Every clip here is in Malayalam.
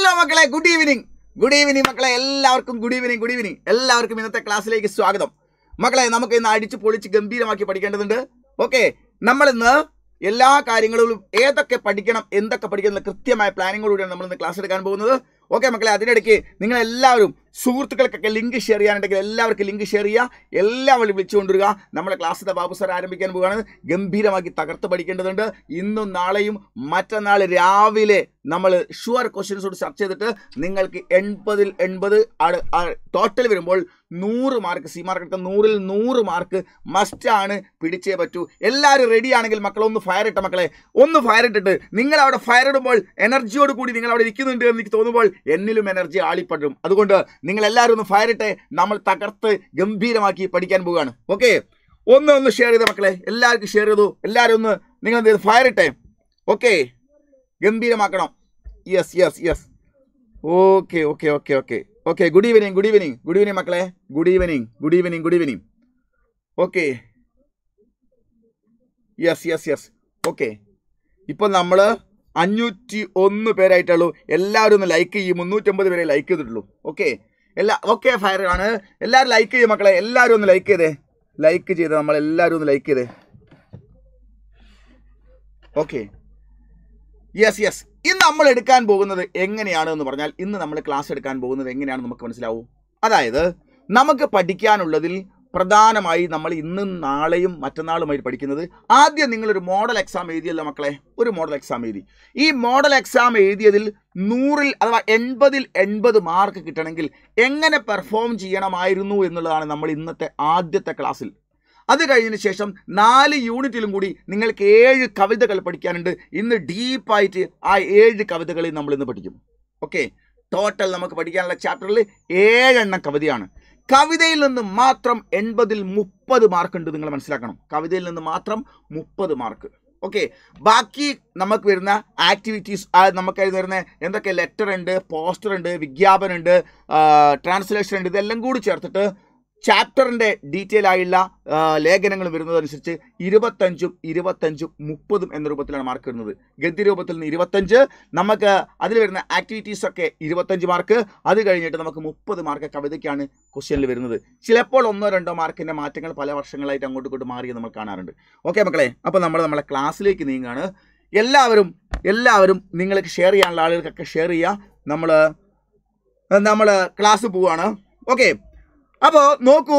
ഹലോ മക്കളെ ഗുഡ് ഈവനിങ് ഗുഡ് ഈവനിങ് മക്കളെ എല്ലാവർക്കും ഗുഡ് ഈവനിങ് ഗുഡ് ഈവനിങ് എല്ലാവർക്കും ഇന്നത്തെ ക്ലാസ്സിലേക്ക് സ്വാഗതം മക്കളെ നമുക്ക് ഇന്ന് അടിച്ച് പൊളിച്ച് ഗംഭീരമാക്കി പഠിക്കേണ്ടതുണ്ട് ഓക്കെ നമ്മൾ ഇന്ന് എല്ലാ കാര്യങ്ങളും ഏതൊക്കെ പഠിക്കണം എന്തൊക്കെ പഠിക്കണം കൃത്യമായ പ്ലാനിങ്ങോടുകൂടിയാണ് നമ്മൾ ഇന്ന് ക്ലാസ് എടുക്കാൻ പോകുന്നത് ഓക്കെ മക്കളെ അതിനിടയ്ക്ക് നിങ്ങളെല്ലാവരും സുഹൃത്തുക്കൾക്കൊക്കെ ലിങ്ക് ഷെയർ ചെയ്യാനുണ്ടെങ്കിൽ എല്ലാവർക്കും ലിങ്ക് ഷെയർ ചെയ്യുക എല്ലാവരും വിളിച്ചുകൊണ്ടുവരിക നമ്മുടെ ക്ലാസ്സിൻ്റെ ബാബുസർ ആരംഭിക്കാൻ പോവുകയാണ് ഗംഭീരമാക്കി തകർത്ത് പഠിക്കേണ്ടതുണ്ട് ഇന്നും നാളെയും മറ്റന്നാൾ രാവിലെ നമ്മൾ ഷുവർ ക്വസ്റ്റ്യൻസോട് ചർച്ച ചെയ്തിട്ട് നിങ്ങൾക്ക് എൺപതിൽ എൺപത് ടോട്ടൽ വരുമ്പോൾ നൂറ് മാർക്ക് സി മാർക്ക് എടുത്ത നൂറിൽ നൂറ് മാർക്ക് മസ്റ്റാണ് പിടിച്ചേ പറ്റൂ എല്ലാവരും റെഡി ആണെങ്കിൽ മക്കളെ ഒന്ന് ഫയർ ഇട്ട മക്കളെ ഒന്ന് ഫയർ ഇട്ടിട്ട് നിങ്ങൾ അവിടെ ഫയർ ഇടുമ്പോൾ എനർജിയോട് കൂടി നിങ്ങൾ അവിടെ ഇരിക്കുന്നുണ്ട് എന്ന് എനിക്ക് തോന്നുമ്പോൾ എന്നിലും എനർജി ആളിപ്പെടും അതുകൊണ്ട് നിങ്ങൾ എല്ലാവരും ഒന്ന് ഫയർ ഇട്ടെ നമ്മൾ തകർത്ത് ഗംഭീരമാക്കി പഠിക്കാൻ പോവുകയാണ് ഓക്കെ ഒന്ന് ഒന്ന് ഷെയർ ചെയ്ത മക്കളെ എല്ലാവർക്കും ഷെയർ ചെയ്തു എല്ലാവരും ഒന്ന് നിങ്ങൾ എന്ത് ചെയ്തു ഫയർ ഇട്ടെ ഓക്കെ ഗംഭീരമാക്കണം yes yes yes okay okay okay okay okay good evening good evening good evening മക്കളെ good evening good evening good evening okay yes yes yes okay ഇപ്പം നമ്മൾ അഞ്ഞൂറ്റി ഒന്ന് പേരായിട്ടുള്ളൂ എല്ലാവരും ഒന്ന് ലൈക്ക് ചെയ്യും മുന്നൂറ്റമ്പത് പേരെ ലൈക്ക് ചെയ്തിട്ടുള്ളൂ ഓക്കെ എല്ലാ ഓക്കെ ഫയർ ആണ് എല്ലാവരും ലൈക്ക് ചെയ്യും മക്കളെ എല്ലാവരും ഒന്ന് ലൈക്ക് ചെയ്തേ ലൈക്ക് ചെയ്ത് നമ്മൾ എല്ലാവരും ഒന്ന് ലൈക്ക് ചെയ്തേ ഓക്കെ യെസ് യെസ് ഇന്ന് നമ്മൾ എടുക്കാൻ പോകുന്നത് എങ്ങനെയാണ് എന്ന് പറഞ്ഞാൽ ഇന്ന് നമ്മൾ ക്ലാസ് എടുക്കാൻ പോകുന്നത് എങ്ങനെയാണ് നമുക്ക് മനസ്സിലാവും അതായത് നമുക്ക് പഠിക്കാനുള്ളതിൽ പ്രധാനമായി നമ്മൾ ഇന്നും നാളെയും മറ്റന്നാളുമായി പഠിക്കുന്നത് ആദ്യം നിങ്ങളൊരു മോഡൽ എക്സാം എഴുതിയല്ലോ മക്കളെ ഒരു മോഡൽ എക്സാം എഴുതി ഈ മോഡൽ എക്സാം എഴുതിയതിൽ നൂറിൽ അഥവാ എൺപതിൽ എൺപത് മാർക്ക് കിട്ടണമെങ്കിൽ എങ്ങനെ പെർഫോം ചെയ്യണമായിരുന്നു എന്നുള്ളതാണ് നമ്മൾ ഇന്നത്തെ ആദ്യത്തെ ക്ലാസ്സിൽ അത് കഴിഞ്ഞതിന് ശേഷം നാല് യൂണിറ്റിലും കൂടി നിങ്ങൾക്ക് ഏഴ് കവിതകൾ പഠിക്കാനുണ്ട് ഇന്ന് ഡീപ്പായിട്ട് ആ ഏഴ് കവിതകളിൽ നമ്മൾ ഇന്ന് പഠിക്കും ഓക്കെ ടോട്ടൽ നമുക്ക് പഠിക്കാനുള്ള ചാപ്റ്ററിൽ ഏഴെണ്ണം കവിതയാണ് കവിതയിൽ നിന്ന് മാത്രം എൺപതിൽ മുപ്പത് മാർക്ക് ഉണ്ട് നിങ്ങൾ മനസ്സിലാക്കണം കവിതയിൽ നിന്ന് മാത്രം മുപ്പത് മാർക്ക് ഓക്കെ ബാക്കി നമുക്ക് വരുന്ന ആക്ടിവിറ്റീസ് നമുക്ക് വരുന്ന എന്തൊക്കെ ലെറ്റർ ഉണ്ട് പോസ്റ്റർ ഉണ്ട് വിജ്ഞാപനം ഉണ്ട് ട്രാൻസ്ലേഷൻ ഉണ്ട് ഇതെല്ലാം കൂടി ചേർത്തിട്ട് ചാപ്റ്ററിൻ്റെ ഡീറ്റെയിൽ ആയുള്ള ലേഖനങ്ങൾ വരുന്നതനുസരിച്ച് ഇരുപത്തഞ്ചും ഇരുപത്തഞ്ചും മുപ്പതും എന്ന രൂപത്തിലാണ് മാർക്ക് വരുന്നത് ഗദ്യ രൂപത്തിൽ നിന്ന് ഇരുപത്തഞ്ച് നമുക്ക് അതിൽ വരുന്ന ആക്ടിവിറ്റീസൊക്കെ ഇരുപത്തഞ്ച് മാർക്ക് അത് കഴിഞ്ഞിട്ട് നമുക്ക് മുപ്പത് മാർക്ക് കവിതയ്ക്കാണ് ക്വസ്റ്റ്യനിൽ വരുന്നത് ചിലപ്പോൾ ഒന്നോ രണ്ടോ മാർക്കിൻ്റെ മാറ്റങ്ങൾ പല വർഷങ്ങളായിട്ട് അങ്ങോട്ട് ഇങ്ങോട്ട് മാറിയത് നമ്മൾ കാണാറുണ്ട് ഓക്കെ മക്കളെ അപ്പോൾ നമ്മൾ നമ്മളെ ക്ലാസ്സിലേക്ക് നീങ്ങുകയാണ് എല്ലാവരും എല്ലാവരും നിങ്ങൾക്ക് ഷെയർ ചെയ്യാനുള്ള ആളുകൾക്കൊക്കെ ഷെയർ ചെയ്യുക നമ്മൾ നമ്മൾ ക്ലാസ് പോവുകയാണ് ഓക്കെ അപ്പോൾ നോക്കൂ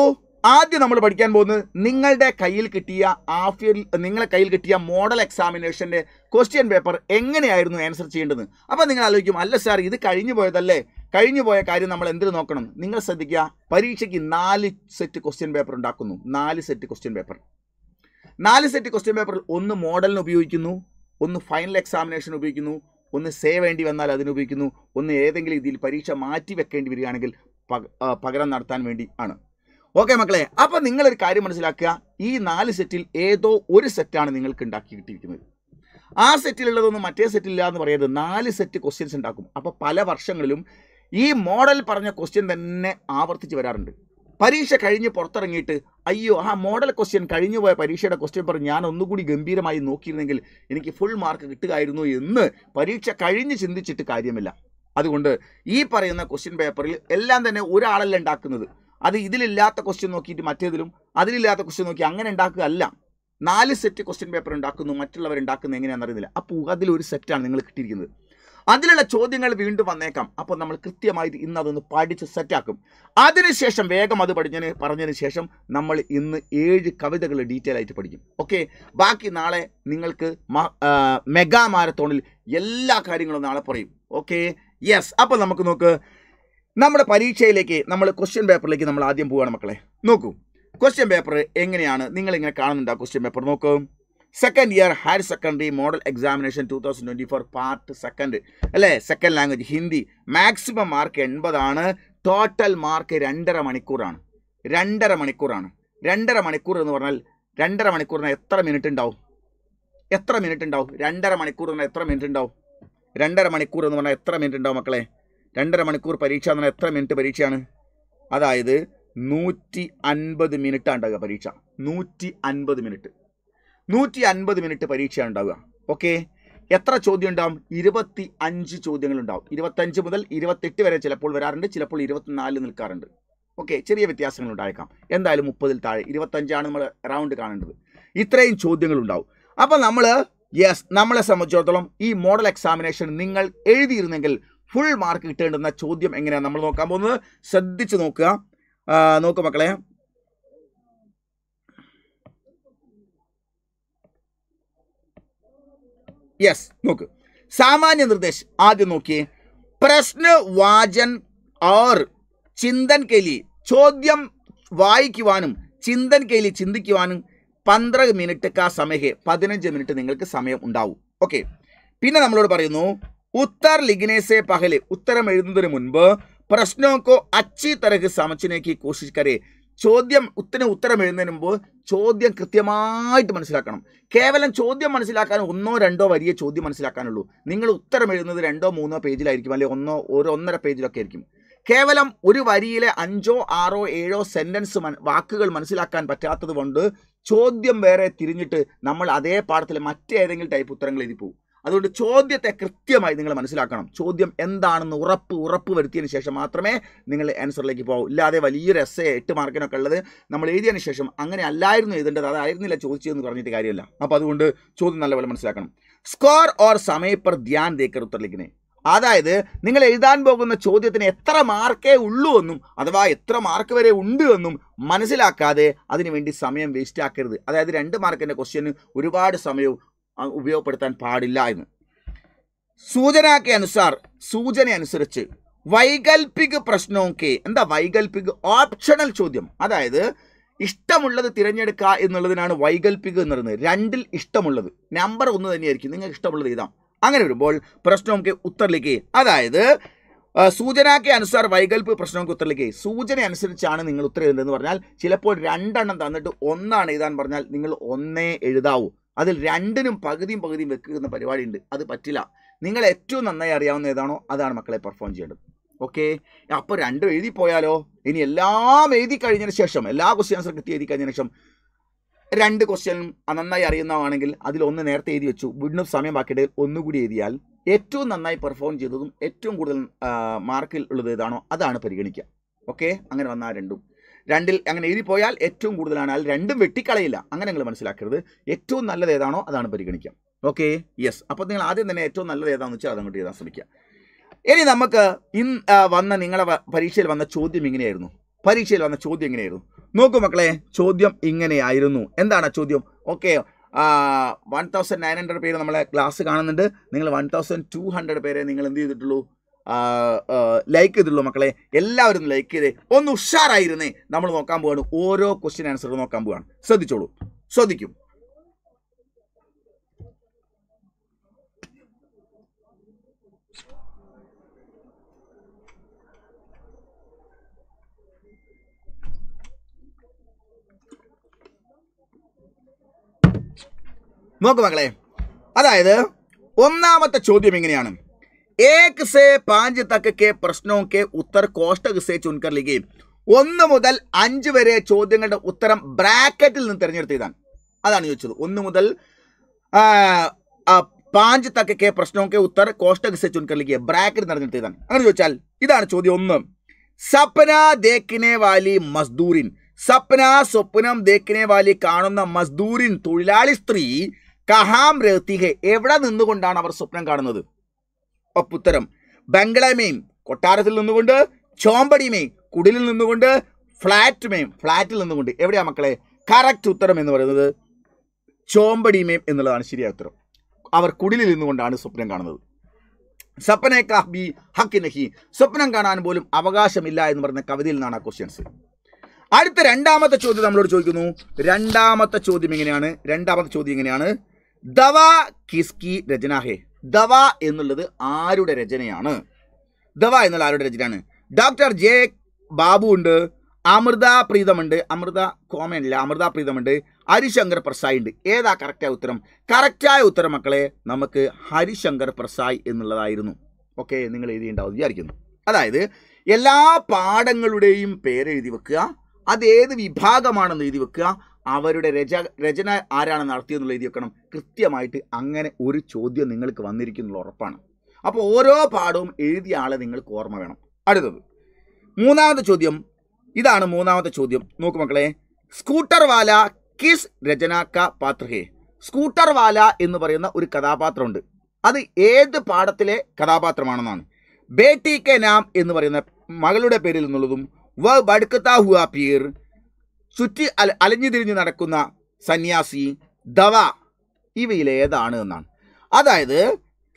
ആദ്യം നമ്മൾ പഠിക്കാൻ പോകുന്നത് നിങ്ങളുടെ കയ്യിൽ കിട്ടിയ ആഫിയൽ നിങ്ങളെ കയ്യിൽ കിട്ടിയ മോഡൽ എക്സാമിനേഷൻ്റെ ക്വസ്റ്റ്യൻ പേപ്പർ എങ്ങനെയായിരുന്നു ആൻസർ ചെയ്യേണ്ടത് അപ്പോൾ നിങ്ങൾ ആലോചിക്കും അല്ല സാർ ഇത് കഴിഞ്ഞു പോയതല്ലേ കഴിഞ്ഞു പോയ കാര്യം നമ്മൾ എന്തിനു നോക്കണം നിങ്ങൾ ശ്രദ്ധിക്കുക പരീക്ഷയ്ക്ക് നാല് സെറ്റ് ക്വസ്റ്റ്യൻ പേപ്പർ ഉണ്ടാക്കുന്നു നാല് സെറ്റ് ക്വസ്റ്റ്യൻ പേപ്പർ നാല് സെറ്റ് ക്വസ്റ്റ്യൻ പേപ്പർ ഒന്ന് മോഡലിന് ഉപയോഗിക്കുന്നു ഒന്ന് ഫൈനൽ എക്സാമിനേഷൻ ഉപയോഗിക്കുന്നു ഒന്ന് സേ വേണ്ടി വന്നാൽ അതിന് ഉപയോഗിക്കുന്നു ഒന്ന് ഏതെങ്കിലും രീതിയിൽ പരീക്ഷ മാറ്റി വെക്കേണ്ടി വരികയാണെങ്കിൽ പകരം നടത്താൻ വേണ്ടി ആണ് ഓക്കെ മക്കളെ അപ്പോൾ നിങ്ങളൊരു കാര്യം മനസ്സിലാക്കുക ഈ നാല് സെറ്റിൽ ഏതോ ഒരു സെറ്റാണ് നിങ്ങൾക്ക് ഉണ്ടാക്കി കിട്ടിയിരിക്കുന്നത് ആ സെറ്റിലുള്ളതൊന്നും മറ്റേ സെറ്റില്ല എന്ന് പറയുന്നത് നാല് സെറ്റ് ക്വസ്റ്റ്യൻസ് ഉണ്ടാക്കും അപ്പോൾ പല വർഷങ്ങളിലും ഈ മോഡൽ പറഞ്ഞ ക്വസ്റ്റ്യൻ തന്നെ ആവർത്തിച്ച് വരാറുണ്ട് പരീക്ഷ കഴിഞ്ഞ് പുറത്തിറങ്ങിയിട്ട് അയ്യോ ആ മോഡൽ ക്വസ്റ്റ്യൻ കഴിഞ്ഞു പോയ പരീക്ഷയുടെ ക്വസ്റ്റ്യൻ പറഞ്ഞ് ഞാൻ ഒന്നുകൂടി ഗംഭീരമായി നോക്കിയിരുന്നെങ്കിൽ എനിക്ക് ഫുൾ മാർക്ക് കിട്ടുകയായിരുന്നു എന്ന് പരീക്ഷ കഴിഞ്ഞ് ചിന്തിച്ചിട്ട് കാര്യമില്ല അതുകൊണ്ട് ഈ പറയുന്ന ക്വസ്റ്റ്യൻ പേപ്പറിൽ എല്ലാം തന്നെ ഒരാളല്ല ഉണ്ടാക്കുന്നത് അത് ഇതിലില്ലാത്ത ക്വസ്റ്റ്യൻ നോക്കിയിട്ട് മറ്റേതിലും അതിലില്ലാത്ത ക്വസ്റ്റ്യൻ നോക്കി അങ്ങനെ ഉണ്ടാക്കുക അല്ല നാല് സെറ്റ് ക്വസ്റ്റ്യൻ പേപ്പർ ഉണ്ടാക്കുന്നു മറ്റുള്ളവർ ഉണ്ടാക്കുന്നത് എങ്ങനെയാണെന്ന് അറിയുന്നില്ല അപ്പോൾ അതിലൊരു സെറ്റാണ് നിങ്ങൾ കിട്ടിയിരിക്കുന്നത് അതിലുള്ള ചോദ്യങ്ങൾ വീണ്ടും വന്നേക്കാം അപ്പോൾ നമ്മൾ കൃത്യമായിട്ട് ഇന്ന് അതൊന്ന് പഠിച്ച് സെറ്റാക്കും അതിനുശേഷം വേഗം അത് പഠിഞ്ഞതിന് പറഞ്ഞതിന് ശേഷം നമ്മൾ ഇന്ന് ഏഴ് കവിതകൾ ഡീറ്റെയിൽ ആയിട്ട് പഠിക്കും ഓക്കെ ബാക്കി നാളെ നിങ്ങൾക്ക് മെഗാ മാരത്തോണിൽ എല്ലാ കാര്യങ്ങളും നാളെ പറയും ഓക്കെ യെസ് അപ്പോൾ നമുക്ക് നോക്ക് നമ്മുടെ പരീക്ഷയിലേക്ക് നമ്മൾ ക്വസ്റ്റ്യൻ പേപ്പറിലേക്ക് നമ്മൾ ആദ്യം പോവുകയാണ് മക്കളെ നോക്കൂ ക്വസ്റ്റ്യൻ പേപ്പർ എങ്ങനെയാണ് നിങ്ങൾ ഇങ്ങനെ കാണുന്നുണ്ട് ആ ക്വസ്റ്റ്യൻ പേപ്പർ നോക്കൂ second year higher secondary model examination two thousand twenty four part second അല്ലേ second language Hindi maximum mark എൺപതാണ് ടോട്ടൽ മാർക്ക് രണ്ടര മണിക്കൂറാണ് രണ്ടര മണിക്കൂറാണ് രണ്ടര മണിക്കൂർ എന്ന് പറഞ്ഞാൽ രണ്ടര മണിക്കൂറിന് എത്ര മിനിറ്റ് ഉണ്ടാവും എത്ര മിനിറ്റ് ഉണ്ടാവും രണ്ടര മണിക്കൂറിന് എത്ര മിനിറ്റ് ഉണ്ടാവും രണ്ടര മണിക്കൂർ എന്ന് പറഞ്ഞാൽ എത്ര മിനിറ്റ് ഉണ്ടാവും മക്കളെ രണ്ടര മണിക്കൂർ പരീക്ഷ എന്ന് പറഞ്ഞാൽ എത്ര മിനിറ്റ് പരീക്ഷയാണ് അതായത് നൂറ്റി അൻപത് മിനിറ്റ് ഉണ്ടാവുക പരീക്ഷ നൂറ്റി അൻപത് മിനിറ്റ് നൂറ്റി അൻപത് മിനിറ്റ് പരീക്ഷയാണ് ഉണ്ടാവുക ഓക്കെ എത്ര ചോദ്യം ഉണ്ടാവും ഇരുപത്തി അഞ്ച് ചോദ്യങ്ങൾ ഉണ്ടാവും ഇരുപത്തഞ്ച് മുതൽ ഇരുപത്തെട്ട് വരെ ചിലപ്പോൾ വരാറുണ്ട് ചിലപ്പോൾ ഇരുപത്തിനാല് നിൽക്കാറുണ്ട് ഓക്കെ ചെറിയ വ്യത്യാസങ്ങൾ ഉണ്ടായേക്കാം എന്തായാലും മുപ്പതിൽ താഴെ ഇരുപത്തഞ്ചാണ് നമ്മൾ റൗണ്ട് കാണേണ്ടത് ഇത്രയും ചോദ്യങ്ങൾ ഉണ്ടാവും അപ്പം നമ്മൾ യെസ് നമ്മളെ സംബന്ധിച്ചിടത്തോളം ഈ മോഡൽ എക്സാമിനേഷൻ നിങ്ങൾ എഴുതിയിരുന്നെങ്കിൽ ഫുൾ മാർക്ക് കിട്ടേണ്ടുന്ന ചോദ്യം എങ്ങനെയാണ് നമ്മൾ നോക്കാൻ പോകുന്നത് ശ്രദ്ധിച്ച് നോക്കുക നോക്കുക മക്കളെ യെസ് നോക്ക് സാമാന്യ നിർദ്ദേശം ആദ്യം നോക്കിയേ പ്രശ്ന വാചൻ ഓർ ചിന്തൻ കേലി ചോദ്യം വായിക്കുവാനും ചിന്തൻ കേലി ചിന്തിക്കുവാനും പന്ത്രണ്ട് മിനിറ്റ് കാ സമയ പതിനഞ്ച് മിനിറ്റ് നിങ്ങൾക്ക് സമയം ഉണ്ടാവും ഓക്കെ പിന്നെ നമ്മളോട് പറയുന്നു ഉത്തർ ലിഗ്നേസെ പഹലെ ഉത്തരം എഴുതുന്നതിന് മുൻപ് പ്രശ്നോക്കോ അച്ചി തരഹ് സമച്ചിനേക്ക് കോശിഷ് കരേ ചോദ്യം ഉത്തിന് ഉത്തരം എഴുതുന്നതിന് മുമ്പ് ചോദ്യം കൃത്യമായിട്ട് മനസ്സിലാക്കണം കേവലം ചോദ്യം മനസ്സിലാക്കാൻ ഒന്നോ രണ്ടോ വലിയ ചോദ്യം മനസ്സിലാക്കാനുള്ളൂ നിങ്ങൾ ഉത്തരം എഴുതുന്നത് രണ്ടോ മൂന്നോ പേജിലായിരിക്കും അല്ലെങ്കിൽ ഒന്നോ ഒരു ഒന്നര പേജിലൊക്കെ ആയിരിക്കും കേവലം ഒരു വരിയിലെ അഞ്ചോ ആറോ ഏഴോ സെൻറ്റൻസ് വാക്കുകൾ മനസ്സിലാക്കാൻ പറ്റാത്തത് കൊണ്ട് ചോദ്യം വേറെ തിരിഞ്ഞിട്ട് നമ്മൾ അതേ പാഠത്തിലെ മറ്റേതെങ്കിലും ടൈപ്പ് ഉത്തരങ്ങൾ എഴുതി പോകും അതുകൊണ്ട് ചോദ്യത്തെ കൃത്യമായി നിങ്ങൾ മനസ്സിലാക്കണം ചോദ്യം എന്താണെന്ന് ഉറപ്പ് ഉറപ്പ് വരുത്തിയതിന് ശേഷം മാത്രമേ നിങ്ങൾ ആൻസറിലേക്ക് പോകൂ ഇല്ലാതെ വലിയൊരു എസ് എട്ട് മാർക്കിനൊക്കെ ഉള്ളത് നമ്മൾ എഴുതിയതിന് ശേഷം അങ്ങനെ അല്ലായിരുന്നു എഴുതേണ്ടത് അതായിരുന്നില്ല ചോദിച്ചതെന്ന് പറഞ്ഞിട്ട് കാര്യമല്ല അപ്പോൾ അതുകൊണ്ട് ചോദ്യം നല്ലപോലെ മനസ്സിലാക്കണം സ്കോർ ഓർ സമയപ്പർ ധ്യാൻ ദേക്കർ ഉത്തരലേക്കിനെ അതായത് നിങ്ങൾ എഴുതാൻ പോകുന്ന ചോദ്യത്തിന് എത്ര മാർക്കേ ഉള്ളൂ എന്നും അഥവാ എത്ര മാർക്ക് വരെ ഉണ്ട് എന്നും മനസ്സിലാക്കാതെ അതിനുവേണ്ടി സമയം വേസ്റ്റ് ആക്കരുത് അതായത് രണ്ട് മാർക്കിൻ്റെ ക്വസ്റ്റ്യന് ഒരുപാട് സമയവും ഉപയോഗപ്പെടുത്താൻ പാടില്ല എന്ന് സൂചനാക്കെ അനുസാർ സൂചന അനുസരിച്ച് വൈകൽപിക പ്രശ്നവും കെ എന്താ വൈകൽപിക ഓപ്ഷണൽ ചോദ്യം അതായത് ഇഷ്ടമുള്ളത് തിരഞ്ഞെടുക്കുക എന്നുള്ളതിനാണ് വൈകൽപിക എന്ന് പറയുന്നത് രണ്ടിൽ ഇഷ്ടമുള്ളത് നമ്പർ ഒന്ന് തന്നെയായിരിക്കും നിങ്ങൾക്ക് ഇഷ്ടമുള്ളത് എഴുതാം അങ്ങനെ വരുമ്പോൾ പ്രശ്നം കെ ഉത്തറിലേക്ക് അതായത് സൂചനാക്ക് അനുസാർ വൈകല്പ് പ്രശ്നങ്ങൾക്ക് ഉത്തരലേക്ക് സൂചന അനുസരിച്ചാണ് നിങ്ങൾ ഉത്തരം എഴുതുന്നതെന്ന് പറഞ്ഞാൽ ചിലപ്പോൾ രണ്ടെണ്ണം തന്നിട്ട് ഒന്നാണ് എഴുതാൻ പറഞ്ഞാൽ നിങ്ങൾ ഒന്നേ എഴുതാവൂ അതിൽ രണ്ടിനും പകുതിയും പകുതിയും വെക്കുന്ന പരിപാടിയുണ്ട് അത് പറ്റില്ല നിങ്ങൾ ഏറ്റവും നന്നായി അറിയാവുന്ന ഏതാണോ അതാണ് മക്കളെ പെർഫോം ചെയ്യേണ്ടത് ഓക്കെ അപ്പോൾ രണ്ടും എഴുതി പോയാലോ ഇനി എല്ലാം എഴുതി കഴിഞ്ഞതിന് ശേഷം എല്ലാ ക്വസ്റ്റ്യൻ ആൻസർ കിട്ടി എഴുതി കഴിഞ്ഞതിന് ശേഷം രണ്ട് ക്വസ്റ്റ്യനും നന്നായി അറിയുന്നതാണെങ്കിൽ അതിലൊന്ന് നേരത്തെ എഴുതി വെച്ചു വീണ്ടും സമയം ബാക്കിയിട്ട് ഒന്നുകൂടി എഴുതിയാൽ ഏറ്റവും നന്നായി പെർഫോം ചെയ്തതും ഏറ്റവും കൂടുതൽ മാർക്കിൽ ഉള്ളത് ഏതാണോ അതാണ് പരിഗണിക്കുക ഓക്കെ അങ്ങനെ വന്നാൽ രണ്ടും രണ്ടിൽ അങ്ങനെ എഴുതി പോയാൽ ഏറ്റവും കൂടുതലാണ് അതിൽ രണ്ടും വെട്ടിക്കളയില്ല അങ്ങനെ നിങ്ങൾ മനസ്സിലാക്കരുത് ഏറ്റവും നല്ലത് ഏതാണോ അതാണ് പരിഗണിക്കുക ഓക്കെ യെസ് അപ്പോൾ നിങ്ങൾ ആദ്യം തന്നെ ഏറ്റവും നല്ലത് ഏതാണെന്ന് വെച്ചാൽ അതങ്ങോട്ട് എഴുതാൻ ശ്രമിക്കുക ഇനി നമുക്ക് ഇന്ന് വന്ന നിങ്ങളുടെ പരീക്ഷയിൽ വന്ന ചോദ്യം ഇങ്ങനെയായിരുന്നു പരീക്ഷയിൽ വന്ന ചോദ്യം എങ്ങനെയായിരുന്നു നോക്കൂ മക്കളെ ചോദ്യം ഇങ്ങനെയായിരുന്നു എന്താണ് ചോദ്യം okay one thousand nine hundred പേര് നമ്മളെ ക്ലാസ് കാണുന്നുണ്ട് നിങ്ങൾ വൺ തൗസൻഡ് ടു ഹൺഡ്രഡ് പേരെ നിങ്ങൾ എന്ത് ചെയ്തിട്ടുള്ളൂ ലൈക്ക് ചെയ്തുള്ളൂ മക്കളെ എല്ലാവരും ലൈക്ക് ചെയ്തേ ഒന്ന് ഉഷാറായിരുന്നേ നമ്മൾ നോക്കാൻ പോവാണ് ഓരോ ക്വസ്റ്റ്യൻ ആൻസർ നോക്കാൻ പോവാണ് ശ്രദ്ധിച്ചോളൂ ശ്രദ്ധിക്കും നോക്കു മക്കളെ അതായത് ഒന്നാമത്തെ ചോദ്യം ഇങ്ങനെയാണ് ഏക് സേ പാഞ്ച് തക്കെ പ്രശ്നവും കെ ഉത്തർ കോഷ്ടക് സേ ചുൻകർ ലിഖി ഒന്ന് മുതൽ അഞ്ച് വരെ ചോദ്യങ്ങളുടെ ഉത്തരം ബ്രാക്കറ്റിൽ നിന്ന് തിരഞ്ഞെടുത്തതാണ് അതാണ് ചോദിച്ചത് ഒന്ന് മുതൽ പാഞ്ച് തക്കെ പ്രശ്നവും കെ ഉത്തർ കോഷ്ടക് സേ ചുൻകർ ലിഖിയ ബ്രാക്കറ്റ് തിരഞ്ഞെടുത്തതാണ് അങ്ങനെ ചോദിച്ചാൽ ഇതാണ് ചോദ്യം ഒന്ന് സപ്ന ദേക്കിനെ വാലി മസ്ദൂരിൻ സപ്ന സ്വപ്നം ദേക്കിനെ വാലി കാണുന്ന മസ്ദൂരിൻ തൊഴിലാളി സ്ത്രീ കഹാം രഹത്തിഹെ എവിടെ നിന്നുകൊണ്ടാണ് അവർ സ്വപ്നം കാണുന്നത് അപ്പുത്തരം ബംഗ്ലാമേയും കൊട്ടാരത്തിൽ നിന്നുകൊണ്ട് ചോമ്പടിമേയും കുടിലിൽ നിന്നുകൊണ്ട് ഫ്ലാറ്റുമേയും ഫ്ലാറ്റിൽ നിന്നുകൊണ്ട് എവിടെയാ മക്കളെ കറക്റ്റ് ഉത്തരം എന്ന് പറയുന്നത് ചോമ്പടിമേം എന്നുള്ളതാണ് ശരിയായ ഉത്തരം അവർ കുടിലിൽ നിന്നുകൊണ്ടാണ് സ്വപ്നം കാണുന്നത് സപ്പനെ കാഹ്ബി ഹക്കി നഹി സ്വപ്നം കാണാൻ പോലും അവകാശമില്ല എന്ന് പറയുന്ന കവിതയിൽ നിന്നാണ് ആ ക്വസ്റ്റ്യൻസ് അടുത്ത രണ്ടാമത്തെ ചോദ്യം നമ്മളോട് ചോദിക്കുന്നു രണ്ടാമത്തെ ചോദ്യം എങ്ങനെയാണ് രണ്ടാമത്തെ ചോദ്യം എങ്ങനെയാണ് ദവ കിസ്കി രചന ഹേ ദവ എന്നുള്ളത് ആരുടെ രചനയാണ് ദവ എന്നുള്ള ആരുടെ രചനയാണ് ഡോക്ടർ ജെ ബാബു ഉണ്ട് അമൃത പ്രീതമുണ്ട് അമൃത കോമൻ അല്ല അമൃത പ്രീതമുണ്ട് ഹരിശങ്കർ പ്രസായ് ഉണ്ട് ഏതാ കറക്റ്റായ ഉത്തരം കറക്റ്റായ ഉത്തരം മക്കളെ നമുക്ക് ഹരിശങ്കർ പ്രസായ് എന്നുള്ളതായിരുന്നു ഓക്കെ നിങ്ങൾ എഴുതിയിട്ടുണ്ടാവും വിചാരിക്കുന്നു അതായത് എല്ലാ പാഠങ്ങളുടെയും പേരെഴുതി വെക്കുക അത് ഏത് വിഭാഗമാണെന്ന് എഴുതി വെക്കുക അവരുടെ രച രചന ആരാണ് നടത്തിയെന്നുള്ള എഴുതി വെക്കണം കൃത്യമായിട്ട് അങ്ങനെ ഒരു ചോദ്യം നിങ്ങൾക്ക് വന്നിരിക്കുന്നുള്ള ഉറപ്പാണ് അപ്പോൾ ഓരോ പാഠവും എഴുതിയ ആളെ നിങ്ങൾക്ക് ഓർമ്മ വേണം അടുത്തത് മൂന്നാമത്തെ ചോദ്യം ഇതാണ് മൂന്നാമത്തെ ചോദ്യം നോക്ക് മക്കളെ സ്കൂട്ടർ വാല കിസ് രചനാക്ക പാത്രഹേ സ്കൂട്ടർ വാല എന്ന് പറയുന്ന ഒരു കഥാപാത്രമുണ്ട് അത് ഏത് പാഠത്തിലെ കഥാപാത്രമാണെന്നാണ് ബേട്ടി കെ നാം എന്ന് പറയുന്ന മകളുടെ പേരിൽ നിന്നുള്ളതും വ ബടുക്കത്ത ഹുആ പീർ ചുറ്റി അല അലഞ്ഞു തിരിഞ്ഞു നടക്കുന്ന സന്യാസി ദവ ഇവയിലേതാണ് എന്നാണ് അതായത്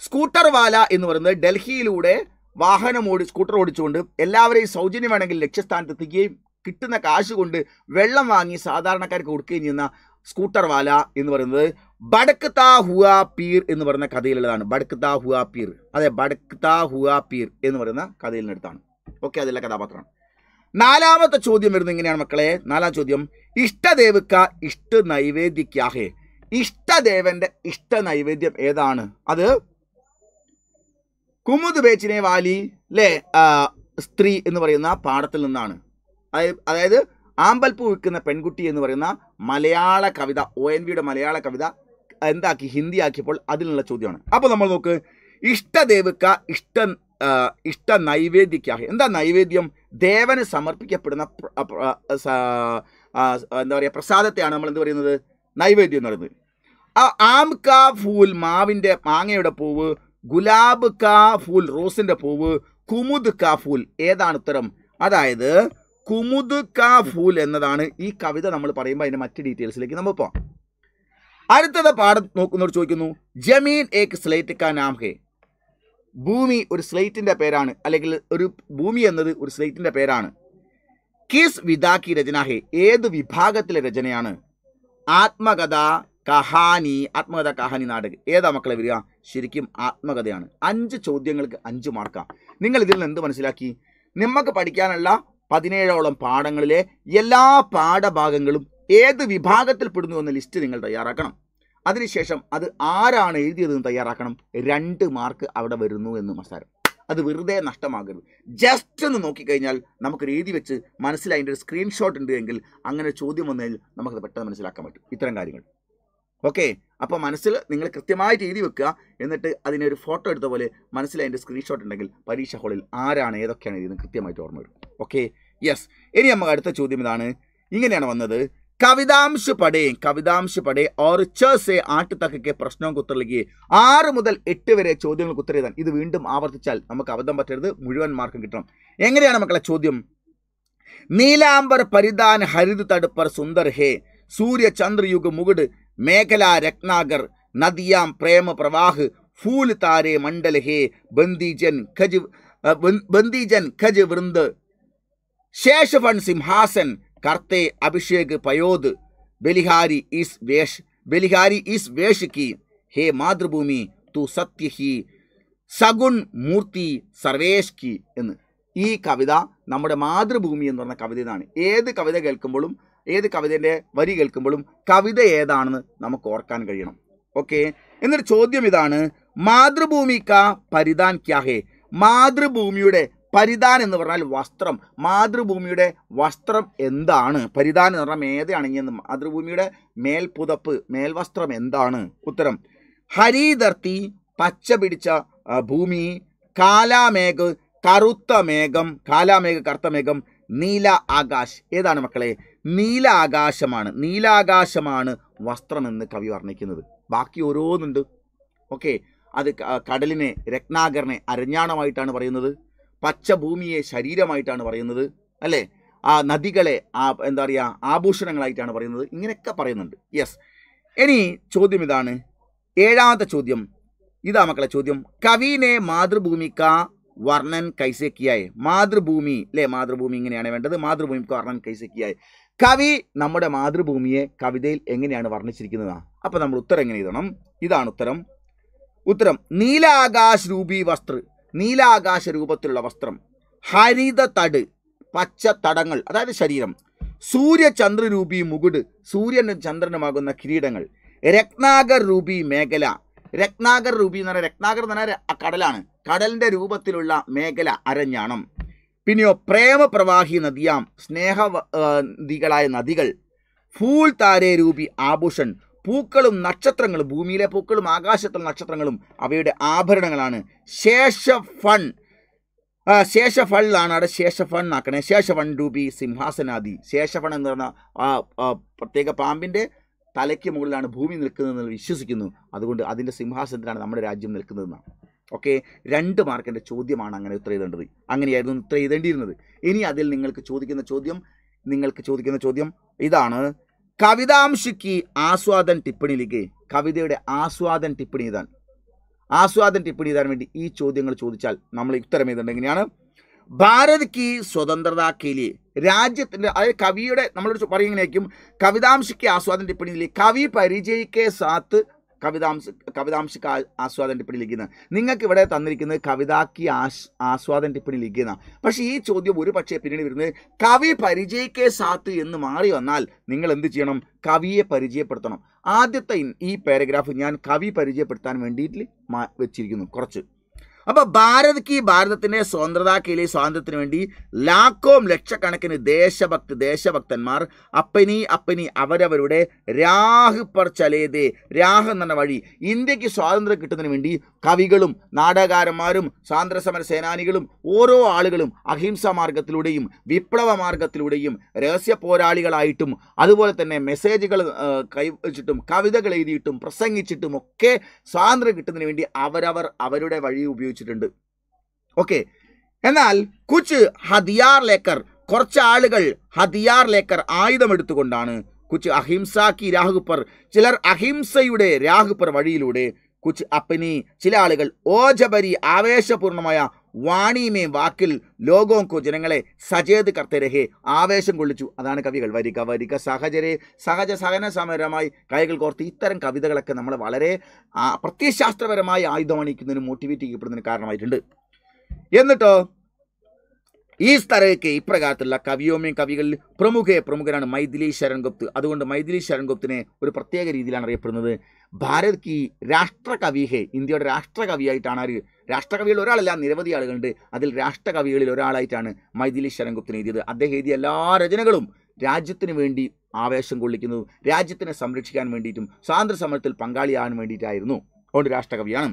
സ്കൂട്ടർ വാല എന്ന് പറയുന്നത് ഡൽഹിയിലൂടെ വാഹനം ഓടി സ്കൂട്ടർ ഓടിച്ചുകൊണ്ട് എല്ലാവരെയും സൗജന്യം വേണമെങ്കിൽ ലക്ഷ്യസ്ഥാനത്ത് എത്തിക്കുകയും കിട്ടുന്ന കാശ് കൊണ്ട് വെള്ളം വാങ്ങി സാധാരണക്കാർക്ക് കൊടുക്കുകയും ചെയ്യുന്ന സ്കൂട്ടർ വാല എന്ന് പറയുന്നത് ബഡക്താ ഹുവാ പീർ എന്ന് പറയുന്ന കഥയിലുള്ളതാണ് ബഡക്താ ഹുവാ പീർ അതെ ബഡക്താ ഹുവാ പീർ എന്ന് പറയുന്ന കഥയിൽ നിന്നെടുത്താണ് ഓക്കെ അതിലെ കഥാപാത്രമാണ് നാലാമത്തെ ചോദ്യം വരുന്നത് എങ്ങനെയാണ് മക്കളെ നാലാം ചോദ്യം ഇഷ്ടദേവക്ക ഇഷ്ട നൈവേദ്യക്കാഹേ ഇഷ്ടദേവന്റെ ഇഷ്ട നൈവേദ്യം ഏതാണ് അത് കുമുദ് ബേച്ചിനെ വാലി അല്ലെ സ്ത്രീ എന്ന് പറയുന്ന പാഠത്തിൽ നിന്നാണ് അതായത് ആമ്പൽപ്പൂ വിൽക്കുന്ന പെൺകുട്ടി എന്ന് പറയുന്ന മലയാള കവിത ഒ എൻ വിയുടെ മലയാള കവിത എന്താക്കി ഹിന്ദിയാക്കിയപ്പോൾ അതിനുള്ള ചോദ്യമാണ് അപ്പോൾ നമ്മൾ നോക്ക് ഇഷ്ടദേവക്ക ഇഷ്ട ഇഷ്ട നൈവേദ്യക്കാഹി എന്താ നൈവേദ്യം ദേവന് സമർപ്പിക്കപ്പെടുന്ന എന്താ പറയുക പ്രസാദത്തെയാണ് നമ്മൾ എന്ത് പറയുന്നത് നൈവേദ്യം എന്ന് പറയുന്നത് ആ ആം കാ ഫൂൽ മാവിൻ്റെ മാങ്ങയുടെ പൂവ് ഗുലാബ് കാ ഫൂൽ റോസിൻ്റെ പൂവ് കുമുദ് കാ ഫൂൽ ഏതാണ് ഉത്തരം അതായത് കുമുദ് കാ ഫൂൽ എന്നതാണ് ഈ കവിത നമ്മൾ പറയുമ്പോൾ അതിൻ്റെ മറ്റ് ഡീറ്റെയിൽസിലേക്ക് നമ്മൾ പോകാം അടുത്തത് പാഠം നോക്കുന്നവർ ചോദിക്കുന്നു ജമീൻ ഏക് സ്ലേറ്റ് കാ നാം ഹേ ഭൂമി ഒരു സ്ലേറ്റിൻ്റെ പേരാണ് അല്ലെങ്കിൽ ഒരു ഭൂമി എന്നത് ഒരു സ്ലേറ്റിൻ്റെ പേരാണ് കിസ് വിദാക്കി രചനാഹെ ഏത് വിഭാഗത്തിലെ രചനയാണ് ആത്മകഥ കഹാനി ആത്മകഥ കഹാനി നാടകം ഏതാ മക്കളെ വരിക ശരിക്കും ആത്മകഥയാണ് അഞ്ച് ചോദ്യങ്ങൾക്ക് അഞ്ച് മാർക്കാം നിങ്ങൾ ഇതിൽ നിന്ന് എന്ത് മനസ്സിലാക്കി നമുക്ക് പഠിക്കാനുള്ള പതിനേഴോളം പാഠങ്ങളിലെ എല്ലാ പാഠഭാഗങ്ങളും ഏത് വിഭാഗത്തിൽ പെടുന്നു എന്ന ലിസ്റ്റ് നിങ്ങൾ തയ്യാറാക്കണം അതിനുശേഷം അത് ആരാണ് എഴുതിയതെന്ന് തയ്യാറാക്കണം രണ്ട് മാർക്ക് അവിടെ വരുന്നു എന്ന് മനസ്സിലാക്കും അത് വെറുതെ നഷ്ടമാകരുത് ജസ്റ്റ് ഒന്ന് നോക്കിക്കഴിഞ്ഞാൽ നമുക്ക് എഴുതി വെച്ച് മനസ്സിൽ അതിൻ്റെ ഒരു സ്ക്രീൻഷോട്ട് ഉണ്ട് എങ്കിൽ അങ്ങനെ ചോദ്യം വന്നതിൽ നമുക്കത് പെട്ടെന്ന് മനസ്സിലാക്കാൻ പറ്റും ഇത്തരം കാര്യങ്ങൾ ഓക്കെ അപ്പോൾ മനസ്സിൽ നിങ്ങൾ കൃത്യമായിട്ട് എഴുതി വെക്കുക എന്നിട്ട് അതിനെ ഒരു ഫോട്ടോ എടുത്ത പോലെ മനസ്സിൽ അതിൻ്റെ സ്ക്രീൻഷോട്ട് ഉണ്ടെങ്കിൽ പരീക്ഷ ഹോളിൽ ആരാണ് ഏതൊക്കെയാണ് എഴുതുന്നത് കൃത്യമായിട്ട് ഓർമ്മ വരും ഓക്കെ യെസ് ഇനി നമുക്ക് അടുത്ത ചോദ്യം ഇതാണ് ഇങ്ങനെയാണ് വന്നത് कविदांश पढ़ें कविदांश पढ़ें और छ से आठ तक के പ്രശ്നവും കുത്തർലേക്ക് ആറ് മുതൽ എട്ട് വരെ ചോദ്യങ്ങൾ കുത്തറിയതാണ് ഇത് വീണ്ടും ആവർത്തിച്ചാൽ നമുക്ക് അബദ്ധം പറ്റരുത് മുഴുവൻ മാർക്കും കിട്ടണം എങ്ങനെയാണ് മക്കളെ ചോദ്യം നീലാംബർ പരിധാൻ ഹരിത് തടുപ്പർ സുന്ദർ ഹേ സൂര്യ ചന്ദ്രയുഗ് മുകുട് മേഖല രത്നാഗർ നദിയാം പ്രേമ പ്രവാഹ് ഫൂൽ താരെ മണ്ഡൽ ഹേ ബന്ദിജൻ ഖജ് ബന്ദിജൻ ഖജ് വൃന്ദ് ശേഷഫൺ സിംഹാസൻ കർത്തെ അഭിഷേക് പയോത് ബലിഹാരി ഈസ് വേഷ് ബലിഹാരി ഈസ് വേഷ് കി ഹേ മാതൃഭൂമി തു സത്യ ഹി സഗുൺ മൂർത്തി സർവേഷ് കി എന്ന് ഈ കവിത നമ്മുടെ മാതൃഭൂമി എന്ന് പറഞ്ഞ കവിത ഇതാണ് ഏത് കവിത കേൾക്കുമ്പോഴും ഏത് കവിതേൻ്റെ വരി കേൾക്കുമ്പോഴും കവിത ഏതാണെന്ന് നമുക്ക് ഓർക്കാൻ കഴിയണം ഓക്കെ എന്നൊരു ചോദ്യം ഇതാണ് മാതൃഭൂമിക്ക പരിതാൻ ക്യാഹേ മാതൃഭൂമിയുടെ പരിധാൻ എന്ന് പറഞ്ഞാൽ വസ്ത്രം മാതൃഭൂമിയുടെ വസ്ത്രം എന്താണ് പരിധാൻ എന്ന് പറഞ്ഞാൽ ഏതാണെന്ന് മാതൃഭൂമിയുടെ മേൽപുതപ്പ് മേൽവസ്ത്രം എന്താണ് ഉത്തരം ഹരീധർത്തി പച്ച പിടിച്ച ഭൂമി കാലാമേഘ് കറുത്ത മേഘം കാലാമേഘ് കറുത്ത മേഘം നീല ആകാശ് ഏതാണ് മക്കളെ നീല ആകാശമാണ് നീലാകാശമാണ് വസ്ത്രമെന്ന് കവി വർണ്ണിക്കുന്നത് ബാക്കി ഓരോന്നുണ്ട് ഓക്കെ അത് കടലിനെ രത്നാകരനെ അരഞ്ഞാണമായിട്ടാണ് പറയുന്നത് പച്ചഭൂമിയെ ശരീരമായിട്ടാണ് പറയുന്നത് അല്ലേ ആ നദികളെ ആ എന്താ പറയുക ആഭൂഷണങ്ങളായിട്ടാണ് പറയുന്നത് ഇങ്ങനെയൊക്കെ പറയുന്നുണ്ട് യെസ് ഇനി ചോദ്യം ഇതാണ് ഏഴാമത്തെ ചോദ്യം ഇതാ മക്കളെ ചോദ്യം കവിനെ മാതൃഭൂമിക്ക വർണ്ണൻ കൈസക്കിയായി മാതൃഭൂമി അല്ലേ മാതൃഭൂമി ഇങ്ങനെയാണ് വേണ്ടത് മാതൃഭൂമിക്ക് വർണ്ണൻ കൈസക്കിയായി കവി നമ്മുടെ മാതൃഭൂമിയെ കവിതയിൽ എങ്ങനെയാണ് വർണ്ണിച്ചിരിക്കുന്നത് അപ്പോൾ നമ്മൾ ഉത്തരം എങ്ങനെ എഴുതണം ഇതാണ് ഉത്തരം ഉത്തരം നീലാകാശ് രൂപി വസ്ത്ര നീലാകാശ രൂപത്തിലുള്ള വസ്ത്രം ഹരിത തട് പച്ച തടങ്ങൾ അതായത് ശരീരം സൂര്യചന്ദ്രരൂപി മുകുട് സൂര്യനും ചന്ദ്രനുമാകുന്ന കിരീടങ്ങൾ രത്നാകർ രൂപി മേഖല രത്നാകർ രൂപി എന്ന് പറഞ്ഞാൽ രത്നാകർ എന്ന് പറഞ്ഞാൽ കടലാണ് കടലിൻ്റെ രൂപത്തിലുള്ള മേഖല അരഞ്ഞാണം പിന്നെയോ പ്രേമപ്രവാഹി നദിയാം സ്നേഹ നദികളായ നദികൾ ഫൂൾ താരേ രൂപി ആഭൂഷൺ പൂക്കളും നക്ഷത്രങ്ങളും ഭൂമിയിലെ പൂക്കളും ആകാശത്തുള്ള നക്ഷത്രങ്ങളും അവയുടെ ആഭരണങ്ങളാണ് ശേഷ ഫൺ ശേഷഫള്ളാണ് അവിടെ ശേഷഫൺ ശേഷ ഫൺ രൂപി സിംഹാസനാദി ഫൺ എന്ന് പറഞ്ഞ ആ പ്രത്യേക പാമ്പിൻ്റെ തലയ്ക്ക് മുകളിലാണ് ഭൂമി നിൽക്കുന്നതെന്ന് വിശ്വസിക്കുന്നു അതുകൊണ്ട് അതിൻ്റെ സിംഹാസനത്തിലാണ് നമ്മുടെ രാജ്യം നിൽക്കുന്നതെന്നാണ് ഓക്കെ രണ്ട് മാർക്കിൻ്റെ ചോദ്യമാണ് അങ്ങനെ ഉത്തരം എഴുതേണ്ടത് അങ്ങനെയായിരുന്നു ഉത്തരം എഴുതേണ്ടിയിരുന്നത് ഇനി അതിൽ നിങ്ങൾക്ക് ചോദിക്കുന്ന ചോദ്യം നിങ്ങൾക്ക് ചോദിക്കുന്ന ചോദ്യം ഇതാണ് കവിതാംശിക്ക് ആസ്വാദൻ ടിപ്പണി ലിഖേ കവിതയുടെ ആസ്വാദൻ ടിപ്പണി ഇതാണ് ആസ്വാദൻ ടിപ്പണി ഇതാൻ വേണ്ടി ഈ ചോദ്യങ്ങൾ ചോദിച്ചാൽ നമ്മൾ ഉത്തരം ചെയ്തിട്ട് എങ്ങനെയാണ് ഭാരത് കി സ്വതന്ത്രത കേലി രാജ്യത്തിൻ്റെ അതായത് കവിയുടെ നമ്മളോട് പറയുന്നതിനേക്കും കവിതാംശിക്ക് ആസ്വാദൻ ടിപ്പണിയിലെ കവി പരിചയിക്കേ സാത്ത് കവിതാംശ കവിതാംശ ആസ്വാദൻ ടിപ്പണി ലിഖിക്കുന്നത് നിങ്ങൾക്ക് ഇവിടെ തന്നിരിക്കുന്നത് കവിതാക്കി ആസ് ആസ്വാദൻ ടിപ്പണി ലിഖിക്കുന്ന പക്ഷേ ഈ ചോദ്യം ഒരു പക്ഷേ പിന്നീട് വരുന്നത് കവി പരിചയക്കേ സാത്ത് എന്ന് മാറി വന്നാൽ നിങ്ങൾ എന്ത് ചെയ്യണം കവിയെ പരിചയപ്പെടുത്തണം ആദ്യത്തെ ഈ പാരഗ്രാഫ് ഞാൻ കവി പരിചയപ്പെടുത്താൻ വേണ്ടിയിട്ട് വെച്ചിരിക്കുന്നു കുറച്ച് അപ്പോൾ ഭാരത് കി ഭാരതത്തിൻ്റെ സ്വതന്ത്രതാ സ്വാതന്ത്ര്യത്തിന് വേണ്ടി ലാക്കോം ലക്ഷക്കണക്കിന് ദേശഭക്ത ദേശഭക്തന്മാർ അപ്പനി അപ്പനി അവരവരുടെ രാഹ് പർ ചലേതേ രാഹ് എന്ന വഴി ഇന്ത്യക്ക് സ്വാതന്ത്ര്യം കിട്ടുന്നതിന് വേണ്ടി കവികളും നാടകാരന്മാരും സമര സേനാനികളും ഓരോ ആളുകളും അഹിംസാ മാർഗത്തിലൂടെയും വിപ്ലവ മാർഗത്തിലൂടെയും രഹസ്യ പോരാളികളായിട്ടും അതുപോലെ തന്നെ മെസ്സേജുകൾ കൈവച്ചിട്ടും കവിതകൾ എഴുതിയിട്ടും പ്രസംഗിച്ചിട്ടും ഒക്കെ സ്വാതന്ത്ര്യം കിട്ടുന്നതിന് വേണ്ടി അവരവർ അവരുടെ വഴി ഉപയോഗിച്ചു ഉപയോഗിച്ചിട്ടുണ്ട് ഓക്കെ എന്നാൽ കുച്ച് ഹദിയാർ ലേക്കർ കുറച്ച് ആളുകൾ ഹദിയാർ ലേക്കർ ആയുധമെടുത്തുകൊണ്ടാണ് കുച്ച് അഹിംസാക്കി രാഹുപ്പർ ചിലർ അഹിംസയുടെ രാഹുപ്പർ വഴിയിലൂടെ കുച്ച് അപ്പനി ചില ആളുകൾ ഓജപരി ആവേശപൂർണമായ വാണിമേ വാക്കിൽ ലോകോങ്കോ ജനങ്ങളെ സചേത് കർത്തരഹെ ആവേശം കൊള്ളിച്ചു അതാണ് കവികൾ വരിക വരിക സഹജരെ സഹജ സഹന സമരമായി കൈകൾ കോർത്ത് ഇത്തരം കവിതകളൊക്കെ നമ്മളെ വളരെ പ്രത്യയശാസ്ത്രപരമായി ആയുധമണിക്കുന്നതിന് മോട്ടിവേറ്റ് ചെയ്യപ്പെടുന്നതിന് കാരണമായിട്ടുണ്ട് എന്നിട്ടോ ഈ സ്ഥലയ്ക്ക് ഇപ്രകാരത്തിലുള്ള കവിയോമയും കവികളിൽ പ്രമുഖ പ്രമുഖനാണ് മൈഥിലി ശരൺഗുപ്ത് അതുകൊണ്ട് മൈഥിലി ശരൺഗുപ്തിനെ ഒരു പ്രത്യേക രീതിയിലാണ് അറിയപ്പെടുന്നത് ഭാരത് കി രാഷ്ട്രകവി ഹേ ഇന്ത്യയുടെ രാഷ്ട്രകവിയായിട്ടാണ് ആര് രാഷ്ട്രകവികൾ ഒരാളല്ല നിരവധി ആളുകളുണ്ട് അതിൽ രാഷ്ട്രകവികളിൽ ഒരാളായിട്ടാണ് മൈഥിലി ശരൺഗുപ്തൻ എഴുതിയത് അദ്ദേഹം എഴുതിയ എല്ലാ രചനകളും രാജ്യത്തിന് വേണ്ടി ആവേശം കൊള്ളിക്കുന്നു രാജ്യത്തിനെ സംരക്ഷിക്കാൻ വേണ്ടിയിട്ടും സ്വാതന്ത്ര്യ സമരത്തിൽ പങ്കാളിയാകാൻ വേണ്ടിയിട്ടായിരുന്നു അതുകൊണ്ട് രാഷ്ട്രകവിയാണ്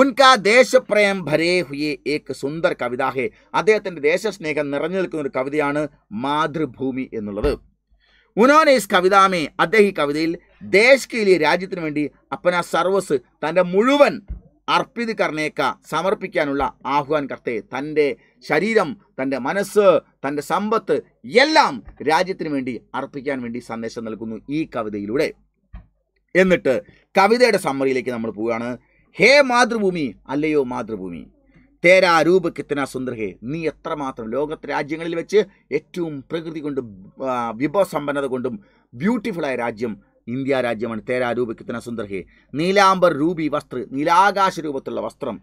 ഉൻകാ ദേശപ്രേം ഭരേ ഹുയേ ഏക്ക് സുന്ദർ കവിതാഹേ അദ്ദേഹത്തിൻ്റെ ദേശസ്നേഹം നിറഞ്ഞു നിൽക്കുന്ന ഒരു കവിതയാണ് മാതൃഭൂമി എന്നുള്ളത് ഉനോനെ ഇസ് കവിതാമേ അദ്ദേഹം ഈ കവിതയിൽ ദേശ് രാജ്യത്തിന് വേണ്ടി അപ്പന സർവസ് തൻ്റെ മുഴുവൻ അർപ്പിത് കർണേക്ക സമർപ്പിക്കാനുള്ള ആഹ്വാൻ കർത്തെ തൻ്റെ ശരീരം തൻ്റെ മനസ്സ് തൻ്റെ സമ്പത്ത് എല്ലാം രാജ്യത്തിന് വേണ്ടി അർപ്പിക്കാൻ വേണ്ടി സന്ദേശം നൽകുന്നു ഈ കവിതയിലൂടെ എന്നിട്ട് കവിതയുടെ സമ്മറിയിലേക്ക് നമ്മൾ പോവുകയാണ് ഹേ മാതൃഭൂമി അല്ലയോ മാതൃഭൂമി തേരാ രൂപ കിത്തന സുന്ദർഹേ നീ എത്രമാത്രം ലോകത്തെ രാജ്യങ്ങളിൽ വെച്ച് ഏറ്റവും പ്രകൃതി കൊണ്ട് വിഭവസമ്പന്നത കൊണ്ടും ബ്യൂട്ടിഫുള്ളായ രാജ്യം ഇന്ത്യ രാജ്യമാണ് തേരാ രൂപക്കിത്തന സുന്ദർഹേ നീലാംബർ രൂപി വസ്ത്ര നീലാകാശ രൂപത്തിലുള്ള വസ്ത്രം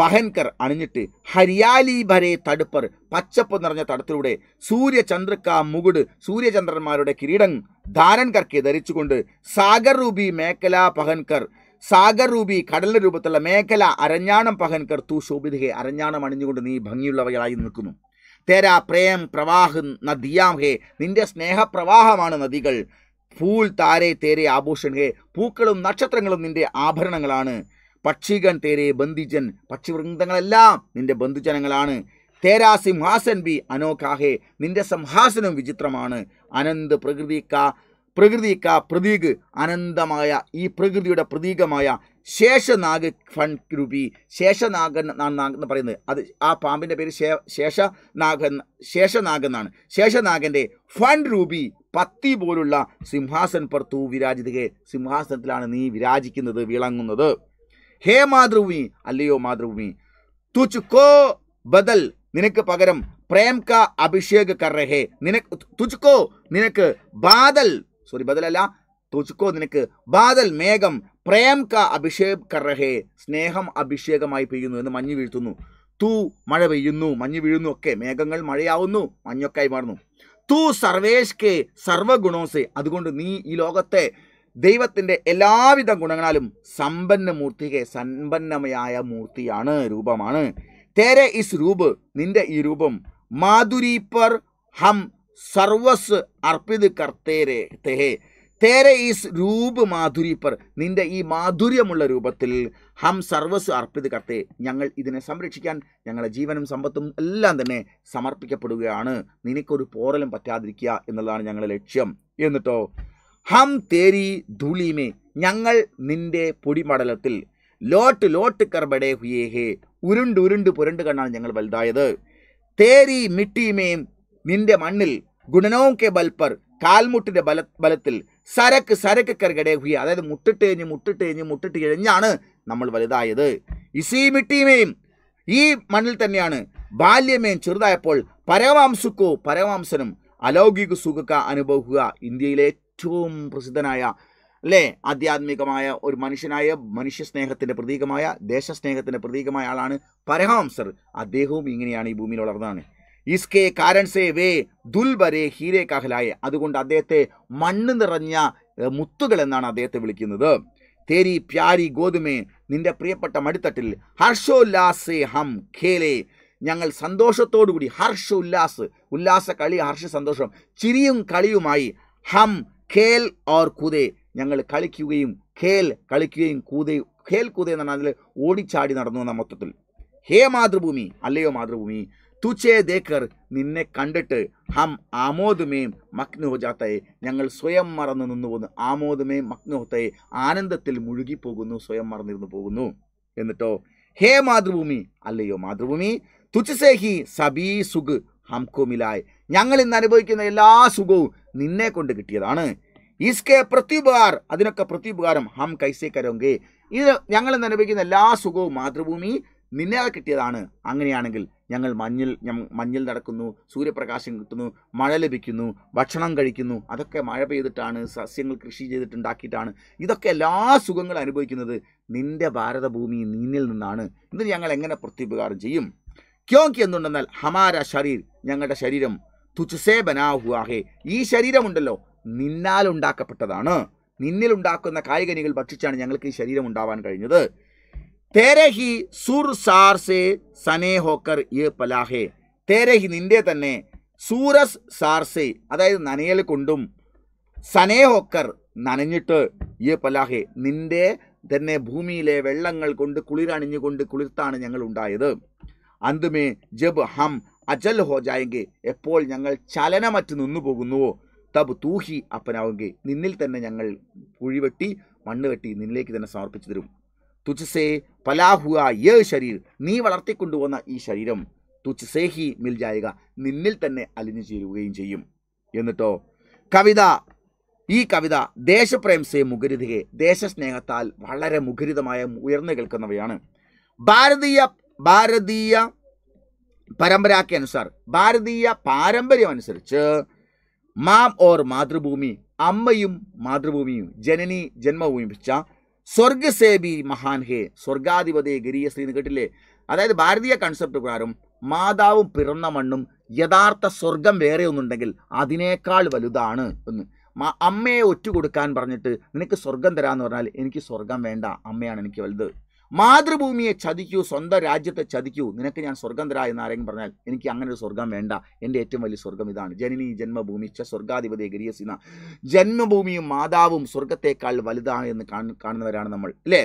പഹൻകർ അണിഞ്ഞിട്ട് ഹരിയാലി ഭരെ തടുപ്പർ പച്ചപ്പ് നിറഞ്ഞ തടത്തിലൂടെ സൂര്യചന്ദ്രക്ക മുകുട് സൂര്യചന്ദ്രന്മാരുടെ കിരീടം ധാരൻകർക്ക് ധരിച്ചുകൊണ്ട് സാഗർ രൂപി മേഖല പഹൻകർ സാഗർ രൂപി കടലിന് രൂപത്തിലുള്ള മേഖല അരഞ്ഞാണം പഹൻകർ തൂ ശോഭിതഹെ അരഞ്ഞാണം അണിഞ്ഞുകൊണ്ട് നീ ഭംഗിയുള്ളവയായി നിൽക്കുന്നു തേരാ പ്രേം പ്രവാഹം നദിയാം ഹേ നിന്റെ സ്നേഹപ്രവാഹമാണ് നദികൾ ഫൂൽ താരെ തേരെ ആഭൂഷണേ പൂക്കളും നക്ഷത്രങ്ങളും നിന്റെ ആഭരണങ്ങളാണ് പക്ഷികൻ തേരെ ബന്ധിജൻ പക്ഷിവൃന്ദങ്ങളെല്ലാം നിന്റെ ബന്ധുജനങ്ങളാണ് തേരാ സിംഹാസൻ ബി അനോഖാഹെ നിന്റെ സംഹാസനം വിചിത്രമാണ് അനന്ത് പ്രകൃതിക്ക പ്രകൃതിക്ക പ്രതീക് അനന്തമായ ഈ പ്രകൃതിയുടെ പ്രതീകമായ ശേഷനാഗ് ഫൺ രൂപി ശേഷനാഗൻ നാഗ് എന്ന് പറയുന്നത് അത് ആ പാമ്പിൻ്റെ പേര് ശേഷനാഗൻ ശേഷനാഗൻ എന്നാണ് ശേഷനാഗൻ്റെ ഫൺ രൂപി പത്തി പോലുള്ള സിംഹാസൻ പുറത്തു വിരാജിതകെ സിംഹാസനത്തിലാണ് നീ വിരാജിക്കുന്നത് വിളങ്ങുന്നത് ഹേ മാതൃഭൂമി അല്ലയോ മാതൃഭൂമി കോ ബദൽ നിനക്ക് പകരം പ്രേം കാ അഭിഷേക കറഹേ നിനക്ക് തുച്ച്കോ നിനക്ക് ബാദൽ സോറി ബദലല്ല തുച്ച്കോ നിനക്ക് ബാദൽ മേഘം പ്രേം കാ അഭിഷേക് കറഹേ സ്നേഹം അഭിഷേകമായി പെയ്യുന്നു എന്ന് മഞ്ഞ് വീഴ്ത്തുന്നു തൂ മഴ പെയ്യുന്നു മഞ്ഞ് വീഴുന്നു ഒക്കെ മേഘങ്ങൾ മഴയാവുന്നു ആയി മാറുന്നു തൂ സർവേഷ്കെ സർവഗുണോസെ അതുകൊണ്ട് നീ ഈ ലോകത്തെ ദൈവത്തിൻ്റെ എല്ലാവിധ ഗുണങ്ങളാലും സമ്പന്ന സമ്പന്നമൂർത്തികെ സമ്പന്നമയായ മൂർത്തിയാണ് രൂപമാണ് തേരെ ഇസ് രൂപ് നിന്റെ ഈ രൂപം മാധുരീപ്പർ ഹം സർവസ് അർപ്പിത് കർത്തേരെ തെഹേ തേരെ ഈസ് രൂപ മാധുരി പർ നിന്റെ ഈ മാധുര്യമുള്ള രൂപത്തിൽ ഹം സർവസ് അർപ്പിത് കർത്തെ ഞങ്ങൾ ഇതിനെ സംരക്ഷിക്കാൻ ഞങ്ങളുടെ ജീവനും സമ്പത്തും എല്ലാം തന്നെ സമർപ്പിക്കപ്പെടുകയാണ് നിനക്കൊരു പോറലും പറ്റാതിരിക്കുക എന്നുള്ളതാണ് ഞങ്ങളുടെ ലക്ഷ്യം എന്നിട്ടോ ഹം തേരി ധൂളിമേ ഞങ്ങൾ നിന്റെ പൊടിമടലത്തിൽ ലോട്ട് ലോട്ട് കർബടെ ഹുയേ ഹേ ഉരുണ്ട് ഉരുണ്ട് പുരണ്ട് കണ്ണാണ് ഞങ്ങൾ വലുതായത് തേരി മിട്ടിമേം നിന്റെ മണ്ണിൽ ഗുണനവും കെ ബൽപ്പർ കാൽമുട്ടിൻ്റെ ബല ബലത്തിൽ സരക്ക് സരക്ക് ഹുയ അതായത് മുട്ടിട്ട് കഴിഞ്ഞ് മുട്ടിട്ട് കഴിഞ്ഞ് മുട്ടിട്ട് കഴിഞ്ഞാണ് നമ്മൾ വലുതായത് ഇസീ മിട്ടിയുമേയും ഈ മണ്ണിൽ തന്നെയാണ് ബാല്യമേയും ചെറുതായപ്പോൾ പരമാംസുക്കോ പരമാംസനും അലൗകിക സുഖക്ക അനുഭവിക്കുക ഇന്ത്യയിലെ ഏറ്റവും പ്രസിദ്ധനായ അല്ലേ ആധ്യാത്മികമായ ഒരു മനുഷ്യനായ മനുഷ്യസ്നേഹത്തിൻ്റെ പ്രതീകമായ ദേശസ്നേഹത്തിൻ്റെ പ്രതീകമായ ആളാണ് പരഹാംസർ അദ്ദേഹവും ഇങ്ങനെയാണ് ഈ ഭൂമിയിൽ വളർന്നതാണ് ഇസ്കെ കാരൻസേ വേ ദുൽബരെ ഹീരെ കഹലായ അതുകൊണ്ട് അദ്ദേഹത്തെ മണ്ണ് നിറഞ്ഞ മുത്തുകൾ എന്നാണ് അദ്ദേഹത്തെ വിളിക്കുന്നത് തേരി പ്യാരി ഗോതുമേ നിന്റെ പ്രിയപ്പെട്ട മടിത്തട്ടിൽ ഹർഷോല്ലാസേ ഹം ഖേലേ ഞങ്ങൾ സന്തോഷത്തോടുകൂടി ഹർഷ ഉല്ലാസ് ഉല്ലാസ കളി ഹർഷ സന്തോഷം ചിരിയും കളിയുമായി ഹം ഖേൽ ഓർ കൂതേ ഞങ്ങൾ കളിക്കുകയും ഖേൽ കളിക്കുകയും കൂതേ ഖേൽ കൂതേ എന്നാണ് അതിൽ ഓടിച്ചാടി നടന്നു എന്ന മൊത്തത്തിൽ ഹേ മാതൃഭൂമി അല്ലയോ മാതൃഭൂമി തുച്ചേ ദേക്കർ നിന്നെ കണ്ടിട്ട് ഹം ആമോദമേം മഗ്നു ഞങ്ങൾ സ്വയം മറന്നു നിന്നു പോകുന്നു ആമോദമേം മഗ്നോത്തയെ ആനന്ദത്തിൽ മുഴുകിപ്പോകുന്നു സ്വയം മറന്നിരുന്നു പോകുന്നു എന്നിട്ടോ ഹേ മാതൃഭൂമി അല്ലയോ മാതൃഭൂമി തുച്ഛസേഹി സബീ സുഖ് ഹംകോമിലായ് ഞങ്ങൾ ഇന്ന് അനുഭവിക്കുന്ന എല്ലാ സുഖവും നിന്നെ കൊണ്ട് കിട്ടിയതാണ് ഇസ്കെ പ്രത്യുപകാർ അതിനൊക്കെ പ്രത്യുപകാരം ഹം കൈസേ കരോങ്കെ ഇത് ഞങ്ങൾ ഇന്ന് അനുഭവിക്കുന്ന എല്ലാ സുഖവും മാതൃഭൂമി നിന്നേറെ കിട്ടിയതാണ് അങ്ങനെയാണെങ്കിൽ ഞങ്ങൾ മഞ്ഞിൽ മഞ്ഞിൽ നടക്കുന്നു സൂര്യപ്രകാശം കിട്ടുന്നു മഴ ലഭിക്കുന്നു ഭക്ഷണം കഴിക്കുന്നു അതൊക്കെ മഴ പെയ്തിട്ടാണ് സസ്യങ്ങൾ കൃഷി ചെയ്തിട്ടുണ്ടാക്കിയിട്ടാണ് ഇതൊക്കെ എല്ലാ സുഖങ്ങളും അനുഭവിക്കുന്നത് നിന്റെ ഭാരതഭൂമി നിന്നിൽ നിന്നാണ് ഇന്ന് ഞങ്ങൾ എങ്ങനെ പ്രത്യുപകാരം ചെയ്യും ക്യോങ്കി എന്തുണ്ടെന്നാൽ ഹമാര ശരീർ ഞങ്ങളുടെ ശരീരം തുച്ഛസേ ബനാഹുവാഹേ ഈ ശരീരമുണ്ടല്ലോ നിന്നാൽ ഉണ്ടാക്കപ്പെട്ടതാണ് നിന്നിലുണ്ടാക്കുന്ന കായികനികൾ ഭക്ഷിച്ചാണ് ഞങ്ങൾക്ക് ഈ ശരീരം ഉണ്ടാവാൻ കഴിഞ്ഞത് തേരെ ഹി സുർ സാർ സേ സനേ ഹോക്കർ യു പലാഹേ തേരെ ഹി നിന്റെ തന്നെ സൂരസ് സാർസെ അതായത് നനയൽ കൊണ്ടും സനേ ഹോക്കർ നനഞ്ഞിട്ട് യു പലാഹേ നിന്റെ തന്നെ ഭൂമിയിലെ വെള്ളങ്ങൾ കൊണ്ട് കുളിരണിഞ്ഞുകൊണ്ട് കുളിർത്താണ് ഞങ്ങൾ ഉണ്ടായത് അന്തുമേ ജബ് ഹം അജൽ ഹോ ജായെങ്കിൽ എപ്പോൾ ഞങ്ങൾ ചലനമറ്റ് നിന്നു പോകുന്നുവോ തബ് തൂഹി അപ്പനാവുകെ നിന്നിൽ തന്നെ ഞങ്ങൾ കുഴിവെട്ടി മണ്ണ് കെട്ടി നിന്നിലേക്ക് തന്നെ സമർപ്പിച്ചു തരും തുച്ഛസേ പലാഹുവ യേ ശരീർ നീ വളർത്തിക്കൊണ്ടുവന്ന ഈ ശരീരം തുച്ഛസേഹി മിൽജായുക നിന്നിൽ തന്നെ അലിഞ്ഞു ചേരുകയും ചെയ്യും എന്നിട്ടോ കവിത ഈ കവിത ദേശപ്രേം സേ മുഖരിതയെ ദേശസ്നേഹത്താൽ വളരെ മുഖരിതമായ ഉയർന്നു കേൾക്കുന്നവയാണ് ഭാരതീയ ഭാരതീയ പരമ്പരാക്ക് അനുസാർ ഭാരതീയ പാരമ്പര്യം അനുസരിച്ച് മാം ഓർ മാതൃഭൂമി അമ്മയും മാതൃഭൂമിയും ജനനി ജന്മഭൂമിപ്പിച്ച സ്വർഗസേബി മഹാൻ ഹേ സ്വർഗാധിപതി ഗരിയ ശ്രീ എന്ന് കേട്ടില്ലേ അതായത് ഭാരതീയ കൺസെപ്റ്റ് പ്രകാരം മാതാവും പിറന്ന മണ്ണും യഥാർത്ഥ സ്വർഗം വേറെ ഒന്നുണ്ടെങ്കിൽ അതിനേക്കാൾ വലുതാണ് എന്ന് അമ്മയെ ഒറ്റ കൊടുക്കാൻ പറഞ്ഞിട്ട് നിനക്ക് സ്വർഗം തരാമെന്ന് പറഞ്ഞാൽ എനിക്ക് സ്വർഗം വേണ്ട അമ്മയാണ് എനിക്ക് വലുത് മാതൃഭൂമിയെ ചതിക്കൂ സ്വന്തം രാജ്യത്തെ ചതിക്കൂ നിനക്ക് ഞാൻ സ്വർഗം തരാ എന്ന് ആരെങ്കിലും പറഞ്ഞാൽ എനിക്ക് അങ്ങനെ ഒരു സ്വർഗം വേണ്ട എൻ്റെ ഏറ്റവും വലിയ സ്വർഗം ഇതാണ് ജനനി ജന്മഭൂമി ച സ്വർഗാധിപതി ഗരിയസിന ജന്മഭൂമിയും മാതാവും സ്വർഗത്തേക്കാൾ വലുതാണ് എന്ന് കാണുന്നവരാണ് നമ്മൾ അല്ലേ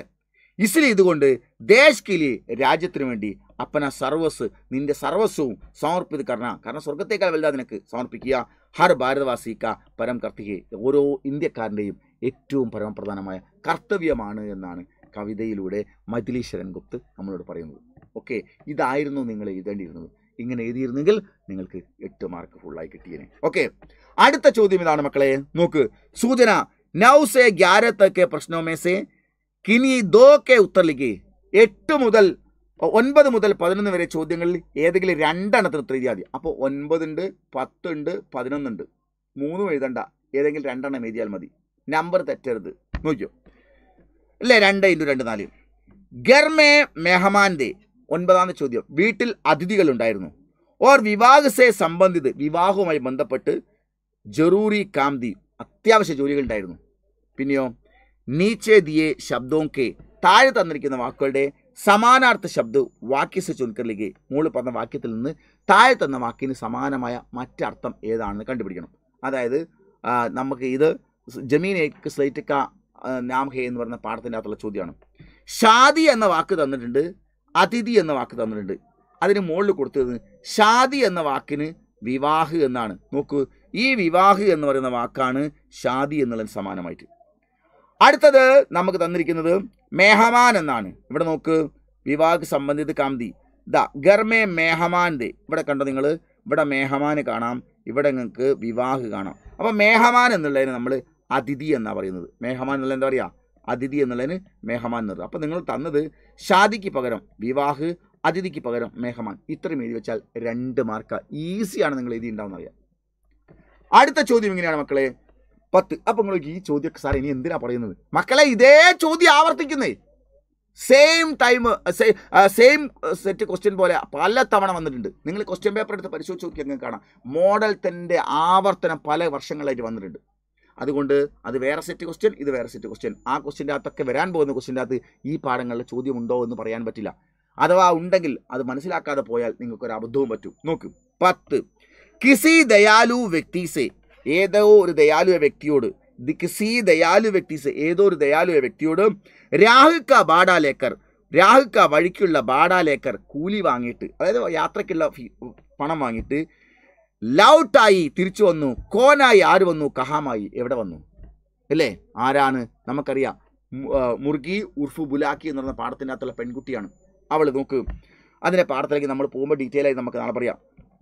ഇസ്ലി ഇതുകൊണ്ട് ദേശ് കിലി രാജ്യത്തിനു വേണ്ടി അപ്പന സർവസ് നിന്റെ സർവസ്വവും സമർപ്പിത് കർണ കാരണം സ്വർഗത്തേക്കാൾ വലുതാ നിനക്ക് സമർപ്പിക്കുക ഹർ ഭാരതവാസിക്ക പരം കർത്തികെ ഓരോ ഇന്ത്യക്കാരൻ്റെയും ഏറ്റവും പരമപ്രധാനമായ കർത്തവ്യമാണ് എന്നാണ് കവിതയിലൂടെ മതിലി ഗുപ്ത് നമ്മളോട് പറയുന്നത് ഓക്കെ ഇതായിരുന്നു നിങ്ങൾ എഴുതേണ്ടിയിരുന്നത് ഇങ്ങനെ എഴുതിയിരുന്നെങ്കിൽ നിങ്ങൾക്ക് എട്ട് മാർക്ക് ഫുള്ളായി കിട്ടിയേനെ ഓക്കെ അടുത്ത ചോദ്യം ഇതാണ് മക്കളെ നോക്ക് സൂചന നൗ ഗ്യാരത്തൊക്കെ ഗ്യാര തക്ക് കിനി ദോക്കെ കെ എട്ട് മുതൽ ഒൻപത് മുതൽ പതിനൊന്ന് വരെ ചോദ്യങ്ങളിൽ ഏതെങ്കിലും രണ്ടെണ്ണത്തിന് ഉത്തരം എഴുതിയാൽ മതി അപ്പോൾ ഒൻപതുണ്ട് പത്തുണ്ട് പതിനൊന്നുണ്ട് മൂന്നും എഴുതണ്ട ഏതെങ്കിലും രണ്ടെണ്ണം എഴുതിയാൽ മതി നമ്പർ തെറ്റരുത് നോക്കിയോ അല്ലേ രണ്ട് ഇൻറ്റു രണ്ട് നാല് ഗർമേ മെഹമാൻ്റെ ഒൻപതാമത്തെ ചോദ്യം വീട്ടിൽ അതിഥികളുണ്ടായിരുന്നു ഓർ വിവാഹസെ സംബന്ധിത് വിവാഹവുമായി ബന്ധപ്പെട്ട് ജറൂറി കാന്തി അത്യാവശ്യ ജോലികൾ ഉണ്ടായിരുന്നു പിന്നെയോ നീച്ചേ ദിയെ ശബ്ദവും കെ താഴെ തന്നിരിക്കുന്ന വാക്കുകളുടെ സമാനാർത്ഥ ശബ്ദ വാക്യസ് ചുൽക്കറിലേക്ക് മുകളിൽ പറഞ്ഞ വാക്യത്തിൽ നിന്ന് താഴെ തന്ന വാക്കിന് സമാനമായ മറ്റർത്ഥം ഏതാണെന്ന് കണ്ടുപിടിക്കണം അതായത് നമുക്ക് ഇത് ജമീനേക്ക് ഏക്ക് സ്ലേറ്റ് ക നാം ഹേ എന്ന് പറയുന്ന പാഠത്തിൻ്റെ അകത്തുള്ള ചോദ്യമാണ് ഷാദി എന്ന വാക്ക് തന്നിട്ടുണ്ട് അതിഥി എന്ന വാക്ക് തന്നിട്ടുണ്ട് അതിന് മുകളിൽ കൊടുത്തത് ഷാദി എന്ന വാക്കിന് വിവാഹ് എന്നാണ് നോക്കൂ ഈ വിവാഹ് എന്ന് പറയുന്ന വാക്കാണ് ഷാദി എന്നുള്ളതിന് സമാനമായിട്ട് അടുത്തത് നമുക്ക് തന്നിരിക്കുന്നത് മെഹമാൻ എന്നാണ് ഇവിടെ നോക്ക് വിവാഹ് സംബന്ധിത കാന്തി ദ ഗർമേ മേഹമാൻ ദേ ഇവിടെ കണ്ടോ നിങ്ങൾ ഇവിടെ മേഹമാന് കാണാം ഇവിടെ നിങ്ങൾക്ക് വിവാഹ് കാണാം അപ്പോൾ മേഹമാൻ എന്നുള്ളതിന് നമ്മൾ അതിഥി എന്നാണ് പറയുന്നത് മേഹമാൻ എന്നുള്ള എന്താ പറയുക അതിഥി എന്നുള്ളതിന് മേഹമാൻ എന്നത് അപ്പോൾ നിങ്ങൾ തന്നത് ഷാദിക്ക് പകരം വിവാഹ് അതിഥിക്ക് പകരം മേഹമാൻ ഇത്രയും എഴുതി വെച്ചാൽ രണ്ട് മാർക്ക് ഈസിയാണ് നിങ്ങൾ എഴുതി ഉണ്ടാവുന്ന അറിയാം അടുത്ത ചോദ്യം എങ്ങനെയാണ് മക്കളെ പത്ത് അപ്പം നിങ്ങൾ ഈ ചോദ്യമൊക്കെ സാർ ഇനി എന്തിനാ പറയുന്നത് മക്കളെ ഇതേ ചോദ്യം ആവർത്തിക്കുന്നേ same time same set question പോലെ പല തവണ വന്നിട്ടുണ്ട് നിങ്ങൾ ക്വസ്റ്റ്യൻ പേപ്പർ എടുത്ത് പരിശോധിച്ച് നോക്കി കാണാം മോഡൽ തൻ്റെ ആവർത്തനം പല വർഷങ്ങളായിട്ട് വന്നിട്ടുണ്ട് അതുകൊണ്ട് അത് വേറെ സെറ്റ് ക്വസ്റ്റ്യൻ ഇത് വേറെ സെറ്റ് ക്വസ്റ്റ്യൻ ആ ക്വസ്റ്റിൻ്റെ അകത്തൊക്കെ വരാൻ പോകുന്ന ക്വസ്റ്റിൻ്റെ അകത്ത് ഈ പാഠങ്ങളുടെ ചോദ്യമുണ്ടോ എന്ന് പറയാൻ പറ്റില്ല അഥവാ ഉണ്ടെങ്കിൽ അത് മനസ്സിലാക്കാതെ പോയാൽ നിങ്ങൾക്ക് ഒരു അബദ്ധവും പറ്റും നോക്കൂ പത്ത് കിസി ദയാലു വ്യക്തിസെ ഏതോ ഒരു ദയാലു വ്യക്തിയോട് ദി കിസി ദയാലു വ്യക്തീസ് ഏതോ ഒരു ദയാലു വ്യക്തിയോട് രാഹുക്ക ബാഡാലേക്കർ രാഹുക്ക വഴിക്കുള്ള ബാഡാലേക്കർ കൂലി വാങ്ങിയിട്ട് അതായത് യാത്രയ്ക്കുള്ള പണം വാങ്ങിയിട്ട് ലൗട്ടായി തിരിച്ചു വന്നു കോനായി ആര് വന്നു കഹാമായി എവിടെ വന്നു അല്ലേ ആരാണ് നമുക്കറിയാം മുർഗി ഉർഫു ബുലാക്കി എന്ന് പറഞ്ഞ പാടത്തിൻ്റെ അകത്തുള്ള പെൺകുട്ടിയാണ് അവൾ നോക്ക് അതിൻ്റെ പാടത്തിലേക്ക് നമ്മൾ പോകുമ്പോൾ ഡീറ്റെയിൽ ആയി നമുക്ക് നാളെ പറയാം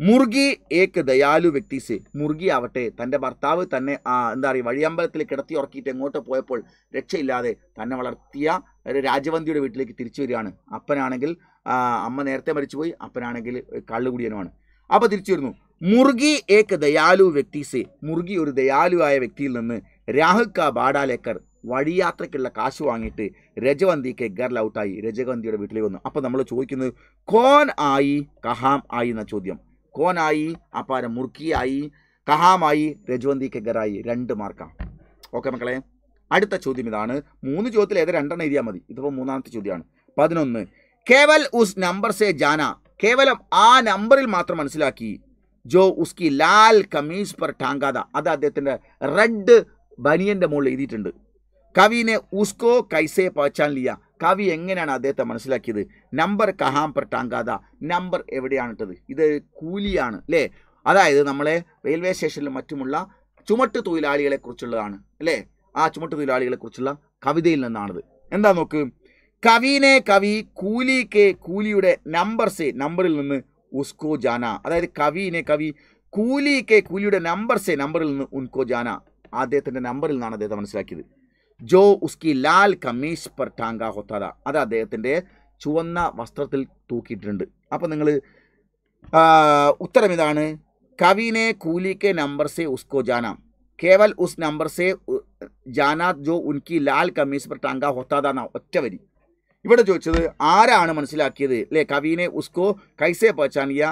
മുർഗി ഏക്ക് ദയാലു വ്യക്തിസ് മുർഗി ആവട്ടെ തൻ്റെ ഭർത്താവ് തന്നെ എന്താ പറയുക വഴിയമ്പലത്തിൽ കിടത്തി ഉറക്കിയിട്ട് എങ്ങോട്ട് പോയപ്പോൾ രക്ഷയില്ലാതെ തന്നെ വളർത്തിയ ഒരു രാജവന്തിയുടെ വീട്ടിലേക്ക് തിരിച്ചു വരികയാണ് അപ്പനാണെങ്കിൽ അമ്മ നേരത്തെ മരിച്ചുപോയി അപ്പനാണെങ്കിൽ കള്ളുകുടിയനുമാണ് അപ്പോൾ തിരിച്ചു വരുന്നു മുർഗി ഏക്ക് ദയാലു വ്യക്തി സെ മുർഗി ഒരു ദയാലുവായ വ്യക്തിയിൽ നിന്ന് രാഹുൽ കാ ബാഡാലേക്കർ വഴിയാത്രയ്ക്കുള്ള കാശ് വാങ്ങിയിട്ട് രജവന്തിക്ക് ഗർ ലൗട്ടായി രജവന്തിയുടെ വീട്ടിലേക്ക് വന്നു അപ്പോൾ നമ്മൾ ചോദിക്കുന്നത് കോൻ ആയി കഹാം ആയി എന്ന ചോദ്യം കോൻ ആയി അപ്പാരം ആയി കഹാമായി രജവന്തിക്ക് ഗറായി രണ്ട് മാർക്കാണ് ഓക്കെ മക്കളെ അടുത്ത ചോദ്യം ഇതാണ് മൂന്ന് ചോദ്യത്തിൽ ഏത് രണ്ടെണ്ണം എഴുതിയാൽ മതി ഇതിപ്പോൾ മൂന്നാമത്തെ ചോദ്യമാണ് പതിനൊന്ന് കേവൽ ഉസ് നമ്പർ സെ ജാന കേവലം ആ നമ്പറിൽ മാത്രം മനസ്സിലാക്കി जो उसकी लाल कमीज पर ടാങ്കാ അത് അദ്ദേഹത്തിൻ്റെ റെഡ് ബനിയൻ്റെ മുകളിൽ എഴുതിയിട്ടുണ്ട് കവിനെ ഉസ്കോ കൈസേ പഹച്ചാൻ ലിയ കവി എങ്ങനെയാണ് അദ്ദേഹത്തെ മനസ്സിലാക്കിയത് നമ്പർ കഹാം പർ ടാങ്കാത നമ്പർ എവിടെയാണ് ഇട്ടത് ഇത് കൂലിയാണ് അല്ലേ അതായത് നമ്മളെ റെയിൽവേ സ്റ്റേഷനിലും മറ്റുമുള്ള ചുമട്ട് തൊഴിലാളികളെ കുറിച്ചുള്ളതാണ് അല്ലേ ആ ചുമട്ട് തൊഴിലാളികളെ കുറിച്ചുള്ള കവിതയിൽ നിന്നാണത് എന്താ നോക്ക് കവിനെ കവി കൂലി കെ കൂലിയുടെ നമ്പർ സേ നമ്പറിൽ നിന്ന് ഉസ്കോ ജാന അതായത് കവിനെ കവി കൂലി കെ കൂലിയുടെ നമ്പർ സേ നമ്പറിൽ നിന്ന് ഉൻകോ ജാന അദ്ദേഹത്തിൻ്റെ നമ്പറിൽ നിന്നാണ് അദ്ദേഹത്തെ മനസ്സിലാക്കിയത് ജോ ഉസ്കി ലാൽ കമീഷ് പർ ടാങ്ക ഹൊത്താത അത് അദ്ദേഹത്തിൻ്റെ ചുവന്ന വസ്ത്രത്തിൽ തൂക്കിയിട്ടുണ്ട് അപ്പം നിങ്ങൾ ഉത്തരം ഇതാണ് കവിനെ കൂലി കെ നമ്പർ സേ ഉസ്കോ ജാന കേവൽ ഉസ് നമ്പർ സേ ജാനാ ജോ ഉൻകി ലാൽ കമീസ് പർ ടാങ്ക ഹൊത്താത ഒറ്റ വരി ഇവിടെ ചോദിച്ചത് ആരാണ് മനസ്സിലാക്കിയത് അല്ലേ കവീനെ ഉസ്കോ കൈസേ പഹച്ചാനിയ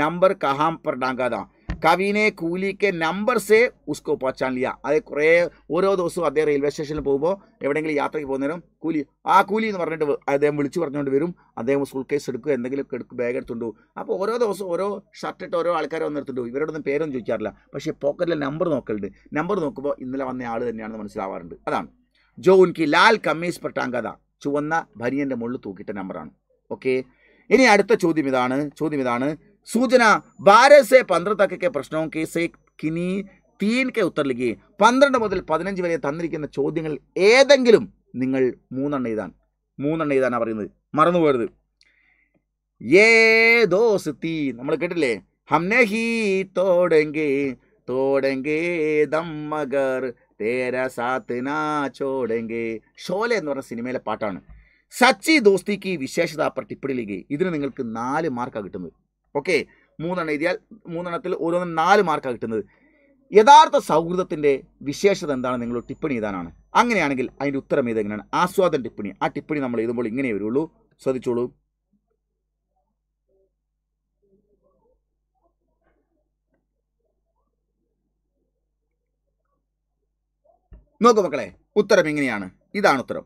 നമ്പർ കഹാം പർ ഡാങ്കാത കവീനെ കൂലിക്ക് നമ്പർ സേ ഉസ്കോ പഹച്ചാൻ അത് കുറേ ഓരോ ദിവസവും അദ്ദേഹം റെയിൽവേ സ്റ്റേഷനിൽ പോകുമ്പോൾ എവിടെയെങ്കിലും യാത്രയ്ക്ക് പോകുന്നേരം കൂലി ആ കൂലി എന്ന് പറഞ്ഞിട്ട് അദ്ദേഹം വിളിച്ചു പറഞ്ഞുകൊണ്ട് വരും അദ്ദേഹം സ്കൂൾ കേസ് എടുക്കുക എന്തെങ്കിലും എടുക്കും ബാഗ് എടുത്തുണ്ടോ അപ്പോൾ ഓരോ ദിവസം ഓരോ ഷർട്ട് ഇട്ട് ഓരോ ആൾക്കാരെ വന്നെടുത്തുണ്ടോ ഇവരോടൊന്നും പേരൊന്നും ചോദിക്കാറില്ല പക്ഷേ പോക്കറ്റിലെ നമ്പർ നോക്കലുണ്ട് നമ്പർ നോക്കുമ്പോൾ ഇന്നലെ വന്ന ആൾ തന്നെയാണെന്ന് മനസ്സിലാവാറുണ്ട് അതാണ് ജോ ഉൻകി ലാൽ കമ്മീസ് പെട്ടാങ്കത ചുവന്ന ഭനിയൻ്റെ മുകളിൽ തൂക്കിയിട്ട നമ്പറാണ് ഓക്കെ ഇനി അടുത്ത ചോദ്യം ഇതാണ് ചോദ്യം ഇതാണ് സൂചന ബാരസെ സെ പ്രശ്നവും കെ സെ കിനി തീൻ കെ ഉത്തരലിക്ക് പന്ത്രണ്ട് മുതൽ പതിനഞ്ച് വരെ തന്നിരിക്കുന്ന ചോദ്യങ്ങൾ ഏതെങ്കിലും നിങ്ങൾ മൂന്നെണ്ണ എഴുതാൻ മൂന്നെണ്ണ എഴുതാനാണ് പറയുന്നത് മറന്നുപോയത് പോരുത് ഏ ദോസ് തീ നമ്മൾ കേട്ടില്ലേ ഹംനെ ഹീ തോടെങ്കേ തോടെങ്കേ ദമ്മകർ തേര സാത്ത് നാ ചോടെങ്കെ ഷോലെ എന്ന് പറഞ്ഞ സിനിമയിലെ പാട്ടാണ് സച്ചി ദോസ്തിക്ക് വിശേഷത അപ്പർ ടിപ്പിടിലേക്ക് ഇതിന് നിങ്ങൾക്ക് നാല് മാർക്കാണ് കിട്ടുന്നത് ഓക്കെ മൂന്നെണ്ണം എഴുതിയാൽ മൂന്നെണ്ണത്തിൽ ഓരോന്നും നാല് മാർക്കാണ് കിട്ടുന്നത് യഥാർത്ഥ സൗഹൃദത്തിൻ്റെ വിശേഷത എന്താണ് നിങ്ങൾ ടിപ്പണി എഴുതാനാണ് അങ്ങനെയാണെങ്കിൽ അതിൻ്റെ ഉത്തരം ഏതെങ്ങനെയാണ് ആസ്വാദൻ ടിപ്പണി ആ ടിപ്പണി നമ്മൾ എഴുതുമ്പോൾ ഇങ്ങനെ വരുള്ളൂ ശ്രദ്ധിച്ചോളൂ നോക്കൂ മക്കളെ ഉത്തരം എങ്ങനെയാണ് ഇതാണ് ഉത്തരം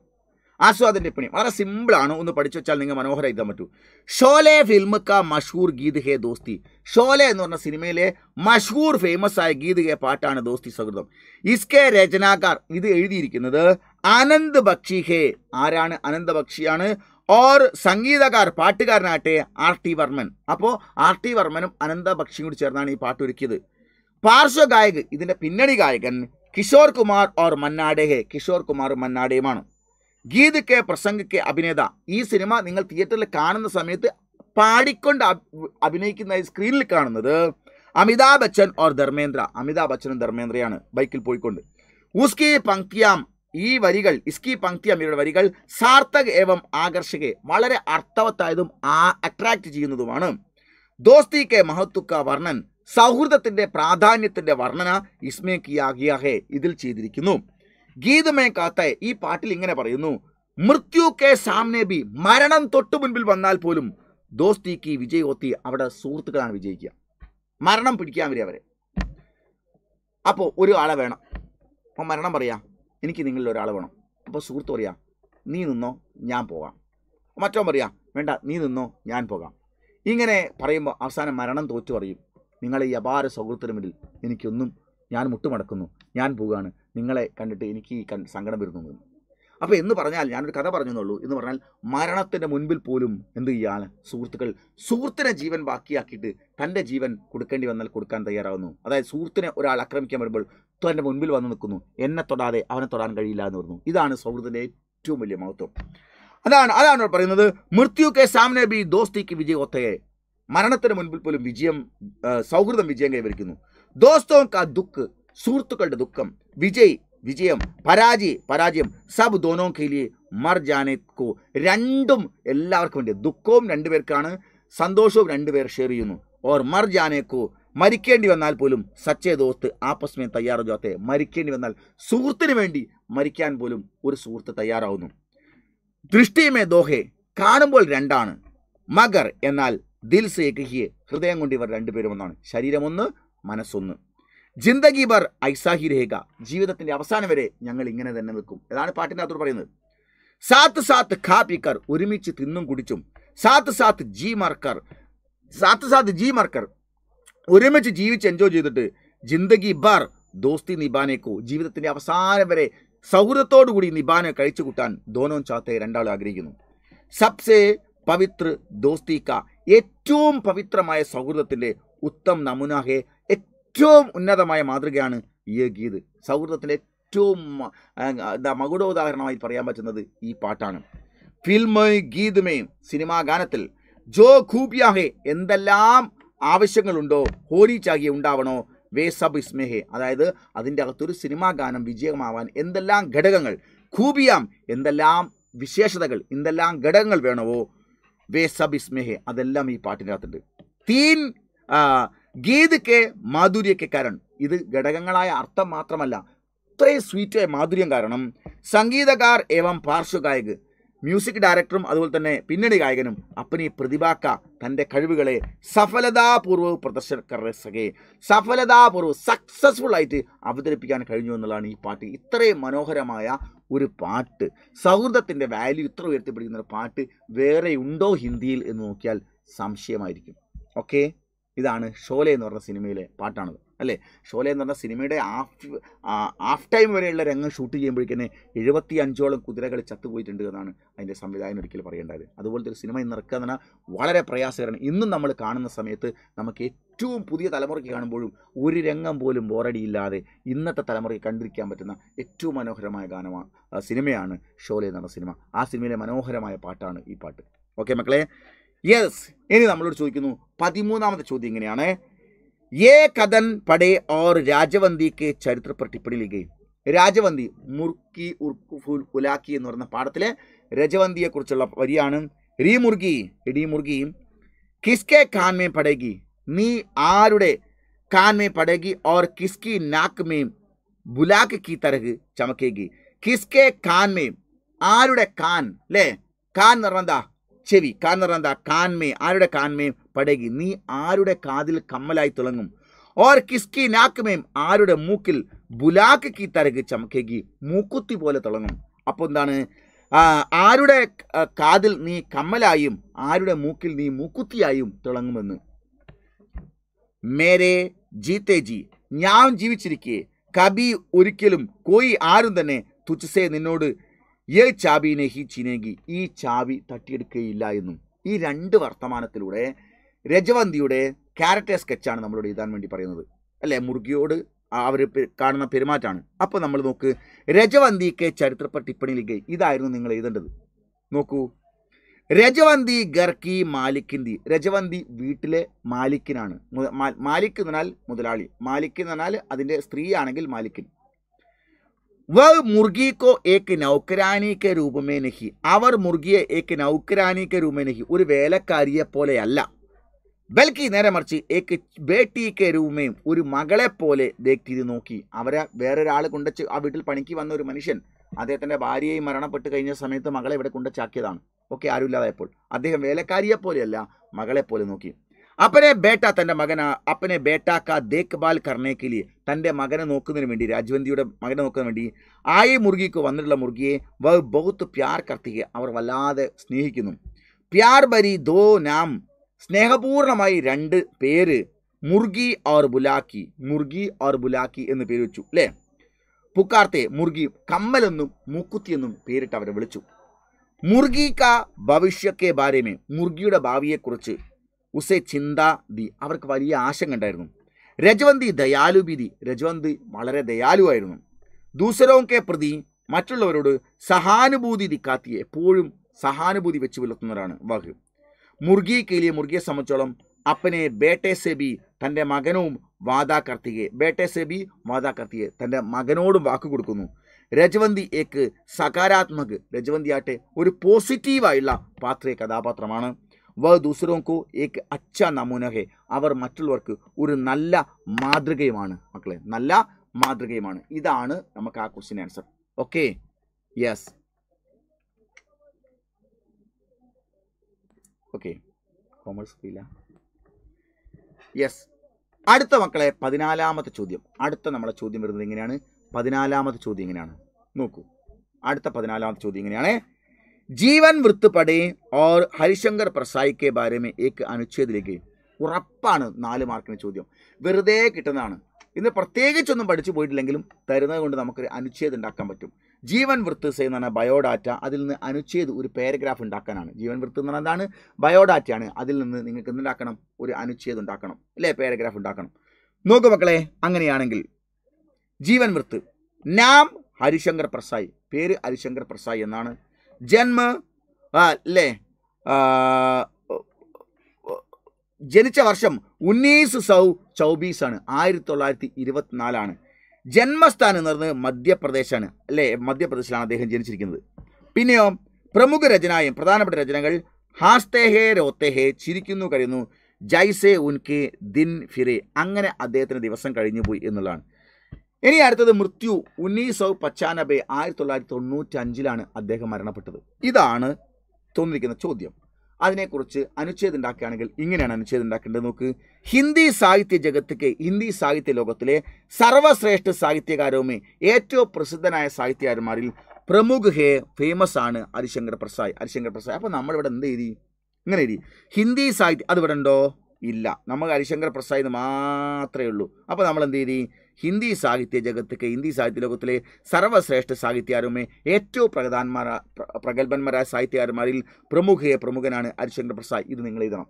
ആസ്വാദിൻ്റെ പിണി വളരെ സിമ്പിളാണ് ഒന്ന് പഠിച്ചു വെച്ചാൽ നിങ്ങൾ മനോഹര എഴുതാൻ പറ്റൂ ഷോലെ ഫിൽമ കാ മഷൂർ ഗീത് ഹേ ദോസ്തി ഷോലെ എന്ന് പറഞ്ഞ സിനിമയിലെ മഷൂർ ഫേമസ് ആയ ഗീത് ഹേ പാട്ടാണ് ദോസ്തി സൗഹൃദം ഇസ്കെ രചനാകാർ ഇത് എഴുതിയിരിക്കുന്നത് അനന്ത് ബക്ഷി ഹേ ആരാണ് അനന്ത് ബക്ഷിയാണ് ഓർ സംഗീതകാർ പാട്ടുകാരനാട്ടെ ആർ ടി വർമ്മൻ അപ്പോൾ ആർ ടി വർമ്മനും അനന്ത ബക്ഷിയും കൂടി ചേർന്നാണ് ഈ പാട്ട് ഒരുക്കിയത് പാർശ്വ ഗായക് ഇതിൻ്റെ പിന്നണി ഗായകൻ കിഷോർ കുമാർ ഓർ മന്നാഡേ ഹേ കിഷോർ കുമാറും മന്നാഡേയുമാണ് ഗീത് കെ പ്രസംഗ് കെ അഭിനേത ഈ സിനിമ നിങ്ങൾ തിയേറ്ററിൽ കാണുന്ന സമയത്ത് പാടിക്കൊണ്ട് അഭിനയിക്കുന്ന സ്ക്രീനിൽ കാണുന്നത് അമിതാഭ് ബച്ചൻ ഓർ ധർമ്മേന്ദ്ര അമിതാഭ് ബച്ചനും ധർമ്മേന്ദ്രയാണ് ബൈക്കിൽ പോയിക്കൊണ്ട് ഉസ്കി പങ്ക്യാം ഈ വരികൾ ഇസ്കി പങ്ക്തിയാം ഇവരുടെ വരികൾ സാർത്ഥക് ഏവം ആകർഷകെ വളരെ അർത്ഥവത്തായതും ആ അട്രാക്റ്റ് ചെയ്യുന്നതുമാണ് ദോസ്തി കെ മഹത്തുക്ക വർണ്ണൻ സൗഹൃദത്തിന്റെ പ്രാധാന്യത്തിന്റെ വർണ്ണന ഇസ്മേ കിയാ ഇതിൽ ചെയ്തിരിക്കുന്നു ഗീതമേ കാത്ത ഈ പാട്ടിൽ ഇങ്ങനെ പറയുന്നു മൃത്യു കെ സാമ്നെ ബി മരണം തൊട്ടു മുൻപിൽ വന്നാൽ പോലും ദോസ്തിക്ക് വിജയോത്തി അവിടെ സുഹൃത്തുക്കളാണ് വിജയിക്കുക മരണം പിടിക്കാൻ വരിക അവരെ അപ്പോൾ ഒരു ആളെ വേണം അപ്പോൾ മരണം പറയാ എനിക്ക് നിങ്ങളിൽ ഒരാൾ വേണം അപ്പോൾ സുഹൃത്ത് പറയാം നീ നിന്നോ ഞാൻ പോകാം മറ്റോ പറയാം വേണ്ട നീ നിന്നോ ഞാൻ പോകാം ഇങ്ങനെ പറയുമ്പോൾ അവസാനം മരണം തോറ്റു പറയും നിങ്ങളെ ഈ അപാര സൗഹൃദത്തിന് മുന്നിൽ എനിക്കൊന്നും ഞാൻ മുട്ടുമടക്കുന്നു ഞാൻ പോവുകയാണ് നിങ്ങളെ കണ്ടിട്ട് എനിക്ക് ഈ സങ്കടം വരുന്നു അപ്പോൾ എന്ന് പറഞ്ഞാൽ ഞാനൊരു കഥ പറഞ്ഞു എന്നുള്ളൂ എന്ന് പറഞ്ഞാൽ മരണത്തിൻ്റെ മുൻപിൽ പോലും എന്ത് ചെയ്യാണ് സുഹൃത്തുക്കൾ സുഹൃത്തിനെ ജീവൻ ബാക്കിയാക്കിയിട്ട് തൻ്റെ ജീവൻ കൊടുക്കേണ്ടി വന്നാൽ കൊടുക്കാൻ തയ്യാറാവുന്നു അതായത് സുഹൃത്തിനെ ഒരാൾ ആക്രമിക്കാൻ വരുമ്പോൾ തൻ്റെ മുൻപിൽ വന്ന് നിൽക്കുന്നു എന്നെ തൊടാതെ അവനെ തൊടാൻ കഴിയില്ല എന്ന് പറഞ്ഞു ഇതാണ് സൗഹൃദത്തിൻ്റെ ഏറ്റവും വലിയ മഹത്വം അതാണ് അതാണ് പറയുന്നത് മൃത്യു കെ സാമനെ ബി ദോസ്തിക്ക് വിജയ് ഒത്തയെ മരണത്തിന് മുൻപിൽ പോലും വിജയം സൗഹൃദം വിജയം കൈവരിക്കുന്നു ദോസ്തവും കാ ദുഃഖ് സുഹൃത്തുക്കളുടെ ദുഃഖം വിജയ് വിജയം പരാജയം പരാജയം സബ് ദോനോ കെയിലി മർ ജാനേക്കോ രണ്ടും എല്ലാവർക്കും വേണ്ടി ദുഃഖവും രണ്ടുപേർക്കാണ് സന്തോഷവും രണ്ടുപേർ ഷെയർ ചെയ്യുന്നു ഓർ മർ ജാനേക്കോ മരിക്കേണ്ടി വന്നാൽ പോലും സച്ചേ ദോസ്ത് ആപ്പസ്മയം തയ്യാറോ ജോത്തെ മരിക്കേണ്ടി വന്നാൽ സുഹൃത്തിന് വേണ്ടി മരിക്കാൻ പോലും ഒരു സുഹൃത്ത് തയ്യാറാവുന്നു ദൃഷ്ടിയമേ ദോഹെ കാണുമ്പോൾ രണ്ടാണ് മകർ എന്നാൽ ദിൽ സേ കഹിയെ ഹൃദയം കൊണ്ട് ഇവർ രണ്ടുപേരും ഒന്നാണ് ശരീരമൊന്ന് മനസ്സൊന്ന് ജിന്ദഗി ബർ ഐസാഹി രേഖ ജീവിതത്തിന്റെ അവസാനം വരെ ഞങ്ങൾ ഇങ്ങനെ തന്നെ നിൽക്കും അതാണ് പാട്ടിൻ്റെ അകത്തോട് പറയുന്നത് സാത്ത് സാത്ത് ഖാ പിക്കർ ഒരുമിച്ച് തിന്നും കുടിച്ചും സാത്ത് സാത്ത് ജി മർക്കർ സാത്ത് സാത്ത് ജി മർക്കർ ഒരുമിച്ച് ജീവിച്ച് എൻജോയ് ചെയ്തിട്ട് ജിന്ദഗി ബർ ദോസ്തി നിബാനേക്കോ ജീവിതത്തിന്റെ അവസാനം വരെ സൗഹൃദത്തോടുകൂടി നിബാനെ കഴിച്ചു കൂട്ടാൻ ദോനോ ചാത്തയെ രണ്ടാളും ആഗ്രഹിക്കുന്നു സബ്സെ പവിത്ര ദോസ്തി കാ ഏറ്റവും പവിത്രമായ സൗഹൃദത്തിൻ്റെ ഉത്തം നമുനാഹെ ഏറ്റവും ഉന്നതമായ മാതൃകയാണ് ഈ ഗീത് സൗഹൃദത്തിൻ്റെ ഏറ്റവും എന്താ മകുടോദാഹരണമായി പറയാൻ പറ്റുന്നത് ഈ പാട്ടാണ് ഫിൽമ് ഗീതുമേ സിനിമാ ഗാനത്തിൽ ജോ ഖൂബിയാഹെ എന്തെല്ലാം ആവശ്യങ്ങളുണ്ടോ ഹോലി ചാകിയ ഉണ്ടാവണോ വേ സബ് ഇസ്മേഹെ അതായത് അതിൻ്റെ അകത്തൊരു സിനിമാ ഗാനം വിജയമാവാൻ എന്തെല്ലാം ഘടകങ്ങൾ ഖൂബിയാം എന്തെല്ലാം വിശേഷതകൾ എന്തെല്ലാം ഘടകങ്ങൾ വേണമോ വേസബിസ്മേഹെ അതെല്ലാം ഈ പാട്ടിനകത്തുണ്ട് തീൻ ഗീത് കെ മാധുര്യക്കെ കാരണം ഇത് ഘടകങ്ങളായ അർത്ഥം മാത്രമല്ല അത്രയും സ്വീറ്റായ മാധുര്യം കാരണം സംഗീതകാർ ഏവം പാർശ്വഗായക് മ്യൂസിക് ഡയറക്ടറും അതുപോലെ തന്നെ പിന്നണി ഗായകനും അപ്പനി പ്രതിഭാക്ക തൻ്റെ കഴിവുകളെ സഫലതാപൂർവ്വം പ്രദർശനക്കറസകെ സഫലതാപൂർവ്വം സക്സസ്ഫുൾ ആയിട്ട് അവതരിപ്പിക്കാൻ കഴിഞ്ഞു എന്നുള്ളതാണ് ഈ പാട്ട് ഇത്രയും മനോഹരമായ ഒരു പാട്ട് സൗഹൃദത്തിൻ്റെ വാല്യൂ ഇത്ര ഉയർത്തിപ്പിടിക്കുന്ന ഒരു പാട്ട് വേറെ ഉണ്ടോ ഹിന്ദിയിൽ എന്ന് നോക്കിയാൽ സംശയമായിരിക്കും ഓക്കെ ഇതാണ് ഷോലെ എന്ന് പറഞ്ഞ സിനിമയിലെ പാട്ടാണത് അല്ലേ ഷോലെ എന്ന് പറഞ്ഞാൽ സിനിമയുടെ ആഫ് ഹാഫ് ടൈം വരെയുള്ള രംഗം ഷൂട്ട് ചെയ്യുമ്പോഴേക്കന്നെ എഴുപത്തി അഞ്ചോളം കുതിരകൾ ചത്തുപോയിട്ടുണ്ട് എന്നാണ് അതിൻ്റെ സംവിധായകൻ ഒരിക്കൽ പറയേണ്ടത് അതുപോലത്തെ ഒരു സിനിമ ഇന്നിറക്കുക എന്ന് പറഞ്ഞാൽ വളരെ പ്രയാസകരമാണ് ഇന്നും നമ്മൾ കാണുന്ന സമയത്ത് നമുക്ക് ഏറ്റവും പുതിയ തലമുറയ്ക്ക് കാണുമ്പോഴും ഒരു രംഗം പോലും ബോറടിയില്ലാതെ ഇന്നത്തെ തലമുറയ്ക്ക് കണ്ടിരിക്കാൻ പറ്റുന്ന ഏറ്റവും മനോഹരമായ ഗാനമാണ് സിനിമയാണ് ഷോലെ എന്ന സിനിമ ആ സിനിമയിലെ മനോഹരമായ പാട്ടാണ് ഈ പാട്ട് ഓക്കെ മക്കളെ യെസ് ഇനി നമ്മളോട് ചോദിക്കുന്നു പതിമൂന്നാമത്തെ ചോദ്യം ഇങ്ങനെയാണ് ये कदन पड़े और राजवंदी के चरित्र पर टिप्पणी ली गई രാജവന്തി മുർക്കി ഉർക്കുഫുൽ ഉലാക്കി എന്ന് പറഞ്ഞ പാഠത്തിലെ രജവന്തിയെക്കുറിച്ചുള്ള വരിയാണ് രീ മുർഗി ഇടി മുർഗി കിസ്കെ കാൻമേ പടകി നീ ആരുടെ കാൻമേ പടകി ഓർ കിസ്കി നാക്ക് മേം ബുലാക്ക് കി തരഹ് ചമക്കേകി കിസ്കെ കാൻമേ ആരുടെ കാൻ അല്ലേ കാൻ നിറന്താ ചെവി കാൻ നിറന്താ കാൻമേ ആരുടെ കാൻമേം പടകി നീ ആരുടെ കാതിൽ കമ്മലായി തിളങ്ങും ഓർ കിസ്കി നാക്കുമേം ആരുടെ മൂക്കിൽ ബുലാക്ക് കി തരകി ചമക്കി മൂക്കുത്തി പോലെ തിളങ്ങും അപ്പോൾ എന്താണ് ആരുടെ കാതിൽ നീ കമ്മലായും ആരുടെ മൂക്കിൽ നീ മൂക്കുത്തിയായും തിളങ്ങുമെന്ന് മേരെ ജീത്തേ ജി ഞാൻ ജീവിച്ചിരിക്കെ കബി ഒരിക്കലും കോയി ആരും തന്നെ തുച്ഛസേ നിന്നോട് ഏ ചാബിനെ ഹി ചിനേകി ഈ ചാവി തട്ടിയെടുക്കുകയില്ല എന്നും ഈ രണ്ട് വർത്തമാനത്തിലൂടെ രജവന്തിയുടെ ക്യാരക്ടർ സ്കെച്ചാണ് നമ്മളോട് എഴുതാൻ വേണ്ടി പറയുന്നത് അല്ലേ മുറുകിയോട് അവർ കാണുന്ന പെരുമാറ്റമാണ് അപ്പോൾ നമ്മൾ നോക്ക് രജവന്തിക്ക് ചരിത്രപ്പ ടിപ്പണിയിലേക്ക് ഇതായിരുന്നു നിങ്ങൾ എഴുതേണ്ടത് നോക്കൂ രജവന്തി ഗർക്കി മാലിക്കിന്തി രജവന്തി വീട്ടിലെ മാലിക്കിനാണ് മാലിക് എന്ന് പറഞ്ഞാൽ മുതലാളി മാലിക് എന്ന് പറഞ്ഞാൽ അതിൻ്റെ സ്ത്രീ ആണെങ്കിൽ മാലിക്കിൻ വ മുർഗിക്കോ ഏക്ക് നൗക്കരാനിക്ക് രൂപമേ നഹി അവർ മുർഗിയെ ഏക്ക് നൗക്കരാനിക്ക് രൂപമേ നഹി ഒരു വേലക്കാരിയെ പോലെയല്ല ബൽക്കി നേരെ മറിച്ച് ഏക്ക് ബേട്ടി കരൂമയും ഒരു മകളെ പോലെ ദേക്തിരി നോക്കി അവരെ വേറൊരാൾ കൊണ്ടുവച്ച് ആ വീട്ടിൽ പണിക്ക് വന്ന ഒരു മനുഷ്യൻ അദ്ദേഹത്തിൻ്റെ ഭാര്യയെയും മരണപ്പെട്ട് കഴിഞ്ഞ സമയത്ത് മകളെ ഇവിടെ കൊണ്ടുവച്ചാക്കിയതാണ് ഓക്കെ ആരുമില്ലാതായപ്പോൾ അദ്ദേഹം വേലക്കാരിയെ പോലെയല്ല മകളെ പോലെ നോക്കി അപ്പനെ ബേട്ട തൻ്റെ മകന അപ്പനെ ബേട്ടാക്ക ദേഖ്ബാൽ കർണേക്കിലി തൻ്റെ മകനെ നോക്കുന്നതിന് വേണ്ടി രാജ്വന്തിയുടെ മകനെ നോക്കുന്നതിന് വേണ്ടി ആയി മുറുകിക്ക് വന്നിട്ടുള്ള മുർഗിയെ ബഹുത്ത് പ്യാർ കർത്തിയെ അവർ വല്ലാതെ സ്നേഹിക്കുന്നു പ്യാർ ബരി ദോ നാം സ്നേഹപൂർണമായി രണ്ട് പേര് മുർഗി ഓർ ബുലാക്കി മുർഗി ഓർ ബുലാക്കി എന്ന് പേര് വെച്ചു അല്ലേ പുക്കാർത്തെ മുർഗി കമ്മലെന്നും മൂക്കുത്തിയെന്നും പേരിട്ട് അവരെ വിളിച്ചു മുർഗി കാ ഭവിഷ്യക്കെ ബാരേമേ മുർഗിയുടെ ഭാവിയെക്കുറിച്ച് ഉസേ ചിന്ത ദി അവർക്ക് വലിയ ഉണ്ടായിരുന്നു രജവന്തി ദയാലുബിദി രജവന്തി വളരെ ദയാലുവായിരുന്നു ദൂസരവുംക്കെ പ്രതി മറ്റുള്ളവരോട് സഹാനുഭൂതി ദിക്കാത്തിയെ എപ്പോഴും സഹാനുഭൂതി വെച്ച് പുലർത്തുന്നവരാണ് വഹ് മുർഗിക്കയിലെ മുർഗിയെ സംബന്ധിച്ചോളം അപ്പനെ ബേട്ടെ സെബി തൻ്റെ മകനും വാദാ കർത്തികയെ ബേട്ടെ സെബി വാദാ കർത്തികയെ തൻ്റെ മകനോടും വാക്ക് കൊടുക്കുന്നു രജവന്തി ഏക്ക് സകാരാത്മക് രജവന്തി ആട്ടെ ഒരു പോസിറ്റീവായുള്ള പാത്രേ കഥാപാത്രമാണ് വ ദൂസരോക്കോ ഏക്ക് അച്ഛ നമുനഹെ അവർ മറ്റുള്ളവർക്ക് ഒരു നല്ല മാതൃകയുമാണ് മക്കളെ നല്ല മാതൃകയുമാണ് ഇതാണ് നമുക്ക് ആ question answer okay yes okay commerce ഫീല യെസ് അടുത്ത മക്കളെ പതിനാലാമത്തെ ചോദ്യം അടുത്ത നമ്മളെ ചോദ്യം വരുന്നത് എങ്ങനെയാണ് പതിനാലാമത്തെ ചോദ്യം എങ്ങനെയാണ് നോക്കൂ അടുത്ത പതിനാലാമത്തെ ചോദ്യം എങ്ങനെയാണ് ജീവൻ വൃത്ത് ഓർ ഹരിശങ്കർ പ്രസായി കെ ബാരെ ഏക്ക് അനുച്ഛേദിലേക്ക് ഉറപ്പാണ് നാല് മാർക്കിന് ചോദ്യം വെറുതെ കിട്ടുന്നതാണ് ഇന്ന് പ്രത്യേകിച്ചൊന്നും പഠിച്ചു പോയിട്ടില്ലെങ്കിലും തരുന്നത് കൊണ്ട് നമുക്കൊരു അനുച്ഛേദം ഉണ്ടാക്കാൻ പറ്റും ജീവൻ വൃത്തസ് എന്ന് പറഞ്ഞാൽ ബയോഡാറ്റ അതിൽ നിന്ന് അനുച്ഛേദ് ഒരു പാരഗ്രാഫ് ഉണ്ടാക്കാനാണ് ജീവൻ വൃത്ത് എന്ന് പറഞ്ഞാൽ എന്താണ് ബയോഡാറ്റയാണ് അതിൽ നിന്ന് നിങ്ങൾക്ക് എന്തുണ്ടാക്കണം ഒരു അനുച്ഛേദം ഉണ്ടാക്കണം അല്ലേ പാരഗ്രാഫ് ഉണ്ടാക്കണം നോക്കൂ മക്കളെ അങ്ങനെയാണെങ്കിൽ ജീവൻ വൃത്ത് നാം ഹരിശങ്കർ പ്രസായ് പേര് ഹരിശങ്കർ പ്രസായ് എന്നാണ് ജന്മ അല്ലേ ജനിച്ച വർഷം ഉന്നീസ് സൗ ചൗബീസ് ആണ് ആയിരത്തി തൊള്ളായിരത്തി ഇരുപത്തിനാലാണ് ജന്മസ്ഥാനം എന്ന് പറയുന്നത് മധ്യപ്രദേശാണ് അല്ലേ മധ്യപ്രദേശിലാണ് അദ്ദേഹം ജനിച്ചിരിക്കുന്നത് പിന്നെയോ പ്രമുഖ രചനയും പ്രധാനപ്പെട്ട രചനകൾ ഹാസ്തേഹേ രോത്തേഹേ ചിരിക്കുന്നു കഴിയുന്നു ജൈസേ ഉൻകെ ദിൻ ഫിറേ അങ്ങനെ അദ്ദേഹത്തിന് ദിവസം കഴിഞ്ഞു പോയി എന്നുള്ളതാണ് ഇനി അടുത്തത് മൃത്യു ഉന്നീസോ പച്ചാനബെ ആയിരത്തി തൊള്ളായിരത്തി തൊണ്ണൂറ്റി അഞ്ചിലാണ് അദ്ദേഹം മരണപ്പെട്ടത് ഇതാണ് തോന്നിയിരിക്കുന്ന ചോദ്യം അതിനെക്കുറിച്ച് അനുച്ഛേദം ഉണ്ടാക്കുകയാണെങ്കിൽ ഇങ്ങനെയാണ് അനുച്ഛേദം ഉണ്ടാക്കേണ്ടത് നോക്ക് ഹിന്ദി സാഹിത്യ ജഗത്തേക്ക് ഹിന്ദി സാഹിത്യ ലോകത്തിലെ സർവശ്രേഷ്ഠ സാഹിത്യകാരവുമേ ഏറ്റവും പ്രസിദ്ധനായ സാഹിത്യകാരന്മാരിൽ പ്രമുഖ ഫേമസ് ആണ് ഹരിശങ്കർ പ്രസായ് ഹരിശങ്കർ പ്രസായ് അപ്പോൾ നമ്മളിവിടെ എന്ത് എഴുതി ഇങ്ങനെ എഴുതി ഹിന്ദി സാഹിത്യം അത് ഇവിടെ ഉണ്ടോ ഇല്ല നമ്മൾ ഹരിശങ്കർ പ്രസായ് മാത്രമേ ഉള്ളൂ അപ്പോൾ നമ്മൾ എന്ത് എഴുതി ഹിന്ദി സാഹിത്യ ജഗത്തേക്ക് ഹിന്ദി സാഹിത്യ ലോകത്തിലെ സർവശ്രേഷ്ഠ സാഹിത്യകാരുമേ ഏറ്റവും പ്രധാനമാരാ പ്രഗത്ഭന്മാരായ സാഹിത്യകാരന്മാരിൽ പ്രമുഖയെ പ്രമുഖനാണ് ഹരിശങ്കർ പ്രസാദ് ഇത് നിങ്ങൾ എഴുതണം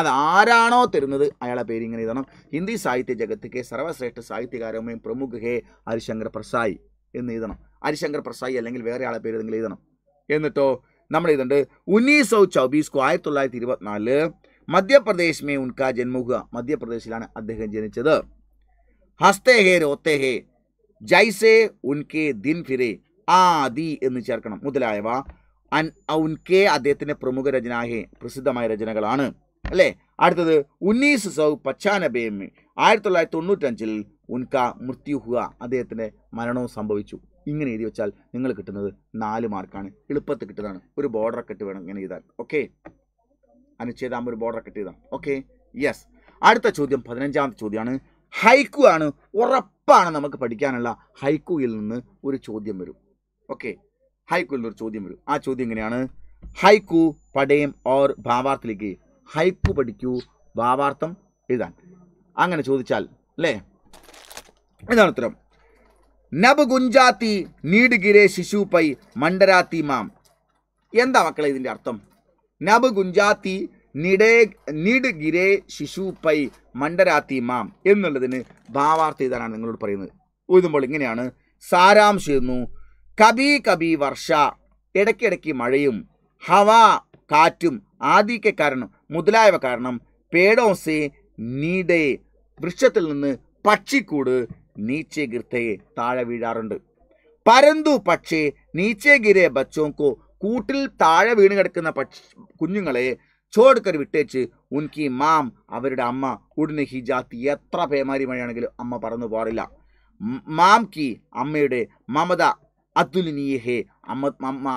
അതാരാണോ തരുന്നത് അയാളെ പേര് ഇങ്ങനെ എഴുതണം ഹിന്ദി സാഹിത്യ ജഗത്തേക്ക് സർവശ്രേഷ്ഠ സാഹിത്യകാരമേ പ്രമുഖ ഹേ ഹരിശങ്കർ പ്രസായി എന്ന് എഴുതണം ഹരിശങ്കർ പ്രസായി അല്ലെങ്കിൽ വേറെ ആളെ പേര് നിങ്ങൾ എഴുതണം എന്നിട്ടോ നമ്മൾ ഇതുണ്ട് ഉന്നീസ് ഔ ചൗബീസ്കോ ആയിരത്തി തൊള്ളായിരത്തി ഇരുപത്തിനാല് മധ്യപ്രദേശ് മേ ഉൻകാ ജന്മുക മധ്യപ്രദേശിലാണ് അദ്ദേഹം ജനിച്ചത് ഹസ്തേ ഹേ രോത്തേ ഹേ ജൈസേ ഉൻകെ ദിൻ ഫിരെ ആദി എന്ന് ചേർക്കണം മുതലായവ അൻ ഉൻകെ അദ്ദേഹത്തിൻ്റെ പ്രമുഖ രചനാഹെ പ്രസിദ്ധമായ രചനകളാണ് അല്ലേ അടുത്തത് ഉന്നീസ് സൗ പച്ചാനബേമി ആയിരത്തി തൊള്ളായിരത്തി തൊണ്ണൂറ്റഞ്ചിൽ ഉൻക മൃത്യുഹുക അദ്ദേഹത്തിൻ്റെ മരണവും സംഭവിച്ചു ഇങ്ങനെ എഴുതി വെച്ചാൽ നിങ്ങൾ കിട്ടുന്നത് നാല് മാർക്കാണ് എളുപ്പത്തിൽ കിട്ടുന്നതാണ് ഒരു ബോർഡർ കെട്ട് വേണം ഇങ്ങനെ ചെയ്താൽ ഓക്കെ അനുച്ഛേദാകുമ്പോൾ ഒരു ബോർഡർ കെട്ട് ചെയ്താൽ ഓക്കെ യെസ് അടുത്ത ചോദ്യം പതിനഞ്ചാമത്തെ ചോദ്യമാണ് ഹൈക്കു ആണ് ഉറപ്പാണ് നമുക്ക് പഠിക്കാനുള്ള ഹൈക്കുയിൽ നിന്ന് ഒരു ചോദ്യം വരും ഓക്കെ ഹൈക്കുയിൽ നിന്ന് ഒരു ചോദ്യം വരും ആ ചോദ്യം എങ്ങനെയാണ് ഹൈക്കു പടയം ഓർ ഭാവാർത്ഥത്തിലേക്ക് ഹൈക്കു പഠിക്കൂ ഭാവാർത്ഥം എഴുതാൻ അങ്ങനെ ചോദിച്ചാൽ അല്ലേ ഇതാണ് ഉത്തരം നബ് ഗുഞ്ചാത്തി നീടുകിരെ ശിശു പൈ മണ്ഡരാത്തി മാം എന്താ മക്കളെ ഇതിൻ്റെ അർത്ഥം നബ് ഗുഞ്ചാത്തി നിടേ നിട് ഗിരേ ശിശു പൈ മണ്ടരാത്തി മാം എന്നുള്ളതിന് ഭാവാർത്ഥ ഇതാണ് നിങ്ങളോട് പറയുന്നത് എഴുതുമ്പോൾ ഇങ്ങനെയാണ് സാരാംശം എന്നു കബി കബി വർഷ ഇടയ്ക്കിടയ്ക്ക് മഴയും ഹവ കാറ്റും ആദിക്ക കാരണം മുതലായവ കാരണം പേടോസെ നീടേ വൃക്ഷത്തിൽ നിന്ന് പക്ഷിക്കൂട് നീച്ചെ ഗിർത്തയെ താഴെ വീഴാറുണ്ട് പരന്തു പക്ഷേ നീച്ചെ ഗിരെ ബച്ചോങ്കോ കൂട്ടിൽ താഴെ വീണ് കിടക്കുന്ന പക്ഷി കുഞ്ഞുങ്ങളെ छोड़कर വിട്ടേച്ച് ഉൻകി മാം അവരുടെ അമ്മ ഉടനെ ഹി ജാത്തി എത്ര പേമാരി മഴയാണെങ്കിലും അമ്മ പറന്നു പോറില്ല മാം കി അമ്മയുടെ മമത അതുലനീഹേ അമ്മ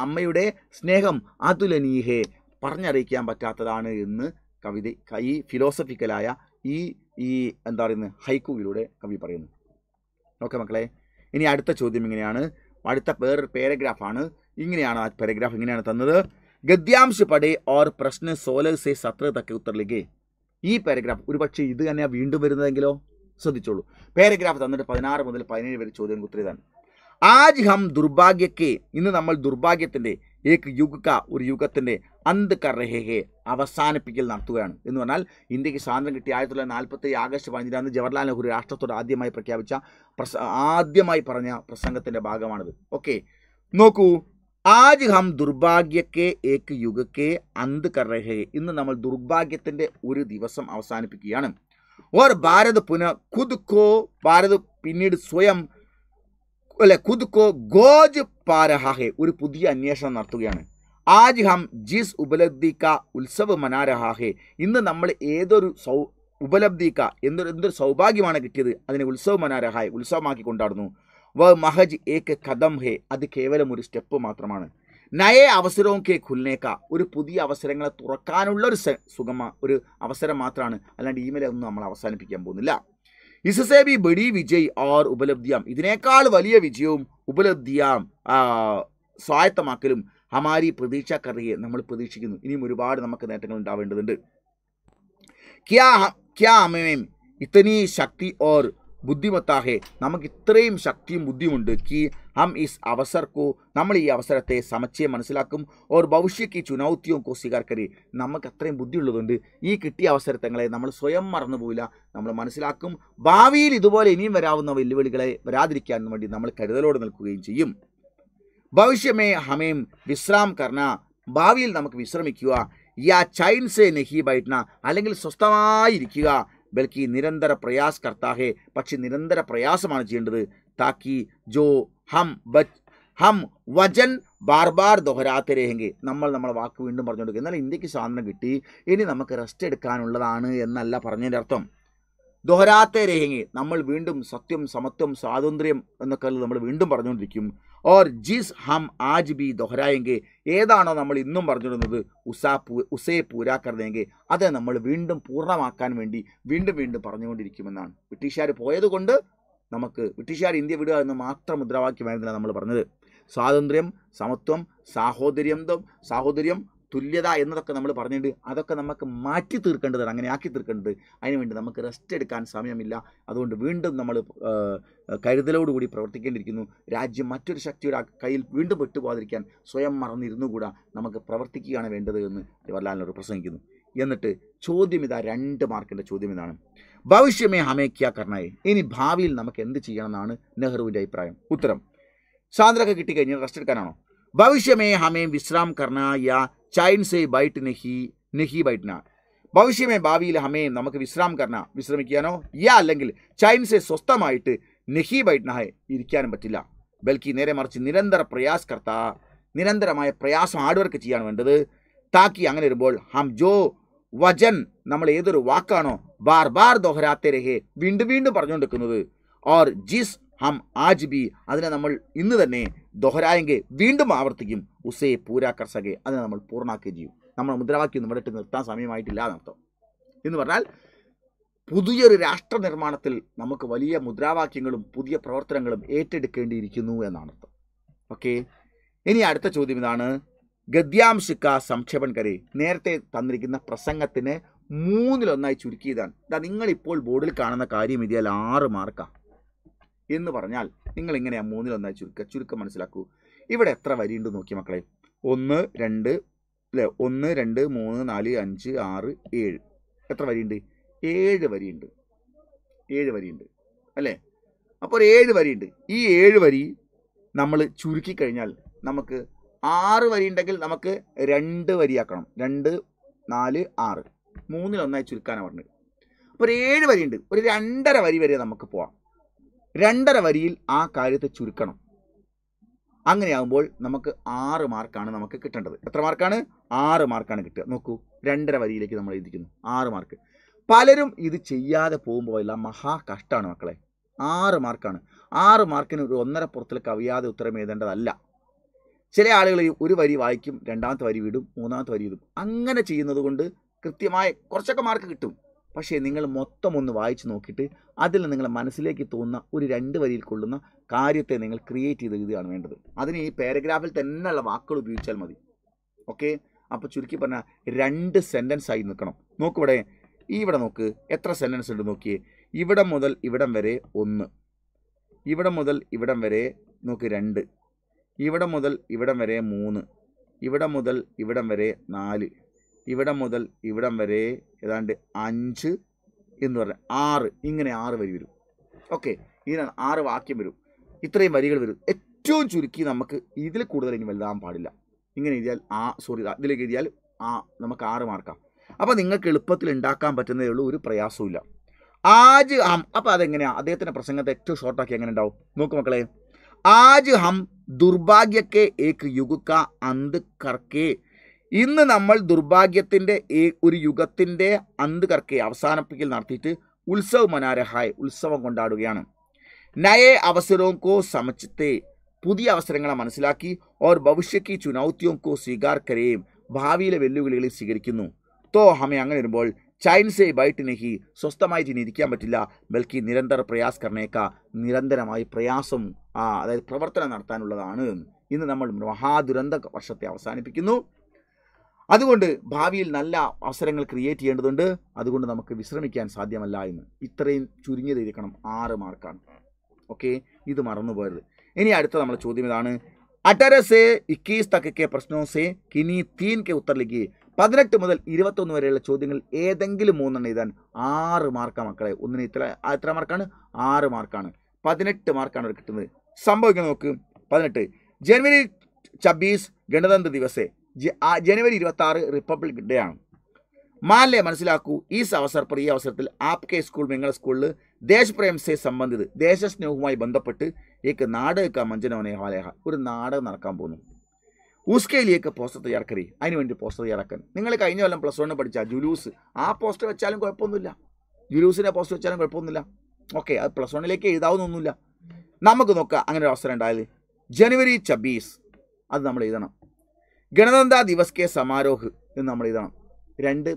അമ്മയുടെ സ്നേഹം അതുലനീഹേ പറഞ്ഞറിയിക്കാൻ പറ്റാത്തതാണ് എന്ന് കവിത ഈ ഫിലോസഫിക്കലായ ഈ ഈ എന്താ പറയുന്നത് ഹൈക്കുവിലൂടെ കവി പറയുന്നു ഓക്കെ മക്കളെ ഇനി അടുത്ത ചോദ്യം ഇങ്ങനെയാണ് അടുത്ത പേർ പാരഗ്രാഫാണ് ഇങ്ങനെയാണ് ആ പാരഗ്രാഫ് ഇങ്ങനെയാണ് തന്നത് ഗദ്യാംശ പടേ ഓർ പ്രശ്ന സോല സെ സത്ര തക്കെ ഉത്തരലേക്ക് ഈ പാരഗ്രാഫ് ഒരുപക്ഷെ ഇത് തന്നെയാണ് വീണ്ടും വരുന്നതെങ്കിലോ ശ്രദ്ധിച്ചോളൂ പാരഗ്രാഫ് തന്നിട്ട് പതിനാറ് മുതൽ പതിനേഴ് വരെ ചോദ്യം ഉത്തരതാണ് ആജ് ഹം ദുർഭാഗ്യക്കെ ഇന്ന് നമ്മൾ ദുർഭാഗ്യത്തിൻ്റെ ഏക് യുഗക്ക ഒരു യുഗത്തിൻ്റെ അന്ത് കർഹേഹെ അവസാനിപ്പിക്കൽ നടത്തുകയാണ് എന്ന് പറഞ്ഞാൽ ഇന്ത്യക്ക് സ്വാതന്ത്ര്യം കിട്ടിയ ആയിരത്തി തൊള്ളായിരത്തി നാൽപ്പത്തി ആഗസ്റ്റ് പതിനഞ്ചിനാണ് ജവഹർലാൽ നെഹ്റു രാഷ്ട്രത്തോട് ആദ്യമായി പ്രഖ്യാപിച്ച ആദ്യമായി പറഞ്ഞ പ്രസംഗത്തിൻ്റെ ഭാഗമാണിത് ഓക്കെ നോക്കൂ ആജ് ഹം ദുർഭാഗ്യക്കെ ഏക്ക് യുഗക്കെ അന്ത് കറേ ഇന്ന് നമ്മൾ ദുർഭാഗ്യത്തിൻ്റെ ഒരു ദിവസം അവസാനിപ്പിക്കുകയാണ് ഓർ ഭാരത് പുന ഖുദ് കോ ഭാരത് പിന്നീട് സ്വയം അല്ലെ ഖുദ് കോ ഗോജ് പാരഹാഹെ ഒരു പുതിയ അന്വേഷണം നടത്തുകയാണ് ആജ് ഹം ജിസ് ഉപലബ്ധിക്ക ഉത്സവ മനാരഹാഹെ ഇന്ന് നമ്മൾ ഏതൊരു സൗ ഉപലബ്ധിക്ക എന്തൊരു എന്തൊരു സൗഭാഗ്യമാണ് കിട്ടിയത് അതിനെ ഉത്സവ മനാരഹായ് ഉത്സവമാക്കി കൊണ്ടാടുന്നു വ മഹജ് ഏക്ക് കഥം ഹേ അത് കേവലം ഒരു സ്റ്റെപ്പ് മാത്രമാണ് നയ അവസരവും കെ ഖുൽനേക്ക ഒരു പുതിയ അവസരങ്ങളെ തുറക്കാനുള്ള ഒരു സുഗമ ഒരു അവസരം മാത്രമാണ് അല്ലാണ്ട് ഇമെയിൽ ഒന്നും നമ്മൾ അവസാനിപ്പിക്കാൻ പോകുന്നില്ല ഇസസേ ബഡി വിജയ് ഓർ ഉപലബ്ധിയാം ഇതിനേക്കാൾ വലിയ വിജയവും ഉപലബ്ധിയാം സ്വായത്തമാക്കലും ഹമാരി പ്രതീക്ഷ കറിയെ നമ്മൾ പ്രതീക്ഷിക്കുന്നു ഇനിയും ഒരുപാട് നമുക്ക് നേട്ടങ്ങൾ ഉണ്ടാവേണ്ടതുണ്ട് ക്യാ ക്യാ അമ്മയും ഇത്തനീ ശക്തി ഓർ बुद्धिमत्ता നമുക്ക് ഇത്രയും ശക്തിയും ബുദ്ധിയുമുണ്ട് കി ഹം ഇസ് അവസർ കോ നമ്മൾ ഈ അവസരത്തെ സമച്ചയം മനസ്സിലാക്കും ഓർ ഭവിഷ്യക്ക് ചുനൗത്യവും കോ സ്വീകാർ നമുക്ക് അത്രയും ബുദ്ധിയുള്ളതുകൊണ്ട് ഈ കിട്ടിയ അവസരത്തങ്ങളെ നമ്മൾ സ്വയം മറന്നു പോയില്ല നമ്മൾ മനസ്സിലാക്കും ഭാവിയിൽ ഇതുപോലെ ഇനിയും വരാവുന്ന വെല്ലുവിളികളെ വരാതിരിക്കാൻ വേണ്ടി നമ്മൾ കരുതലോടെ നിൽക്കുകയും ചെയ്യും ഭവിഷ്യമേ ഹമേം വിശ്രാം കർണ ഭാവിയിൽ നമുക്ക് വിശ്രമിക്കുക യാ ചൈൻസേ നെഹി ബൈറ്റ്ന അല്ലെങ്കിൽ സ്വസ്ഥമായിരിക്കുക ബൽക്കി നിരന്തര പ്രയാസ് करता है പക്ഷേ നിരന്തര പ്രയാസമാണ് ചെയ്യേണ്ടത് താക്കി ജോ ഹം ബച്ച് ഹം വചൻ ബാർ ബാർ ദോഹരാത്ത് നമ്മൾ നമ്മളെ വാക്ക് വീണ്ടും പറഞ്ഞു കൊടുക്കുക എന്നാൽ ഇന്ത്യക്ക് സ്വാതന്ത്ര്യം കിട്ടി ഇനി നമുക്ക് റെസ്റ്റ് എടുക്കാനുള്ളതാണ് എന്നല്ല പറഞ്ഞതിൻ്റെ അർത്ഥം ദോഹരാത്തെ നമ്മൾ വീണ്ടും സത്യം സമത്വം സ്വാതന്ത്ര്യം എന്നൊക്കെ നമ്മൾ വീണ്ടും പറഞ്ഞുകൊണ്ടിരിക്കും ഓർ ജിസ് ഹം ആജ് ബി ദൊഹരായെങ്കിൽ ഏതാണോ നമ്മൾ ഇന്നും പറഞ്ഞിരുന്നത് ഉസാ പൂ ഉസയെ പൂരാക്കരുതെങ്കിൽ അത് നമ്മൾ വീണ്ടും പൂർണ്ണമാക്കാൻ വേണ്ടി വീണ്ടും വീണ്ടും പറഞ്ഞുകൊണ്ടിരിക്കുമെന്നാണ് ബ്രിട്ടീഷുകാർ പോയതുകൊണ്ട് നമുക്ക് ബ്രിട്ടീഷുകാർ ഇന്ത്യ വിടുക എന്ന് മാത്രം മുദ്രാവാക്യമായിരുന്നില്ല നമ്മൾ പറഞ്ഞത് സ്വാതന്ത്ര്യം സമത്വം സാഹോദര്യം സാഹോദര്യം തുല്യത എന്നതൊക്കെ നമ്മൾ പറഞ്ഞിട്ടുണ്ട് അതൊക്കെ നമുക്ക് മാറ്റി തീർക്കേണ്ടതാണ് അങ്ങനെ ആക്കി തീർക്കേണ്ടത് അതിനുവേണ്ടി നമുക്ക് റെസ്റ്റ് എടുക്കാൻ സമയമില്ല അതുകൊണ്ട് വീണ്ടും നമ്മൾ കരുതലോടുകൂടി പ്രവർത്തിക്കേണ്ടിയിരിക്കുന്നു രാജ്യം മറ്റൊരു ശക്തിയുടെ കയ്യിൽ വീണ്ടും പെട്ടുപോകാതിരിക്കാൻ സ്വയം മറന്നിരുന്നുകൂടാ നമുക്ക് പ്രവർത്തിക്കുകയാണ് വേണ്ടത് എന്ന് ജവഹർലാൽ നെഹ്റു പ്രസംഗിക്കുന്നു എന്നിട്ട് ചോദ്യം ഇതാ രണ്ട് മാർക്കിൻ്റെ ചോദ്യം ഇതാണ് ഭവിഷ്യമേ ഹമേക്യ കർണയെ ഇനി ഭാവിയിൽ നമുക്ക് എന്ത് ചെയ്യണമെന്നാണ് നെഹ്റുവിൻ്റെ അഭിപ്രായം ഉത്തരം സാന്ദ്രൊക്കെ കിട്ടിക്കഴിഞ്ഞാൽ റെസ്റ്റ് എടുക്കാനാണോ ഭവിഷ്യമേ ഹമേ വിശ്രാം കർണായ യാ ചൈൻ സേ ബൈറ്റ് നെഹി നെഹി ബൈറ്റ്ന ഭവിഷ്യമേ ഭാവിയിൽ ഹമേ നമുക്ക് വിശ്രാം കർണ വിശ്രമിക്കാനോ യാ അല്ലെങ്കിൽ ചൈൻ സേ സ്വസ്ഥമായിട്ട് നെഹീബായിട്ടായ ഇരിക്കാനും പറ്റില്ല ബൽക്കി നേരെ മറിച്ച് നിരന്തര പ്രയാസ് കർത്ത നിരന്തരമായ പ്രയാസം ഹാർഡ് വർക്ക് ചെയ്യാണ് വേണ്ടത് താക്കി അങ്ങനെ വരുമ്പോൾ ഹം ജോ വചൻ നമ്മൾ ഏതൊരു വാക്കാണോ ബാർ ബാർ ദോഹരാത്തെ രഹേ വീണ്ടും വീണ്ടും പറഞ്ഞുകൊണ്ടിരിക്കുന്നത് ഓർ ജിസ് ഹം ആജ് ബി അതിനെ നമ്മൾ ഇന്ന് തന്നെ ദോഹരായെങ്കിൽ വീണ്ടും ആവർത്തിക്കും ഉസേ പൂരാ കർഷകെ അതിനെ നമ്മൾ പൂർണ്ണാക്കുകയും ചെയ്യും നമ്മൾ മുദ്രാവാക്യം നമ്മുടെ നിർത്താൻ സമയമായിട്ടില്ല എന്നർത്ഥം എന്ന് പറഞ്ഞാൽ പുതിയൊരു രാഷ്ട്ര നിർമ്മാണത്തിൽ നമുക്ക് വലിയ മുദ്രാവാക്യങ്ങളും പുതിയ പ്രവർത്തനങ്ങളും ഏറ്റെടുക്കേണ്ടിയിരിക്കുന്നു അർത്ഥം ഓക്കെ ഇനി അടുത്ത ചോദ്യം ഇതാണ് ഗദ്യാംശിക്ക സംക്ഷേപൺ കരെ നേരത്തെ തന്നിരിക്കുന്ന പ്രസംഗത്തിന് മൂന്നിലൊന്നായി ചുരുക്കിയതാണ് ഇതാ നിങ്ങളിപ്പോൾ ബോർഡിൽ കാണുന്ന കാര്യം ഇതിയാൽ ആറ് മാർക്കാണ് എന്ന് പറഞ്ഞാൽ നിങ്ങൾ എങ്ങനെയാണ് മൂന്നിലൊന്നായി ചുരുക്കുക ചുരുക്കം മനസ്സിലാക്കൂ ഇവിടെ എത്ര വരിയുണ്ട് നോക്കി മക്കളെ ഒന്ന് രണ്ട് അല്ലേ ഒന്ന് രണ്ട് മൂന്ന് നാല് അഞ്ച് ആറ് ഏഴ് എത്ര വരിയുണ്ട് ഏഴ് വരിയുണ്ട് ഏഴ് വരിയുണ്ട് അല്ലേ അപ്പോൾ ഒരു ഏഴ് വരിയുണ്ട് ഈ ഏഴ് വരി നമ്മൾ ചുരുക്കി കഴിഞ്ഞാൽ നമുക്ക് ആറ് വരി ഉണ്ടെങ്കിൽ നമുക്ക് രണ്ട് വരിയാക്കണം രണ്ട് നാല് ആറ് മൂന്നിൽ ഒന്നായി ചുരുക്കാനാണ് പറഞ്ഞത് അപ്പോൾ ഒരു ഏഴ് വരിയുണ്ട് ഒരു രണ്ടര വരി വരെ നമുക്ക് പോവാം രണ്ടര വരിയിൽ ആ കാര്യത്തെ ചുരുക്കണം അങ്ങനെയാകുമ്പോൾ നമുക്ക് ആറ് മാർക്കാണ് നമുക്ക് കിട്ടേണ്ടത് എത്ര മാർക്കാണ് ആറ് മാർക്കാണ് കിട്ടുക നോക്കൂ രണ്ടര വരിയിലേക്ക് നമ്മൾ എഴുതിക്കുന്നു ആറ് മാർക്ക് പലരും ഇത് ചെയ്യാതെ പോകുമ്പോഴെല്ലാം മഹാ കഷ്ടമാണ് മക്കളെ ആറ് മാർക്കാണ് ആറ് മാർക്കിന് ഒരു ഒന്നര പുറത്തിൽ കവിയാതെ ഉത്തരം എഴുതേണ്ടതല്ല ചില ആളുകൾ ഒരു വരി വായിക്കും രണ്ടാമത്തെ വരി വിടും മൂന്നാമത്തെ വരി ഇടും അങ്ങനെ ചെയ്യുന്നത് കൊണ്ട് കൃത്യമായ കുറച്ചൊക്കെ മാർക്ക് കിട്ടും പക്ഷേ നിങ്ങൾ മൊത്തം ഒന്ന് വായിച്ച് നോക്കിയിട്ട് അതിൽ നിങ്ങൾ മനസ്സിലേക്ക് തോന്നുന്ന ഒരു രണ്ട് വരിയിൽ കൊള്ളുന്ന കാര്യത്തെ നിങ്ങൾ ക്രിയേറ്റ് ചെയ്ത് എഴുതുകയാണ് വേണ്ടത് അതിന് ഈ പാരഗ്രാഫിൽ തന്നെയുള്ള വാക്കുകൾ ഉപയോഗിച്ചാൽ മതി ഓക്കെ അപ്പോൾ ചുരുക്കി പറഞ്ഞാൽ രണ്ട് സെൻറ്റൻസ് ആയി നിൽക്കണം നോക്കിവിടെ ഈ ഇവിടെ നോക്ക് എത്ര സെൻറ്റൻസ് ഉണ്ട് നോക്കിയേ ഇവിടെ മുതൽ ഇവിടം വരെ ഒന്ന് ഇവിടെ മുതൽ ഇവിടം വരെ നോക്ക് രണ്ട് ഇവിടെ മുതൽ ഇവിടം വരെ മൂന്ന് ഇവിടെ മുതൽ ഇവിടം വരെ നാല് ഇവിടെ മുതൽ ഇവിടം വരെ ഏതാണ്ട് അഞ്ച് എന്ന് പറഞ്ഞ ആറ് ഇങ്ങനെ ആറ് വരി വരും ഓക്കെ ഇതിനാണ് ആറ് വാക്യം വരും ഇത്രയും വരികൾ വരും ഏറ്റവും ചുരുക്കി നമുക്ക് ഇതിൽ കൂടുതൽ ഇനി വലുതാൻ പാടില്ല ഇങ്ങനെ എഴുതിയാൽ ആ സോറി ഇതിലേക്ക് എഴുതിയാൽ ആ നമുക്ക് ആറ് മാർക്കാം അപ്പോൾ നിങ്ങൾക്ക് എളുപ്പത്തിൽ ഉണ്ടാക്കാൻ പറ്റുന്നതേ ഉള്ളൂ ഒരു പ്രയാസമില്ല ആജ് ഹം അപ്പോൾ അതെങ്ങനെയാണ് അദ്ദേഹത്തിൻ്റെ പ്രസംഗത്തെ ഏറ്റവും ഷോർട്ടാക്കി എങ്ങനെ ഉണ്ടാവും നോക്ക് മക്കളെ ആജ് ഹം ദുർഭാഗ്യക്കെ ഏക്ക് യുഗുക്ക അന്ത് കർക്കേ ഇന്ന് നമ്മൾ ദുർഭാഗ്യത്തിൻ്റെ ഒരു യുഗത്തിൻ്റെ അന്ത് കർക്കെ അവസാനിപ്പിക്കൽ നടത്തിയിട്ട് ഉത്സവ മനാരഹായ് ഉത്സവം കൊണ്ടാടുകയാണ് നയെ അവസരവും കോ സമച്ചത്തെ പുതിയ അവസരങ്ങളെ മനസ്സിലാക്കി ഓർ ഭവിഷ്യക്ക് ചുനൗത്യം കോ സ്വീകാർക്കരെയും ഭാവിയിലെ വെല്ലുവിളികളെ സ്വീകരിക്കുന്നു തോ ഹമേ അങ്ങനെ വരുമ്പോൾ ചൈൻസേ ബൈറ്റ് നെഹി സ്വസ്ഥമായി ഇനി ഇരിക്കാൻ പറ്റില്ല ബൽക്കി നിരന്തര പ്രയാസ് കർണേക്ക നിരന്തരമായി പ്രയാസം അതായത് പ്രവർത്തനം നടത്താനുള്ളതാണ് ഇന്ന് നമ്മൾ മഹാദുരന്ത വർഷത്തെ അവസാനിപ്പിക്കുന്നു അതുകൊണ്ട് ഭാവിയിൽ നല്ല അവസരങ്ങൾ ക്രിയേറ്റ് ചെയ്യേണ്ടതുണ്ട് അതുകൊണ്ട് നമുക്ക് വിശ്രമിക്കാൻ സാധ്യമല്ല എന്ന് ഇത്രയും ചുരുങ്ങിയത് ഇരിക്കണം ആറ് മാർക്കാണ് ഓക്കെ ഇത് മറന്നുപോയത് ഇനി അടുത്ത നമ്മുടെ ചോദ്യം ഇതാണ് അട്ടര ഇക്കീസ് തക്കക്കെ പ്രശ്നോ സേ കിനി തീൻ കെ ഉത്തർ ലിഖി പതിനെട്ട് മുതൽ ഇരുപത്തൊന്ന് വരെയുള്ള ചോദ്യങ്ങൾ ഏതെങ്കിലും മൂന്നെണ്ണം എഴുതാൻ ആറ് മാർക്കാണ് മക്കളെ ഒന്നിന് ഇത്ര എത്ര മാർക്കാണ് ആറ് മാർക്കാണ് പതിനെട്ട് മാർക്കാണ് അവർ കിട്ടുന്നത് സംഭവിക്കുന്നത് നോക്ക് പതിനെട്ട് ജനുവരി ഛബീസ് ഗണതന്ത്ര ദിവസേ ജനുവരി ഇരുപത്തി ആറ് റിപ്പബ്ലിക് ഡേ ആണ് മാലെ മനസ്സിലാക്കൂ ഈ അവസർ ഈ അവസരത്തിൽ ആപ്കെ സ്കൂൾ നിങ്ങളുടെ സ്കൂളിൽ ദേശപ്രേം സെ സംബന്ധിത് ദേശസ്നേഹവുമായി ബന്ധപ്പെട്ട് ഏക്ക് നാടകം മഞ്ജനോനെ ഹാലേഹ ഒരു നാടകം നടക്കാൻ പോകുന്നു ഉസ്കയിലേക്ക് പോസ്റ്റർ തയ്യാറക്കറി അതിന് വേണ്ടി പോസ്റ്റർ തയ്യാറാക്കാൻ നിങ്ങൾ കഴിഞ്ഞ കൊല്ലം പ്ലസ് വണ്ണ് പഠിച്ച ജുലൂസ് ആ പോസ്റ്റർ വെച്ചാലും കുഴപ്പമൊന്നുമില്ല ജുലൂസിൻ്റെ പോസ്റ്റർ വെച്ചാലും കുഴപ്പമൊന്നുമില്ല ഓക്കെ അത് പ്ലസ് വണ്ണിലേക്ക് എഴുതാവുന്നൊന്നുമില്ല നമുക്ക് നോക്കാം അങ്ങനെ ഒരു അവസരം ഉണ്ടായത് ജനുവരി ഛബീസ് അത് നമ്മൾ എഴുതണം ഗണതന്ത്ര ദിവസ് കെ സമാരോഹ് എന്ന് നമ്മൾ എഴുതണം രണ്ട്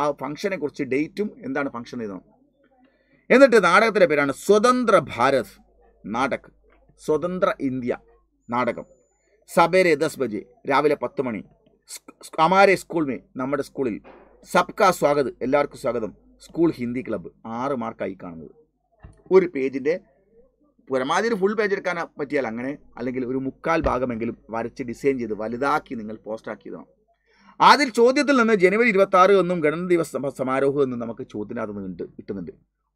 ആ ഫംഗ്ഷനെ കുറിച്ച് ഡേറ്റും എന്താണ് ഫംഗ്ഷൻ എഴുതണം എന്നിട്ട് നാടകത്തിൻ്റെ പേരാണ് സ്വതന്ത്ര ഭാരത് നാടക് സ്വതന്ത്ര ഇന്ത്യ നാടകം സബേരെ ദസ് ബജെ രാവിലെ പത്ത് മണി അമാരെ സ്കൂൾ മേ നമ്മുടെ സ്കൂളിൽ സബ്കാ സ്വാഗത് എല്ലാവർക്കും സ്വാഗതം സ്കൂൾ ഹിന്ദി ക്ലബ്ബ് ആറ് മാർക്കായി കാണുന്നത് ഒരു പേജിൻ്റെ പുരമാതിരി ഫുൾ പേജ് എടുക്കാൻ പറ്റിയാൽ അങ്ങനെ അല്ലെങ്കിൽ ഒരു മുക്കാൽ ഭാഗമെങ്കിലും വരച്ച് ഡിസൈൻ ചെയ്ത് വലുതാക്കി നിങ്ങൾ പോസ്റ്റാക്കിയതാണ് ആദ്യം ചോദ്യത്തിൽ നിന്ന് ജനുവരി ഇരുപത്തി ആറ് എന്നും ഗണന ദിവസ സമാരോഹം എന്നും നമുക്ക് ചോദ്യത്തിനകത്ത് നിന്ന് കിട്ടുന്നുണ്ട്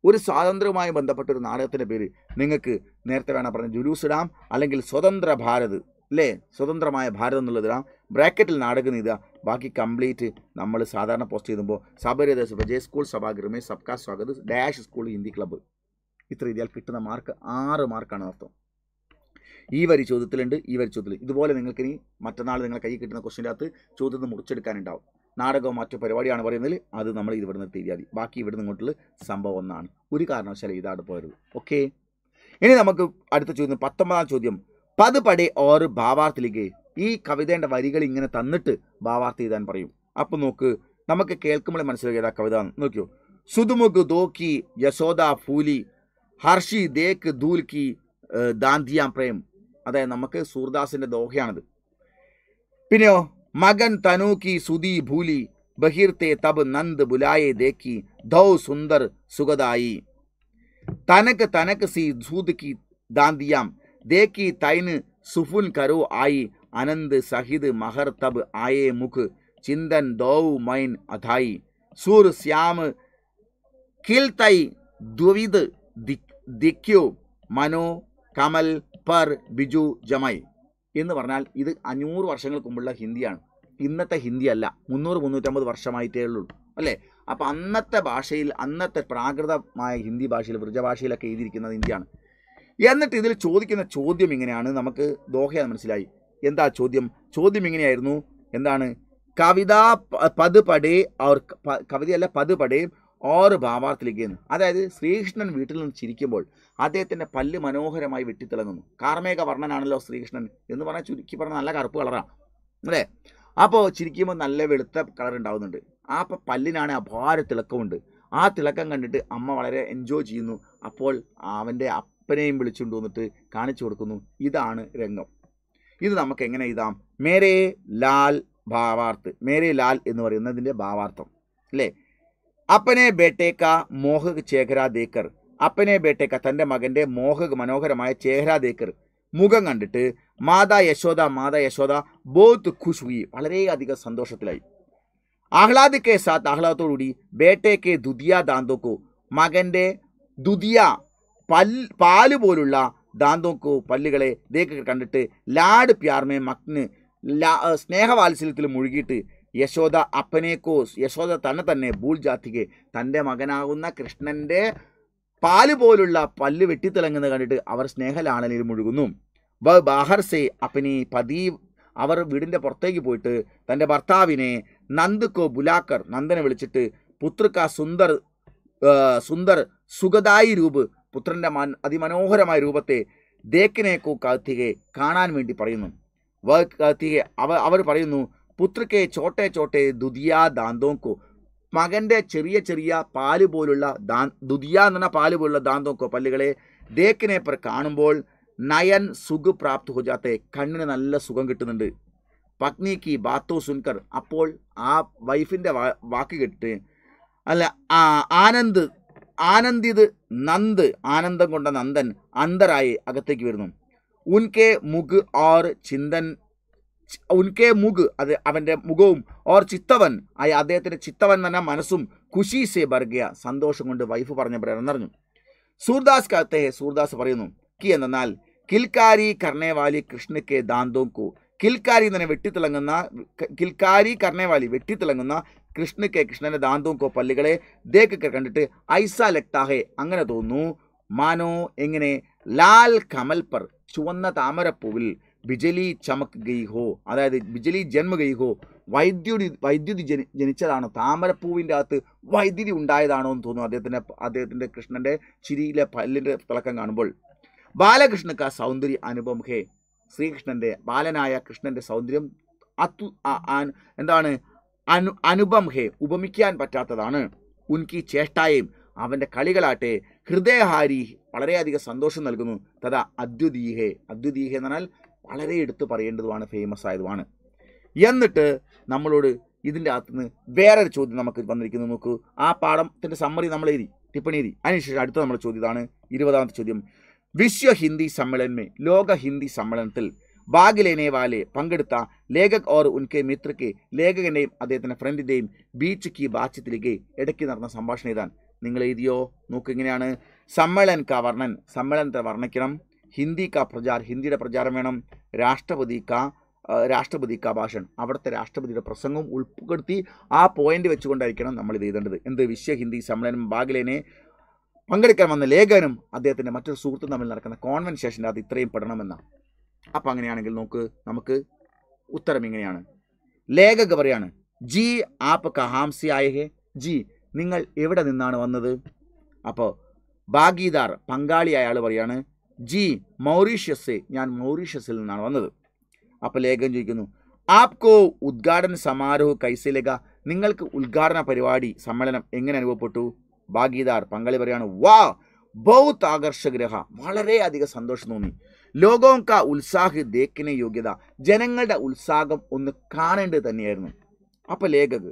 ഒരു സ്വാതന്ത്ര്യവുമായി ബന്ധപ്പെട്ട ഒരു നാടകത്തിൻ്റെ പേര് നിങ്ങൾക്ക് നേരത്തെ വേണം പറഞ്ഞ ജുലൂസ് ഇടാം അല്ലെങ്കിൽ സ്വതന്ത്ര ഭാരത് അല്ലേ സ്വതന്ത്രമായ ഭാരതം എന്നുള്ളത് ബ്രാക്കറ്റിൽ നാടകം നീതുക ബാക്കി കംപ്ലീറ്റ് നമ്മൾ സാധാരണ പോസ്റ്റ് ചെയ്യുമ്പോൾ സബരിദേശ വിജയ സ്കൂൾ സഭാഗൃഹമേ സബ്കാ സ്വാഗത് ഡാഷ് സ്കൂൾ ഹിന്ദി ക്ലബ്ബ് ഇത്ര രീതിയാൽ കിട്ടുന്ന മാർക്ക് ആറ് മാർക്കാണ് അർത്ഥം ഈ വരി ചോദ്യത്തിലുണ്ട് ഈ വരി ചോദ്യത്തിൽ ഇതുപോലെ നിങ്ങൾക്ക് ഇനി മറ്റന്നാൾ നിങ്ങളെ കൈ കിട്ടുന്ന ക്വസ്റ്റിൻ്റെ അകത്ത് ചോദ്യത്തിൽ മുറിച്ചെടുക്കാനുണ്ടാവും നാടകവും മറ്റു പരിപാടിയാണ് പറയുന്നത് അത് നമ്മൾ ഇവിടെ നിർത്തി മതി ബാക്കി ഇവിടുന്ന് ഇങ്ങോട്ടുള്ള സംഭവം ഒന്നാണ് ഒരു കാരണവശാലും ഇതാണ് പോയത് ഓക്കെ ഇനി നമുക്ക് അടുത്ത ചോദ്യം പത്തൊമ്പതാം ചോദ്യം പതുപടെ ഓർ ഭാവാർത്ഥ ലിഖേ ഈ കവിതയുടെ വരികൾ ഇങ്ങനെ തന്നിട്ട് ഭാവാർത്ഥ എഴുതാൻ പറയും അപ്പൊ നോക്ക് നമുക്ക് കേൾക്കുമ്പോൾ മനസ്സിലാക്കി ഏതാ കവിത നോക്കിയോ സുതുമുഖ് ദോക്കി യശോദ ഫൂലി ഹർഷി ദേക്ക് ദൂൽക്കി ദാന്തിയാം പ്രേം അതായത് നമുക്ക് സൂർദാസിൻ്റെ ദോഹയാണിത് പിന്നെയോ മകൻ തനൂക്കി സുധി ഭൂലി ബഹിർത്തെ തബ് നന്ദ് ബുലായെ ദേക്കി ധൗ സുന്ദർ സുഗതായി തനക്ക് തനക്ക് സി ധൂത് കി ദാന്തിയാം ദേക്കി തൈന് സുഫുൻ കരു ആയി അനന്ത് സഹിദ് മഹർ തബ് ആയേ മുഖ് ചിന്തൻ ദോവ് മൈൻ അധായി സൂർ ശ്യാം കിൽ തൈ ദ്വിദ് ദിക്യു മനോ കമൽ പർ ബിജു ജമൈ എന്ന് പറഞ്ഞാൽ ഇത് അഞ്ഞൂറ് വർഷങ്ങൾക്ക് മുമ്പുള്ള ഹിന്ദിയാണ് ഇന്നത്തെ ഹിന്ദി അല്ല മുന്നൂറ് മുന്നൂറ്റമ്പത് വർഷമായിട്ടേ ഉള്ളൂ അല്ലേ അപ്പോൾ അന്നത്തെ ഭാഷയിൽ അന്നത്തെ പ്രാകൃതമായ ഹിന്ദി ഭാഷയിൽ വൃജഭാഷയിലൊക്കെ എഴുതിയിരിക്കുന്നത് ഹിന്ദിയാണ് എന്നിട്ട് ഇതിൽ ചോദിക്കുന്ന ചോദ്യം ഇങ്ങനെയാണ് നമുക്ക് ദോഹയ മനസ്സിലായി എന്താ ചോദ്യം ചോദ്യം ഇങ്ങനെയായിരുന്നു എന്താണ് കവിത പത് പടേ അവർ കവിതയല്ല പത് പടേ ഓർ അതായത് ശ്രീകൃഷ്ണൻ വീട്ടിൽ നിന്ന് ചിരിക്കുമ്പോൾ അദ്ദേഹത്തിൻ്റെ പല്ല് മനോഹരമായി വെട്ടിത്തിളങ്ങുന്നു കാർമേക വർണ്ണനാണല്ലോ ശ്രീകൃഷ്ണൻ എന്ന് പറഞ്ഞാൽ ചുരുക്കി പറഞ്ഞാൽ നല്ല കറുപ്പ് കളറാണ് അല്ലേ അപ്പോൾ ചിരിക്കുമ്പോൾ നല്ല വെളുത്ത കളർ ഉണ്ടാവുന്നുണ്ട് ആ അപ്പം പല്ലിനാണ് അപാര തിളക്കമുണ്ട് ആ തിളക്കം കണ്ടിട്ട് അമ്മ വളരെ എൻജോയ് ചെയ്യുന്നു അപ്പോൾ അവൻ്റെ അപ്പനെയും വിളിച്ചുകൊണ്ട് വന്നിട്ട് കാണിച്ചു കൊടുക്കുന്നു ഇതാണ് രംഗം ഇത് നമുക്ക് എങ്ങനെ എഴുതാം മേരേ ലാൽ ഭാവാർത്ത് മേരേ ലാൽ എന്ന് പറയുന്നതിൻ്റെ ഭാവാർത്ഥം അല്ലേ അപ്പനെ ബേട്ടേക്ക മോഹ ചേഖര ദേക്കർ അപ്പനെ ബേട്ടേക്ക തൻ്റെ മകൻ്റെ മോഹ മനോഹരമായ ചേഹര ദേക്കർ മുഖം കണ്ടിട്ട് മാതാ യശോദ മാതാ യശോദ ബോത്ത് ഖുഷ് വളരെയധികം സന്തോഷത്തിലായി ആഹ്ലാദ് കെ സാത്ത് ആഹ്ലാദത്തോടുകൂടി ബേട്ടേക്ക് ദുതിയ ദാന്തോക്കോ മകൻ്റെ ദുതിയ പല് പാല് പോലുള്ള ദാന്തോക്കു പല്ലുകളെ ഇതേക്ക് കണ്ടിട്ട് ലാഡ് പ്യാർമേ മക്ന് ലാ സ്നേഹവാത്സല്യത്തിൽ മുഴുകിയിട്ട് യശോദ അപ്പനേക്കോ യശോദ തന്നെ തന്നെ ജാത്തിക്ക് തൻ്റെ മകനാകുന്ന കൃഷ്ണൻ്റെ പാല് പോലുള്ള പല്ല് വെട്ടിത്തിളങ്ങുന്നത് കണ്ടിട്ട് അവർ സ്നേഹലാണലിൽ മുഴുകുന്നു വ ബാഹർസെ അപ്പനി പതി അവർ വീടിൻ്റെ പുറത്തേക്ക് പോയിട്ട് തൻ്റെ ഭർത്താവിനെ നന്ദുക്കോ ബുലാക്കർ നന്ദനെ വിളിച്ചിട്ട് പുത്രക്ക സുന്ദർ സുന്ദർ സുഖദായി രൂപ് പുത്രൻ്റെ മാൻ അതിമനോഹരമായ രൂപത്തെ ദേക്കിനേക്കു കാത്തികെ കാണാൻ വേണ്ടി പറയുന്നു വ കാർത്തികെ അവ അവർ പറയുന്നു പുത്രക്കെ ചോട്ടെ ചോട്ടെ ദുതിയാ ദാന്തോക്കു മകൻ്റെ ചെറിയ ചെറിയ പാല് പോലുള്ള ദാ ദുതിയ എന്ന് പറഞ്ഞ പാല് പോലുള്ള ദാന്തോക്കോ പല്ലുകളെ ദേക്കിനെ പർ കാണുമ്പോൾ നയൻ സുഖ പ്രാപ്തി ഹുജാത്തെ കണ്ണിന് നല്ല സുഖം കിട്ടുന്നുണ്ട് പത്നിക്ക് ബാത്തോ സുൻകർ അപ്പോൾ ആ വൈഫിൻ്റെ വാക്ക് കിട്ടിട്ട് അല്ല ആനന്ദ് ആനന്ദിത് നന്ദ് ആനന്ദം കൊണ്ട നന്ദൻ അന്തരായി അകത്തേക്ക് വരുന്നു ഉൻകെ മുഗ് ഓർ ചിന്തൻ ഉൻകെ മുഗ് അത് അവൻ്റെ മുഖവും ഓർ ചിത്തവൻ ആയി അദ്ദേഹത്തിൻ്റെ ചിത്തവൻ തന്നെ മനസ്സും ഖുഷി സെ ബർഗിയ സന്തോഷം കൊണ്ട് വൈഫ് പറഞ്ഞ പ്രേരണറിഞ്ഞു സൂർദാസ് കത്തേ സൂർദാസ് പറയുന്നു കി എന്നാൽ കിൽക്കാരി കർണേവാലി കൃഷ്ണയ്ക്ക് ദാന്തോക്കു കിൽക്കാരി തന്നെ വെട്ടിത്തിളങ്ങുന്ന കിൽക്കാരി കർണേവാലി വെട്ടിത്തിളങ്ങുന്ന കൃഷ്ണ കെ കൃഷ്ണൻ്റെ ദാന്തവും പല്ലികളെ ദേക്കൊക്കെ കണ്ടിട്ട് ഐസ ലക്താഹെ അങ്ങനെ തോന്നുന്നു മാനോ എങ്ങനെ ലാൽ കമൽ ചുവന്ന താമരപ്പൂവിൽ ബിജലി ചമക് ഗൈഹോ ഹോ അതായത് ബിജലി ജന്മ ഗൈഹോ ഹോ വൈദ്യുതി വൈദ്യുതി ജനി ജനിച്ചതാണോ താമരപ്പൂവിൻ്റെ അകത്ത് വൈദ്യുതി ഉണ്ടായതാണോ എന്ന് തോന്നുന്നു അദ്ദേഹത്തിൻ്റെ അദ്ദേഹത്തിൻ്റെ കൃഷ്ണൻ്റെ ചിരിയിലെ പല്ലിൻ്റെ തിളക്കം കാണുമ്പോൾ ബാലകൃഷ്ണക്ക സൗന്ദര്യ അനുപം ഹേ ശ്രീകൃഷ്ണൻ്റെ ബാലനായ കൃഷ്ണൻ്റെ സൗന്ദര്യം അത്തു എന്താണ് അനു അനുപം ഹേ ഉപമിക്കാൻ പറ്റാത്തതാണ് ഉൻകി ചേഷ്ടായും അവൻ്റെ കളികളാട്ടെ ഹൃദയഹാരി വളരെയധികം സന്തോഷം നൽകുന്നു തഥാ അദ്വിതീഹേ അദ്വിതീഹേ എന്ന് പറഞ്ഞാൽ വളരെ എടുത്ത് പറയേണ്ടതുമാണ് ഫേമസ് ആയതുമാണ് എന്നിട്ട് നമ്മളോട് ഇതിൻ്റെ നിന്ന് വേറൊരു ചോദ്യം നമുക്ക് വന്നിരിക്കുന്നു നോക്കൂ ആ പാഠത്തിൻ്റെ സമ്മറി നമ്മൾ എഴുതി ടിപ്പണി എഴുതി അതിനുശേഷം അടുത്ത നമ്മുടെ ചോദ്യമാണ് ഇരുപതാമത്തെ ചോദ്യം വിശ്വ ഹിന്ദി സമ്മേളനമേ ലോക ഹിന്ദി സമ്മേളനത്തിൽ ഭാഗ് ലേനെ വാലെ പങ്കെടുത്ത ലേഖക് ഓർ ഉൻകെ മിത്രയ്ക്ക് ലേഖകൻ്റെയും അദ്ദേഹത്തിൻ്റെ ഫ്രണ്ടിൻ്റെയും ബീച്ച് കി ബാച്ചിത്തിലേക്ക് ഇടയ്ക്ക് നടന്ന സംഭാഷണം ഇതാണ് നിങ്ങൾ എഴുതിയോ നോക്ക് ഇങ്ങനെയാണ് സമ്മേളൻ ക വർണ്ണൻ സമ്മേളനത്തെ വർണ്ണിക്കണം ഹിന്ദി ക പ്രചാർ ഹിന്ദിയുടെ പ്രചാരം വേണം രാഷ്ട്രപതി ക രാഷ്ട്രപതി ക ഭാഷൺ അവിടുത്തെ രാഷ്ട്രപതിയുടെ പ്രസംഗവും ഉൾപ്പെടുത്തി ആ പോയിന്റ് വെച്ചുകൊണ്ടായിരിക്കണം നമ്മൾ ഇത് എഴുതേണ്ടത് എന്ത് വിശ്വ ഹിന്ദി സമ്മേളനം ബാഗ്ലേനെ പങ്കെടുക്കാൻ വന്ന ലേഖനും അദ്ദേഹത്തിൻ്റെ മറ്റൊരു സുഹൃത്തും തമ്മിൽ നടക്കുന്ന കോൺവെൻസേഷൻ്റെ അത് ഇത്രയും പെടണമെന്നാണ് അപ്പം അങ്ങനെയാണെങ്കിൽ നോക്ക് നമുക്ക് ഉത്തരം ഇങ്ങനെയാണ് ലേഖക പറയാണ് ജി ആപ്പ് കഹാംസി ആയഹേ ജി നിങ്ങൾ എവിടെ നിന്നാണ് വന്നത് അപ്പോൾ ഭാഗീദാർ പങ്കാളിയായ ആൾ പറയാണ് ജി മൗറീഷ്യസ് ഞാൻ മൗറീഷ്യസിൽ നിന്നാണ് വന്നത് അപ്പോൾ ലേഖകൻ ചോദിക്കുന്നു ആപ്കോ ഉദ്ഘാടന സമാരോഹ കൈസയിലേക്ക നിങ്ങൾക്ക് ഉദ്ഘാടന പരിപാടി സമ്മേളനം എങ്ങനെ അനുഭവപ്പെട്ടു ഭാഗീദാർ പങ്കാളി പറയാണ് വാ ബൗത്ത് ആകർഷകരഹ വളരെയധികം സന്തോഷം തോന്നി ലോകവും കാ ഉത്സാഹ ദേക്കിന് യോഗ്യത ജനങ്ങളുടെ ഉത്സാഹം ഒന്ന് കാണേണ്ടത് തന്നെയായിരുന്നു അപ്പൊ ലേഖക്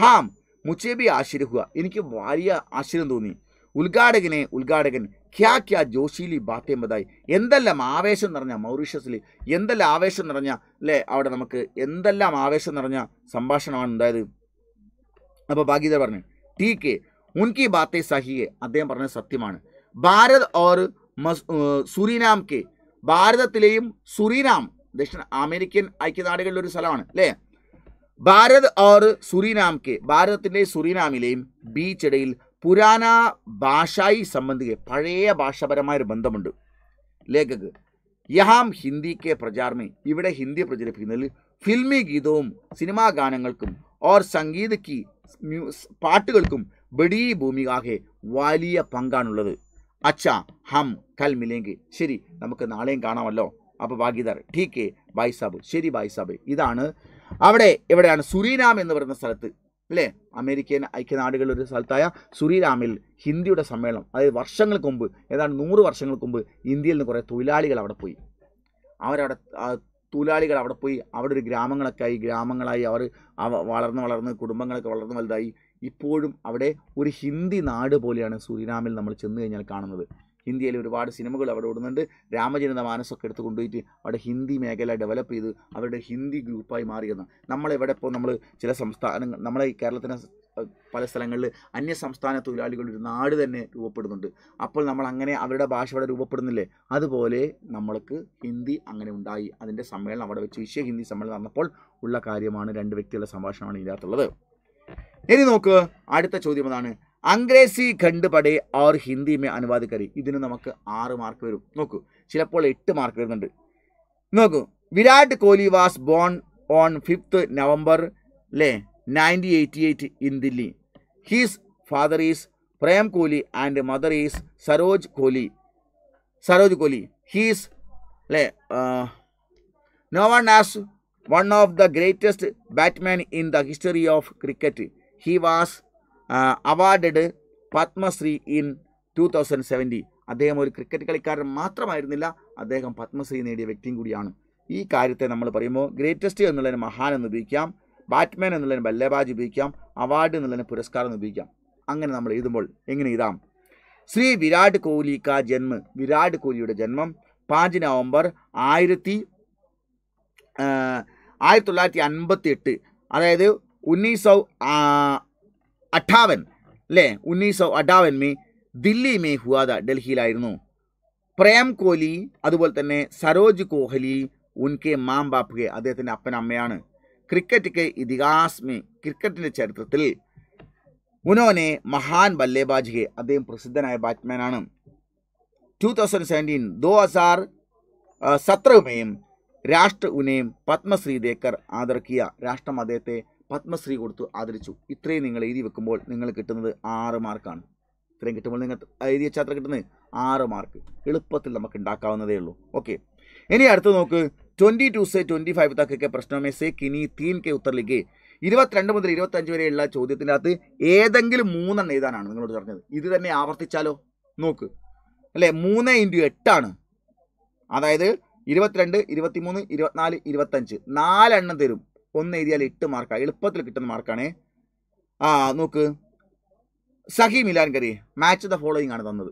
ഹാം മുച്ചേബി ആശ്ചര്യഹുക എനിക്ക് വലിയ ആശ്ചര്യം തോന്നി ഉദ്ഘാടകനെ ഉദ്ഘാടകൻ ക്യാ ക്യാ ജോഷിയിലി ബാത്തേമ്പതായി എന്തെല്ലാം ആവേശം നിറഞ്ഞ മൗറീഷ്യസിൽ എന്തെല്ലാം ആവേശം നിറഞ്ഞ അല്ലേ അവിടെ നമുക്ക് എന്തെല്ലാം ആവേശം നിറഞ്ഞ സംഭാഷണമാണ് ഉണ്ടായത് അപ്പോൾ ഭാഗീത പറഞ്ഞു ടി കെ ഉൻകി ബാത്തേ സഹിയെ അദ്ദേഹം പറഞ്ഞത് സത്യമാണ് ഭാരത് ഓർ മസ് സുരിനാം കെ ഭാരതത്തിലെയും സുറീനാം ദക്ഷിണ അമേരിക്കൻ ഐക്യനാടുകളിലെ ഒരു സ്ഥലമാണ് അല്ലേ ഭാരത് ഓർ സുരീനാം കെ ഭാരതത്തിൻ്റെ സുറീനാമിലെയും ബീച്ചിടയിൽ പുരാന ഭാഷായി സംബന്ധിക്കുക പഴയ ഭാഷാപരമായ ഒരു ബന്ധമുണ്ട് ലേഖക് യഹാം ഹിന്ദി കെ പ്രചാർമേ ഇവിടെ ഹിന്ദി പ്രചരിപ്പിക്കുന്നതിൽ ഫിൽമി ഗീതവും സിനിമാ ഗാനങ്ങൾക്കും ഓർ സംഗീതക്ക് പാട്ടുകൾക്കും ബഡീ ഭൂമികാകെ വലിയ പങ്കാണുള്ളത് അച്ഛാ ഹം കൽ മിലേങ്കി ശരി നമുക്ക് നാളെയും കാണാമല്ലോ അപ്പോൾ ഭാഗീദാർ ടീക്കെ ബായ് സാബ് ശരി ബായ് സാബ് ഇതാണ് അവിടെ എവിടെയാണ് സുരീനാം എന്ന് പറയുന്ന സ്ഥലത്ത് അല്ലേ അമേരിക്കൻ ഐക്യനാടുകളിൽ ഒരു സ്ഥലത്തായ സുരീരാമിൽ ഹിന്ദിയുടെ സമ്മേളനം അതായത് വർഷങ്ങൾക്ക് മുമ്പ് ഏതാണ്ട് നൂറ് വർഷങ്ങൾക്ക് മുമ്പ് ഇന്ത്യയിൽ നിന്ന് കുറേ തൊഴിലാളികൾ അവിടെ പോയി അവരവിടെ തൊഴിലാളികൾ അവിടെ പോയി അവിടെ ഒരു ഗ്രാമങ്ങളൊക്കെ ആയി ഗ്രാമങ്ങളായി അവർ വളർന്ന് വളർന്ന് കുടുംബങ്ങളൊക്കെ വളർന്ന് വലുതായി ഇപ്പോഴും അവിടെ ഒരു ഹിന്ദി നാട് പോലെയാണ് സുരിനാമിൽ നമ്മൾ ചെന്ന് കഴിഞ്ഞാൽ കാണുന്നത് ഹിന്ദിയിൽ ഒരുപാട് സിനിമകൾ അവിടെ ഓടുന്നുണ്ട് രാമജനത മാനസൊക്കെ എടുത്ത് കൊണ്ടുപോയിട്ട് അവിടെ ഹിന്ദി മേഖല ഡെവലപ്പ് ചെയ്ത് അവരുടെ ഹിന്ദി ഗ്രൂപ്പായി മാറിയെന്ന് നമ്മളെവിടെ ഇപ്പോൾ നമ്മൾ ചില സംസ്ഥാനങ്ങൾ നമ്മളെ ഈ കേരളത്തിനെ പല സ്ഥലങ്ങളിൽ അന്യ സംസ്ഥാന തൊഴിലാളികളുടെ ഒരു നാട് തന്നെ രൂപപ്പെടുന്നുണ്ട് അപ്പോൾ നമ്മൾ അങ്ങനെ അവരുടെ ഭാഷ അവിടെ രൂപപ്പെടുന്നില്ലേ അതുപോലെ നമ്മൾക്ക് ഹിന്ദി അങ്ങനെ ഉണ്ടായി അതിൻ്റെ സമ്മേളനം അവിടെ വെച്ച് വിശ്വ ഹിന്ദി സമ്മേളനം നടന്നപ്പോൾ ഉള്ള കാര്യമാണ് രണ്ട് വ്യക്തികളുടെ സംഭാഷണമാണ് ഇതിനകത്തുള്ളത് ഇനി നോക്ക് അടുത്ത ചോദ്യം അതാണ് അംഗ്രേസി ഖണ്ഡ് പടേ ഓർ ഹിന്ദി മേ അനുവാദ കരി ഇതിന് നമുക്ക് ആറ് മാർക്ക് വരും നോക്കൂ ചിലപ്പോൾ എട്ട് മാർക്ക് വരുന്നുണ്ട് നോക്കൂ Virat Kohli was born on fifth November ലേ nineteen eighty eight in Delhi his father is Prem Kohli and mother is Saroj Kohli Saroj Kohli his അല്ലേ known as one of the greatest batsman in the history of cricket he was awarded Padmashri in two thousand seventy അദ്ദേഹം ഒരു ക്രിക്കറ്റ് കളിക്കാരൻ മാത്രമായിരുന്നില്ല അദ്ദേഹം പത്മശ്രീ നേടിയ വ്യക്തിയും കൂടിയാണ് ഈ കാര്യത്തെ നമ്മൾ പറയുമ്പോൾ ഗ്രേറ്റസ്റ്റ് എന്നുള്ളതിന് മഹാൻ എന്ന് ഉപയോഗിക്കാം ബാറ്റ്മാൻ എന്നുള്ളതിന് ബല്ലബാജ് ഉപയോഗിക്കാം അവാർഡ് എന്നുള്ളതിന് പുരസ്കാരം എന്ന് ഉപയോഗിക്കാം അങ്ങനെ നമ്മൾ എഴുതുമ്പോൾ എങ്ങനെ എഴുതാം ശ്രീ വിരാട് കോഹ്ലി കാ ജന്മ വിരാട് കോഹ്ലിയുടെ ജന്മം പാഞ്ച് നവംബർ ആയിരത്തി ആയിരത്തി തൊള്ളായിരത്തി അൻപത്തി എട്ട് അതായത് उन्नीस सौ അഠാവൻ അല്ലേ ഉന്നീസ് അഠാവൻ മേ ദില്ലി മേ ഹുവാദ ഡൽഹിയിലായിരുന്നു പ്രേം കോഹ്ലി അതുപോലെ തന്നെ സരോജ് കോഹ്ലി ഉൻകെ മാം ബാപ്പുകെ അദ്ദേഹത്തിൻ്റെ അപ്പനമ്മയാണ് ക്രിക്കറ്റ് കെ ഇതിഹാസ് മേ ക്രിക്കറ്റിൻ്റെ ചരിത്രത്തിൽ ഉനോനെ മഹാൻ ബല്ലേബാജ് കെ അദ്ദേഹം പ്രസിദ്ധനായ ബാറ്റ്മാനാണ് ടു തൗസൻഡ് സെവൻറ്റീൻ ദോ ഹസാർ സത്രമേയും രാഷ്ട്ര ഉനെയും പത്മശ്രീ ദേക്കർ ആദർക്കിയ രാഷ്ട്രം അദ്ദേഹത്തെ പത്മശ്രീ കൊടുത്തു ആദരിച്ചു ഇത്രയും നിങ്ങൾ എഴുതി വെക്കുമ്പോൾ നിങ്ങൾ കിട്ടുന്നത് ആറ് മാർക്കാണ് ഇത്രയും കിട്ടുമ്പോൾ നിങ്ങൾ എഴുതിയ ചാത്ര കിട്ടുന്നത് ആറ് മാർക്ക് എളുപ്പത്തിൽ നമുക്ക് ഉണ്ടാക്കാവുന്നതേ ഉള്ളൂ ഓക്കെ ഇനി അടുത്ത് നോക്ക് ട്വൻറ്റി ടു സെ ട്വൻറ്റി ഫൈവ് തക്കൊക്കെ പ്രശ്നമേ സെ കിനി തീൻ കെ ഉത്തർലേക്ക് ഇരുപത്തിരണ്ട് മുതൽ ഇരുപത്തഞ്ച് വരെയുള്ള ചോദ്യത്തിൻ്റെ അകത്ത് ഏതെങ്കിലും മൂന്നെണ്ണം എഴുതാനാണ് നിങ്ങളോട് പറഞ്ഞത് ഇത് തന്നെ ആവർത്തിച്ചാലോ നോക്ക് അല്ലേ മൂന്ന് ഇൻറ്റു എട്ടാണ് അതായത് ഇരുപത്തിരണ്ട് ഇരുപത്തിമൂന്ന് ഇരുപത്തിനാല് ഇരുപത്തഞ്ച് നാലെണ്ണം തരും ഒന്ന് എഴുതിയാൽ എട്ട് മാർക്കാണ് എളുപ്പത്തിൽ കിട്ടുന്ന മാർക്കാണ് ആ നോക്ക് സഹി മിലാൻകരി മാച്ച് ദ ഫോളോയിങ് ആണ് തന്നത്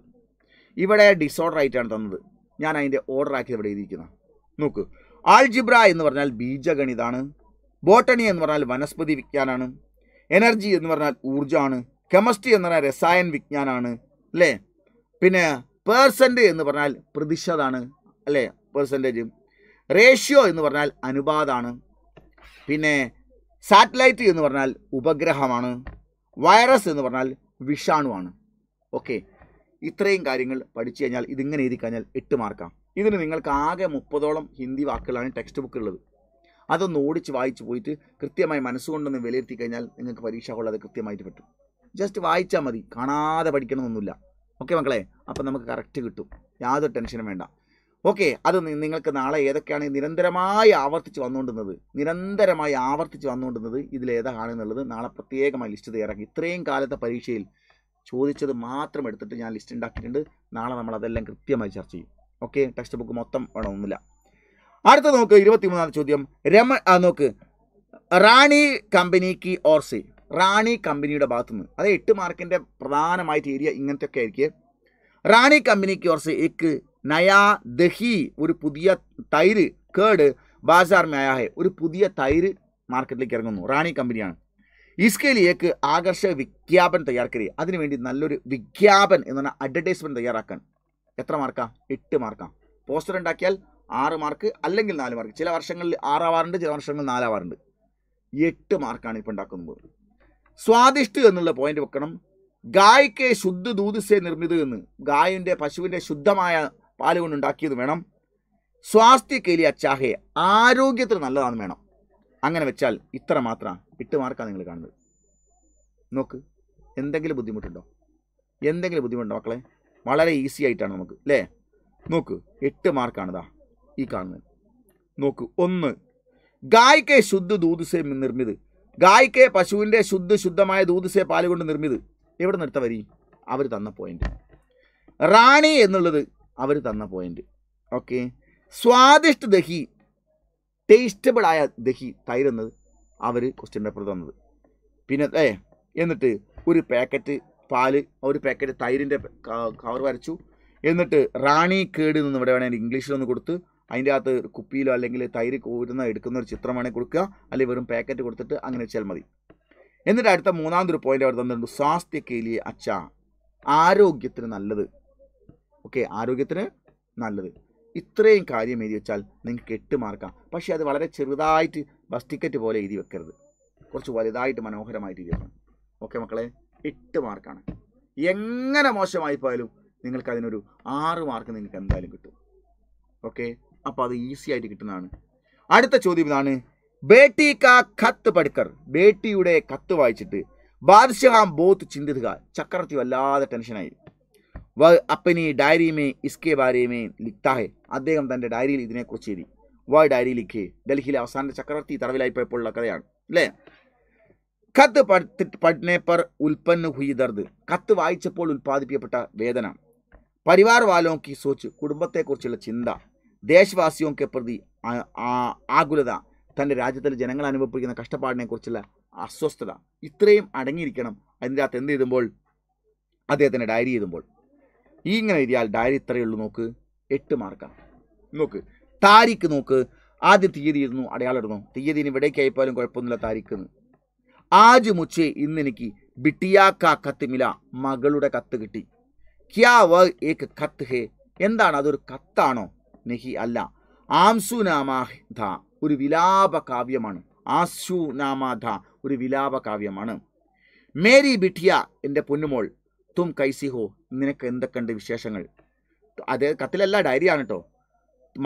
ഇവിടെ ഡിസോർഡർ ആയിട്ടാണ് തന്നത് ഞാൻ അതിൻ്റെ ഓർഡർ ആക്കി ഇവിടെ എഴുതിയിരിക്കുന്നത് നോക്ക് ആൾജിബ്ര എന്ന് പറഞ്ഞാൽ ബീജഗണിതാണ് ബോട്ടണി എന്ന് പറഞ്ഞാൽ വനസ്പതി വിജ്ഞാനാണ് എനർജി എന്ന് പറഞ്ഞാൽ ഊർജ്ജമാണ് കെമിസ്ട്രി എന്ന് പറഞ്ഞാൽ രസായൻ വിജ്ഞാനാണ് അല്ലേ പിന്നെ പേഴ്സൻ്റ് എന്ന് പറഞ്ഞാൽ പ്രതിശതാണ് അല്ലേ പേഴ്സൻറ്റേജ് റേഷ്യോ എന്ന് പറഞ്ഞാൽ അനുപാതമാണ് പിന്നെ സാറ്റലൈറ്റ് എന്ന് പറഞ്ഞാൽ ഉപഗ്രഹമാണ് വൈറസ് എന്ന് പറഞ്ഞാൽ വിഷാണുവാണ് ഓക്കെ ഇത്രയും കാര്യങ്ങൾ പഠിച്ചു കഴിഞ്ഞാൽ ഇതിങ്ങനെ എഴുതി കഴിഞ്ഞാൽ എട്ട് മാർക്കാം ഇതിന് നിങ്ങൾക്ക് ആകെ മുപ്പതോളം ഹിന്ദി വാക്കുകളാണ് ടെക്സ്റ്റ് ബുക്ക് ഉള്ളത് അതൊന്ന് ഓടിച്ച് വായിച്ച് പോയിട്ട് കൃത്യമായി മനസ്സുകൊണ്ടൊന്ന് വിലയിരുത്തി കഴിഞ്ഞാൽ നിങ്ങൾക്ക് പരീക്ഷ കൊള്ളത് കൃത്യമായിട്ട് പറ്റും ജസ്റ്റ് വായിച്ചാൽ മതി കാണാതെ പഠിക്കണമെന്നൊന്നുമില്ല ഓക്കെ മക്കളെ അപ്പം നമുക്ക് കറക്റ്റ് കിട്ടും യാതൊരു ടെൻഷനും വേണ്ട ഓക്കെ അത് നിങ്ങൾക്ക് നാളെ ഏതൊക്കെയാണ് നിരന്തരമായി ആവർത്തിച്ച് വന്നുകൊണ്ടിരുന്നത് നിരന്തരമായി ആവർത്തിച്ച് വന്നുകൊണ്ടിരുന്നത് ഇതിലേതാണെന്നുള്ളത് നാളെ പ്രത്യേകമായി ലിസ്റ്റ് തയ്യാറാക്കി ഇത്രയും കാലത്തെ പരീക്ഷയിൽ ചോദിച്ചത് മാത്രം എടുത്തിട്ട് ഞാൻ ലിസ്റ്റ് ഉണ്ടാക്കിയിട്ടുണ്ട് നാളെ നമ്മൾ അതെല്ലാം കൃത്യമായി ചർച്ച ചെയ്യും ഓക്കെ ടെക്സ്റ്റ് ബുക്ക് മൊത്തം വേണമൊന്നുമില്ല അടുത്ത നോക്ക് ഇരുപത്തിമൂന്നാമത്തെ ചോദ്യം രമ നോക്ക് റാണി കമ്പനിക്ക് ഓർസി റാണി കമ്പനിയുടെ ഭാഗത്തുനിന്ന് അതായത് എട്ട് മാർക്കിൻ്റെ പ്രധാനമായിട്ട് ഏരിയ ഇങ്ങനത്തെ ഒക്കെ ആയിരിക്കും റാണി കമ്പനിക്ക് ഓർസി എക്ക് നയാ ദഹി ഒരു പുതിയ തൈര് കേട് ബാസാർ മയാഹെ ഒരു പുതിയ തൈര് മാർക്കറ്റിലേക്ക് ഇറങ്ങുന്നു റാണി കമ്പനിയാണ് ഇസ്കേലിയേക്ക് ആകർഷക വിജ്ഞാപൻ തയ്യാറാക്കി അതിനുവേണ്ടി നല്ലൊരു വിജ്ഞാപൻ എന്ന് പറഞ്ഞാൽ അഡ്വർടൈസ്മെൻറ്റ് തയ്യാറാക്കാൻ എത്ര മാർക്കാ എട്ട് മാർക്കാ പോസ്റ്റർ ഉണ്ടാക്കിയാൽ ആറ് മാർക്ക് അല്ലെങ്കിൽ നാല് മാർക്ക് ചില വർഷങ്ങളിൽ ആറാവാറുണ്ട് ചില വർഷങ്ങളിൽ നാലാവാറുണ്ട് എട്ട് മാർക്കാണ് ഇപ്പോൾ ഉണ്ടാക്കുന്നത് സ്വാദിഷ്ട് എന്നുള്ള പോയിന്റ് വെക്കണം ഗായ്ക്ക് ശുദ്ധ ദൂതിസെ നിർമ്മിത എന്ന് ഗായിൻ്റെ പശുവിൻ്റെ ശുദ്ധമായ പാല് കൊണ്ടുണ്ടാക്കിയത് വേണം സ്വാസ്ഥ്യക്കയിലെ അച്ചാഹെ ആരോഗ്യത്തിന് നല്ലതാണെന്ന് വേണം അങ്ങനെ വെച്ചാൽ ഇത്ര മാത്രം എട്ട് മാർക്കാണ് നിങ്ങൾ കാണുന്നത് നോക്ക് എന്തെങ്കിലും ബുദ്ധിമുട്ടുണ്ടോ എന്തെങ്കിലും ബുദ്ധിമുട്ടുണ്ടോ മക്കളെ വളരെ ഈസി ആയിട്ടാണ് നമുക്ക് അല്ലേ നോക്ക് എട്ട് മാർക്കാണിതാ ഈ കാണുന്നത് നോക്ക് ഒന്ന് ഗായ്ക്കെ ശുദ്ധ ദൂതിസേ നിർമ്മിത് ഗായ്ക്കെ പശുവിൻ്റെ ശുദ്ധ ശുദ്ധമായ ദൂതിസേ പാല് കൊണ്ട് നിർമ്മിത് എവിടെ നിർത്തവരി അവർ തന്ന പോയിന്റ് റാണി എന്നുള്ളത് അവർ തന്ന പോയിന്റ് ഓക്കെ സ്വാദിഷ്ട ദഹി ടേസ്റ്റബിൾ ആയ ദഹി തൈരെന്നത് അവർ ക്വസ്റ്റ്യൻ പേപ്പർ തന്നത് പിന്നെ ഏ എന്നിട്ട് ഒരു പാക്കറ്റ് പാല് ഒരു പാക്കറ്റ് തൈരിൻ്റെ കവർ വരച്ചു എന്നിട്ട് റാണി കേട് നിന്ന് ഇവിടെ വേണമെങ്കിൽ ഒന്ന് കൊടുത്ത് അതിൻ്റെ അകത്ത് കുപ്പിയിലോ അല്ലെങ്കിൽ തൈര് കോരുന്ന എടുക്കുന്ന ഒരു വേണമെങ്കിൽ കൊടുക്കുക അല്ലെങ്കിൽ വെറും പാക്കറ്റ് കൊടുത്തിട്ട് അങ്ങനെ വെച്ചാൽ മതി എന്നിട്ട് അടുത്ത മൂന്നാമതൊരു പോയിന്റ് അവിടെ തന്നിട്ടുണ്ട് സ്വാസ്ഥ്യ കേലിയെ അച്ഛ ആരോഗ്യത്തിന് നല്ലത് ഓക്കെ ആരോഗ്യത്തിന് നല്ലത് ഇത്രയും കാര്യം എഴുതി വെച്ചാൽ നിങ്ങൾക്ക് എട്ട് മാർക്കാം പക്ഷേ അത് വളരെ ചെറുതായിട്ട് ബസ് ടിക്കറ്റ് പോലെ എഴുതി വെക്കരുത് കുറച്ച് വലുതായിട്ട് മനോഹരമായിട്ട് എഴുതി വെക്കണം ഓക്കെ മക്കളെ എട്ട് മാർക്കാണ് എങ്ങനെ മോശമായി പോയാലും നിങ്ങൾക്ക് അതിനൊരു ആറ് മാർക്ക് നിങ്ങൾക്ക് എന്തായാലും കിട്ടും ഓക്കെ അപ്പോൾ അത് ഈസി ആയിട്ട് കിട്ടുന്നതാണ് അടുത്ത ചോദ്യം ഇതാണ് ബേട്ടി കാ കത്ത് പഠിക്കർ ബേട്ടിയുടെ കത്ത് വായിച്ചിട്ട് ബാദ്ഷാം ബോത്ത് ചിന്തിക്കുക ചക്രവർത്തി വല്ലാതെ ടെൻഷനായി വ അപ്പനി ഡയറി മേ ഇസ്കെ ബാരെ മേ ലിഖ്താ ഹെ അദ്ദേഹം തൻ്റെ ഡയറിയിൽ ഇതിനെക്കുറിച്ച് എഴുതി വ ഡയറി ലിഖേ ഡൽഹിയിലെ അവസാന ചക്രവർത്തി തടവിലായിപ്പോയപ്പോഴുള്ള കഥയാണ് അല്ലേ കത്ത് പഠിനെ പഠനേപ്പർ ഉൽപ്പന്ന ഹുയി ദർദ് കത്ത് വായിച്ചപ്പോൾ ഉൽപ്പാദിപ്പിക്കപ്പെട്ട വേദന പരിവാർ വാലോ സോച്ച് കുടുംബത്തെക്കുറിച്ചുള്ള ചിന്ത ദേശവാസിയോക്കെ പ്രതി ആകുലത തൻ്റെ രാജ്യത്തിലെ ജനങ്ങൾ അനുഭവിക്കുന്ന കഷ്ടപ്പാടിനെക്കുറിച്ചുള്ള അസ്വസ്ഥത ഇത്രയും അടങ്ങിയിരിക്കണം അതിൻ്റെ അകത്ത് എന്ത് ചെയ്യുമ്പോൾ അദ്ദേഹത്തിൻ്റെ ഡയറി എഴുതുമ്പോൾ ഇങ്ങനെ എഴുതിയാൽ ഡയറി ഇത്രയേ ഉള്ളൂ നോക്ക് എട്ട് മാർക്കാണ് നോക്ക് താരിക്ക് നോക്ക് ആദ്യം തീയതി ഇരുന്നു അടയാളം ഇടുന്നു തീയതി ഇനി ഇവിടേക്കായി പോലും കുഴപ്പമൊന്നുമില്ല താരിക്കെന്ന് ആജ് ഇന്ന് എനിക്ക് ബിട്ടിയാക്ക കത്തുമില മകളുടെ കത്ത് കിട്ടി ക്യാ വ ഏക്ക് കത്ത് ഹേ എന്താണ് അതൊരു കത്താണോ നെഹി അല്ല ആംസുനാമാധ ഒരു വിലാപ കാവ്യമാണ് ആസുനാമാധ ഒരു വിലാപ കാവ്യമാണ് മേരി ബിട്ടിയ എൻ്റെ പൊന്നുമോൾ തും കൈസിഹോ നിനക്ക് എന്തൊക്കെയുണ്ട് വിശേഷങ്ങൾ അത് കത്തിലല്ല ഡയറിയാണ് കേട്ടോ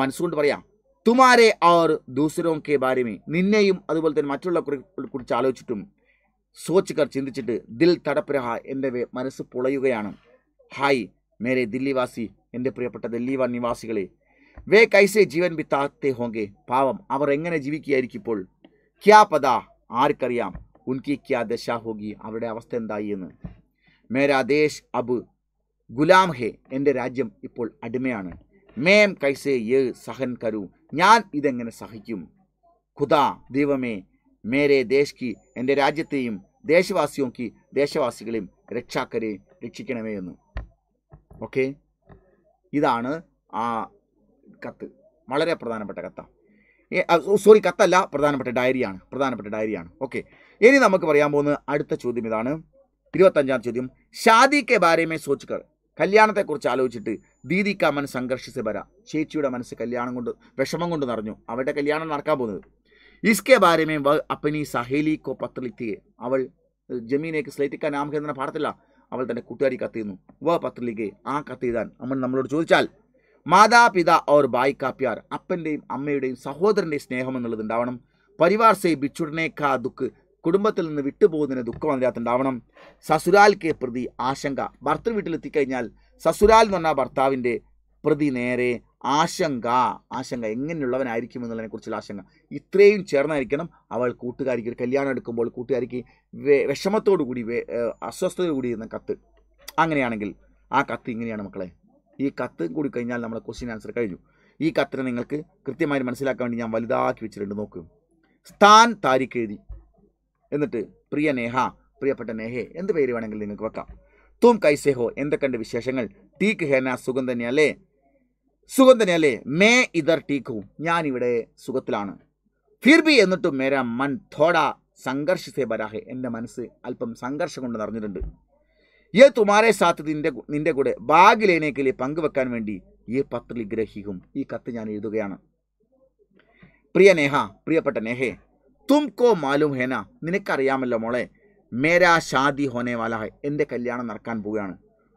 മനസ്സുകൊണ്ട് പറയാം തുമാരെ ആർ ദൂസരോ കെ ബാരിമേ നിന്നെയും അതുപോലെ തന്നെ മറ്റുള്ള കുറിച്ച് ആലോചിച്ചിട്ടും സോച്ചുകർ ചിന്തിച്ചിട്ട് ദിൽ തടപ്പുരഹ എൻ്റെ മനസ്സ് പൊളയുകയാണ് ഹായ് മേരെ ദില്ലിവാസി എൻ്റെ പ്രിയപ്പെട്ട ദില്ലിവ നിവാസികളെ വേ കൈസെ ജീവൻ ബി താത്തെ ഹോങ്കെ പാവം അവർ എങ്ങനെ ജീവിക്കുകയായിരിക്കും ഇപ്പോൾ ക്യാ പദാ ആർക്കറിയാം ഉൻകി ക്യാ ദശ ഹോഗി അവരുടെ അവസ്ഥ എന്തായി എന്ന് മേരാ ദേശ് അബ് ഗുലാം ഹേ എൻ്റെ രാജ്യം ഇപ്പോൾ അടിമയാണ് മേം കൈസേ യേ സഹൻ കരു ഞാൻ ഇതെങ്ങനെ സഹിക്കും ഖുദാ ദൈവമേ മേരേ ദേശ് കി എൻ്റെ രാജ്യത്തെയും ദേശവാസിയോ കി ദേശവാസികളെയും രക്ഷാക്കരെയും രക്ഷിക്കണമേ എന്ന് ഓക്കെ ഇതാണ് ആ കത്ത് വളരെ പ്രധാനപ്പെട്ട കത്ത സോറി കത്തല്ല പ്രധാനപ്പെട്ട ഡയറിയാണ് പ്രധാനപ്പെട്ട ഡയറിയാണ് ഓക്കെ ഇനി നമുക്ക് പറയാൻ പോകുന്ന അടുത്ത ചോദ്യം ഇതാണ് ഇരുപത്തഞ്ചാം ചോദ്യം ഷാദി ബാരേമേ ബാരെ മേ കല്യാണത്തെക്കുറിച്ച് ആലോചിച്ചിട്ട് ദീദി കാ മൻ സംഘർഷിച്ച് വരാം ചേച്ചിയുടെ മനസ്സ് കല്യാണം കൊണ്ട് വിഷമം കൊണ്ട് നിറഞ്ഞു അവരുടെ കല്യാണം നടക്കാൻ പോകുന്നത് ഇസ്കെ ബാരേമേ വ അപ്പനി സഹേലി കോ പത്രലിത്തിയെ അവൾ ജമീനേക്ക് സ്ലേറ്റിക്ക നാമകേന്ദ്രനെ പാടത്തില്ല അവൾ തൻ്റെ കൂട്ടുകാരി കത്തിയുന്നു വ പത്രലിക്കെ ആ കത്തെഴുതാൻ അമ്മൻ നമ്മളോട് ചോദിച്ചാൽ മാതാപിത ഓർ ബായ് കാപ്യാർ അപ്പൻ്റെയും അമ്മയുടെയും സഹോദരൻ്റെയും സ്നേഹം എന്നുള്ളത് ഉണ്ടാവണം പരിവാർ സേ ബിച്ചുടനേക്കാ ദുഃഖ് കുടുംബത്തിൽ നിന്ന് വിട്ടുപോകുന്നതിന് ദുഃഖം അതിനകത്തുണ്ടാവണം സസുരാൽ കെ പ്രതി ആശങ്ക ഭർത്തൃ വീട്ടിലെത്തിക്കഴിഞ്ഞാൽ സസുരാൽ എന്ന് പറഞ്ഞാൽ ഭർത്താവിൻ്റെ പ്രതി നേരെ ആശങ്ക ആശങ്ക എങ്ങനെയുള്ളവനായിരിക്കും എന്നുള്ളതിനെ കുറിച്ചുള്ള ആശങ്ക ഇത്രയും ചേർന്നായിരിക്കണം അവൾ കൂട്ടുകാരിക്ക് ഒരു കല്യാണം എടുക്കുമ്പോൾ കൂട്ടുകാരിക്ക് വിഷമത്തോടു കൂടി അസ്വസ്ഥതയോടു കൂടി എന്ന കത്ത് അങ്ങനെയാണെങ്കിൽ ആ കത്ത് ഇങ്ങനെയാണ് മക്കളെ ഈ കത്ത് കൂടി കഴിഞ്ഞാൽ നമ്മൾ ക്വസ്റ്റ്യൻ ആൻസർ കഴിഞ്ഞു ഈ കത്തിനെ നിങ്ങൾക്ക് കൃത്യമായി മനസ്സിലാക്കാൻ വേണ്ടി ഞാൻ വലുതാക്കി വെച്ചിട്ടുണ്ട് നോക്കൂ സ്ഥാൻ താരിക്ക് എഴുതി എന്നിട്ട് പ്രിയ നേഹ പ്രിയപ്പെട്ട നേഹേ എന്ത് പേര് വേണമെങ്കിൽ നിങ്ങൾക്ക് വെക്കാം തൂം കൈസേഹോ എന്തൊക്കെയുണ്ട് വിശേഷങ്ങൾ ടീക്ക് ഹേന സുഗന്ധനിയല്ലേ സുഗന്ധനിയല്ലേ മേ ഇതർ ടീക്കു ഞാനിവിടെ സുഖത്തിലാണ് ഫിർബി എന്നിട്ടും മേര മൻ തോട സംഘർഷിസേ സേ ബരാഹെ എൻ്റെ മനസ്സ് അല്പം സംഘർഷം കൊണ്ട് നിറഞ്ഞിട്ടുണ്ട് ഏ തുമാരെ സാത്ത് നിന്റെ നിന്റെ കൂടെ ബാഗിലേനേക്കിലെ പങ്കുവെക്കാൻ വേണ്ടി ഈ ഗ്രഹിക്കും ഈ കത്ത് ഞാൻ എഴുതുകയാണ് പ്രിയ നേഹ പ്രിയപ്പെട്ട നേഹേ തുംകോ മാലൂം ഹേന നിനക്കറിയാമല്ലോ മോളെ മേരാ ഷാദി ഹോനെ വാല എൻ്റെ കല്യാണം നടക്കാൻ പോവുകയാണ്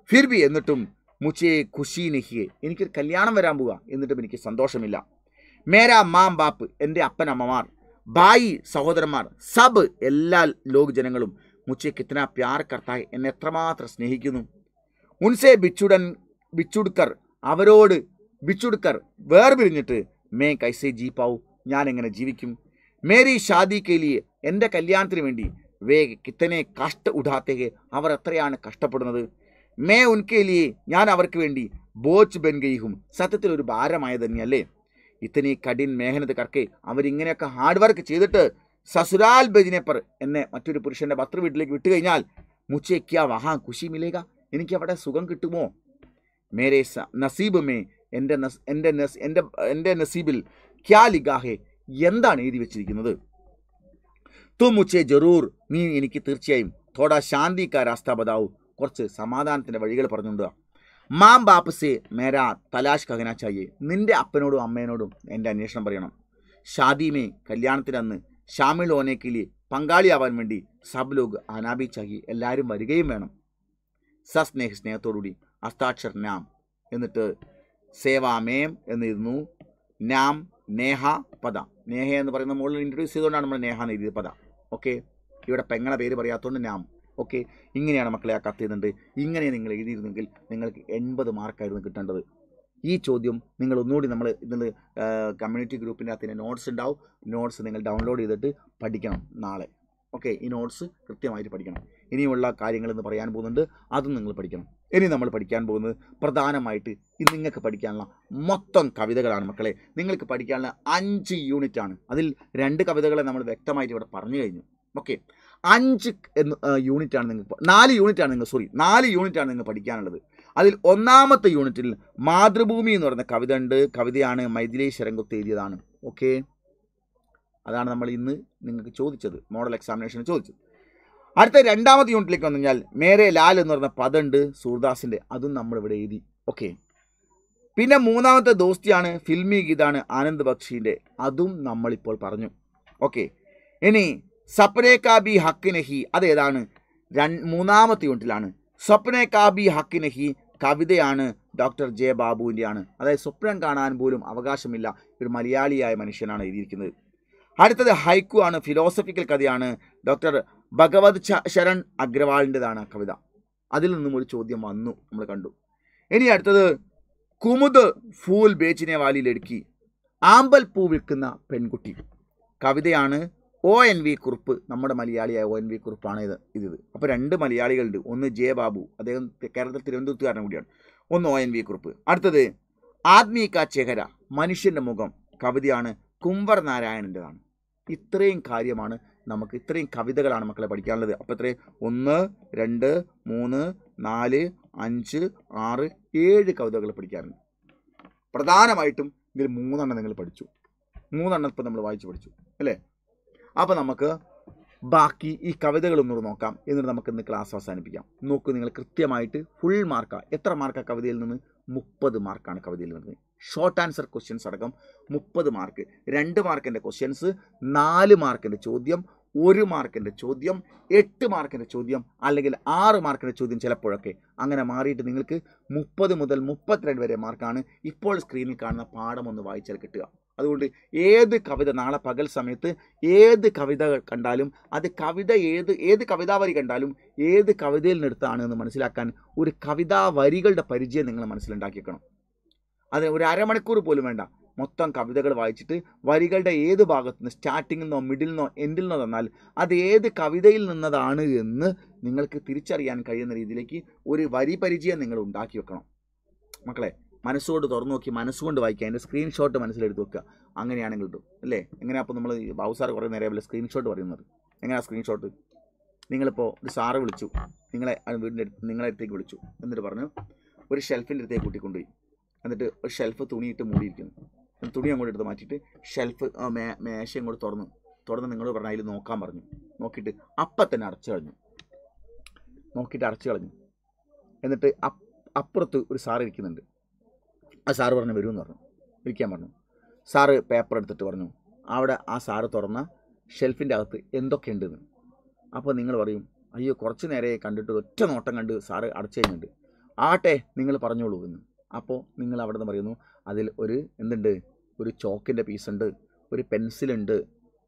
ഫിർ ബി എന്നിട്ടും മുച്ചേ ഖുഷി നെഹിയെ എനിക്കൊരു കല്യാണം വരാൻ പോവുക എന്നിട്ടും എനിക്ക് സന്തോഷമില്ല മേരാ മാം ബാപ്പ് എൻ്റെ അപ്പനമ്മമാർ ബായി സഹോദരന്മാർ സബ് എല്ലാ ലോക ജനങ്ങളും മുച്ചേ കിത്തന പ്യാർ കർത്തായി എന്നെ എത്രമാത്രം സ്നേഹിക്കുന്നു ഉൻസേ ബിച്ചുടൻ ബിച്ചുടുക്കർ അവരോട് ബിച്ചുടുക്കർ വേർപിരിഞ്ഞിട്ട് മേ കൈസേ ജീപ്പാവും ഞാനെങ്ങനെ ജീവിക്കും മേരി ഷാദി കെലി എൻ്റെ കല്യാണത്തിന് വേണ്ടി വേ കിത്തനെ കഷ്ട ഉടാത്തേ അവർ എത്രയാണ് കഷ്ടപ്പെടുന്നത് മേ ഉൻകേലിയെ ഞാൻ അവർക്ക് വേണ്ടി ബോച്ച് ബെൻഗയും സത്യത്തിൽ ഒരു ഭാരമായി തന്നെയല്ലേ ഇത്തനി കഠിൻ മേഹനത് കർക്കെ അവരിങ്ങനെയൊക്കെ ഹാർഡ് വർക്ക് ചെയ്തിട്ട് സസുരാൽ ബജിനെപ്പർ എന്നെ മറ്റൊരു പുരുഷൻ്റെ ഭർത്തൃ വീട്ടിലേക്ക് വിട്ടു കഴിഞ്ഞാൽ മുച്ചയ്ക്കാ വഹാ ഖുശി മിലേക എനിക്ക് അവിടെ സുഖം കിട്ടുമോ മേരെ നസീബ് മേ എൻ്റെ എൻ്റെ എൻ്റെ എൻ്റെ നസീബിൽ ക്യാ ലിഗാഹേ എന്താണ് എഴുതി വെച്ചിരിക്കുന്നത് തു മുച്ചേ ജറൂർ നീ എനിക്ക് തീർച്ചയായും തോടാ ശാന്തി കാ രാസ്ത കുറച്ച് സമാധാനത്തിൻ്റെ വഴികൾ പറഞ്ഞുകൊണ്ടുക മാം ബാപ്പസെ മേരാ തലാഷ് കഹന ചായേ നിൻ്റെ അപ്പനോടും അമ്മേനോടും എൻ്റെ അന്വേഷണം പറയണം ഷാദിമേ കല്യാണത്തിനന്ന് ഷാമിൽ ഓനേക്കിലി പങ്കാളിയാവാൻ വേണ്ടി സബ് ലോഗ് അനാബി എല്ലാവരും വരികയും വേണം സസ്നേഹ സ്നേഹത്തോടുകൂടി അസ്താക്ഷർ നാം എന്നിട്ട് സേവാമേം എന്നിരുന്നു നാം നേഹ പദം നേഹ എന്ന് പറയുന്ന മുകളിൽ ഇൻട്രൊഡ്യൂസ് ചെയ്തുകൊണ്ടാണ് നമ്മൾ നേഹ എന്ന് എഴുതിയ പദ ഓക്കെ ഇവിടെ പെങ്ങളെ പേര് പറയാത്തതുകൊണ്ട് നാം ഓക്കെ ഇങ്ങനെയാണ് മക്കളെ ആ കത്തിയതുണ്ട് ഇങ്ങനെ നിങ്ങൾ എഴുതിയിരുന്നെങ്കിൽ നിങ്ങൾക്ക് എൺപത് മാർക്കായിരുന്നു കിട്ടേണ്ടത് ഈ ചോദ്യം നിങ്ങൾ ഒന്നുകൂടി നമ്മൾ ഇതിൽ കമ്മ്യൂണിറ്റി ഗ്രൂപ്പിൻ്റെ അകത്തിന് നോട്ട്സ് ഉണ്ടാവും നോട്ട്സ് നിങ്ങൾ ഡൗൺലോഡ് ചെയ്തിട്ട് പഠിക്കണം നാളെ ഓക്കെ ഈ നോട്ട്സ് കൃത്യമായിട്ട് പഠിക്കണം ഇനിയുള്ള കാര്യങ്ങൾ എന്ന് പറയാൻ പോകുന്നുണ്ട് അതും നിങ്ങൾ പഠിക്കണം ഇനി നമ്മൾ പഠിക്കാൻ പോകുന്നത് പ്രധാനമായിട്ട് ഇത് നിങ്ങൾക്ക് പഠിക്കാനുള്ള മൊത്തം കവിതകളാണ് മക്കളെ നിങ്ങൾക്ക് പഠിക്കാനുള്ള അഞ്ച് യൂണിറ്റ് ആണ് അതിൽ രണ്ട് കവിതകളെ നമ്മൾ വ്യക്തമായിട്ട് ഇവിടെ പറഞ്ഞു കഴിഞ്ഞു ഓക്കെ അഞ്ച് എന്ന് യൂണിറ്റാണ് നിങ്ങൾക്ക് നാല് യൂണിറ്റാണ് നിങ്ങൾ സോറി നാല് യൂണിറ്റാണ് നിങ്ങൾ പഠിക്കാനുള്ളത് അതിൽ ഒന്നാമത്തെ യൂണിറ്റിൽ മാതൃഭൂമി എന്ന് പറയുന്ന കവിത ഉണ്ട് കവിതയാണ് മൈഥിലി രംഗത്ത് എഴുതിയതാണ് ഓക്കെ അതാണ് നമ്മൾ ഇന്ന് നിങ്ങൾക്ക് ചോദിച്ചത് മോഡൽ എക്സാമിനേഷന് ചോദിച്ചത് അടുത്ത രണ്ടാമത്തെ യൂണിറ്റിലേക്ക് വന്നു കഴിഞ്ഞാൽ മേരെ ലാൽ എന്ന് പറഞ്ഞ പദമുണ്ട് സൂർദാസിൻ്റെ അതും നമ്മളിവിടെ എഴുതി ഓക്കെ പിന്നെ മൂന്നാമത്തെ ദോസ്തിയാണ് ഫിൽമി ഗീതാണ് ആനന്ദ് ബക്ഷിൻ്റെ അതും നമ്മളിപ്പോൾ പറഞ്ഞു ഓക്കെ ഇനി സപ്നേ കാബി നഹി അതേതാണ് രൺ മൂന്നാമത്തെ യൂണിറ്റിലാണ് സ്വപ്നെ കാബി നഹി കവിതയാണ് ഡോക്ടർ ജെ ബാബുവിൻ്റെയാണ് അതായത് സ്വപ്നം കാണാൻ പോലും അവകാശമില്ല ഒരു മലയാളിയായ മനുഷ്യനാണ് എഴുതിയിരിക്കുന്നത് അടുത്തത് ഹൈക്കു ആണ് ഫിലോസഫിക്കൽ കഥയാണ് ഡോക്ടർ ഭഗവത് ശരൺ അഗ്രവാളിൻ്റെതാണ് ആ കവിത അതിൽ നിന്നും ഒരു ചോദ്യം വന്നു നമ്മൾ കണ്ടു ഇനി അടുത്തത് കുമുദ് ഫൂൽ ബേച്ചിനെ വാലിയിലെടുക്കി ആമ്പൽ പൂ വിൽക്കുന്ന പെൺകുട്ടി കവിതയാണ് ഒ എൻ വി കുറുപ്പ് നമ്മുടെ മലയാളിയായ ഒ എൻ വി കുറുപ്പാണ് ഇത് ഇത് അപ്പോൾ രണ്ട് മലയാളികളുണ്ട് ഒന്ന് ജെ ബാബു അദ്ദേഹം കേരളത്തിൽ തിരുവനന്തപുരത്തുകാരൻ കൂടിയാണ് ഒന്ന് ഒ എൻ വി കുറുപ്പ് അടുത്തത് ആത്മീക ചെഹര മനുഷ്യൻ്റെ മുഖം കവിതയാണ് കുംവർ നാരായണൻ്റെതാണ് ഇത്രയും കാര്യമാണ് നമുക്ക് ഇത്രയും കവിതകളാണ് മക്കളെ പഠിക്കാനുള്ളത് അപ്പോൾ ഇത്രയും ഒന്ന് രണ്ട് മൂന്ന് നാല് അഞ്ച് ആറ് ഏഴ് കവിതകൾ പഠിക്കാറുണ്ട് പ്രധാനമായിട്ടും ഇതിൽ മൂന്നെണ്ണം നിങ്ങൾ പഠിച്ചു മൂന്നെണ്ണം ഇപ്പോൾ നമ്മൾ വായിച്ചു പഠിച്ചു അല്ലേ അപ്പോൾ നമുക്ക് ബാക്കി ഈ കവിതകളൊന്നുകൂടെ നോക്കാം എന്നിട്ട് നമുക്ക് ഇന്ന് ക്ലാസ് അവസാനിപ്പിക്കാം നോക്കൂ നിങ്ങൾ കൃത്യമായിട്ട് ഫുൾ മാർക്കാണ് എത്ര മാർക്കാണ് കവിതയിൽ നിന്ന് മുപ്പത് മാർക്കാണ് കവിതയിൽ നിന്ന് ഷോർട്ട് ആൻസർ ക്വസ്റ്റ്യൻസ് അടക്കം മുപ്പത് മാർക്ക് രണ്ട് മാർക്കിൻ്റെ ക്വസ്റ്റ്യൻസ് നാല് മാർക്കിൻ്റെ ചോദ്യം ഒരു മാർക്കിൻ്റെ ചോദ്യം എട്ട് മാർക്കിൻ്റെ ചോദ്യം അല്ലെങ്കിൽ ആറ് മാർക്കിൻ്റെ ചോദ്യം ചിലപ്പോഴൊക്കെ അങ്ങനെ മാറിയിട്ട് നിങ്ങൾക്ക് മുപ്പത് മുതൽ മുപ്പത്തിരണ്ട് വരെ മാർക്കാണ് ഇപ്പോൾ സ്ക്രീനിൽ കാണുന്ന പാഠം ഒന്ന് വായിച്ചാൽ കിട്ടുക അതുകൊണ്ട് ഏത് കവിത നാളെ പകൽ സമയത്ത് ഏത് കവിത കണ്ടാലും അത് കവിത ഏത് ഏത് കവിതാ വരി കണ്ടാലും ഏത് കവിതയിൽ നിന്നെടുത്താണ് എന്ന് മനസ്സിലാക്കാൻ ഒരു കവിതാ വരികളുടെ പരിചയം നിങ്ങൾ മനസ്സിലുണ്ടാക്കിക്കണം അത് ഒരു അരമണിക്കൂർ പോലും വേണ്ട മൊത്തം കവിതകൾ വായിച്ചിട്ട് വരികളുടെ ഏത് ഭാഗത്തു നിന്ന് സ്റ്റാർട്ടിങ്ങിൽ നിന്നോ മിഡിൽ നിന്നോ എൻഡിൽ നിന്നോ തന്നാൽ അത് ഏത് കവിതയിൽ നിന്നതാണ് എന്ന് നിങ്ങൾക്ക് തിരിച്ചറിയാൻ കഴിയുന്ന രീതിയിലേക്ക് ഒരു വരി പരിചയം നിങ്ങൾ ഉണ്ടാക്കി വെക്കണം മക്കളെ മനസ്സുകൊണ്ട് തുറന്നു നോക്കി മനസ്സുകൊണ്ട് വായിക്കുക അതിൻ്റെ സ്ക്രീൻഷോട്ട് മനസ്സിലെടുത്ത് വെക്കുക അങ്ങനെയാണെങ്കിൽ കിട്ടും അല്ലേ എങ്ങനെയാണ് അപ്പോൾ നമ്മൾ ബൗസാർ കുറേ നേരെ പോലെ സ്ക്രീൻഷോട്ട് പറയുന്നത് എങ്ങനെയാണ് സ്ക്രീൻഷോട്ട് നിങ്ങളിപ്പോൾ ഒരു സാറ് വിളിച്ചു നിങ്ങളെ വീടിൻ്റെ അടുത്ത് നിങ്ങളെ അടുത്തേക്ക് വിളിച്ചു എന്നിട്ട് പറഞ്ഞു ഒരു ഷെൽഫിൻ്റെ അടുത്തേക്ക് കൂട്ടിക്കൊണ്ടുപോയി എന്നിട്ട് ഒരു ഷെൽഫ് തുണിയിട്ട് മൂടിയിരിക്കുന്നു തുണി അങ്ങോട്ട് എടുത്ത് മാറ്റിയിട്ട് ഷെൽഫ് മേ മേശ ഇങ്ങോട്ട് തുറന്നു തുറന്ന് നിങ്ങൾ പറഞ്ഞ അതിൽ നോക്കാൻ പറഞ്ഞു നോക്കിയിട്ട് അപ്പം തന്നെ അടച്ചു കളഞ്ഞു നോക്കിയിട്ട് അടച്ചു കളഞ്ഞു എന്നിട്ട് അപ്പുറത്ത് ഒരു സാർ ഇരിക്കുന്നുണ്ട് ആ സാറ് പറഞ്ഞു വരുമെന്ന് പറഞ്ഞു ഇരിക്കാൻ പറഞ്ഞു സാറ് പേപ്പർ എടുത്തിട്ട് പറഞ്ഞു അവിടെ ആ സാറ് തുറന്ന ഷെൽഫിൻ്റെ അകത്ത് എന്തൊക്കെയുണ്ടെന്ന് അപ്പോൾ നിങ്ങൾ പറയും അയ്യോ കുറച്ച് നേരെ കണ്ടിട്ട് ഒറ്റ നോട്ടം കണ്ട് സാറ് അടച്ചു കഴിഞ്ഞിട്ടുണ്ട് ആട്ടെ നിങ്ങൾ പറഞ്ഞോളൂ എന്ന് അപ്പോൾ നിങ്ങൾ അവിടെ നിന്ന് പറയുന്നു അതിൽ ഒരു എന്തുണ്ട് ഒരു ചോക്കിൻ്റെ പീസുണ്ട് ഒരു പെൻസിലുണ്ട്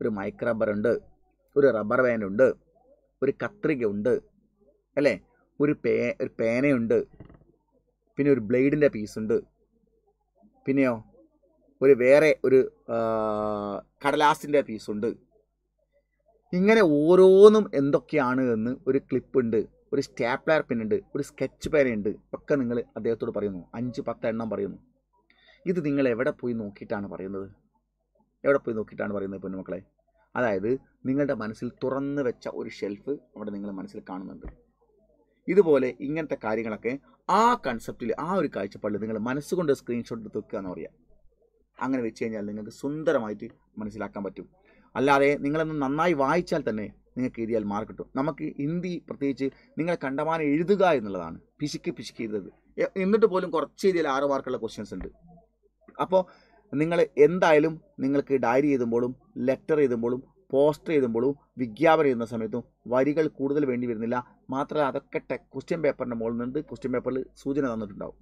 ഒരു മൈക്ക് റബ്ബറുണ്ട് ഒരു റബ്ബർ വേനുണ്ട് ഒരു കത്രിക ഉണ്ട് അല്ലേ ഒരു പേ ഒരു പേനയുണ്ട് പിന്നെ ഒരു ബ്ലേഡിൻ്റെ പീസുണ്ട് പിന്നെയോ ഒരു വേറെ ഒരു കടലാസിൻ്റെ പീസുണ്ട് ഇങ്ങനെ ഓരോന്നും എന്തൊക്കെയാണ് എന്ന് ഒരു ക്ലിപ്പുണ്ട് ഒരു സ്റ്റാപ്ലർ പെന്നുണ്ട് ഒരു സ്കെച്ച് പേനയുണ്ട് ഒക്കെ നിങ്ങൾ അദ്ദേഹത്തോട് പറയുന്നു അഞ്ച് പത്ത് എണ്ണം പറയുന്നു ഇത് നിങ്ങൾ എവിടെ പോയി നോക്കിയിട്ടാണ് പറയുന്നത് എവിടെ പോയി നോക്കിയിട്ടാണ് പറയുന്നത് പൊന്നുമക്കളെ അതായത് നിങ്ങളുടെ മനസ്സിൽ തുറന്നു വെച്ച ഒരു ഷെൽഫ് അവിടെ നിങ്ങൾ മനസ്സിൽ കാണുന്നുണ്ട് ഇതുപോലെ ഇങ്ങനത്തെ കാര്യങ്ങളൊക്കെ ആ കൺസെപ്റ്റിൽ ആ ഒരു കാഴ്ചപ്പാടിൽ നിങ്ങൾ മനസ്സുകൊണ്ട് സ്ക്രീൻഷോട്ട് എടുത്ത് വെക്കുക എന്ന് പറയാം അങ്ങനെ വെച്ച് കഴിഞ്ഞാൽ നിങ്ങൾക്ക് സുന്ദരമായിട്ട് മനസ്സിലാക്കാൻ പറ്റും അല്ലാതെ നിങ്ങളൊന്ന് നന്നായി വായിച്ചാൽ തന്നെ നിങ്ങൾക്ക് എഴുതിയാൽ മാർക്ക് കിട്ടും നമുക്ക് ഹിന്ദി പ്രത്യേകിച്ച് നിങ്ങളെ കണ്ടമാനം എഴുതുക എന്നുള്ളതാണ് പിശുക്ക് പിശുക്ക് എഴുതരുത് എന്നിട്ട് പോലും കുറച്ച് രീതിയിൽ ആറ് മാർക്കുള്ള ക്വസ്റ്റ്യൻസ് ഉണ്ട് അപ്പോൾ നിങ്ങൾ എന്തായാലും നിങ്ങൾക്ക് ഡയറി എഴുതുമ്പോഴും ലെറ്റർ എഴുതുമ്പോഴും പോസ്റ്റർ എഴുതുമ്പോഴും വിജ്ഞാപനം എഴുതുന്ന സമയത്തും വരികൾ കൂടുതൽ വേണ്ടി വരുന്നില്ല മാത്രമല്ല അതൊക്കെ ടെ ക്വസ്റ്റ്യൻ പേപ്പറിൻ്റെ മുകളിൽ നിന്ന് ക്വസ്റ്റ്യൻ പേപ്പറിൽ സൂചന തന്നിട്ടുണ്ടാവും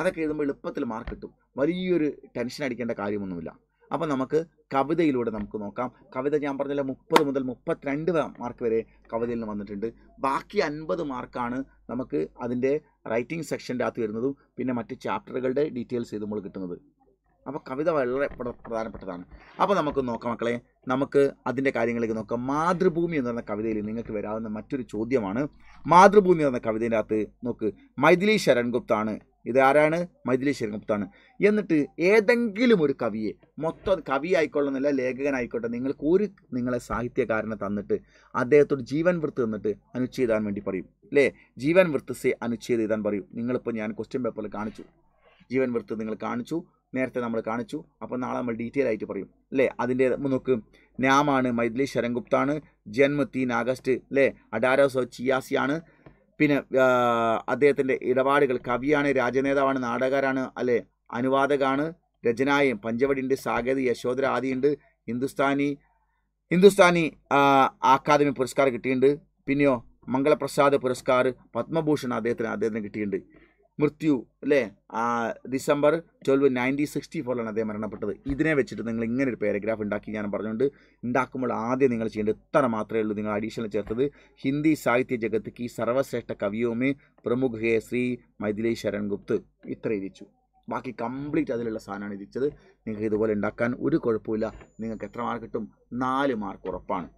അതൊക്കെ എഴുതുമ്പോൾ എളുപ്പത്തിൽ മാർക്ക് കിട്ടും വലിയൊരു ടെൻഷൻ അടിക്കേണ്ട കാര്യമൊന്നുമില്ല അപ്പോൾ നമുക്ക് കവിതയിലൂടെ നമുക്ക് നോക്കാം കവിത ഞാൻ പറഞ്ഞില്ല മുപ്പത് മുതൽ മുപ്പത്തിരണ്ട് മാർക്ക് വരെ കവിതയിൽ നിന്ന് വന്നിട്ടുണ്ട് ബാക്കി അൻപത് മാർക്കാണ് നമുക്ക് അതിൻ്റെ റൈറ്റിംഗ് സെക്ഷൻ്റെ അകത്ത് വരുന്നതും പിന്നെ മറ്റ് ചാപ്റ്ററുകളുടെ ഡീറ്റെയിൽസ് ഇത് നമ്മൾ കിട്ടുന്നത് അപ്പോൾ കവിത വളരെ പ്രധാനപ്പെട്ടതാണ് അപ്പോൾ നമുക്ക് നോക്കാം മക്കളെ നമുക്ക് അതിൻ്റെ കാര്യങ്ങളിലേക്ക് നോക്കാം മാതൃഭൂമി എന്ന് പറഞ്ഞ കവിതയിൽ നിങ്ങൾക്ക് വരാവുന്ന മറ്റൊരു ചോദ്യമാണ് മാതൃഭൂമി എന്ന കവിതേൻ്റെ അകത്ത് നോക്ക് മൈഥിലി ശരൺഗുപ്താണ് ഇത് ആരാണ് മൈഥിലി ശരൺഗുപ്താണ് എന്നിട്ട് ഏതെങ്കിലും ഒരു കവിയെ മൊത്തം കവി ആയിക്കൊള്ളുന്നില്ല ലേഖകനായിക്കോട്ടെ നിങ്ങൾക്ക് ഒരു നിങ്ങളെ സാഹിത്യകാരനെ തന്നിട്ട് അദ്ദേഹത്തോട് ജീവൻ വൃത്ത് തന്നിട്ട് അനുച്ഛേദാൻ വേണ്ടി പറയും അല്ലേ ജീവൻ വൃത്ത് സെ അനുച്ഛേദം എഴുതാൻ പറയും നിങ്ങളിപ്പോൾ ഞാൻ ക്വസ്റ്റ്യൻ പേപ്പറിൽ കാണിച്ചു ജീവൻ വൃത്ത് നിങ്ങൾ കാണിച്ചു നേരത്തെ നമ്മൾ കാണിച്ചു അപ്പോൾ നാളെ നമ്മൾ ഡീറ്റെയിൽ ആയിട്ട് പറയും അല്ലേ അതിൻ്റെ നോക്ക് നാമാണ് മൈഥിലി ശരംഗുപ്താണ് ജന്മ തീൻ ആഗസ്റ്റ് അല്ലേ സോ ചിയാസിയാണ് പിന്നെ അദ്ദേഹത്തിൻ്റെ ഇടപാടുകൾ കവിയാണ് രാജനേതാവാണ് നാടകാരാണ് അല്ലേ അനുവാദകാണ് രചനായം ഉണ്ട് സാഗതി യശോധര ആദിയുണ്ട് ഹിന്ദുസ്ഥാനി ഹിന്ദുസ്ഥാനി അക്കാദമി പുരസ്കാരം കിട്ടിയിട്ടുണ്ട് പിന്നെയോ മംഗളപ്രസാദ് പുരസ്കാർ പത്മഭൂഷൺ അദ്ദേഹത്തിന് അദ്ദേഹത്തിന് കിട്ടിയിട്ടുണ്ട് മൃത്യു അല്ലേ ആ ഡിസംബർ ട്വൽവ് നയൻറ്റീൻ സിക്സ്റ്റി ഫോറിലാണ് അദ്ദേഹം മരണപ്പെട്ടത് ഇതിനെ വെച്ചിട്ട് നിങ്ങൾ ഇങ്ങനെ ഒരു പാരഗ്രാഫ് ഉണ്ടാക്കി ഞാൻ പറഞ്ഞുകൊണ്ട് ഉണ്ടാക്കുമ്പോൾ ആദ്യം നിങ്ങൾ ചെയ്യേണ്ടത് ഇത്ര മാത്രമേ ഉള്ളൂ നിങ്ങൾ അഡീഷണൽ ചേർത്തത് ഹിന്ദി സാഹിത്യ ജഗത്ത് സർവശ്രേഷ്ഠ കവിയോമേ പ്രമുഖ ശ്രീ മൈഥിലി ശരൺ ഗുപ്ത് ഇത്ര ഇരിച്ചു ബാക്കി കംപ്ലീറ്റ് അതിലുള്ള സാധനമാണ് ഇരിച്ചത് നിങ്ങൾക്ക് ഇതുപോലെ ഉണ്ടാക്കാൻ ഒരു കുഴപ്പമില്ല നിങ്ങൾക്ക് എത്ര മാർക്ക് കിട്ടും നാല് മാർക്ക് ഉറപ്പാണ്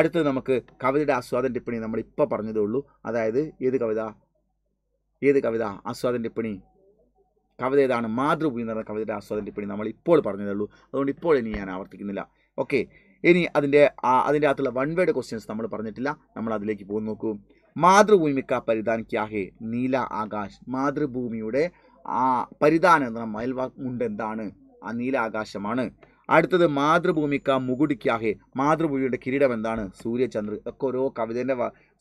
അടുത്തത് നമുക്ക് കവിതയുടെ ആസ്വാദന ടിപ്പണി നമ്മൾ ഇപ്പോൾ പറഞ്ഞതേ ഉള്ളൂ അതായത് ഏത് കവിത ഏത് കവിത ആസ്വാദൻ്റെ പണി കവിത ഏതാണ് മാതൃഭൂമി എന്ന് പറഞ്ഞ കവിതയുടെ ആസ്വാദൻ്റെ പണി നമ്മൾ ഇപ്പോൾ പറഞ്ഞതേ ഉള്ളൂ അതുകൊണ്ട് ഇപ്പോൾ ഇനി ഞാൻ ആവർത്തിക്കുന്നില്ല ഓക്കെ ഇനി അതിൻ്റെ അതിൻ്റെ അകത്തുള്ള വൺ വേഡ് ക്വസ്റ്റ്യൻസ് നമ്മൾ പറഞ്ഞിട്ടില്ല നമ്മൾ അതിലേക്ക് പോകുന്നു നോക്കൂ മാതൃഭൂമിക്ക പരിധാനിക്കാഹേ നീല ആകാശ് മാതൃഭൂമിയുടെ ആ പരിധാനം എന്ന് പറഞ്ഞാൽ മയൽവാണ്ട് എന്താണ് ആ നീല ആകാശമാണ് അടുത്തത് മാതൃഭൂമിക്ക മുകുടിക്കാഹേ മാതൃഭൂമിയുടെ കിരീടം എന്താണ് സൂര്യചന്ദ്രൻ ഒക്കെ ഓരോ കവിതേൻ്റെ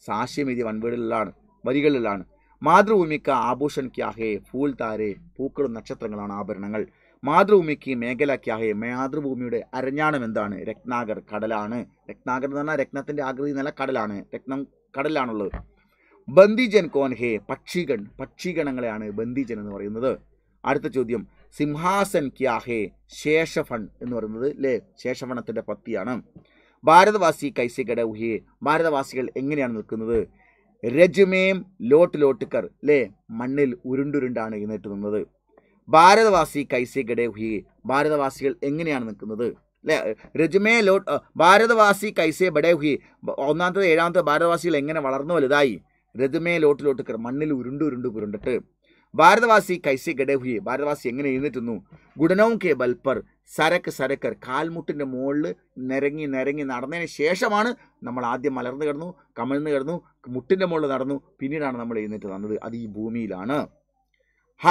സാക്ഷ്യം എഴുതിയ വൺവേഡിലുള്ളതാണ് വരികളിലാണ് മാതൃഭൂമിക്ക് ആഭൂഷൺ ക്യാഹേ ഫൂൽ താരെ പൂക്കളും നക്ഷത്രങ്ങളാണ് ആഭരണങ്ങൾ മാതൃഭൂമിക്ക് മേഖല ക്യാഹേ മാതൃഭൂമിയുടെ അരഞ്ഞാണം എന്താണ് രത്നാകർ കടലാണ് രത്നാകർ എന്ന് പറഞ്ഞാൽ രത്നത്തിൻ്റെ ആകൃതി നല്ല കടലാണ് രത്നം കടലാണുള്ളത് ബന്ദിജൻ കോൻഹെ ഹേ പക്ഷിഗൺ പക്ഷിഗണങ്ങളെയാണ് ബന്ദിജൻ എന്ന് പറയുന്നത് അടുത്ത ചോദ്യം സിംഹാസൻ ക്യാഹെ ശേഷഫൺ എന്ന് പറയുന്നത് ലേ ശേഷഫണത്തിൻ്റെ പത്തിയാണ് ഭാരതവാസി കൈസികട ഊഹിയെ ഭാരതവാസികൾ എങ്ങനെയാണ് നിൽക്കുന്നത് രജുമേം ലോട്ട് ലോട്ടുക്കർ അല്ലേ മണ്ണിൽ ഉരുണ്ടുരുണ്ടാണ് എഴുന്നേറ്റ് നിന്നത് ഭാരതവാസി കൈസെ ഗഡേ ഹി ഭാരതവാസികൾ എങ്ങനെയാണ് നിൽക്കുന്നത് അല്ലേ രജുമേ ലോട്ട് ഭാരതവാസി കൈസെ ബഡേ ഹി ഒന്നാമത്തെ ഏഴാമത്തെ ഭാരതവാസികൾ എങ്ങനെ വളർന്നു വലുതായി രജുമേ ലോട്ട് ലോട്ടുക്കർ മണ്ണിൽ ഉരുണ്ട് പുരുണ്ടിട്ട് ഭാരതവാസി കൈസെ ഗഡഹുയെ ഭാരതവാസി എങ്ങനെ എഴുന്നേറ്റുന്നു ഗുഡനവും കെ ബൽപ്പർ സരക്ക് സരക്കർ കാൽമുട്ടിൻ്റെ മുകളിൽ നിരങ്ങി നിരങ്ങി നടന്നതിന് ശേഷമാണ് നമ്മൾ ആദ്യം മലർന്നു കിടന്നു കമിഴ്ന്ന് കിടന്നു മുട്ടിൻ്റെ മുകളിൽ നടന്നു പിന്നീടാണ് നമ്മൾ എഴുന്നേറ്റ് നടന്നത് അത് ഈ ഭൂമിയിലാണ് ഹ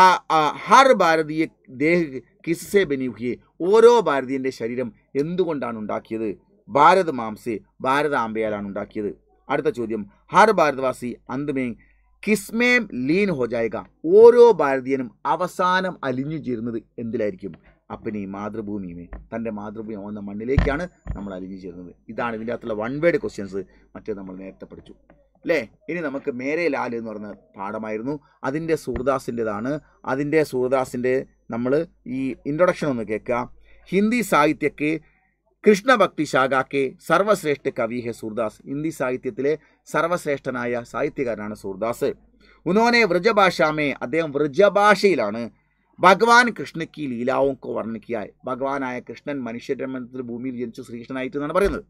ഹർ ഭാരതീയ ദേഹ് കിസ്സെ ബനിഹിയെ ഓരോ ഭാരതീയൻ്റെ ശരീരം എന്തുകൊണ്ടാണ് ഉണ്ടാക്കിയത് ഭാരത് മാംസെ ഭാരതാംബയാലാണ് ഉണ്ടാക്കിയത് അടുത്ത ചോദ്യം ഹർ ഭാരതവാസി അന്തുമേ കിസ്മേം ലീൻ ഹോ ജായക ഓരോ ഭാരതീയനും അവസാനം അലിഞ്ഞു ചേരുന്നത് എന്തിലായിരിക്കും അപ്പനി മാതൃഭൂമിയുമേ തൻ്റെ മാതൃഭൂമി വന്ന മണ്ണിലേക്കാണ് നമ്മൾ അലിഞ്ഞു ചേരുന്നത് ഇതാണ് ഇതിൻ്റെ അകത്തുള്ള വൺ വേഡ് ക്വസ്റ്റ്യൻസ് മറ്റേ നമ്മൾ നേരത്തെ പഠിച്ചു അല്ലേ ഇനി നമുക്ക് മേരെ ലാൽ എന്ന് പറഞ്ഞ പാഠമായിരുന്നു അതിൻ്റെ സൂർദാസിൻ്റെതാണ് അതിൻ്റെ സൂർദാസിൻ്റെ നമ്മൾ ഈ ഇൻട്രൊഡക്ഷൻ ഒന്ന് കേൾക്കുക ഹിന്ദി സാഹിത്യക്ക് കൃഷ്ണഭക്തി ശാഖ സർവശ്രേഷ്ഠ കവി ഹെ സൂർദാസ് ഹിന്ദി സാഹിത്യത്തിലെ സർവശ്രേഷ്ഠനായ സാഹിത്യകാരനാണ് സൂർദാസ് ഉനോനെ വൃജഭാഷാമേ അദ്ദേഹം വൃജഭാഷയിലാണ് ഭഗവാൻ കൃഷ്ണയ്ക്ക് ലീലാവും കോ വർണ്ണിക്കായി ഭഗവാനായ കൃഷ്ണൻ ജന്മത്തിൽ ഭൂമിയിൽ ജനിച്ചു ശ്രീകൃഷ്ണനായിട്ട് എന്നാണ് പറയുന്നത്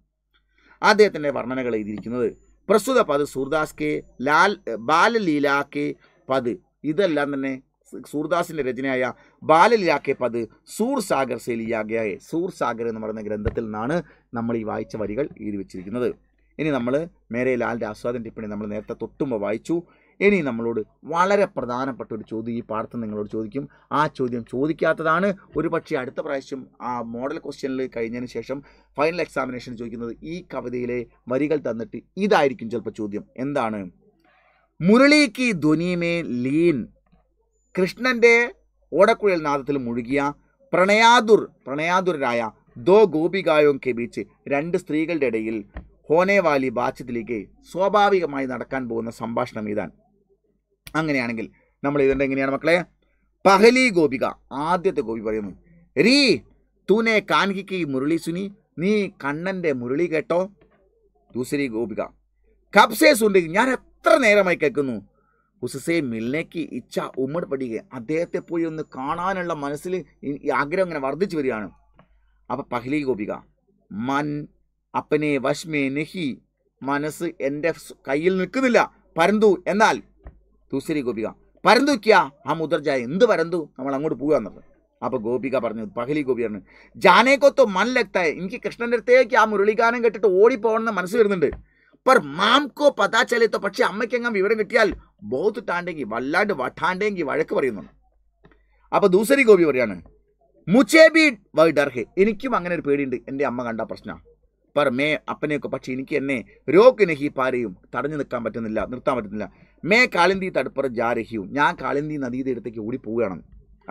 അദ്ദേഹത്തിൻ്റെ വർണ്ണനകൾ എഴുതിയിരിക്കുന്നത് പ്രസ്തുത പത് സൂർദാസ് കെ ലാൽ ബാലലീലാ കെ പത് ഇതെല്ലാം തന്നെ സൂർദാസിൻ്റെ രചനയായ ബാലലിലാക്കെ പത് സൂർ സാഗർ സേലിയാകയായ സൂർ സാഗർ എന്ന് പറയുന്ന ഗ്രന്ഥത്തിൽ നിന്നാണ് നമ്മൾ ഈ വായിച്ച വരികൾ എഴുതി വെച്ചിരിക്കുന്നത് ഇനി നമ്മൾ മേരെ ലാലിൻ്റെ ആസ്വാദൻ ടിപ്പണി നമ്മൾ നേരത്തെ തൊട്ടുമ്പോൾ വായിച്ചു ഇനി നമ്മളോട് വളരെ പ്രധാനപ്പെട്ട ഒരു ചോദ്യം ഈ പാഠത്തിൽ നിങ്ങളോട് ചോദിക്കും ആ ചോദ്യം ചോദിക്കാത്തതാണ് ഒരു പക്ഷേ അടുത്ത പ്രാവശ്യം ആ മോഡൽ ക്വസ്റ്റ്യനിൽ കഴിഞ്ഞതിന് ശേഷം ഫൈനൽ എക്സാമിനേഷൻ ചോദിക്കുന്നത് ഈ കവിതയിലെ വരികൾ തന്നിട്ട് ഇതായിരിക്കും ചിലപ്പോൾ ചോദ്യം എന്താണ് മുരളിക്ക് ധ്വനിയമേ ലീൻ കൃഷ്ണൻ്റെ ഓടക്കുഴൽ നാദത്തിൽ മുഴുകിയ പ്രണയാതുർ പ്രണയാതുരരായ ദോ ഗോപികായോ കെ ബീച്ച് രണ്ട് സ്ത്രീകളുടെ ഇടയിൽ ഹോനേവാലി ബാച്ചത്തിലേക്ക് സ്വാഭാവികമായി നടക്കാൻ പോകുന്ന സംഭാഷണം ഇതാൻ അങ്ങനെയാണെങ്കിൽ നമ്മൾ ഇതിൻ്റെ എങ്ങനെയാണ് മക്കളെ പഹലി ഗോപിക ആദ്യത്തെ ഗോപി പറയുന്നു രീ തൂനെ കാൻകിക്ക് മുരളി സുനി നീ കണ്ണൻ്റെ മുരളി കേട്ടോ ദൂസരി ഗോപിക കപ്സേ സുണ്ടെങ്കിൽ ഞാൻ എത്ര നേരമായി കേൾക്കുന്നു ഉസസെ മിൽനേക്ക് ഇച്ഛ ഉമ്മട് പഠിക്കുക അദ്ദേഹത്തെ പോയി ഒന്ന് കാണാനുള്ള മനസ്സിൽ ഈ ആഗ്രഹം ഇങ്ങനെ വർദ്ധിച്ചു വരികയാണ് അപ്പം പഹ്ലി ഗോപിക മൻ അപ്പനെ വശ്മേ നെഹി മനസ്സ് എൻ്റെ കയ്യിൽ നിൽക്കുന്നില്ല പരന്തു എന്നാൽ തുസരി ഗോപിക പരന്തു ക്യാ ആ മുദർജ എന്ത് പരന്തു നമ്മൾ അങ്ങോട്ട് പോകുക എന്നത് അപ്പോൾ ഗോപിക പറഞ്ഞു പഹലി ഗോപി പറഞ്ഞു ജാനേക്കൊത്തോ മൻ ലഗ്തായ എനിക്ക് കൃഷ്ണൻ്റെ അടുത്തേക്ക് ആ മുരളിഗാനം കേട്ടിട്ട് ഓടിപ്പോകണമെന്ന് മനസ്സ് വരുന്നുണ്ട് പർ മാംകോ പതാ ചലേത്തോ പക്ഷേ അമ്മയ്ക്കെങ്ങാൻ വിവരം കിട്ടിയാൽ ബോധത്തിട്ടാണ്ടെങ്കിൽ വല്ലാണ്ട് വട്ടാണ്ടെങ്കിൽ വഴക്ക് പറയുന്നുണ്ട് അപ്പോൾ ദൂസരി ഗോപി പറയാണ് മുച്ചേബി വൈ ഡർഹെ എനിക്കും അങ്ങനെ ഒരു പേടിയുണ്ട് എൻ്റെ അമ്മ കണ്ട പ്രശ്നമാണ് പർ മേ അപ്പനെയൊക്കെ പക്ഷേ എനിക്ക് എന്നെ രോഗനഹി പാരയും തടഞ്ഞു നിൽക്കാൻ പറ്റുന്നില്ല നിർത്താൻ പറ്റുന്നില്ല മേ കാളിന്തി തടുപ്പറ ജാരഹിയും ഞാൻ കാളിന്തി നദീതി അടുത്തേക്ക് ഓടി പോവുകയാണ്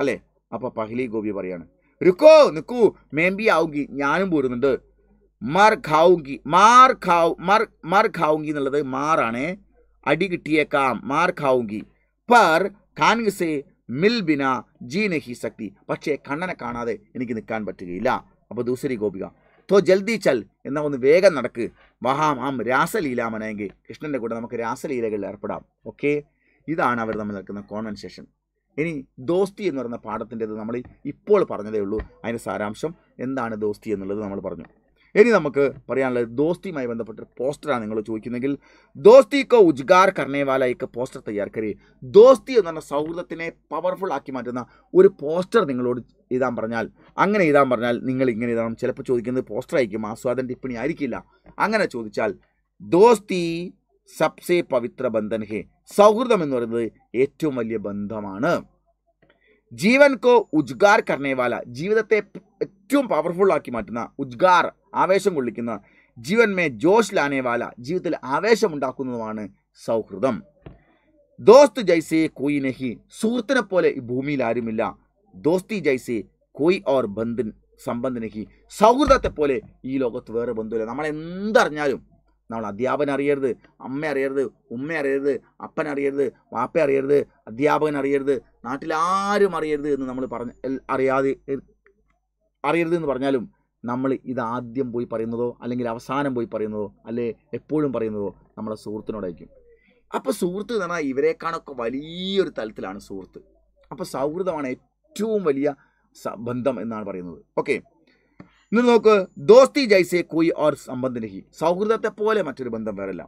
അല്ലേ അപ്പോൾ പഹ്ലി ഗോപി പറയാണ് രുക്കോ നിക്കൂ മേമ്പി ആവുകി ഞാനും പോരുന്നുണ്ട് മർ ഖാവുങ്കി മാർ ഖാവ് മർ മർ ഖാവുങ്കി എന്നുള്ളത് മാറാണേ अडी किटिएका मार खाऊंगी पर കാൻഗ് സേ മിൽ ബിന ജീ നഹി സക്തി പക്ഷേ കണ്ണനെ കാണാതെ എനിക്ക് നിൽക്കാൻ പറ്റുകയില്ല അപ്പോൾ ദൂസരി ഗോപിക തോ ജൽദി ചൽ എന്നാ ഒന്ന് വേഗം നടക്ക് വഹാം ആം രാസലീലാമനെങ്കിൽ കൃഷ്ണൻ്റെ കൂടെ നമുക്ക് രാസലീലകളിൽ ഏർപ്പെടാം ഓക്കെ ഇതാണ് അവർ തമ്മിൽ നിൽക്കുന്ന കോൺവെൻസേഷൻ ഇനി ദോസ്തി എന്ന് പറയുന്ന പാഠത്തിൻ്റെത് നമ്മൾ ഇപ്പോൾ പറഞ്ഞതേ ഉള്ളൂ അതിൻ്റെ സാരാംശം എന്താണ് ദോസ്തി എന്നുള്ളത് നമ്മൾ പറഞ്ഞു ഇനി നമുക്ക് പറയാനുള്ളത് ദോസ്തിയുമായി ബന്ധപ്പെട്ട പോസ്റ്ററാണ് നിങ്ങൾ ചോദിക്കുന്നെങ്കിൽ ദോസ്തിക്കോ ഉജ്ഗാർ കർണേവാലയ്ക്ക് പോസ്റ്റർ തയ്യാർ ദോസ്തി എന്ന് പറഞ്ഞ സൗഹൃദത്തിനെ പവർഫുൾ ആക്കി മാറ്റുന്ന ഒരു പോസ്റ്റർ നിങ്ങളോട് എഴുതാൻ പറഞ്ഞാൽ അങ്ങനെ എഴുതാൻ പറഞ്ഞാൽ നിങ്ങൾ ഇങ്ങനെ എഴുതണം ചിലപ്പോൾ ചോദിക്കുന്നത് പോസ്റ്റർ ആയിരിക്കും ആസ്വാദൻ ടിപ്പണി ആയിരിക്കില്ല അങ്ങനെ ചോദിച്ചാൽ ദോസ്തി സബ്സേ പവിത്ര ബന്ധൻ ഹേ സൗഹൃദം എന്ന് പറയുന്നത് ഏറ്റവും വലിയ ബന്ധമാണ് ജീവൻ കോ ഉജ്ഗാർ കർണേവാല ജീവിതത്തെ ഏറ്റവും പവർഫുൾ ആക്കി മാറ്റുന്ന ഉദ്ഗാർ ആവേശം കൊള്ളിക്കുന്ന ജീവൻമേ ജോഷ് ലാനേവാല ജീവിതത്തിൽ ആവേശമുണ്ടാക്കുന്നതുമാണ് സൗഹൃദം ദോസ്ത് ജൈസേ കോയി നഹി സുഹൃത്തിനെ പോലെ ഈ ഭൂമിയിൽ ആരുമില്ല ദോസ്തി ജൈസേ കോയി ഓർ ബന്ധൻ സംബന്ധ നഹി സൗഹൃദത്തെ പോലെ ഈ ലോകത്ത് വേറെ ബന്ധുവില്ല നമ്മൾ എന്തറിഞ്ഞാലും നമ്മൾ അധ്യാപകൻ അറിയരുത് അമ്മ അറിയരുത് ഉമ്മ അറിയരുത് അപ്പൻ അറിയരുത് വാപ്പ അറിയരുത് അധ്യാപകൻ അറിയരുത് നാട്ടിലാരും അറിയരുത് എന്ന് നമ്മൾ പറഞ്ഞ് അറിയാതെ എന്ന് പറഞ്ഞാലും നമ്മൾ ഇത് ആദ്യം പോയി പറയുന്നതോ അല്ലെങ്കിൽ അവസാനം പോയി പറയുന്നതോ അല്ലെ എപ്പോഴും പറയുന്നതോ നമ്മുടെ സുഹൃത്തിനോടായിരിക്കും അപ്പോൾ സുഹൃത്ത് എന്ന് പറഞ്ഞാൽ ഇവരെക്കാണൊക്കെ വലിയൊരു തലത്തിലാണ് സുഹൃത്ത് അപ്പോൾ സൗഹൃദമാണ് ഏറ്റവും വലിയ ബന്ധം എന്നാണ് പറയുന്നത് ഓക്കെ ഇന്ന് നോക്ക് ദോസ്തി ജൈസെ കോയി ഓർ സംബന്ധ നഹി സൗഹൃദത്തെ പോലെ മറ്റൊരു ബന്ധം വേറല്ല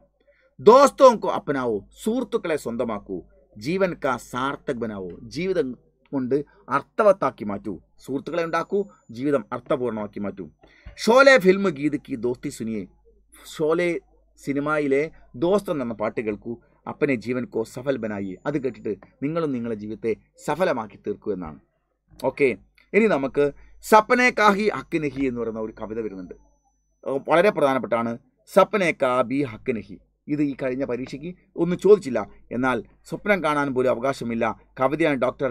ദോസ്തോക്കോ അപ്പനാവോ സുഹൃത്തുക്കളെ സ്വന്തമാക്കൂ ജീവൻ കാ സാർത്ഥക് ബനാവോ ജീവിതം കൊണ്ട് അർത്ഥവത്താക്കി മാറ്റൂ സുഹൃത്തുക്കളെ ഉണ്ടാക്കൂ ജീവിതം അർത്ഥപൂർണമാക്കി മാറ്റൂ ഷോലെ ഫിലിം ഗീതയ്ക്ക് ദോസ്തി സുനിയെ ഷോലെ സിനിമയിലെ ദോസ്ത് എന്ന പാട്ട് കേൾക്കൂ അപ്പനെ ജീവൻ കോ സഫൽ ബനായി അത് കേട്ടിട്ട് നിങ്ങളും നിങ്ങളുടെ ജീവിതത്തെ സഫലമാക്കി തീർക്കൂ എന്നാണ് ഓക്കെ ഇനി നമുക്ക് സപ്നെ കാഹി ഹക്ക് നഹി എന്ന് പറയുന്ന ഒരു കവിത വരുന്നുണ്ട് വളരെ പ്രധാനപ്പെട്ടാണ് സപ്നെ കാ ബി ഹക്ക് നഹി ഇത് ഈ കഴിഞ്ഞ പരീക്ഷയ്ക്ക് ഒന്നും ചോദിച്ചില്ല എന്നാൽ സ്വപ്നം കാണാൻ പോലും അവകാശമില്ല കവിതയാണ് ഡോക്ടർ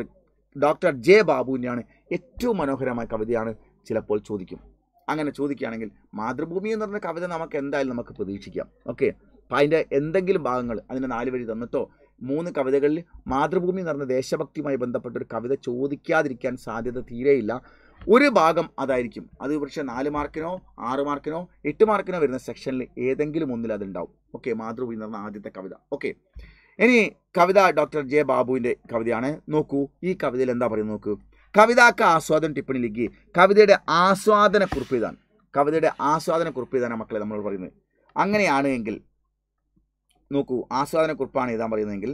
ഡോക്ടർ ജെ ബാബുവിൻ്റെയാണ് ഏറ്റവും മനോഹരമായ കവിതയാണ് ചിലപ്പോൾ ചോദിക്കും അങ്ങനെ ചോദിക്കുകയാണെങ്കിൽ മാതൃഭൂമി എന്ന് പറഞ്ഞ കവിത നമുക്ക് എന്തായാലും നമുക്ക് പ്രതീക്ഷിക്കാം ഓക്കെ അപ്പം അതിൻ്റെ എന്തെങ്കിലും ഭാഗങ്ങൾ അതിൻ്റെ നാല് വഴി തന്നിട്ടോ മൂന്ന് കവിതകളിൽ മാതൃഭൂമി എന്ന് പറഞ്ഞ ദേശഭക്തിയുമായി ബന്ധപ്പെട്ട ഒരു കവിത ചോദിക്കാതിരിക്കാൻ സാധ്യത തീരെയില്ല ഒരു ഭാഗം അതായിരിക്കും അത് പക്ഷേ നാല് മാർക്കിനോ ആറ് മാർക്കിനോ എട്ട് മാർക്കിനോ വരുന്ന സെക്ഷനിൽ ഏതെങ്കിലും ഒന്നിൽ അതുണ്ടാവും ഓക്കെ മാതൃഭൂമി എന്ന് പറഞ്ഞ ആദ്യത്തെ കവിത ഓക്കെ ഇനി കവിത ഡോക്ടർ ജെ ബാബുവിൻ്റെ കവിതയാണ് നോക്കൂ ഈ കവിതയിൽ എന്താ പറയുന്നത് നോക്കൂ കവിതാക്ക് ആസ്വാദനം ലിഖി കവിതയുടെ ആസ്വാദന കുറിപ്പ് ഇതാണ് കവിതയുടെ ആസ്വാദന കുറിപ്പ് ഇതാണ് മക്കളെ നമ്മൾ പറയുന്നത് അങ്ങനെയാണ് എങ്കിൽ നോക്കൂ ആസ്വാദന കുറിപ്പാണ് ഇതാ പറയുന്നതെങ്കിൽ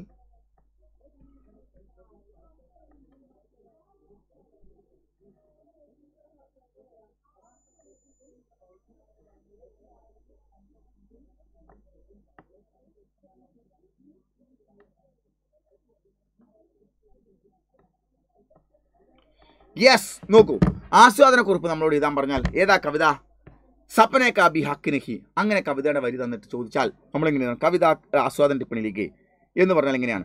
യെസ് നോക്കൂ ആസ്വാദനക്കുറിപ്പ് നമ്മളോട് എഴുതാൻ പറഞ്ഞാൽ ഏതാ കവിത സപ്നെ കാബി ഹക്കിനഹി അങ്ങനെ കവിതയുടെ വരി തന്നിട്ട് ചോദിച്ചാൽ നമ്മളെങ്ങനെയാണ് കവിത ആസ്വാദന ടിപ്പണിയിലേക്ക് എന്ന് പറഞ്ഞാൽ എങ്ങനെയാണ്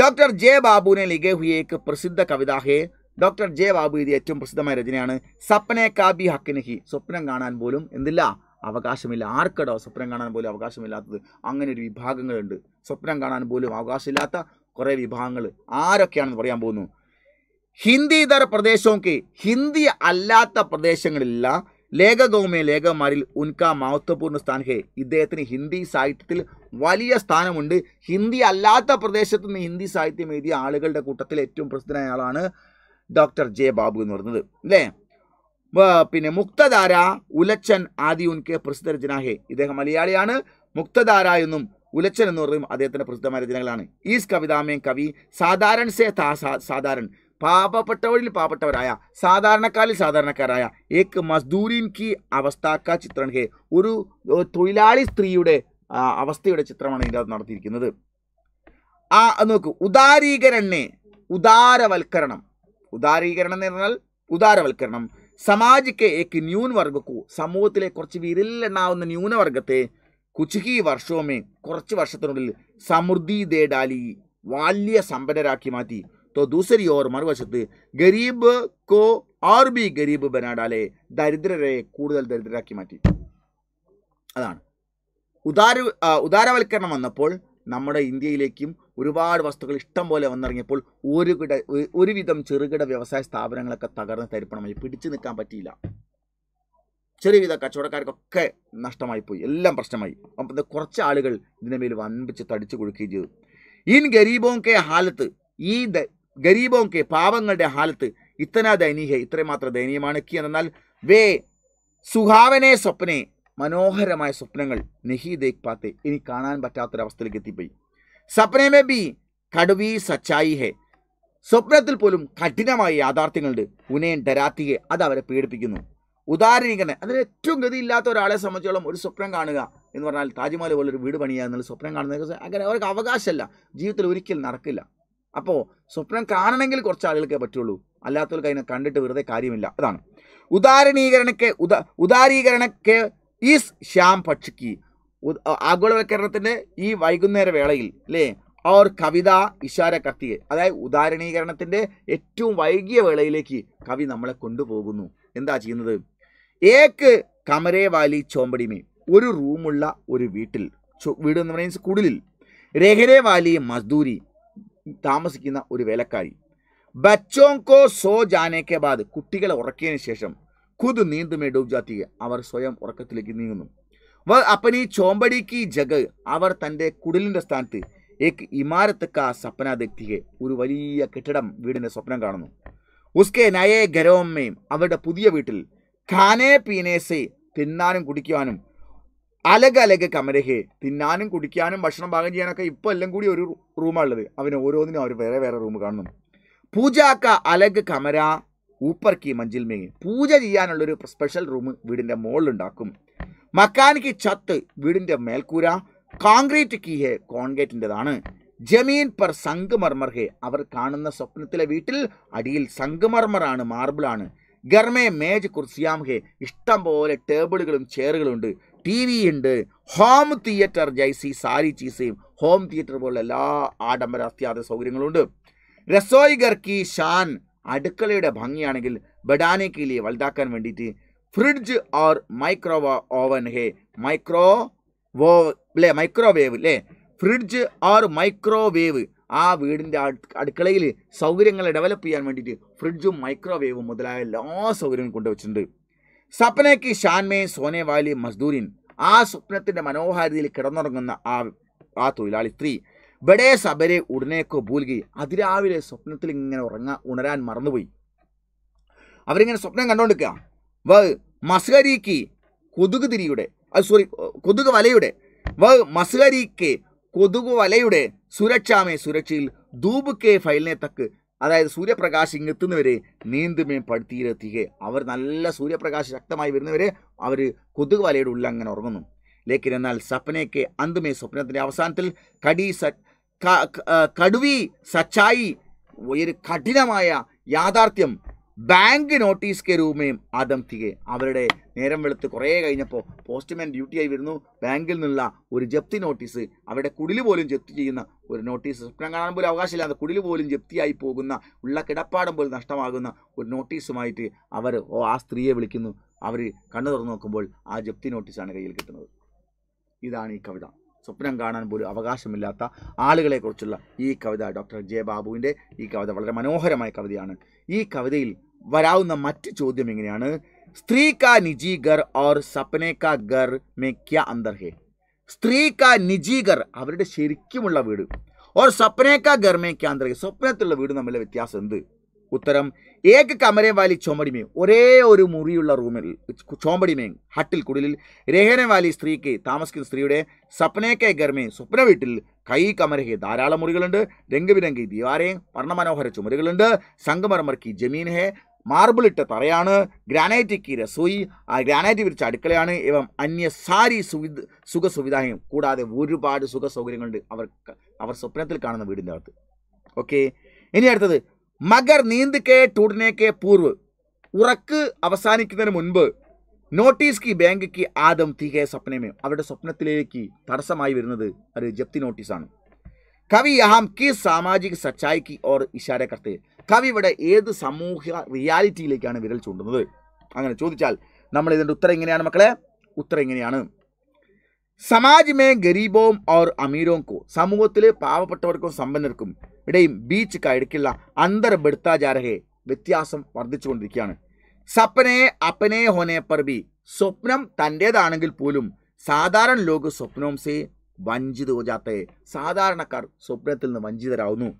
ഡോക്ടർ ജെ ബാബുവിനെ ലിഖേ ഹുയേക്ക് പ്രസിദ്ധ കവിത ഹേ ഡോക്ടർ ജെ ബാബു ഇത് ഏറ്റവും പ്രസിദ്ധമായ രചനയാണ് സപ്നെ കാബി ഹക്കിനഹി സ്വപ്നം കാണാൻ പോലും എന്തില്ല അവകാശമില്ല ആർക്കടോ സ്വപ്നം കാണാൻ പോലും അവകാശമില്ലാത്തത് അങ്ങനെ ഒരു വിഭാഗങ്ങളുണ്ട് സ്വപ്നം കാണാൻ പോലും അവകാശമില്ലാത്ത കുറേ വിഭാഗങ്ങൾ ആരൊക്കെയാണെന്ന് പറയാൻ പോകുന്നു ഇതര പ്രദേശവും ഹിന്ദി അല്ലാത്ത പ്രദേശങ്ങളിലുള്ള ലേഖകവുമേ ലേഖകന്മാരിൽ ഉൻക മഹത്വപൂർണ്ണ സ്ഥാൻ ഹേ ഇദ്ദേഹത്തിന് ഹിന്ദി സാഹിത്യത്തിൽ വലിയ സ്ഥാനമുണ്ട് ഹിന്ദി അല്ലാത്ത പ്രദേശത്ത് നിന്ന് ഹിന്ദി സാഹിത്യം എഴുതിയ ആളുകളുടെ കൂട്ടത്തിൽ ഏറ്റവും പ്രസിദ്ധനായ ആളാണ് ഡോക്ടർ ജെ ബാബു എന്ന് പറയുന്നത് അല്ലേ പിന്നെ മുക്തധാര ഉലച്ചൻ ആദി ഉൻകെ പ്രസിദ്ധ രചനാഹേ ഇദ്ദേഹം മലയാളിയാണ് മുക്തധാര എന്നും ഉലച്ചൻ എന്ന് പറയും അദ്ദേഹത്തിൻ്റെ പ്രസിദ്ധമായ രചനകളാണ് ഈസ് കവിതാമേ കവി സാധാരണ സേ സാധാരണ പാപപ്പെട്ടവരിൽ പാപപ്പെട്ടവരായ സാധാരണക്കാരിൽ സാധാരണക്കാരായ ഏക്ക് മസ്ദൂരിൻ കി അവസ്ഥ കാ ചിത്രം ഹേ ഒരു തൊഴിലാളി സ്ത്രീയുടെ അവസ്ഥയുടെ ചിത്രമാണ് ഇതിനകത്ത് നടത്തിയിരിക്കുന്നത് ആ നോക്കൂ ഉദാരീകരണെ ഉദാരവൽക്കരണം ഉദാരീകരണം എന്ന് പറഞ്ഞാൽ ഉദാരവൽക്കരണം സമാജിക്ക് ഏക്ക് ന്യൂനവർഗക്കു സമൂഹത്തിലെ കുറച്ച് വിരലിലെണ്ണാവുന്ന ന്യൂനവർഗത്തെ കുച്ചുകി വർഷവുമേ കുറച്ച് വർഷത്തിനുള്ളിൽ സമൃദ്ധി ദേഡാലി വാല്യ സമ്പന്നരാക്കി മാറ്റി तो दूसरी ओर गरीब മറുവശത്ത് ഗരീബ് കോ ആർ ബി ഗരീബ് ബനാഡാലെ ദരിദ്രരെ കൂടുതൽ ദരിദ്രരാക്കി माटी അതാണ് ഉദാര ഉദാരവൽക്കരണം വന്നപ്പോൾ നമ്മുടെ ഇന്ത്യയിലേക്കും ഒരുപാട് വസ്തുക്കൾ ഇഷ്ടം പോലെ വന്നിറങ്ങിയപ്പോൾ ഒരു കിട ഒരുവിധം ചെറുകിട വ്യവസായ സ്ഥാപനങ്ങളൊക്കെ തകർന്ന് തരിപ്പണമായി പിടിച്ചു നിൽക്കാൻ പറ്റിയില്ല ചെറുവിധ കച്ചവടക്കാർക്കൊക്കെ നഷ്ടമായി പോയി എല്ലാം പ്രശ്നമായി അപ്പം കുറച്ച് ആളുകൾ ഇതിനെ മേൽ വൻപിച്ച് തടിച്ചു കൊടുക്കുകയും ചെയ്തു ഇൻ ഗരീബോം കെ ഹാലത്ത് ഈ ഗരീബോം കെ പാവങ്ങളുടെ ഹാലത്ത് ഇത്തന ദയനീയ ഇത്രമാത്രം ദയനീയമാണ് കി എന്നാൽ വേ സുഹാവനെ സ്വപ്നെ മനോഹരമായ സ്വപ്നങ്ങൾ നെഹി ദേഖ് പാത്തെ ഇനി കാണാൻ പറ്റാത്തൊരവസ്ഥയിലേക്ക് എത്തിപ്പോയി സ്വപ്നമേ ബി കടുവി സച്ചായി ഹെ സ്വപ്നത്തിൽ പോലും കഠിനമായ യാഥാർത്ഥ്യങ്ങളുണ്ട് ഉനയൻ ഡരാത്തിയെ അത് അവരെ പേടിപ്പിക്കുന്നു ഉദാഹരണിക്കണ അതിന് ഏറ്റവും ഗതിയില്ലാത്ത ഒരാളെ സംബന്ധിച്ചോളം ഒരു സ്വപ്നം കാണുക എന്ന് പറഞ്ഞാൽ താജ്മഹൽ ഒരു വീട് പണിയുക എന്നുള്ള സ്വപ്നം കാണുന്നത് അങ്ങനെ അവർക്ക് അവകാശമല്ല ജീവിതത്തിൽ ഒരിക്കലും നടക്കില്ല അപ്പോൾ സ്വപ്നം കാണണമെങ്കിൽ കുറച്ച് ആളുകൾക്കേ പറ്റുള്ളൂ അല്ലാത്തവർക്ക് അതിനെ കണ്ടിട്ട് വെറുതെ കാര്യമില്ല അതാണ് ഉദാരണീകരണക്ക് ഉദാ ഉദാരീകരണക്ക് ഈസ് ശ്യാം പക്ഷിക്ക് ആഗോളവൽക്കരണത്തിൻ്റെ ഈ വൈകുന്നേര വേളയിൽ അല്ലേ അവർ കവിത ഇഷാര കത്തി അതായത് ഉദാരണീകരണത്തിൻ്റെ ഏറ്റവും വൈകിയ വേളയിലേക്ക് കവി നമ്മളെ കൊണ്ടുപോകുന്നു എന്താ ചെയ്യുന്നത് ഏക്ക് കമരേ വാലി ചോമ്പടിമേ ഒരു റൂമുള്ള ഒരു വീട്ടിൽ വീട് എന്ന് പറയുന്നത് കുടിലിൽ രഹരെ വാലി മസ്ദൂരി താമസിക്കുന്ന ഒരു വേലക്കാരി ബച്ചോങ്കോ സോ ജാനേക്കെ ബാദ് കുട്ടികളെ ഉറക്കിയതിന് ശേഷം ഖുദ് നീന്തുമേ ഡൂബ് ജാത്തി അവർ സ്വയം ഉറക്കത്തിലേക്ക് നീങ്ങുന്നു വ അപ്പനീ ചോമ്പടിക്ക് ജഗ് അവർ തൻ്റെ കുടിലിൻ്റെ സ്ഥാനത്ത് ഏക്ക് ഇമാരത്തക്ക കാ സപ്ന ദക്തിയെ ഒരു വലിയ കെട്ടിടം വീടിൻ്റെ സ്വപ്നം കാണുന്നു ഉസ്കെ നയേ ഗരോമ്മയും അവരുടെ പുതിയ വീട്ടിൽ ഖാനേ പീനേസെ തിന്നാനും കുടിക്കുവാനും അലകലക കമരഹേ തിന്നാനും കുടിക്കാനും ഭക്ഷണം പാകം ചെയ്യാനൊക്കെ ഇപ്പോൾ എല്ലാം കൂടി ഒരു റൂമാണുള്ളത് അവന് ഓരോന്നിനും അവർ വേറെ വേറെ റൂം കാണുന്നു പൂജാക്ക അലക് കമര ഊപ്പർക്കി മഞ്ചിൽ മേ പൂജ ചെയ്യാനുള്ളൊരു സ്പെഷ്യൽ റൂം വീടിൻ്റെ മുകളിലുണ്ടാക്കും മക്കാനിക്ക് ചത്ത് വീടിൻ്റെ മേൽക്കൂര കോൺക്രീറ്റ് കീ ഹേ കോൺക്രീറ്റിൻ്റെതാണ് ജമീൻ പർ സംഗമർമർ ഹേ അവർ കാണുന്ന സ്വപ്നത്തിലെ വീട്ടിൽ അടിയിൽ സംഗമർമറാണ് മാർബിളാണ് ഗർമേ മേജ് കുർസിയാം ഹേ ഇഷ്ടം പോലെ ടേബിളുകളും ചെയറുകളും ഉണ്ട് ടി വി ഉണ്ട് ഹോം തിയേറ്റർ ജൈസി സാരി ചീസയും ഹോം തിയേറ്റർ പോലുള്ള എല്ലാ ആഡംബര അത്യാദ ഉണ്ട് രസോയ് ഗർക്കി ഷാൻ അടുക്കളയുടെ ഭംഗിയാണെങ്കിൽ ബഡാനെ കീലിയെ വലുതാക്കാൻ വേണ്ടിയിട്ട് ഫ്രിഡ്ജ് ഓർ മൈക്രോവ ഓവൻ ഹേ മൈക്രോ വോ അല്ലേ മൈക്രോവേവ് അല്ലേ ഫ്രിഡ്ജ് ഓർ മൈക്രോവേവ് ആ വീടിൻ്റെ അടുക്കളയിൽ സൗകര്യങ്ങൾ ഡെവലപ്പ് ചെയ്യാൻ വേണ്ടിയിട്ട് ഫ്രിഡ്ജും മൈക്രോവേവും മുതലായ എല്ലാ സൗകര്യങ്ങളും കൊണ്ടുവച്ചിട്ടുണ്ട് സപ്നയ്ക്ക് ഷാൻമേ സോനേവാലി മസ്ദൂരിൻ ആ സ്വപ്നത്തിൻ്റെ മനോഹാരിതയിൽ കിടന്നുറങ്ങുന്ന ആ ആ തൊഴിലാളി സ്ത്രീ ബഡേ സബരെ ഉടനേക്കോ ഭൂൽകി അതിരാവിലെ സ്വപ്നത്തിൽ ഇങ്ങനെ ഉറങ്ങാൻ ഉണരാൻ മറന്നുപോയി അവരിങ്ങനെ സ്വപ്നം കണ്ടുകൊണ്ടിരിക്കുക വ മസ്ഹരിക്ക് കൊതുക് തിരിയുടെ അത് സോറി കൊതുക് വലയുടെ വ മസ്ഹരിക്ക് കൊതുക് വലയുടെ സുരക്ഷാമേ സുരക്ഷയിൽ ദൂബ് കെ ഫൈലിനെ തക്ക് അതായത് സൂര്യപ്രകാശ് ഇങ്ങെത്തുന്നവരെ നീന്തുമേ പടുത്തിയിലെത്തിക്കെ അവർ നല്ല സൂര്യപ്രകാശ് ശക്തമായി വരുന്നവരെ അവർ കൊതുക് ഉള്ളിൽ അങ്ങനെ ഉറങ്ങുന്നു ലേക്കിൻ എന്നാൽ സപ്നയ്ക്ക് അന്തുമേ സ്വപ്നത്തിൻ്റെ അവസാനത്തിൽ കടി സ കടുവി സച്ചായി ഒരു കഠിനമായ യാഥാർത്ഥ്യം ബാങ്ക് നോട്ടീസ് കെ ആദം തികെ അവരുടെ നേരം വെളുത്ത് കുറേ കഴിഞ്ഞപ്പോൾ പോസ്റ്റ്മാൻ ഡ്യൂട്ടിയായി വരുന്നു ബാങ്കിൽ നിന്നുള്ള ഒരു ജപ്തി നോട്ടീസ് അവരുടെ കുടിൽ പോലും ജപ്തി ചെയ്യുന്ന ഒരു നോട്ടീസ് സ്വപ്നം കാണാൻ പോലും അവകാശമില്ലാത്ത കുടിൽ പോലും ജപ്തിയായി പോകുന്ന ഉള്ള കിടപ്പാടം പോലും നഷ്ടമാകുന്ന ഒരു നോട്ടീസുമായിട്ട് അവർ ഓ ആ സ്ത്രീയെ വിളിക്കുന്നു അവർ കണ്ണു തുറന്നു നോക്കുമ്പോൾ ആ ജപ്തി നോട്ടീസാണ് കയ്യിൽ കിട്ടുന്നത് ഇതാണ് ഈ കവിത സ്വപ്നം കാണാൻ പോലും അവകാശമില്ലാത്ത ആളുകളെക്കുറിച്ചുള്ള ഈ കവിത ഡോക്ടർ ജെ ബാബുവിൻ്റെ ഈ കവിത വളരെ മനോഹരമായ കവിതയാണ് ഈ കവിതയിൽ വരാവുന്ന മറ്റ് ചോദ്യം എങ്ങനെയാണ് സ്ത്രീ കാ നിജി ഗർ ഓർ സപ്നെ കാ ഗർ മേ ക്യാ അന്തർ ഹേ സ്ത്രീ കാ നിജി ഗർ അവരുടെ ശരിക്കുമുള്ള വീട് ഓർ സപ്നെ കാ ഗർ മേ ക്യാ അന്തർ ഹേ സ്വപ്നത്തിലുള്ള വീട് തമ്മിലെ വ്യത്യാസം എന്ത് ഉത്തരം ഏക കമരേ വാലി ചോമടിമയും ഒരേ ഒരു മുറിയുള്ള റൂമിൽ ചോമ്പടിമേ ഹട്ടിൽ കുടിലിൽ രഹന വാലി സ്ത്രീക്ക് താമസിക്കുന്ന സ്ത്രീയുടെ സപ്നേക്കെ ഗർമേ സ്വപ്ന വീട്ടിൽ കൈ കമരഹെ ധാരാളം മുറികളുണ്ട് രംഗബിരംഗി ദിവാരേ വർണ്ണമനോഹര ചുമരുകളുണ്ട് സംഗമർമർക്കി ജമീൻ ഹെ ഇട്ട തറയാണ് ഗ്രാനൈറ്റ് കി രസോയി ആ ഗ്രാനൈറ്റ് വിരിച്ച അടുക്കളയാണ് ഇവം അന്യ സാരി സുവിധ സുഖ സുവിധായും കൂടാതെ ഒരുപാട് സുഖ സൗകര്യങ്ങളുണ്ട് അവർ അവർ സ്വപ്നത്തിൽ കാണുന്ന വീടിൻ്റെ അകത്ത് ഓക്കെ ഇനി അടുത്തത് മകർ നീന്ത് കെ ടൂടനെ കെ പൂർവ് ഉറക്ക് അവസാനിക്കുന്നതിന് മുൻപ് നോട്ടീസ് കി ബാങ്ക് കി ആദം തികെ സ്വപ്നമേ അവരുടെ സ്വപ്നത്തിലേക്ക് തടസ്സമായി വരുന്നത് ഒരു ജപ്തി നോട്ടീസാണ് കവി യഹാം കി സാമാജിക് സച്ചായിക്ക് ഓർ ഇഷാര കർത്തെ കവി ഇവിടെ ഏത് സമൂഹ റിയാലിറ്റിയിലേക്കാണ് വിരൽ ചൂണ്ടുന്നത് അങ്ങനെ ചോദിച്ചാൽ നമ്മൾ ഇതിൻ്റെ ഉത്തരം എങ്ങനെയാണ് മക്കളെ ഉത്തരം എങ്ങനെയാണ് സമാജ് മേ ഗരീബോം ഓർ അമീരോം കോ സമൂഹത്തിൽ പാവപ്പെട്ടവർക്കും സമ്പന്നർക്കും ഇടയും ബീച്ച് കൈടക്കുള്ള അന്തർബെടുത്താചാരഹെ വ്യത്യാസം വർദ്ധിച്ചുകൊണ്ടിരിക്കുകയാണ് സപ്പനെ അപ്പനെ ഹോനെ പർബി സ്വപ്നം തൻ്റേതാണെങ്കിൽ പോലും സാധാരണ ലോക സ്വപ്നവും സേ വഞ്ചിത് ഹോജാത്തെ സാധാരണക്കാർ സ്വപ്നത്തിൽ നിന്ന് വഞ്ചിതരാകുന്നു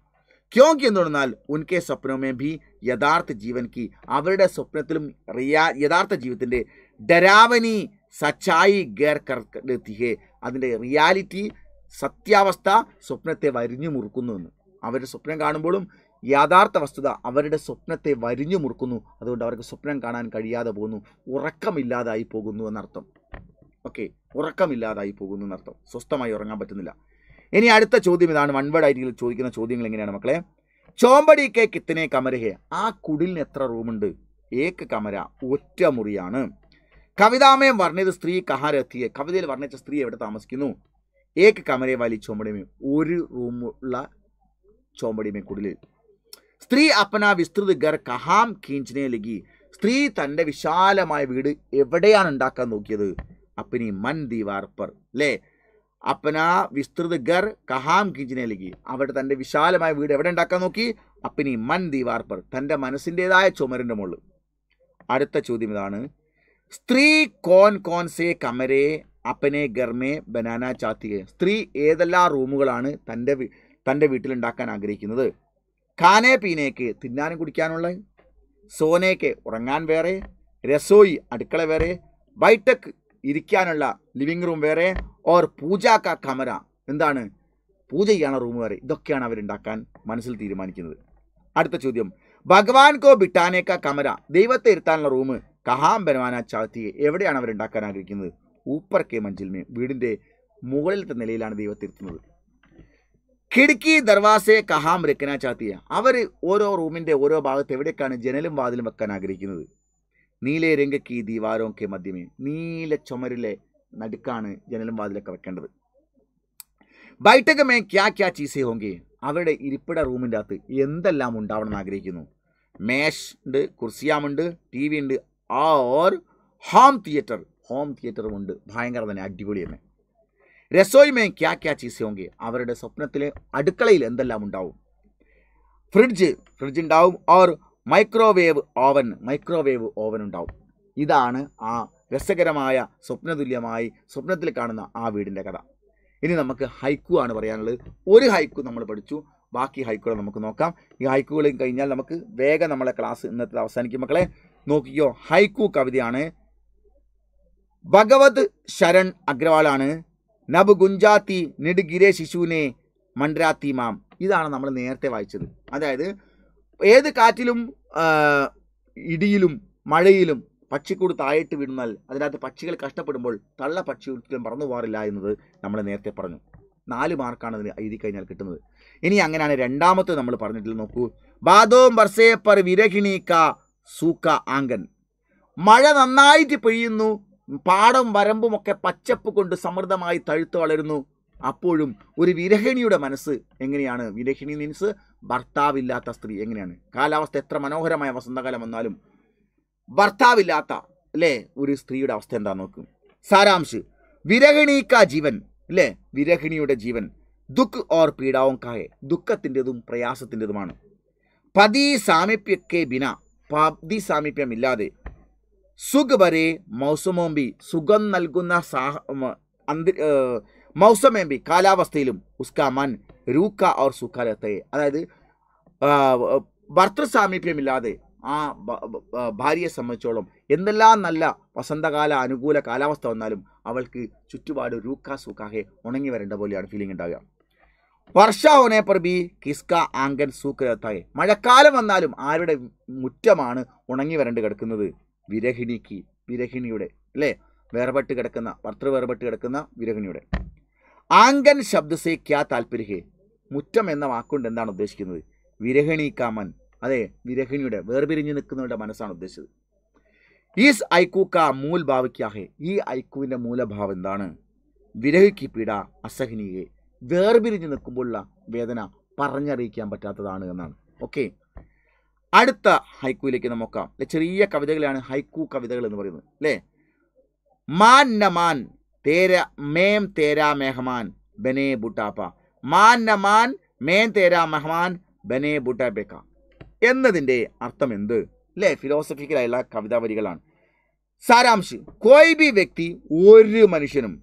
ക്യോങ്കി എന്ന് പറഞ്ഞാൽ ഉൻകെ സ്വപ്നമേ ഭീ യഥാർത്ഥ ജീവൻക്ക് അവരുടെ സ്വപ്നത്തിലും റിയാ യഥാർത്ഥ ജീവിതത്തിൻ്റെ ഡരാവനി സച്ചായി ഗേർ കർത്തിഹേ അതിൻ്റെ റിയാലിറ്റി സത്യാവസ്ഥ സ്വപ്നത്തെ വരിഞ്ഞു മുറുക്കുന്നു എന്ന് അവരുടെ സ്വപ്നം കാണുമ്പോഴും യഥാർത്ഥ വസ്തുത അവരുടെ സ്വപ്നത്തെ വരിഞ്ഞു മുറുക്കുന്നു അതുകൊണ്ട് അവർക്ക് സ്വപ്നം കാണാൻ കഴിയാതെ പോകുന്നു ഉറക്കമില്ലാതായി പോകുന്നു എന്നർത്ഥം ഓക്കെ ഉറക്കമില്ലാതായി പോകുന്നു എന്നർത്ഥം സ്വസ്ഥമായി ഉറങ്ങാൻ പറ്റുന്നില്ല ഇനി അടുത്ത ചോദ്യം ഇതാണ് വൺവേഡ് ആയിട്ട് ചോദിക്കുന്ന ചോദ്യങ്ങൾ എങ്ങനെയാണ് മക്കളെ ചോമ്പടി കേക്ക് കിത്തനെ കമരഹേ ആ കുടിലിന് എത്ര റൂമുണ്ട് ഏക്ക് കമര ഒറ്റ മുറിയാണ് കവിതാമയം വർണ്ണിത സ്ത്രീ കഹാരത്തിയെ കവിതയിൽ വർണ്ണിച്ച സ്ത്രീ എവിടെ താമസിക്കുന്നു ഏക്ക് കമരയെ വാലി ചോമ്പടിമയും ഒരു റൂമുള്ള ചോമ്പടി में कुड़ले സ്ത്രീ അപ്പന വിസ്തൃത ഗർ കഹാം കീഞ്ചിനെ ലഗി സ്ത്രീ തൻ്റെ വിശാലമായ വീട് എവിടെയാണ് ഉണ്ടാക്കാൻ നോക്കിയത് അപ്പനി മൻ ദീവാർ അല്ലേ അപ്പന വിസ്തൃത ഗർ കഹാം കീഞ്ചിനെ ലഗി അവിടെ തൻ്റെ വിശാലമായ വീട് എവിടെ ഉണ്ടാക്കാൻ നോക്കി അപ്പനി മൻ ദീവാർ തൻ്റെ മനസ്സിൻ്റെതായ ചുമരിൻ്റെ മുകളിൽ അടുത്ത ചോദ്യം ഇതാണ് സ്ത്രീ കോൻ കോൻ കമരേ അപ്പനെ ഗർമേ ബനാന ചാത്തിയെ സ്ത്രീ ഏതെല്ലാം റൂമുകളാണ് തൻ്റെ തൻ്റെ വീട്ടിലുണ്ടാക്കാൻ ആഗ്രഹിക്കുന്നത് ഖാനെ പീനേക്ക് തിന്നാനും കുടിക്കാനുള്ള സോനേക്ക് ഉറങ്ങാൻ വേറെ രസോയി അടുക്കള വേറെ ബൈടെക് ഇരിക്കാനുള്ള ലിവിംഗ് റൂം വേറെ ഓർ പൂജാക്ക കമര എന്താണ് പൂജ ചെയ്യാനുള്ള റൂം വേറെ ഇതൊക്കെയാണ് അവരുണ്ടാക്കാൻ മനസ്സിൽ തീരുമാനിക്കുന്നത് അടുത്ത ചോദ്യം ഭഗവാൻ കോ ബിട്ടാനേക്ക കമര ദൈവത്തെ ഇരുത്താനുള്ള റൂം കഹാം ബനവാന ചാത്തിയെ എവിടെയാണ് അവരുണ്ടാക്കാൻ ആഗ്രഹിക്കുന്നത് ഊപ്പർ കെ മഞ്ചിൽമേ വീടിൻ്റെ മുകളിലത്തെ നിലയിലാണ് ദൈവത്തെ ഇരുത്തുന്നത് കിടക്കി ദർവാസയെ കഹാം രക്കനാ ചാത്തിയ അവർ ഓരോ റൂമിൻ്റെ ഓരോ ഭാഗത്ത് എവിടേക്കാണ് ജനലും വാതിലും വെക്കാൻ ആഗ്രഹിക്കുന്നത് നീലേ രംഗക്കി കെ മധ്യമേ നീല ചുമരിലെ നടുക്കാണ് ജനലും വാതിലൊക്കെ വെക്കേണ്ടത് ബൈട്ടകമേ ക്യാ ക്യാ ചീസേ ഹോങ്കി അവരുടെ ഇരിപ്പിട റൂമിൻ്റെ അകത്ത് എന്തെല്ലാം ഉണ്ടാവണം എന്ന് ആഗ്രഹിക്കുന്നു മേഷ് ഉണ്ട് കുർസിയാമുണ്ട് ടി വി ഉണ്ട് ഓർ ഹോം തിയേറ്റർ ഹോം തിയേറ്ററും ഉണ്ട് ഭയങ്കര തന്നെ അടിപൊളി തന്നെ രസോയ്മയും ക്യാ ക്യാ ചീസ് ഹോങ്കി അവരുടെ സ്വപ്നത്തിലെ അടുക്കളയിൽ എന്തെല്ലാം ഉണ്ടാവും ഫ്രിഡ്ജ് ഫ്രിഡ്ജ് ഉണ്ടാവും ഓർ മൈക്രോവേവ് ഓവൻ മൈക്രോവേവ് ഓവൻ ഉണ്ടാവും ഇതാണ് ആ രസകരമായ സ്വപ്നതുല്യമായി സ്വപ്നത്തിൽ കാണുന്ന ആ വീടിൻ്റെ കഥ ഇനി നമുക്ക് ഹൈക്കു ആണ് പറയാനുള്ളത് ഒരു ഹൈക്കു നമ്മൾ പഠിച്ചു ബാക്കി ഹൈക്കുകൾ നമുക്ക് നോക്കാം ഈ ഹൈക്കുകൾ കഴിഞ്ഞാൽ നമുക്ക് വേഗം നമ്മളെ ക്ലാസ് ഇന്നത്തെ അവസാനിക്കും മക്കളെ നോക്കിക്കോ ഹൈക്കു കവിതയാണ് ഭഗവത് ശരൺ അഗ്രവാളാണ് നബ് ഗുഞ്ചാത്തി നെടുഗിരെ ശിശുവിനെ മൺരാത്തി മാം ഇതാണ് നമ്മൾ നേരത്തെ വായിച്ചത് അതായത് ഏത് കാറ്റിലും ഇടിയിലും മഴയിലും പക്ഷിക്കൂട് താഴെട്ട് വിടുന്നാൽ അതിനകത്ത് പക്ഷികൾ കഷ്ടപ്പെടുമ്പോൾ തള്ള പക്ഷി ഒരിക്കലും പറന്നു പോകാറില്ല എന്നത് നമ്മൾ നേരത്തെ പറഞ്ഞു നാല് മാർക്കാണ് അതിന് എഴുതി കഴിഞ്ഞാൽ കിട്ടുന്നത് ഇനി അങ്ങനെയാണ് രണ്ടാമത്തെ നമ്മൾ പറഞ്ഞിട്ടില്ല നോക്കൂ ബാദോം ബർസേപ്പർ വിരഹിണീക്ക സൂക്ക ആങ്കൻ മഴ നന്നായിട്ട് പെയ്യുന്നു പാടം വരമ്പുമൊക്കെ പച്ചപ്പ് കൊണ്ട് സമൃദ്ധമായി തഴുത്ത് വളരുന്നു അപ്പോഴും ഒരു വിരഹിണിയുടെ മനസ്സ് എങ്ങനെയാണ് വിരഹിണി മീൻസ് ഭർത്താവില്ലാത്ത സ്ത്രീ എങ്ങനെയാണ് കാലാവസ്ഥ എത്ര മനോഹരമായ വസന്തകാലം വന്നാലും ഭർത്താവില്ലാത്ത അല്ലേ ഒരു സ്ത്രീയുടെ അവസ്ഥ എന്താ നോക്കും സാരാംശ് വിരഹിണിക്കാ ജീവൻ അല്ലേ വിരഹിണിയുടെ ജീവൻ ദുഃഖ് ഓർ പീഡാവും കായ ദുഃഖത്തിൻ്റെതും പ്രയാസത്തിൻ്റെതുമാണ് പതി സാമീപ്യക്കെ ബിന പതി സാമീപ്യമില്ലാതെ സുഗ് വരെ മൗസമോമ്പി സുഖം നൽകുന്ന സാഹ അന്തി മൗസമേമ്പി കാലാവസ്ഥയിലും മൻ രൂക്ക ഓർ സുഖാലത്തെ അതായത് ഭർത്തൃ സാമീപ്യമില്ലാതെ ആ ഭാര്യയെ സംബന്ധിച്ചോളം എന്തെല്ലാം നല്ല വസന്തകാല അനുകൂല കാലാവസ്ഥ വന്നാലും അവൾക്ക് ചുറ്റുപാട് രൂക്ക സുഖാഹെ ഉണങ്ങി വരേണ്ട പോലെയാണ് ഫീലിംഗ് ഉണ്ടാകുക വർഷ ഹോനെ പ്രബി കിസ്ക ആങ്കൻ സൂക്കരത്തായി മഴക്കാലം വന്നാലും ആരുടെ മുറ്റമാണ് ഉണങ്ങി വരണ്ട് കിടക്കുന്നത് വിരഹിണിക്ക് വിരഹിണിയുടെ അല്ലേ വേർപെട്ട് കിടക്കുന്ന ഭർത്തൃ വേർപെട്ട് കിടക്കുന്ന വിരഹിണിയുടെ ആങ്കൻ ശബ്ദസേ ക്യാ താല്പര്യഹേ മുറ്റം എന്ന വാക്കുകൊണ്ട് എന്താണ് ഉദ്ദേശിക്കുന്നത് വിരഹിണി കാമൻ അതെ വിരഹിണിയുടെ വേർപിരിഞ്ഞു നിൽക്കുന്നവരുടെ മനസ്സാണ് ഉദ്ദേശിച്ചത് ഈസ് ഐക്കൂക്ക മൂൽ ഭാവിക്കാഹേ ഈ ഐക്കുവിൻ്റെ മൂലഭാവം എന്താണ് വിരഹിക്ക് പീഡ അസഹനീയെ വേർപിരിഞ്ഞു നിൽക്കുമ്പോഴുള്ള വേദന പറഞ്ഞറിയിക്കാൻ പറ്റാത്തതാണ് എന്നാണ് ഓക്കെ അടുത്ത ഹൈക്കൂയിലേക്ക് നോക്കാം ചെറിയ കവിതകളാണ് ഹൈക്കു കവിതകൾ എന്ന് പറയുന്നത് അല്ലേ മാൻ നമാൻ തേര മേം തേരാ മെഹമാൻ ബനേ ബുട്ടാപ്പ മാൻ നമാൻ മേം തേരാ മെഹമാൻ ബനേ ബുട്ടാപ്പേക്ക എന്നതിൻ്റെ അർത്ഥം എന്ത് അല്ലേ ഫിലോസഫിക്കലായുള്ള കവിതാ വരികളാണ് സാരാംശം കോയ്ബി ബി വ്യക്തി ഒരു മനുഷ്യനും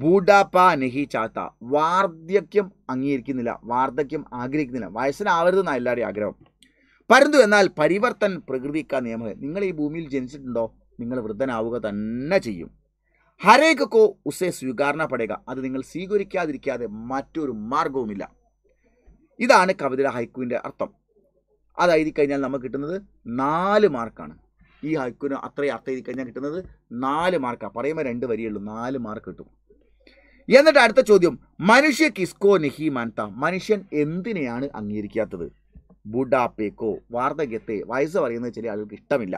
ബൂഡാപ്പ നെഹി ചാത്ത വാർദ്ധക്യം അംഗീകരിക്കുന്നില്ല വാർദ്ധക്യം ആഗ്രഹിക്കുന്നില്ല വയസ്സിനാവരുതെന്നാണ് എല്ലാവരുടെയും ആഗ്രഹം പരന്തു എന്നാൽ പരിവർത്തൻ പ്രകൃതിക്ക നിയമം നിങ്ങൾ ഈ ഭൂമിയിൽ ജനിച്ചിട്ടുണ്ടോ നിങ്ങൾ വൃദ്ധനാവുക തന്നെ ചെയ്യും ഹരേക്ക് കോ ഉസേ സ്വീകാരണ പടയുക അത് നിങ്ങൾ സ്വീകരിക്കാതിരിക്കാതെ മറ്റൊരു മാർഗവുമില്ല ഇതാണ് കവിതയുടെ ഹൈക്കുവിൻ്റെ അർത്ഥം അതായത് കഴിഞ്ഞാൽ നമുക്ക് കിട്ടുന്നത് നാല് മാർക്കാണ് ഈ ഹൈക്കുവിന് അത്രയും അർത്ഥം എഴുതി കഴിഞ്ഞാൽ കിട്ടുന്നത് നാല് മാർക്കാണ് പറയുമ്പോൾ രണ്ട് വരിയുള്ളൂ നാല് മാർക്ക് കിട്ടും എന്നിട്ട് അടുത്ത ചോദ്യം മനുഷ്യ കിസ്കോ നെഹി മാൻത മനുഷ്യൻ എന്തിനെയാണ് അംഗീകരിക്കാത്തത് ബുഡാപ്പേക്കോ വാർദ്ധക്യത്തെ വയസ്സ് പറയുന്നത് ചില ആളുകൾക്ക് ഇഷ്ടമില്ല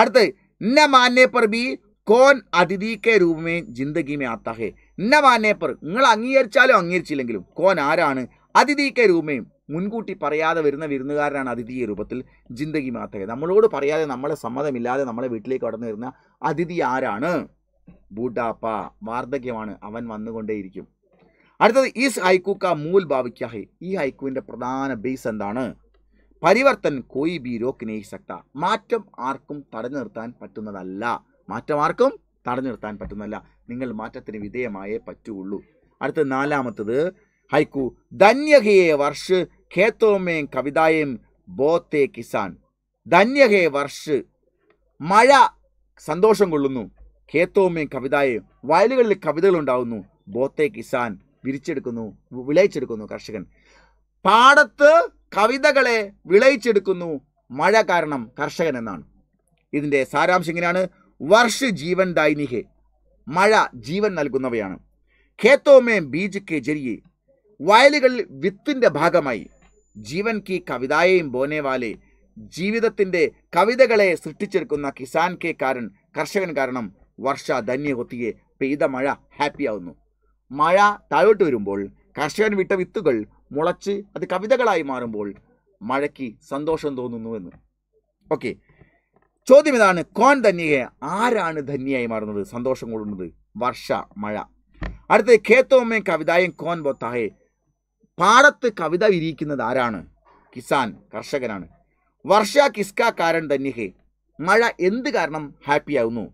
അടുത്ത് ഇന്ന മാന്യ ബി കോൻ അതിഥിക്കെ രൂപമേ ജിന്ദഗിമേ ആത്താഹേ ന മാന്യ പർ നിങ്ങൾ അംഗീകരിച്ചാലും അംഗീകരിച്ചില്ലെങ്കിലും കോൻ ആരാണ് അതിഥിക്കെ രൂപമേ മുൻകൂട്ടി പറയാതെ വരുന്ന വിരുന്നുകാരനാണ് അതിഥി രൂപത്തിൽ ജിന്ദഗി മാത്രമേ നമ്മളോട് പറയാതെ നമ്മളെ സമ്മതമില്ലാതെ നമ്മളെ വീട്ടിലേക്ക് കടന്നു വരുന്ന അതിഥി ആരാണ് ബൂട്ടാപ്പ വാർദ്ധക്യമാണ് അവൻ വന്നുകൊണ്ടേയിരിക്കും അടുത്തത് ഈസ് ഹൈക്കൂക്ക മൂൽ ബാബിക്കാഹെ ഈ ഹൈക്കുവിൻ്റെ പ്രധാന ബേസ് എന്താണ് പരിവർത്തൻ കോയി ബി രോക്കിനെ സക്ത മാറ്റം ആർക്കും തടഞ്ഞു നിർത്താൻ പറ്റുന്നതല്ല മാറ്റം ആർക്കും തടഞ്ഞു നിർത്താൻ പറ്റുന്നതല്ല നിങ്ങൾ മാറ്റത്തിന് വിധേയമായേ പറ്റുള്ളൂ അടുത്ത നാലാമത്തത് ഹൈക്കു ധന്യഹയെ വർഷ് ഖേത്തോമേയും കവിതായും ബോത്തേ കിസാൻ ധന്യഹയെ വർഷ് മഴ സന്തോഷം കൊള്ളുന്നു ഖേത്തോമേയും കവിതായും വയലുകളിൽ കവിതകൾ ഉണ്ടാകുന്നു ബോത്തെ കിസാൻ വിരിച്ചെടുക്കുന്നു വിളയിച്ചെടുക്കുന്നു കർഷകൻ പാടത്ത് കവിതകളെ വിളയിച്ചെടുക്കുന്നു മഴ കാരണം കർഷകൻ എന്നാണ് ഇതിൻ്റെ സാരാംശം ഇങ്ങനെയാണ് വർഷ ജീവൻ ദൈനികെ മഴ ജീവൻ നൽകുന്നവയാണ് ഖേത്തോമേ ബീജ് കെ ജരിയെ വയലുകളിൽ വിത്തിൻ്റെ ഭാഗമായി ജീവൻ കി കവിതായെയും ബോനേവാലെ ജീവിതത്തിൻ്റെ കവിതകളെ സൃഷ്ടിച്ചെടുക്കുന്ന കിസാൻ കെ കാരൻ കർഷകൻ കാരണം വർഷ ധന്യ കൊത്തിയെ പെയ്ത മഴ ഹാപ്പിയാവുന്നു മഴ താഴോട്ട് വരുമ്പോൾ കർഷകൻ വിട്ട വിത്തുകൾ മുളച്ച് അത് കവിതകളായി മാറുമ്പോൾ മഴയ്ക്ക് സന്തോഷം തോന്നുന്നുവെന്ന് ഓക്കെ ചോദ്യം ഇതാണ് കോൻ ധന്യയെ ആരാണ് ധന്യയായി മാറുന്നത് സന്തോഷം കൂടുന്നത് വർഷ മഴ അടുത്ത ഖേത്തോമ്മയും കവിതായും കോൻ ബൊത്താഹെ പാടത്ത് കവിത വിരിയിക്കുന്നത് ആരാണ് കിസാൻ കർഷകനാണ് വർഷ കിസ്ക കാരൻ ധന്യഹെ മഴ എന്ത് കാരണം ഹാപ്പിയാവുന്നു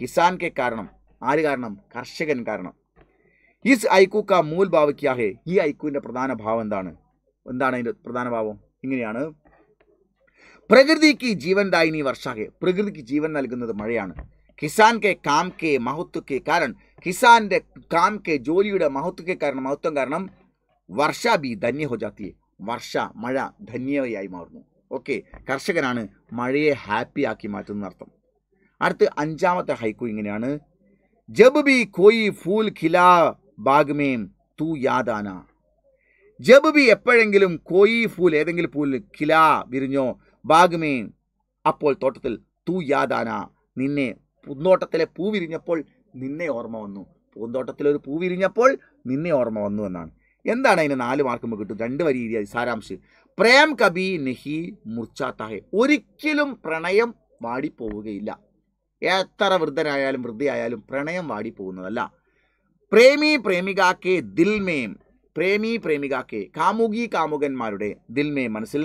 കിസാൻ കെ കാരണം ആര് കാരണം കർഷകൻ കാരണം ഈസ് ഐക്കുക്ക കാ മൂൽ ഭാവയ്ക്കാഹേ ഈ ഐക്കുവിൻ്റെ പ്രധാന ഭാവം എന്താണ് എന്താണ് അതിൻ്റെ പ്രധാന ഭാവം ഇങ്ങനെയാണ് പ്രകൃതിക്ക് ജീവൻ ദായിനി വർഷാഹെ പ്രകൃതിക്ക് ജീവൻ നൽകുന്നത് മഴയാണ് കിസാൻ കെ കാം കെ മഹത്വ കെ കാരണം കിസാൻ്റെ കാം കെ ജോലിയുടെ മഹത്വ കെ കാരണം മഹത്വം കാരണം വർഷ ബി ധന്യ ഹോ ജാത്തിയെ വർഷ മഴ ധന്യയായി മാറുന്നു ഓക്കെ കർഷകനാണ് മഴയെ ഹാപ്പി ആക്കി മാറ്റുന്ന അർത്ഥം അടുത്ത് അഞ്ചാമത്തെ ഹൈക്കു ഇങ്ങനെയാണ് ജബ് ബി കോയി ഫൂൽ ഖില ബാഗ്മേം തൂ യാദാന ജബ് ബി എപ്പോഴെങ്കിലും കോയി ഫൂൽ ഏതെങ്കിലും പൂലിൽ കിലാ വിരിഞ്ഞോ ബാഗ്മേം അപ്പോൾ തോട്ടത്തിൽ തൂ യാദാന നിന്നെ പൂന്തോട്ടത്തിലെ പൂ വിരിഞ്ഞപ്പോൾ നിന്നെ ഓർമ്മ വന്നു പൂന്തോട്ടത്തിലൊരു പൂ വിരിഞ്ഞപ്പോൾ നിന്നെ ഓർമ്മ വന്നു എന്നാണ് എന്താണ് അതിന് നാല് മാർക്ക് കിട്ടും രണ്ട് വരി രീതി സാരാംശ് പ്രേം കബി നെഹി മുർച്ചാത്താഹെ ഒരിക്കലും പ്രണയം വാടിപ്പോവുകയില്ല എത്ര വൃദ്ധനായാലും വൃദ്ധയായാലും പ്രണയം വാടിപ്പോകുന്നതല്ല പ്രേമി പ്രേമികാക്കെ ദിൽമേം പ്രേമി പ്രേമികാക്കെ കാമുകി കാമുകന്മാരുടെ ദിൽമേ മനസ്സിൽ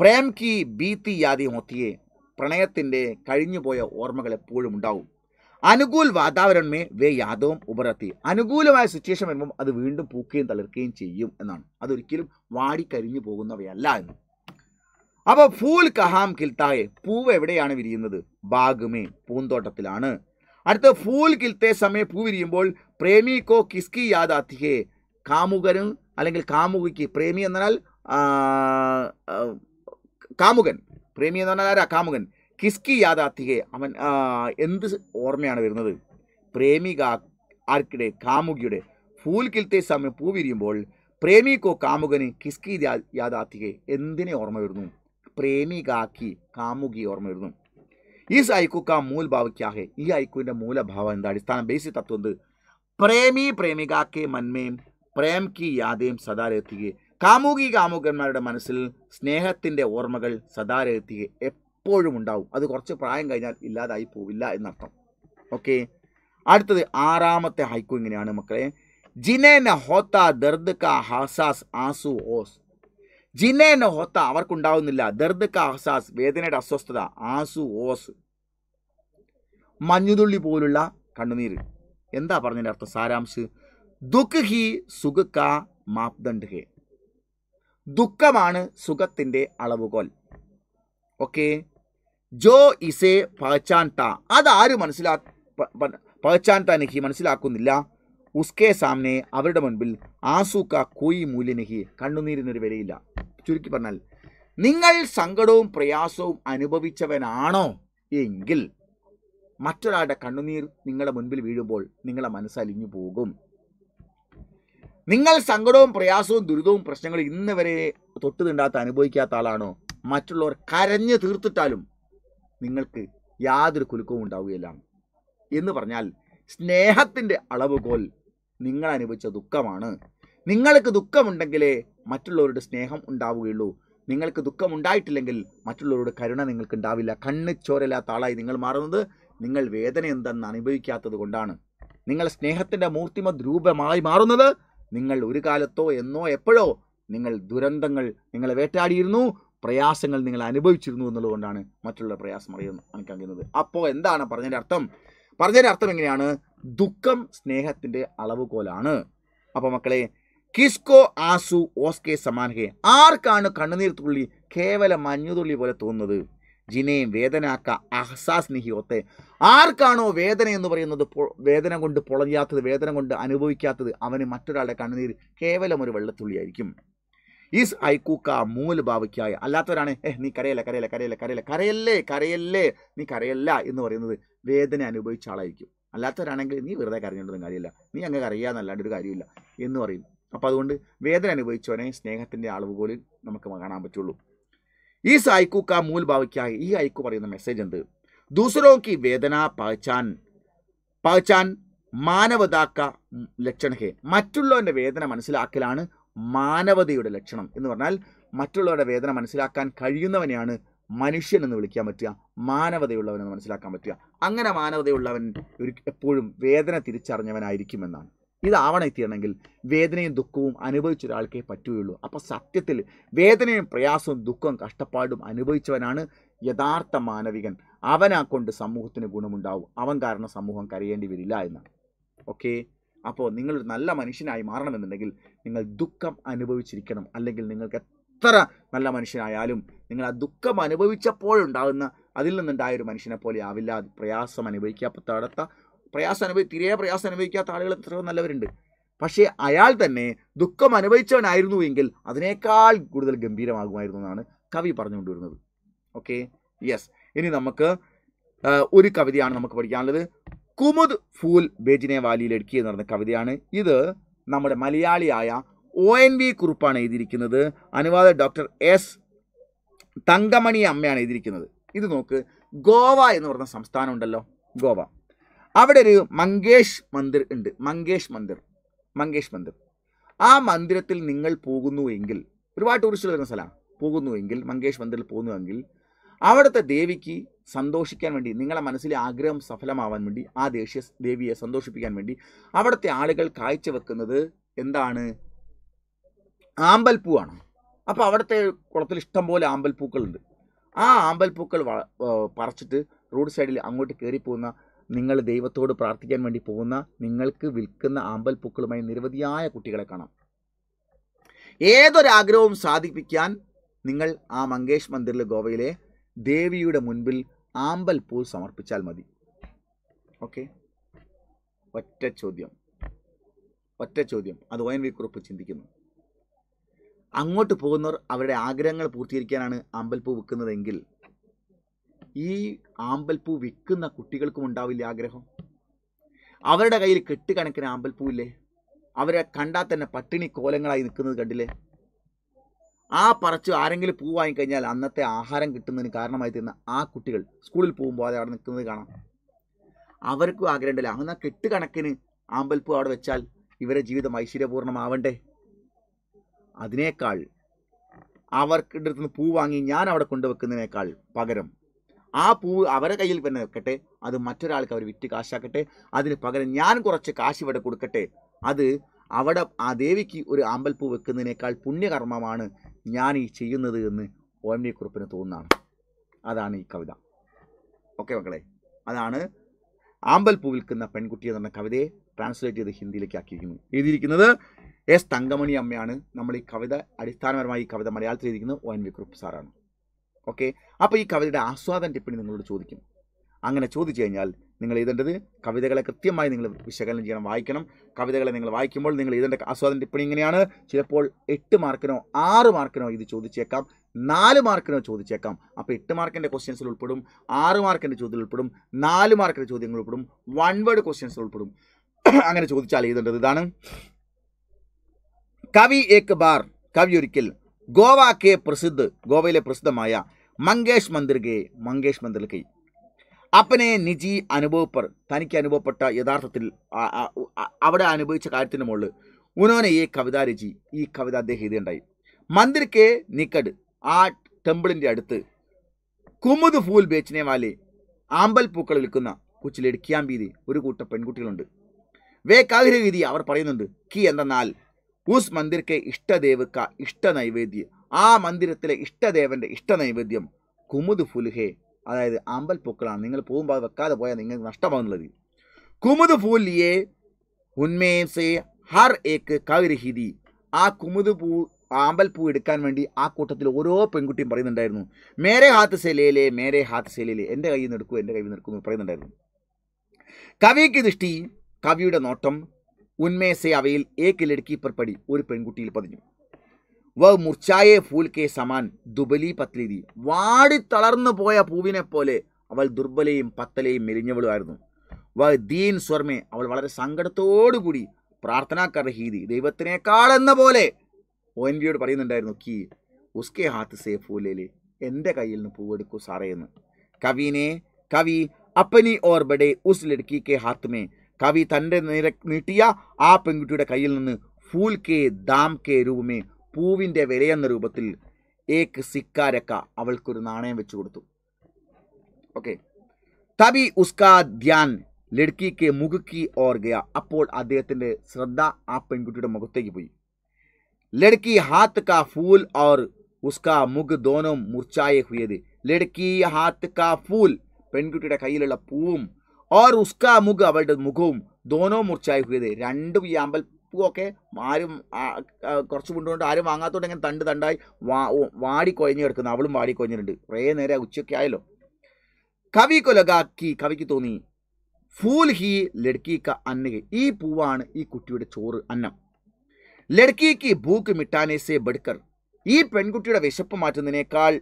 പ്രേം കി ബീത്തി യാതി ഹോത്തിയെ പ്രണയത്തിൻ്റെ കഴിഞ്ഞുപോയ ഓർമ്മകൾ എപ്പോഴും ഉണ്ടാവും അനുകൂൽ വാതാവരണമേ വേ യാദവും ഉപരത്തി അനുകൂലമായ സിറ്റുവേഷൻ വരുമ്പം അത് വീണ്ടും പൂക്കുകയും തളിർക്കുകയും ചെയ്യും എന്നാണ് അതൊരിക്കലും വാടിക്കരിഞ്ഞു പോകുന്നവയല്ല എന്ന് അപ്പോൾ ഫൂൽ കഹാം കിൽത്തായെ പൂവ് എവിടെയാണ് വിരിയുന്നത് ബാഗുമേ പൂന്തോട്ടത്തിലാണ് അടുത്ത ഫൂൽ കിൽത്തേ സമയം പൂ വിരിയുമ്പോൾ പ്രേമിക്കോ കിസ്കി യാദാത്തിഹേ കാമുകന് അല്ലെങ്കിൽ കാമുകിക്ക് പ്രേമി എന്നാൽ കാമുകൻ പ്രേമി എന്ന് പറഞ്ഞാൽ ആരാ കാമുകൻ കിസ്കി യാദാത്തിഹേ അവൻ എന്ത് ഓർമ്മയാണ് വരുന്നത് പ്രേമിക ആർക്കിടെ കാമുകിയുടെ ഫൂൽ കിൽത്തെ സമയം പൂ വിരിയുമ്പോൾ പ്രേമിക്കോ കാമുകന് കിസ്കി യാദാത്തിഹേ എന്തിനെ ഓർമ്മ വരുന്നു പ്രേമികാക്കി കാമുകി ഓർമ്മ വരുന്നു ഈ സൈക്കുക്ക മൂൽ ഈ ഐക്കുവിൻ്റെ മൂലഭാവം എന്താ അടിസ്ഥാനം ബേസിക് തത്വം എന്ത് പ്രേമി പ്രേമിക കെ മന്മയും പ്രേം കി യാതയും സദാ രഹത്തിയെ കാമുകി കാമുകന്മാരുടെ മനസ്സിൽ സ്നേഹത്തിൻ്റെ ഓർമ്മകൾ സദാ രഹത്തിയെ എപ്പോഴും ഉണ്ടാവും അത് കുറച്ച് പ്രായം കഴിഞ്ഞാൽ ഇല്ലാതായി പോവില്ല എന്നർത്ഥം ഓക്കെ അടുത്തത് ആറാമത്തെ ഹൈക്കു ഇങ്ങനെയാണ് മക്കളെ ജിനെ ന ഹോത്ത ദർദ് കാ ഹസാസ് ആസു ഓസ് ജിനെ ന ഹോത്ത അവർക്കുണ്ടാവുന്നില്ല ദർദ് കാ ഹസാസ് വേദനയുടെ അസ്വസ്ഥത ആസു ഓസ് മഞ്ഞുതുള്ളി പോലുള്ള കണ്ണുനീര് എന്താ പറഞ്ഞതിൻ്റെ അർത്ഥം സാരാംശ് ദുഃഖ് ഹി സുഖ മാപ്ദണ്ഡ് ഹേ ദുഃഖമാണ് സുഖത്തിൻ്റെ അളവുകോൽ ഓക്കെ ജോ ഇസേ പഹച്ചാൻട്ട അതാര് മനസ്സിലാ പഹച്ചാൻട്ട നഹി മനസ്സിലാക്കുന്നില്ല ഉസ്കേ സാമ്നെ അവരുടെ മുൻപിൽ ആസൂക്ക കോയി മൂല്യനഹി കണ്ണുനീരിനൊരു വിലയില്ല ചുരുക്കി പറഞ്ഞാൽ നിങ്ങൾ സങ്കടവും പ്രയാസവും അനുഭവിച്ചവനാണോ എങ്കിൽ മറ്റൊരാളുടെ കണ്ണുനീർ നിങ്ങളുടെ മുൻപിൽ വീഴുമ്പോൾ നിങ്ങളുടെ മനസ്സലിഞ്ഞു പോകും നിങ്ങൾ സങ്കടവും പ്രയാസവും ദുരിതവും പ്രശ്നങ്ങളും ഇന്ന് വരെ തൊട്ടുതിണ്ടാത്ത അനുഭവിക്കാത്ത ആളാണോ മറ്റുള്ളവർ കരഞ്ഞു തീർത്തിട്ടാലും നിങ്ങൾക്ക് യാതൊരു കുലുക്കവും ഉണ്ടാവുകയില്ല എന്ന് പറഞ്ഞാൽ സ്നേഹത്തിൻ്റെ പോൽ നിങ്ങൾ അനുഭവിച്ച ദുഃഖമാണ് നിങ്ങൾക്ക് ദുഃഖമുണ്ടെങ്കിലേ മറ്റുള്ളവരുടെ സ്നേഹം ഉണ്ടാവുകയുള്ളൂ നിങ്ങൾക്ക് ദുഃഖമുണ്ടായിട്ടില്ലെങ്കിൽ മറ്റുള്ളവരുടെ കരുണ നിങ്ങൾക്ക് ഉണ്ടാവില്ല കണ്ണ് ചോരലാത്ത ആളായി നിങ്ങൾ മാറുന്നത് നിങ്ങൾ വേദന എന്തെന്ന് അനുഭവിക്കാത്തത് കൊണ്ടാണ് നിങ്ങൾ സ്നേഹത്തിൻ്റെ മൂർത്തിമത് രൂപമായി മാറുന്നത് നിങ്ങൾ ഒരു കാലത്തോ എന്നോ എപ്പോഴോ നിങ്ങൾ ദുരന്തങ്ങൾ നിങ്ങളെ വേട്ടാടിയിരുന്നു പ്രയാസങ്ങൾ നിങ്ങൾ അനുഭവിച്ചിരുന്നു എന്നുള്ളതുകൊണ്ടാണ് മറ്റുള്ള പ്രയാസം അറിയുന്ന കണക്കാക്കുന്നത് അപ്പോൾ എന്താണ് പറഞ്ഞതിൻ്റെ അർത്ഥം പറഞ്ഞതിൻ്റെ അർത്ഥം എങ്ങനെയാണ് ദുഃഖം സ്നേഹത്തിൻ്റെ അളവുകോലാണ് അപ്പോൾ മക്കളെ കിസ്കോ ആസു ഓസ്കെ സമാൻഹെ ആർക്കാണ് കണ്ണുനീർ തുള്ളി കേവലം മഞ്ഞുതുള്ളി പോലെ തോന്നുന്നത് ജിനെയും വേദനാക്ക അഹ്സാസ് നിഹി ആർക്കാണോ വേദന എന്ന് പറയുന്നത് വേദന കൊണ്ട് പൊളയാത്തത് വേദന കൊണ്ട് അനുഭവിക്കാത്തത് അവന് മറ്റൊരാളുടെ കണ്ണുനീർ കേവലം ഒരു വെള്ളത്തുള്ളിയായിരിക്കും ഈസ് ഐക്കൂക്ക മൂൽ ഭാവിക്കായ അല്ലാത്തവരാണ് ഏഹ് നീ കരയല്ല കരയല്ല കരയല്ല കരയല്ല കരയല്ലേ കരയല്ലേ നീ കരയല്ല എന്ന് പറയുന്നത് വേദന അനുഭവിച്ച ആളായിരിക്കും അല്ലാത്തവരാണെങ്കിൽ നീ വെറുതെ കരഞ്ഞിട്ടൊന്നും കാര്യമില്ല നീ അങ്ങ് കരയാന്നല്ലാണ്ട് ഒരു കാര്യമില്ല എന്ന് പറയും അപ്പോൾ അതുകൊണ്ട് വേദന അനുഭവിച്ചവനെ സ്നേഹത്തിൻ്റെ അളവുകോലിൽ നമുക്ക് കാണാൻ പറ്റുള്ളൂ ഈ साइकू का क्या है ഈ ഐക്കു പറയുന്ന മെസ്സേജ് എന്ത് दूसरों की വേദന പഹച്ചാൻ പഹച്ചാൻ മാനവതാക്ക ലക്ഷണഹേ മറ്റുള്ളവൻ്റെ വേദന മനസ്സിലാക്കലാണ് മാനവതയുടെ ലക്ഷണം എന്ന് പറഞ്ഞാൽ മറ്റുള്ളവരുടെ വേദന മനസ്സിലാക്കാൻ കഴിയുന്നവനെയാണ് മനുഷ്യൻ എന്ന് വിളിക്കാൻ പറ്റുക മാനവതയുള്ളവനെന്ന് മനസ്സിലാക്കാൻ പറ്റുക അങ്ങനെ മാനവതയുള്ളവൻ ഒരു എപ്പോഴും വേദന തിരിച്ചറിഞ്ഞവനായിരിക്കുമെന്നാണ് ഇതാവണ എത്തിയണമെങ്കിൽ വേദനയും ദുഃഖവും അനുഭവിച്ച ഒരാൾക്കേ പറ്റുകയുള്ളൂ അപ്പോൾ സത്യത്തിൽ വേദനയും പ്രയാസവും ദുഃഖവും കഷ്ടപ്പാടും അനുഭവിച്ചവനാണ് യഥാർത്ഥ മാനവികൻ അവനാ കൊണ്ട് സമൂഹത്തിന് ഗുണമുണ്ടാവും അവൻ കാരണം സമൂഹം കരയേണ്ടി വരില്ല എന്നാണ് ഓക്കെ അപ്പോൾ നിങ്ങൾ നല്ല മനുഷ്യനായി മാറണമെന്നുണ്ടെങ്കിൽ നിങ്ങൾ ദുഃഖം അനുഭവിച്ചിരിക്കണം അല്ലെങ്കിൽ നിങ്ങൾക്ക് എത്ര നല്ല മനുഷ്യനായാലും നിങ്ങൾ ആ ദുഃഖം അനുഭവിച്ചപ്പോഴുണ്ടാകുന്ന അതിൽ നിന്നുണ്ടായ ഒരു മനുഷ്യനെ പോലെ ആവില്ല പ്രയാസം അനുഭവിക്കപ്പെട്ട പ്രയാസം അനുഭവി തിരെ പ്രയാസം അനുഭവിക്കാത്ത ആളുകൾ എത്രയോ നല്ലവരുണ്ട് പക്ഷേ അയാൾ തന്നെ ദുഃഖം അനുഭവിച്ചവനായിരുന്നു എങ്കിൽ അതിനേക്കാൾ കൂടുതൽ ഗംഭീരമാകുമായിരുന്നു എന്നാണ് കവി പറഞ്ഞുകൊണ്ടുവരുന്നത് ഓക്കെ യെസ് ഇനി നമുക്ക് ഒരു കവിതയാണ് നമുക്ക് പഠിക്കാനുള്ളത് കുമുദ് ഫൂൽ ബേജിനെ വാലിയിൽ എടുക്കി എന്ന് പറഞ്ഞ കവിതയാണ് ഇത് നമ്മുടെ മലയാളിയായ ഒ എൻ വി കുറുപ്പാണ് എഴുതിയിരിക്കുന്നത് അനുവാദ ഡോക്ടർ എസ് തങ്കമണി അമ്മയാണ് എഴുതിയിരിക്കുന്നത് ഇത് നോക്ക് ഗോവ എന്ന് പറഞ്ഞ സംസ്ഥാനം ഉണ്ടല്ലോ ഗോവ അവിടെ ഒരു മങ്കേഷ് മന്ദിർ ഉണ്ട് മങ്കേഷ് മന്ദിർ മങ്കേഷ് മന്ദിർ ആ മന്ദിരത്തിൽ നിങ്ങൾ പോകുന്നുവെങ്കിൽ ഒരുപാട് ടൂറിസ്റ്റുകൾ വരുന്ന സ്ഥലമാണ് പോകുന്നുവെങ്കിൽ മങ്കേഷ് മന്ദിറിൽ പോകുന്നുവെങ്കിൽ അവിടുത്തെ ദേവിക്ക് സന്തോഷിക്കാൻ വേണ്ടി നിങ്ങളുടെ മനസ്സിലെ ആഗ്രഹം സഫലമാവാൻ വേണ്ടി ആ ദേശീയ ദേവിയെ സന്തോഷിപ്പിക്കാൻ വേണ്ടി അവിടുത്തെ ആളുകൾ കാഴ്ചവെക്കുന്നത് എന്താണ് ആമ്പൽപ്പൂവാണ് അപ്പോൾ അവിടുത്തെ കുളത്തിൽ ഇഷ്ടംപോലെ ആമ്പൽപ്പൂക്കളുണ്ട് ആ ആമ്പൽപ്പൂക്കൾ പറിച്ചിട്ട് റോഡ് സൈഡിൽ അങ്ങോട്ട് കയറിപ്പോകുന്ന പോകുന്ന നിങ്ങൾ ദൈവത്തോട് പ്രാർത്ഥിക്കാൻ വേണ്ടി പോകുന്ന നിങ്ങൾക്ക് വിൽക്കുന്ന ആമ്പൽ പൂക്കളുമായി നിരവധിയായ കുട്ടികളെ കാണാം ഏതൊരാഗ്രഹവും സാധിപ്പിക്കാൻ നിങ്ങൾ ആ മങ്കേഷ് മന്ദിറിൽ ഗോവയിലെ ദേവിയുടെ മുൻപിൽ ആമ്പൽ പൂൾ സമർപ്പിച്ചാൽ മതി ഓക്കെ ഒറ്റ ചോദ്യം ഒറ്റ ചോദ്യം അത് ഒ എൻ വി കുറിപ്പ് ചിന്തിക്കുന്നു അങ്ങോട്ട് പോകുന്നവർ അവരുടെ ആഗ്രഹങ്ങൾ പൂർത്തീകരിക്കാനാണ് അമ്പൽപ്പൂ വിൽക്കുന്നതെങ്കിൽ ഈ ആമ്പൽപ്പൂ വിൽക്കുന്ന കുട്ടികൾക്കും ഉണ്ടാവില്ല ആഗ്രഹം അവരുടെ കയ്യിൽ കെട്ടുകണക്കിന് ഇല്ലേ അവരെ കണ്ടാൽ തന്നെ പട്ടിണി കോലങ്ങളായി നിൽക്കുന്നത് കണ്ടില്ലേ ആ പറിച്ച് ആരെങ്കിലും പൂ വാങ്ങിക്കഴിഞ്ഞാൽ അന്നത്തെ ആഹാരം കിട്ടുന്നതിന് കാരണമായി തീർന്ന ആ കുട്ടികൾ സ്കൂളിൽ പോകുമ്പോൾ അതവിടെ അവിടെ നിൽക്കുന്നത് കാണാം അവർക്കും ആഗ്രഹമുണ്ടല്ലോ അന്ന് ആ കെട്ടുകണക്കിന് ആമ്പൽപ്പൂ അവിടെ വെച്ചാൽ ഇവരെ ജീവിതം ഐശ്വര്യപൂർണ്ണമാവണ്ടേ അതിനേക്കാൾ അവർക്ക് പൂ വാങ്ങി ഞാൻ അവിടെ കൊണ്ടുവെക്കുന്നതിനേക്കാൾ പകരം ആ പൂവ് അവരുടെ കയ്യിൽ തന്നെ നിൽക്കട്ടെ അത് മറ്റൊരാൾക്ക് അവർ വിറ്റ് കാശാക്കട്ടെ അതിന് പകരം ഞാൻ കുറച്ച് കാശ് ഇവിടെ കൊടുക്കട്ടെ അത് അവിടെ ആ ദേവിക്ക് ഒരു അമ്പൽപ്പൂ വെക്കുന്നതിനേക്കാൾ പുണ്യകർമ്മമാണ് ഞാൻ ഈ ചെയ്യുന്നത് എന്ന് ഒ എം ഡി കുറിപ്പിന് തോന്നുന്നതാണ് അതാണ് ഈ കവിത ഓക്കെ മക്കളെ അതാണ് ആമ്പൽപ്പൂ വിൽക്കുന്ന പെൺകുട്ടി എന്ന കവിതയെ ട്രാൻസ്ലേറ്റ് ചെയ്ത് ഹിന്ദിയിലേക്ക് ആക്കിയിരിക്കുന്നു എഴുതിയിരിക്കുന്നത് എസ് തങ്കമണി അമ്മയാണ് നമ്മൾ ഈ കവിത അടിസ്ഥാനപരമായി ഈ കവിത മലയാളത്തിൽ എഴുതിയിരിക്കുന്നത് ഒ എൻ വി കുറുപ്പ് സാറാണ് ഓക്കെ അപ്പോൾ ഈ കവിതയുടെ ആസ്വാദന ടിപ്പണി നിങ്ങളോട് ചോദിക്കും അങ്ങനെ ചോദിച്ചു കഴിഞ്ഞാൽ നിങ്ങൾ എഴുതേണ്ടത് കവിതകളെ കൃത്യമായി നിങ്ങൾ വിശകലനം ചെയ്യണം വായിക്കണം കവിതകളെ നിങ്ങൾ വായിക്കുമ്പോൾ നിങ്ങൾ എഴുതേണ്ട ആസ്വാദന ടിപ്പണി ഇങ്ങനെയാണ് ചിലപ്പോൾ എട്ട് മാർക്കിനോ ആറ് മാർക്കിനോ ഇത് ചോദിച്ചേക്കാം നാല് മാർക്കിനോ ചോദിച്ചേക്കാം അപ്പോൾ എട്ട് മാർക്കിൻ്റെ ക്വസ്റ്റ്യൻസിൽ ഉൾപ്പെടും ആറ് മാർക്കിൻ്റെ ചോദ്യം ഉൾപ്പെടും നാല് മാർക്കിൻ്റെ ചോദ്യങ്ങൾ ഉൾപ്പെടും വൺ വേർഡ് ക്വസ്റ്റ്യൻസിൽ ഉൾപ്പെടും അങ്ങനെ ചോദിച്ചാൽ എഴുതേണ്ടത് ഇതാണ് കവി ഏക് ബാർ കവി ഒരിക്കൽ ഗോവ കെ പ്രസിദ്ധ് ഗോവയിലെ പ്രസിദ്ധമായ മങ്കേഷ് मंदिर गए मंगेश मंदिर गई अपने നിജി അനുഭവപ്പർ തനിക്ക് അനുഭവപ്പെട്ട യഥാർത്ഥത്തിൽ അവിടെ അനുഭവിച്ച കാര്യത്തിന് മുകളിൽ ഉനോനെ ഈ കവിത രചി ഈ കവിത അദ്ദേഹം എഴുതിയുണ്ടായി മന്ദിർക്കെ നിക്കട് ആ ടെമ്പിളിൻ്റെ അടുത്ത് കുമുദ് ഫൂൽ ബേച്ചിനെ വാലെ ആമ്പൽ പൂക്കൾ വിൽക്കുന്ന കുച്ചിലെടുക്കിയാൻ ബീതി ഒരു കൂട്ടം പെൺകുട്ടികളുണ്ട് വേ വേക്കാഗ്രഗീതി അവർ പറയുന്നുണ്ട് കി എന്തെന്നാൽ ഉസ് മന്ദിർക്കെ ഇഷ്ടദേവക്ക ഇഷ്ട നൈവേദ്യം ആ മന്ദിരത്തിലെ ഇഷ്ടദേവൻ്റെ നൈവേദ്യം കുമുദ് ഫുൽഹെ അതായത് അമ്പൽപ്പൂക്കളാണ് നിങ്ങൾ പോകുമ്പോൾ അത് വെക്കാതെ പോയാൽ നിങ്ങൾക്ക് നഷ്ടമാകുന്നുള്ളത് കുമുദ് ഫൂലിയെ ഉന്മേസേ ഹർ ഏക്ക് കൗരഹിതി ആ കുമുദ് പൂ പൂ എടുക്കാൻ വേണ്ടി ആ കൂട്ടത്തിൽ ഓരോ പെൺകുട്ടിയും പറയുന്നുണ്ടായിരുന്നു മേരെ ഹാത്ത് സെലയിലെ മേരെ ഹാത്ത് സെലയിലെ എൻ്റെ കയ്യിൽ നിന്ന് എടുക്കൂ എൻ്റെ കയ്യിൽ നിന്ന് പറയുന്നുണ്ടായിരുന്നു കവിക്ക് ദൃഷ്ടി കവിയുടെ നോട്ടം ഉന്മേസെ അവയിൽ ഏക്ക് ലടുക്കി പർപ്പടി ഒരു പെൺകുട്ടിയിൽ പതിഞ്ഞു വ മുർച്ചായെ ഫൂൽ കെ സമാൻ ദുബലി പത്ലിതി വാടി തളർന്നു പോയ പൂവിനെ പോലെ അവൾ ദുർബലയും പത്തലയും മെലിഞ്ഞവളുമായിരുന്നു വ ദീൻ സ്വർമെ അവൾ വളരെ സങ്കടത്തോടുകൂടി പ്രാർത്ഥനാ കർഹീതി ദൈവത്തിനേക്കാൾ എന്ന പോലെ ഒ എൻ വിയോട് പറയുന്നുണ്ടായിരുന്നു കി ഉസ്കെ ഹാത്ത് സേ ഫൂലേല് എൻ്റെ കയ്യിൽ നിന്ന് പൂവെടുക്കൂ സാറേ എന്ന് കവിനെ കവി അപ്പനി ഓർ ബഡേ ഉസ് ലടുക്കി കെ ഹാത്തുമേ കവി തൻ്റെ നിര നീട്ടിയ ആ പെൺകുട്ടിയുടെ കയ്യിൽ നിന്ന് ഫൂൽ കെ ദാം കെ രൂപമേ പൂവിൻ്റെ വിലയെന്ന രൂപത്തിൽ ഏക്ക് സിക്കാരക്ക അവൾക്കൊരു നാണയം വെച്ചു കൊടുത്തു ഓക്കെ തബി ഉസ്കാ ധ്യാൻ ലഡ്കിക്ക് മുഖുക്കി ഓർ ഗയ അപ്പോൾ അദ്ദേഹത്തിൻ്റെ ശ്രദ്ധ ആ പെൺകുട്ടിയുടെ മുഖത്തേക്ക് പോയി ലഡ്ക്കി ഹാത്ത് കാ ഫൂൽ ഓർ ഉസ്കാ മുഖ് ദോനോ മുർച്ചായെ ഹുയത് ലഡ്ക്കി ഹാത്ത് കാ ഫൂൽ പെൺകുട്ടിയുടെ കയ്യിലുള്ള പൂവും ഓർ ഉസ്കാ മുഖ് അവളുടെ മുഖവും ദോനോ മുർച്ചായ ഹുയത് രണ്ടും ഈ അമ്പൽ ഉപ്പുമൊക്കെ ആരും കുറച്ച് കൊണ്ടുകൊണ്ട് ആരും വാങ്ങാത്തതുകൊണ്ട് ഇങ്ങനെ തണ്ട് തണ്ടായി വാ വാടി കുഴഞ്ഞു കിടക്കുന്നു അവളും വാടി കൊഴിഞ്ഞിട്ടുണ്ട് കുറേ നേരെ ഉച്ചയ്ക്ക് ആയല്ലോ കവി കൊലകാക്കി കവിക്ക് തോന്നി ഫൂൽ ഹി ലഡ്ക്കിക്ക അന്നകെ ഈ പൂവാണ് ഈ കുട്ടിയുടെ ചോറ് അന്നം ലഡ്ക്കിക്ക് ഭൂക്ക് മിട്ടാനേസെ ബെഡ്ക്കർ ഈ പെൺകുട്ടിയുടെ വിശപ്പ് മാറ്റുന്നതിനേക്കാൾ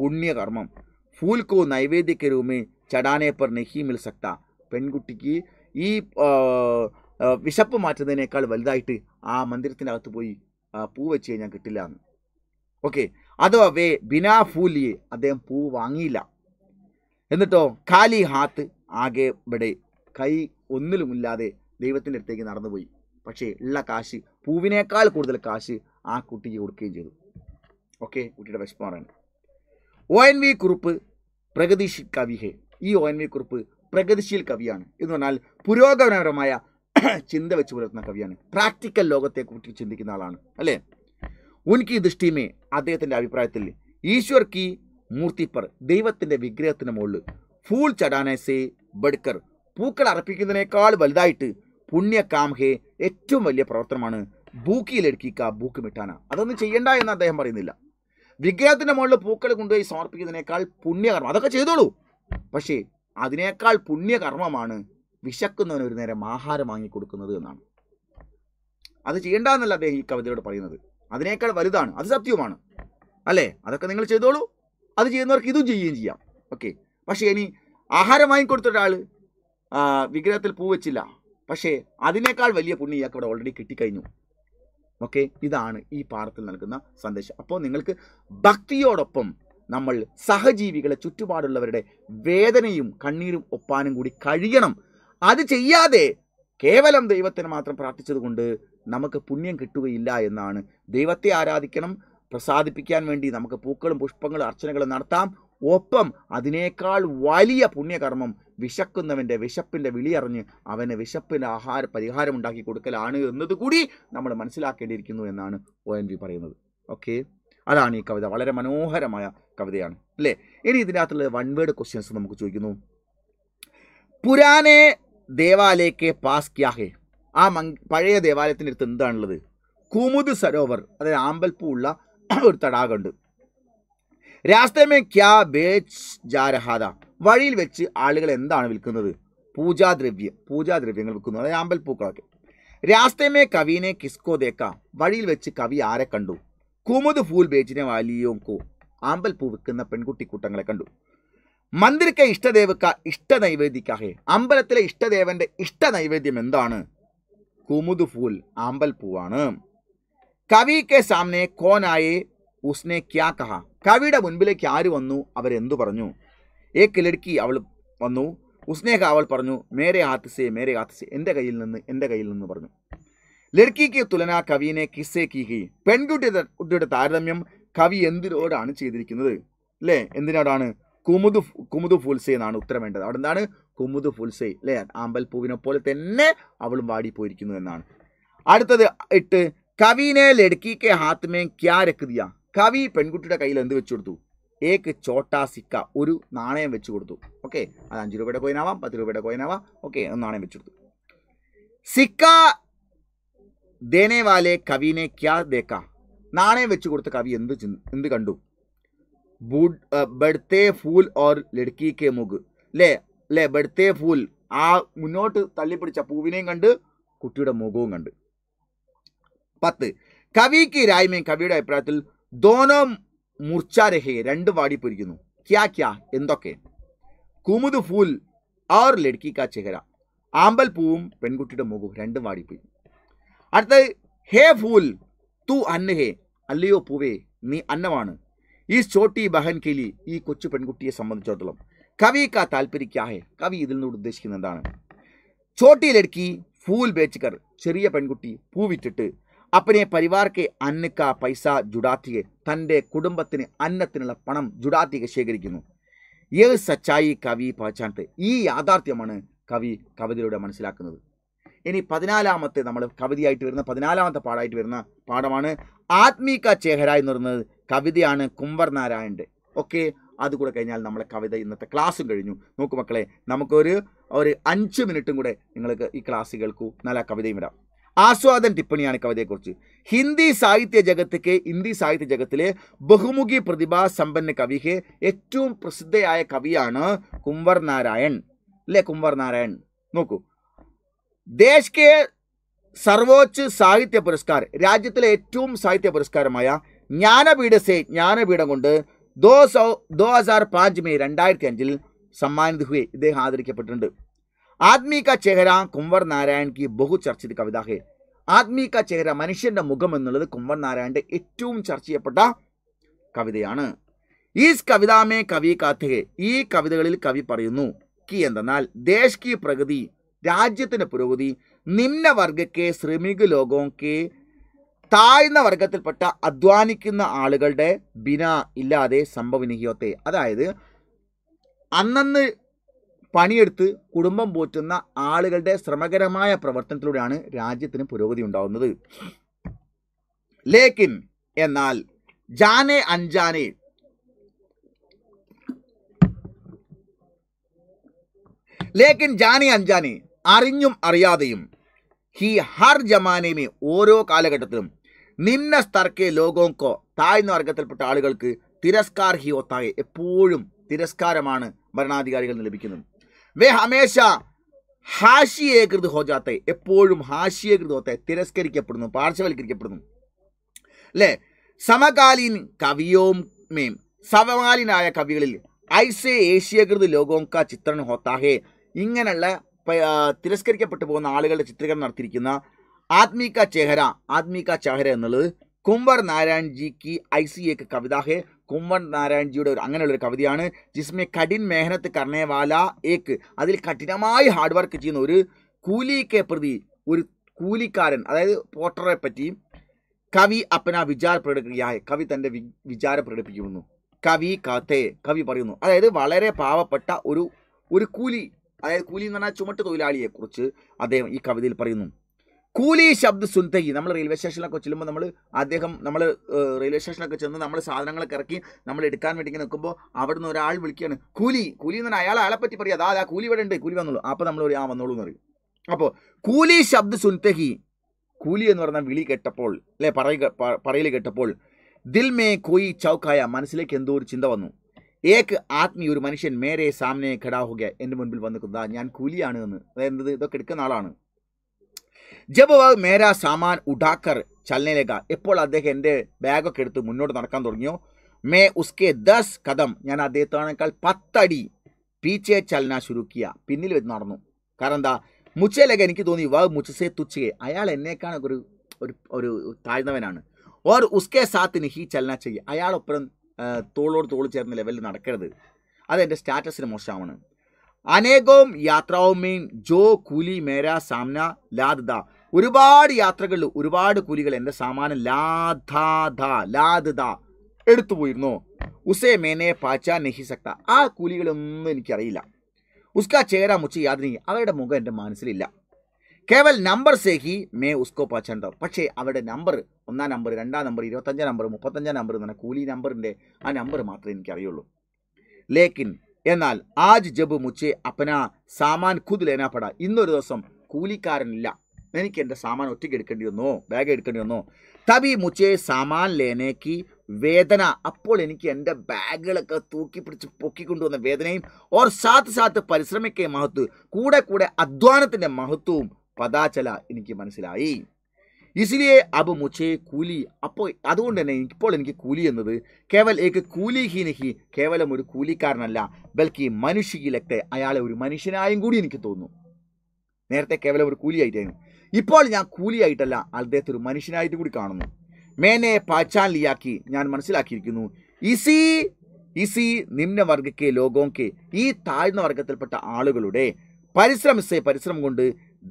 പുണ്യകർമ്മം ഫൂൽ കോ നൈവേദ്യക്ക് ചടാനേപ്പർ നെഹീമിൽ സക്ത പെൺകുട്ടിക്ക് ഈ വിശപ്പ് മാറ്റുന്നതിനേക്കാൾ വലുതായിട്ട് ആ മന്ദിരത്തിൻ്റെ അകത്ത് പോയി പൂ വെച്ച് കഴിഞ്ഞാൽ കിട്ടില്ല എന്ന് ഓക്കെ അതോ വേ ബിനാ ഫൂലിയെ അദ്ദേഹം പൂ വാങ്ങിയില്ല എന്നിട്ടോ കാലി ഹാത്ത് ആകെ ഇവിടെ കൈ ഒന്നിലുമില്ലാതെ ദൈവത്തിൻ്റെ അടുത്തേക്ക് നടന്നുപോയി പക്ഷേ ഉള്ള കാശ് പൂവിനേക്കാൾ കൂടുതൽ കാശ് ആ കുട്ടിക്ക് കൊടുക്കുകയും ചെയ്തു ഓക്കെ കുട്ടിയുടെ വിഷമമാണ് ഒ എൻ വി കുറിപ്പ് പ്രഗതിശീൽ കവിഹെ ഈ ഒ എൻ വി കുറിപ്പ് പ്രഗതിശീൽ കവിയാണ് എന്ന് പറഞ്ഞാൽ പുരോഗമനപരമായ ചിന്ത വെച്ച് പുലർത്തുന്ന കവിയാണ് പ്രാക്ടിക്കൽ ലോകത്തെക്കുറിച്ച് ചിന്തിക്കുന്ന ആളാണ് അല്ലേ ഉനിക്ക് ദൃഷ്ടി മേ അദ്ദേഹത്തിൻ്റെ അഭിപ്രായത്തിൽ ഈശ്വർ കി മൂർത്തിപ്പർ ദൈവത്തിൻ്റെ വിഗ്രഹത്തിന് മുകളിൽ ഫൂൾ ചടാനേസേ ബഡ്കർ പൂക്കൾ അർപ്പിക്കുന്നതിനേക്കാൾ വലുതായിട്ട് പുണ്യ കാം ഏറ്റവും വലിയ പ്രവർത്തനമാണ് ബൂക്കിയിലെടുക്കിക്ക ബൂക്ക് മിട്ടാന അതൊന്നും ചെയ്യണ്ട എന്ന് അദ്ദേഹം പറയുന്നില്ല വിഗ്രഹത്തിൻ്റെ മുകളിൽ പൂക്കൾ കൊണ്ടുപോയി സമർപ്പിക്കുന്നതിനേക്കാൾ പുണ്യകർമ്മം അതൊക്കെ ചെയ്തോളൂ പക്ഷേ അതിനേക്കാൾ പുണ്യകർമ്മമാണ് വിശക്കുന്നവന് ഒരു നേരം ആഹാരം വാങ്ങിക്കൊടുക്കുന്നത് എന്നാണ് അത് ചെയ്യേണ്ടെന്നല്ല അദ്ദേഹം ഈ കവിതയോട് പറയുന്നത് അതിനേക്കാൾ വലുതാണ് അത് സത്യവുമാണ് അല്ലേ അതൊക്കെ നിങ്ങൾ ചെയ്തോളൂ അത് ചെയ്യുന്നവർക്ക് ഇതും ചെയ്യുകയും ചെയ്യാം ഓക്കെ പക്ഷേ ഇനി ആഹാരം വാങ്ങിക്കൊടുത്ത ഒരാൾ വിഗ്രഹത്തിൽ പൂ വെച്ചില്ല പക്ഷേ അതിനേക്കാൾ വലിയ പുണ്യം ഇയാൾക്ക് അവിടെ ഓൾറെഡി കിട്ടിക്കഴിഞ്ഞു ഓക്കെ ഇതാണ് ഈ പാഠത്തിൽ നൽകുന്ന സന്ദേശം അപ്പോൾ നിങ്ങൾക്ക് ഭക്തിയോടൊപ്പം നമ്മൾ സഹജീവികളെ ചുറ്റുപാടുള്ളവരുടെ വേദനയും കണ്ണീരും ഒപ്പാനും കൂടി കഴിയണം അത് ചെയ്യാതെ കേവലം ദൈവത്തിന് മാത്രം പ്രാർത്ഥിച്ചതുകൊണ്ട് നമുക്ക് പുണ്യം കിട്ടുകയില്ല എന്നാണ് ദൈവത്തെ ആരാധിക്കണം പ്രസാദിപ്പിക്കാൻ വേണ്ടി നമുക്ക് പൂക്കളും പുഷ്പങ്ങളും അർച്ചനകളും നടത്താം ഒപ്പം അതിനേക്കാൾ വലിയ പുണ്യകർമ്മം വിശക്കുന്നവൻ്റെ വിശപ്പിൻ്റെ വിളിയറിഞ്ഞ് അവന് വിശപ്പിൻ്റെ ആഹാര പരിഹാരം ഉണ്ടാക്കി കൊടുക്കലാണ് എന്നതുകൂടി നമ്മൾ മനസ്സിലാക്കേണ്ടിയിരിക്കുന്നു എന്നാണ് ഒ എൻ വി പറയുന്നത് ഓക്കെ അതാണ് ഈ കവിത വളരെ മനോഹരമായ കവിതയാണ് അല്ലേ ഇനി ഇതിനകത്തുള്ള വൺ വേർഡ് ക്വസ്റ്റ്യൻസ് നമുക്ക് ചോദിക്കുന്നു പുരാനെ ദേവാലയക്കെ പാസ് ക്യാഹെ ആ മങ് പഴയ ദേവാലയത്തിൻ്റെ അടുത്ത് എന്താണുള്ളത് കുമുദ് സരോവർ അതായത് ആമ്പൽപ്പൂ ഉള്ള ഒരു തടാകമുണ്ട് രാസ്തമേ ക്യാ ബേച്ച് ജാരഹാദ വഴിയിൽ വെച്ച് ആളുകൾ എന്താണ് വിൽക്കുന്നത് പൂജാദ്രവ്യം പൂജാദ്രവ്യങ്ങൾ വിൽക്കുന്നത് അതായത് ആമ്പൽപ്പൂക്കളൊക്കെ രാസ്തമേ കവിനെ കിസ്കോ തേക്ക വഴിയിൽ വെച്ച് കവി ആരെ കണ്ടു കുമുദ് ഫൂൽ ബേച്ചിനെ വാലിയോങ്കോ ആമ്പൽപ്പൂ വിൽക്കുന്ന പെൺകുട്ടിക്കൂട്ടങ്ങളെ കണ്ടു മന്ദിരക്ക ഇഷ്ടദേവക്ക ഇഷ്ട നൈവേദ്യക്കാഹേ അമ്പലത്തിലെ ഇഷ്ടദേവന്റെ ഇഷ്ട നൈവേദ്യം എന്താണ് കുമുദ് ഫൂൽ ആമ്പൽ പൂവാണ് കവി കെ സാമനെ കോനായെ ഉസ്നെ ക്യാ കഹ കവിയുടെ മുൻപിലേക്ക് ആര് വന്നു അവരെന്തു പറഞ്ഞു ഏ കിലടുക്കി അവൾ വന്നു ഉസ്നേഹ അവൾ പറഞ്ഞു മേരെ ഹാത്തിസെ മേരെ ഹാത്തിസെ എൻ്റെ കയ്യിൽ നിന്ന് എൻ്റെ കയ്യിൽ നിന്ന് പറഞ്ഞു ലഡ്ക്കിക്ക് തുലന കവിനെ കിസ്സേ കീഹി പെൺകുട്ടിയുടെ താരതമ്യം കവി എന്തിനോടാണ് ചെയ്തിരിക്കുന്നത് അല്ലേ എന്തിനോടാണ് കുമുദ് കുമുദ് ഫുൽസെ എന്നാണ് ഉത്തരം വേണ്ടത് അവിടെ എന്താണ് കുമുദ് ഫുൽസെ അല്ലേ ആമ്പൽപ്പൂവിനെ പോലെ തന്നെ അവളും വാടിപ്പോയിരിക്കുന്നു എന്നാണ് അടുത്തത് എട്ട് കവിനെ ലടുക്കി കെ ഹാത്മേ ക്യാ രക്തിയ കവി പെൺകുട്ടിയുടെ കയ്യിൽ എന്ത് വെച്ചു കൊടുത്തു ഏക്ക് ചോട്ടാ സിക്ക ഒരു നാണയം വെച്ചു കൊടുത്തു ഓക്കെ അത് അഞ്ചു രൂപയുടെ കോയിനാവാം പത്ത് രൂപയുടെ കോയിനാവാം ഓക്കെ ഒന്ന് നാണയം വെച്ചു കൊടുത്തു സിക്ക ദേനേവാലെ കവിനെ ക്യാ ദേക്ക നാണയം വെച്ചു കൊടുത്ത കവി എന്ത് എന്ത് കണ്ടു बूढ़ ഫൂൽ ഓർ ലടുക്കി കെ മുഗ് ലേ ലേ ബെടുത്തേ ഫൂൽ ആ മുന്നോട്ട് തള്ളിപ്പിടിച്ച പൂവിനെയും കണ്ട് കുട്ടിയുടെ മുഖവും കണ്ട് പത്ത് കവിക്ക് രായ്മയും കവിയുടെ അഭിപ്രായത്തിൽ ദോനോ മൂർച്ചാരഹേ രണ്ട് വാടി പൊരിക്കുന്നു ക്യാ ക്യാ എന്തൊക്കെ കുമുദ് ഫൂൽ ഓർ ലടുക്കി കാ ചെഹര ആമ്പൽ പൂവും പെൺകുട്ടിയുടെ മുഖവും രണ്ടും വാടിപ്പോയി അടുത്തത് ഹേ ഫൂൽ തു അന്ന് ഹേ അല്ലയോ പൂവേ നീ അന്നമാണ് ഈ ചോട്ടി ബഹൻ കെലി ഈ കൊച്ചു പെൺകുട്ടിയെ സംബന്ധിച്ചിടത്തോളം കവി കാ താല്പര്യക്കാഹെ കവി ഇതിൽ നിന്നോട് ഉദ്ദേശിക്കുന്നത് എന്താണ് ചോട്ടി ലടുക്കി ഫൂൽ ബേച്ചുകർ ചെറിയ പെൺകുട്ടി പൂവിറ്റിട്ട് അപ്പനെ പരിവാർക്കെ അന്നക്ക പൈസ ജുഡാത്തിയെ തൻ്റെ കുടുംബത്തിന് അന്നത്തിനുള്ള പണം ജുഡാത്തിയെ ശേഖരിക്കുന്നു ഏ സച്ചായി കവി പഹച്ചാൻത്ത് ഈ യാഥാർത്ഥ്യമാണ് കവി കവിതയിലൂടെ മനസ്സിലാക്കുന്നത് ഇനി പതിനാലാമത്തെ നമ്മൾ കവിതയായിട്ട് വരുന്ന പതിനാലാമത്തെ പാടായിട്ട് വരുന്ന പാഠമാണ് ആത്മീക ചേഹര എന്ന് പറയുന്നത് കവിതയാണ് കുംവർ നാരായണൻ്റെ ഓക്കെ അതുകൂടെ കഴിഞ്ഞാൽ നമ്മളെ കവിത ഇന്നത്തെ ക്ലാസ്സും കഴിഞ്ഞു നോക്കൂ മക്കളെ നമുക്കൊരു ഒരു അഞ്ച് മിനിറ്റും കൂടെ നിങ്ങൾക്ക് ഈ ക്ലാസ് കേൾക്കൂ നല്ല കവിതയും വരാം ആസ്വാദൻ ടിപ്പണിയാണ് കവിതയെക്കുറിച്ച് ഹിന്ദി സാഹിത്യ ജഗത്തേക്ക് ഹിന്ദി സാഹിത്യ ജഗത്തിലെ ബഹുമുഖി പ്രതിഭാ സമ്പന്ന കവിക്ക് ഏറ്റവും പ്രസിദ്ധയായ കവിയാണ് കുംവർ നാരായൺ അല്ലേ കുംവർ നാരായൺ നോക്കൂ ദേശ്കെ സർവോച്ച് സാഹിത്യ പുരസ്കാർ രാജ്യത്തിലെ ഏറ്റവും സാഹിത്യ പുരസ്കാരമായ സേ ജ്ഞാനപീഠം കൊണ്ട് ദോ സൗ ദോ ഹസാർ പാഞ്ച് മെയ് രണ്ടായിരത്തി അഞ്ചിൽ സമ്മാനിത ഹുയെ ഇദ്ദേഹം ആദരിക്കപ്പെട്ടിട്ടുണ്ട് ആദ്മി കാ ചെഹര കുംവർ നാരായൺ കി ബഹു ചർച്ചിത് കവിത ഹേ ആദ്മി കാ ചെഹര മനുഷ്യന്റെ മുഖം എന്നുള്ളത് കുംവർ നാരായണന്റെ ഏറ്റവും ചർച്ച ചെയ്യപ്പെട്ട കവിതയാണ് ഈ കവിതാമേ കവി കാത്തുകെ ഈ കവിതകളിൽ കവി പറയുന്നു കി എന്തെന്നാൽ ദേശ് കി പ്രഗതി രാജ്യത്തിന്റെ പുരോഗതി നിമ്നവർഗക്കെ ശ്രമിക ലോകോക്കെ താഴ്ന്ന വർഗത്തിൽപ്പെട്ട അധ്വാനിക്കുന്ന ആളുകളുടെ ബിന ഇല്ലാതെ സംഭവനിഹിയത്തെ അതായത് അന്നന്ന് പണിയെടുത്ത് കുടുംബം പോറ്റുന്ന ആളുകളുടെ ശ്രമകരമായ പ്രവർത്തനത്തിലൂടെയാണ് രാജ്യത്തിന് പുരോഗതി ഉണ്ടാകുന്നത് ലേക്കിൻ എന്നാൽ ജാനെ അൻജാനെ ലേക്കിൻ ജാനെ അൻജാനെ അറിഞ്ഞും അറിയാതെയും ഹി ഹർ ജമാനേമി ഓരോ കാലഘട്ടത്തിലും നിമ്ന സ്തർക്കെ ലോകോങ്കോ താഴ്ന്ന വർഗത്തിൽപ്പെട്ട ആളുകൾക്ക് തിരസ്കാർ ഹി ഹിയോത്തായെ എപ്പോഴും തിരസ്കാരമാണ് ഭരണാധികാരികൾ ലഭിക്കുന്നത് വേ ഹമേശ ഹാഷിയേകൃത് ഹോജാത്തെ എപ്പോഴും ഹാഷിയേകൃത് ഹോത്തെ തിരസ്കരിക്കപ്പെടുന്നു പാർശ്വവൽക്കരിക്കപ്പെടുന്നു അല്ലേ സമകാലീൻ കവിയോം മേം സമകാലീനായ കവികളിൽ ഐസെ ഏഷ്യകൃത് ലോകോങ്ക ചിത്രൻ ഹോത്താഹേ ഇങ്ങനെയുള്ള തിരസ്കരിക്കപ്പെട്ടു പോകുന്ന ആളുകളുടെ ചിത്രീകരണം നടത്തിയിരിക്കുന്ന ആത്മീക का ആത്മീക आदमी എന്നുള്ളത് കുംവർ നാരായൺ ജിക്ക് ഐ സി എക്ക് കവിത ഹേ കുംവർ നാരായൺ ജിയുടെ ഒരു അങ്ങനെയുള്ളൊരു കവിതയാണ് ജിസ്മെ കഠിൻ മേഹനത്ത് കർണേവാല ഏക്ക് അതിൽ കഠിനമായി ഹാർഡ് വർക്ക് ചെയ്യുന്ന ഒരു കൂലിക്കെ പ്രതി ഒരു കൂലിക്കാരൻ അതായത് പോട്ടറെ പറ്റി കവി അപ്പന വിചാര പ്രകടിപ്പിക്കുകയായി കവി തൻ്റെ വി വിചാരം പ്രകടിപ്പിക്കുന്നു കവി കഥേ കവി പറയുന്നു അതായത് വളരെ പാവപ്പെട്ട ഒരു ഒരു കൂലി അതായത് കൂലി എന്ന് പറഞ്ഞാൽ ചുമട്ട് തൊഴിലാളിയെക്കുറിച്ച് അദ്ദേഹം ഈ കവിതയിൽ പറയുന്നു കൂലി ശബ്ദ സുൽത്തഹി നമ്മൾ റെയിൽവേ സ്റ്റേഷനിലൊക്കെ ചെല്ലുമ്പോൾ നമ്മൾ അദ്ദേഹം നമ്മൾ റെയിൽവേ സ്റ്റേഷനിലൊക്കെ ചെന്ന് നമ്മൾ സാധനങ്ങളൊക്കെ ഇറക്കി നമ്മൾ എടുക്കാൻ വേണ്ടി നിൽക്കുമ്പോൾ അവിടെ നിന്ന് ഒരാൾ വിളിക്കുകയാണ് കൂലി കൂലി എന്ന് പറഞ്ഞാൽ അയാളെ പറ്റി പറയാം അതാ അതാ കൂലി ഇവിടെ ഉണ്ട് കൂലി വന്നോളൂ അപ്പോൾ നമ്മൾ ഒരു ആ വന്നോളൂ എന്ന് പറയും അപ്പോൾ കൂലി ശബ്ദ സുൽത്തഹി കൂലി എന്ന് പറഞ്ഞ വിളി കേട്ടപ്പോൾ അല്ലേ പറയുക പറയൽ കേട്ടപ്പോൾ ദിൽ മേ കോയി ചൗക്കായ മനസ്സിലേക്ക് എന്തോ ഒരു ചിന്ത വന്നു ഏക്ക് ആത്മി ഒരു മനുഷ്യൻ മേരെ സാമനെ ഘടാഹുക എൻ്റെ മുൻപിൽ വന്നിക്കുന്നത് ഞാൻ കൂലിയാണ് എന്ന് അതായത് ഇതൊക്കെ എടുക്കുന്ന ആളാണ് ജബ് വ മേരാ സാമാൻ ഉഡാക്കർ ചലനയിലേക്ക് എപ്പോൾ അദ്ദേഹം എൻ്റെ ബാഗൊക്കെ എടുത്ത് മുന്നോട്ട് നടക്കാൻ തുടങ്ങിയോ മേ ഉസ്കെ ദസ് കഥം ഞാൻ അദ്ദേഹത്തിനേക്കാൾ പത്തടി പീച്ചെ ചലന ശുരുക്കിയ പിന്നിൽ വെച്ച് നടന്നു കാരണം എന്താ മുച്ചയിലേക്ക് എനിക്ക് തോന്നി വ മുച്ചസേ തുച്ചയെ അയാൾ എന്നേക്കാൾ ഒരു ഒരു ഒരു താഴ്ന്നവനാണ് ഓർ ഉസ്കെ സാത്തിന് ഹീ ചലന ചെയ്യുക അയാളൊപ്പം തോളോട് തോൾ ചേർന്ന ലെവലിൽ നടക്കരുത് അതെൻ്റെ സ്റ്റാറ്റസിന് മോശമാണ് അനേകവും യാത്രാവും ജോ കൂലി മേര സാമ്ന ലാദ്ദ ഒരുപാട് യാത്രകളിൽ ഒരുപാട് കൂലികൾ എൻ്റെ സാമാനം ലാദ ലാദ്ദ എടുത്തു പോയിരുന്നു ഉസേ മേനെ പാച്ച നെഹിസക്ത ആ കൂലികളൊന്നും എനിക്കറിയില്ല ഉസ്കാ ചേര മുച്ച യാതിനി അവരുടെ മുഖം എൻ്റെ മനസ്സിലില്ല കേവൽ നമ്പർ സേഹി മേ ഉസ്കോ പാച്ചുണ്ടാവും പക്ഷേ അവരുടെ നമ്പർ ഒന്നാം നമ്പർ രണ്ടാം നമ്പർ ഇരുപത്തഞ്ചാം നമ്പർ മുപ്പത്തഞ്ചാം നമ്പർ എന്ന് പറഞ്ഞാൽ കൂലി നമ്പറിൻ്റെ ആ നമ്പർ മാത്രമേ എനിക്കറിയുള്ളൂ ലേക്കിൻ എന്നാൽ ആജ് ജബ് മുച്ചേ അപ്പന സാമാൻ ഖുദ് ലേനാ പടാ ഇന്നൊരു ദിവസം കൂലിക്കാരനില്ല എനിക്ക് എൻ്റെ സാമാൻ ഒറ്റയ്ക്ക് എടുക്കേണ്ടി വന്നോ ബാഗ് എടുക്കേണ്ടി വന്നോ തബി മുച്ചേ സാമാൻ ലേനേക്ക് വേദന അപ്പോൾ എനിക്ക് എൻ്റെ ബാഗുകളൊക്കെ തൂക്കി പിടിച്ച് പൊക്കിക്കൊണ്ടുവന്ന വേദനയും ഓർ സാത്ത് സാത്ത് പരിശ്രമിക്കേ മഹത്വം കൂടെ കൂടെ അധ്വാനത്തിൻ്റെ മഹത്വവും പദാചല എനിക്ക് മനസ്സിലായി ഇസിലിയെ अब मुझे കൂലി അപ്പോൾ അതുകൊണ്ട് തന്നെ ഇപ്പോൾ എനിക്ക് കൂലി എന്നത് കേവൽ ഏക്ക് കൂലി ഹി നഹി കേവലം ഒരു കൂലിക്കാരനല്ല ബൽക്കി മനുഷ്യയിലൊക്കെ അയാളെ ഒരു മനുഷ്യനായും കൂടി എനിക്ക് തോന്നുന്നു നേരത്തെ കേവലം ഒരു കൂലിയായിട്ടായിരുന്നു ഇപ്പോൾ ഞാൻ കൂലിയായിട്ടല്ല അദ്ദേഹത്തെ ഒരു മനുഷ്യനായിട്ട് കൂടി കാണുന്നു മേനെ ലിയാക്കി ഞാൻ മനസ്സിലാക്കിയിരിക്കുന്നു ഇസി ഇസി നിമ്നവർഗക്കെ ലോകോക്കെ ഈ താഴ്ന്ന വർഗത്തിൽപ്പെട്ട ആളുകളുടെ പരിശ്രമിസെ പരിശ്രമം കൊണ്ട്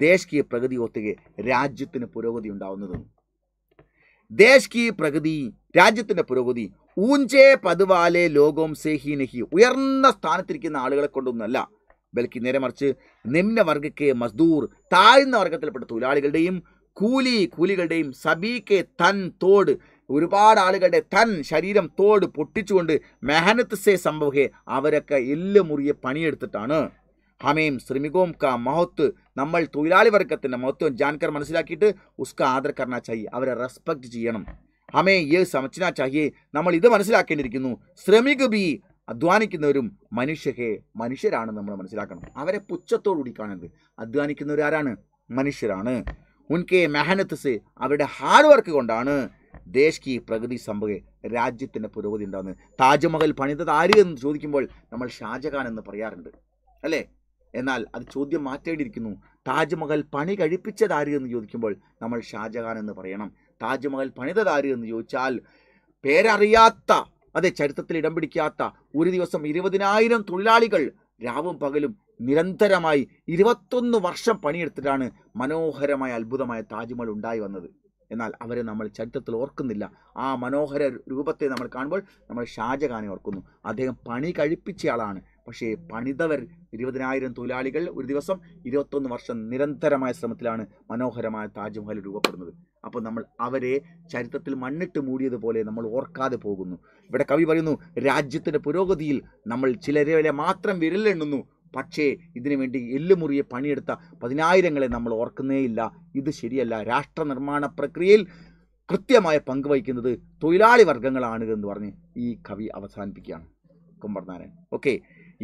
ദേശീയ കി പ്രഗതി ഒത്തുകെ രാജ്യത്തിന് പുരോഗതി ഉണ്ടാവുന്നതും ദേശീയ കി പ്രഗതി രാജ്യത്തിൻ്റെ പുരോഗതി ഊഞ്ചേ പതുവാലെ ലോകം സേഹി നഹി ഉയർന്ന സ്ഥാനത്തിരിക്കുന്ന ആളുകളെ കൊണ്ടൊന്നുമല്ല ബൽക്കി നേരെ മറിച്ച് നിമ്നവർഗക്കെ മസ്ദൂർ താഴ്ന്ന വർഗത്തിൽപ്പെട്ട തൊഴിലാളികളുടെയും കൂലി കൂലികളുടെയും സബീക്കെ തൻ തോട് ഒരുപാട് ആളുകളുടെ തൻ ശരീരം തോട് പൊട്ടിച്ചുകൊണ്ട് മെഹനത്ത് സേ സംഭവേ അവരൊക്കെ എല്ല് മുറിയെ പണിയെടുത്തിട്ടാണ് ഹമേം ശ്രമികോം കാ മഹത്ത് നമ്മൾ തൊഴിലാളി വർഗത്തിൻ്റെ മൊത്തം ജാൻകർ മനസ്സിലാക്കിയിട്ട് ഉസ്ക ആദർ കർണ ചാഹിയെ അവരെ റെസ്പെക്റ്റ് ചെയ്യണം ഹമേ യേ സമച്ചന ചാഹിയെ നമ്മൾ ഇത് മനസ്സിലാക്കേണ്ടിയിരിക്കുന്നു ശ്രമിക ബി അധ്വാനിക്കുന്നവരും ഹേ മനുഷ്യരാണ് നമ്മൾ മനസ്സിലാക്കണം അവരെ പുച്ഛത്തോടുകൂടി കാണരുത് അധ്വാനിക്കുന്നവരാരാണ് മനുഷ്യരാണ് ഉൻകെ മെഹനത്തസ് അവരുടെ ഹാർഡ് വർക്ക് കൊണ്ടാണ് ദേശ് കി പ്രഗതി സംഭവേ രാജ്യത്തിൻ്റെ പുരോഗതി ഉണ്ടാകുന്നത് താജ്മഹൽ പണിതത് ആര് എന്ന് ചോദിക്കുമ്പോൾ നമ്മൾ ഷാജഹാൻ എന്ന് പറയാറുണ്ട് അല്ലേ എന്നാൽ അത് ചോദ്യം മാറ്റേണ്ടിയിരിക്കുന്നു താജ്മഹൽ പണി കഴിപ്പിച്ചതാര് എന്ന് ചോദിക്കുമ്പോൾ നമ്മൾ ഷാജഹാൻ എന്ന് പറയണം താജ്മഹൽ പണിതതാര് എന്ന് ചോദിച്ചാൽ പേരറിയാത്ത അതെ ചരിത്രത്തിൽ ഇടം പിടിക്കാത്ത ഒരു ദിവസം ഇരുപതിനായിരം തൊഴിലാളികൾ രാവും പകലും നിരന്തരമായി ഇരുപത്തൊന്ന് വർഷം പണിയെടുത്തിട്ടാണ് മനോഹരമായ അത്ഭുതമായ താജ്മഹൽ ഉണ്ടായി വന്നത് എന്നാൽ അവരെ നമ്മൾ ചരിത്രത്തിൽ ഓർക്കുന്നില്ല ആ മനോഹര രൂപത്തെ നമ്മൾ കാണുമ്പോൾ നമ്മൾ ഷാജഖാനെ ഓർക്കുന്നു അദ്ദേഹം പണി കഴിപ്പിച്ചയാളാണ് പക്ഷേ പണിതവർ ഇരുപതിനായിരം തൊഴിലാളികൾ ഒരു ദിവസം ഇരുപത്തൊന്ന് വർഷം നിരന്തരമായ ശ്രമത്തിലാണ് മനോഹരമായ താജ്മഹൽ രൂപപ്പെടുന്നത് അപ്പോൾ നമ്മൾ അവരെ ചരിത്രത്തിൽ മണ്ണിട്ട് മൂടിയതുപോലെ നമ്മൾ ഓർക്കാതെ പോകുന്നു ഇവിടെ കവി പറയുന്നു രാജ്യത്തിൻ്റെ പുരോഗതിയിൽ നമ്മൾ ചിലരെ മാത്രം വിരലെണ്ണുന്നു പക്ഷേ ഇതിനുവേണ്ടി എല്ലുമുറിയെ പണിയെടുത്ത പതിനായിരങ്ങളെ നമ്മൾ ഓർക്കുന്നേയില്ല ഇത് ശരിയല്ല രാഷ്ട്ര നിർമ്മാണ പ്രക്രിയയിൽ കൃത്യമായ പങ്കുവഹിക്കുന്നത് തൊഴിലാളി വർഗങ്ങളാണ് എന്ന് പറഞ്ഞ് ഈ കവി അവസാനിപ്പിക്കുകയാണ് കുമ്പർനാരായൺ ഓക്കെ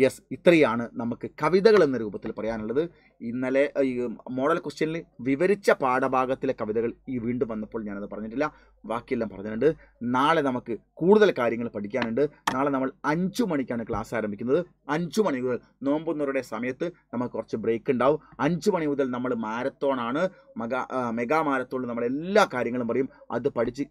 യെസ് ഇത്രയാണ് നമുക്ക് കവിതകൾ എന്ന രൂപത്തിൽ പറയാനുള്ളത് ഇന്നലെ ഈ മോഡൽ ക്വസ്റ്റ്യനിൽ വിവരിച്ച പാഠഭാഗത്തിലെ കവിതകൾ ഈ വീണ്ടും വന്നപ്പോൾ ഞാനത് പറഞ്ഞിട്ടില്ല ബാക്കിയെല്ലാം പറഞ്ഞിട്ടുണ്ട് നാളെ നമുക്ക് കൂടുതൽ കാര്യങ്ങൾ പഠിക്കാനുണ്ട് നാളെ നമ്മൾ അഞ്ചു മണിക്കാണ് ക്ലാസ് ആരംഭിക്കുന്നത് അഞ്ചു മണി മുതൽ നോമ്പുന്നവരുടെ സമയത്ത് നമുക്ക് കുറച്ച് ബ്രേക്ക് ഉണ്ടാവും അഞ്ചു മണി മുതൽ നമ്മൾ മാരത്തോണാണ് മെഗാ മെഗാ മാരത്തോണിൽ നമ്മൾ എല്ലാ കാര്യങ്ങളും പറയും അത് പഠിച്ച്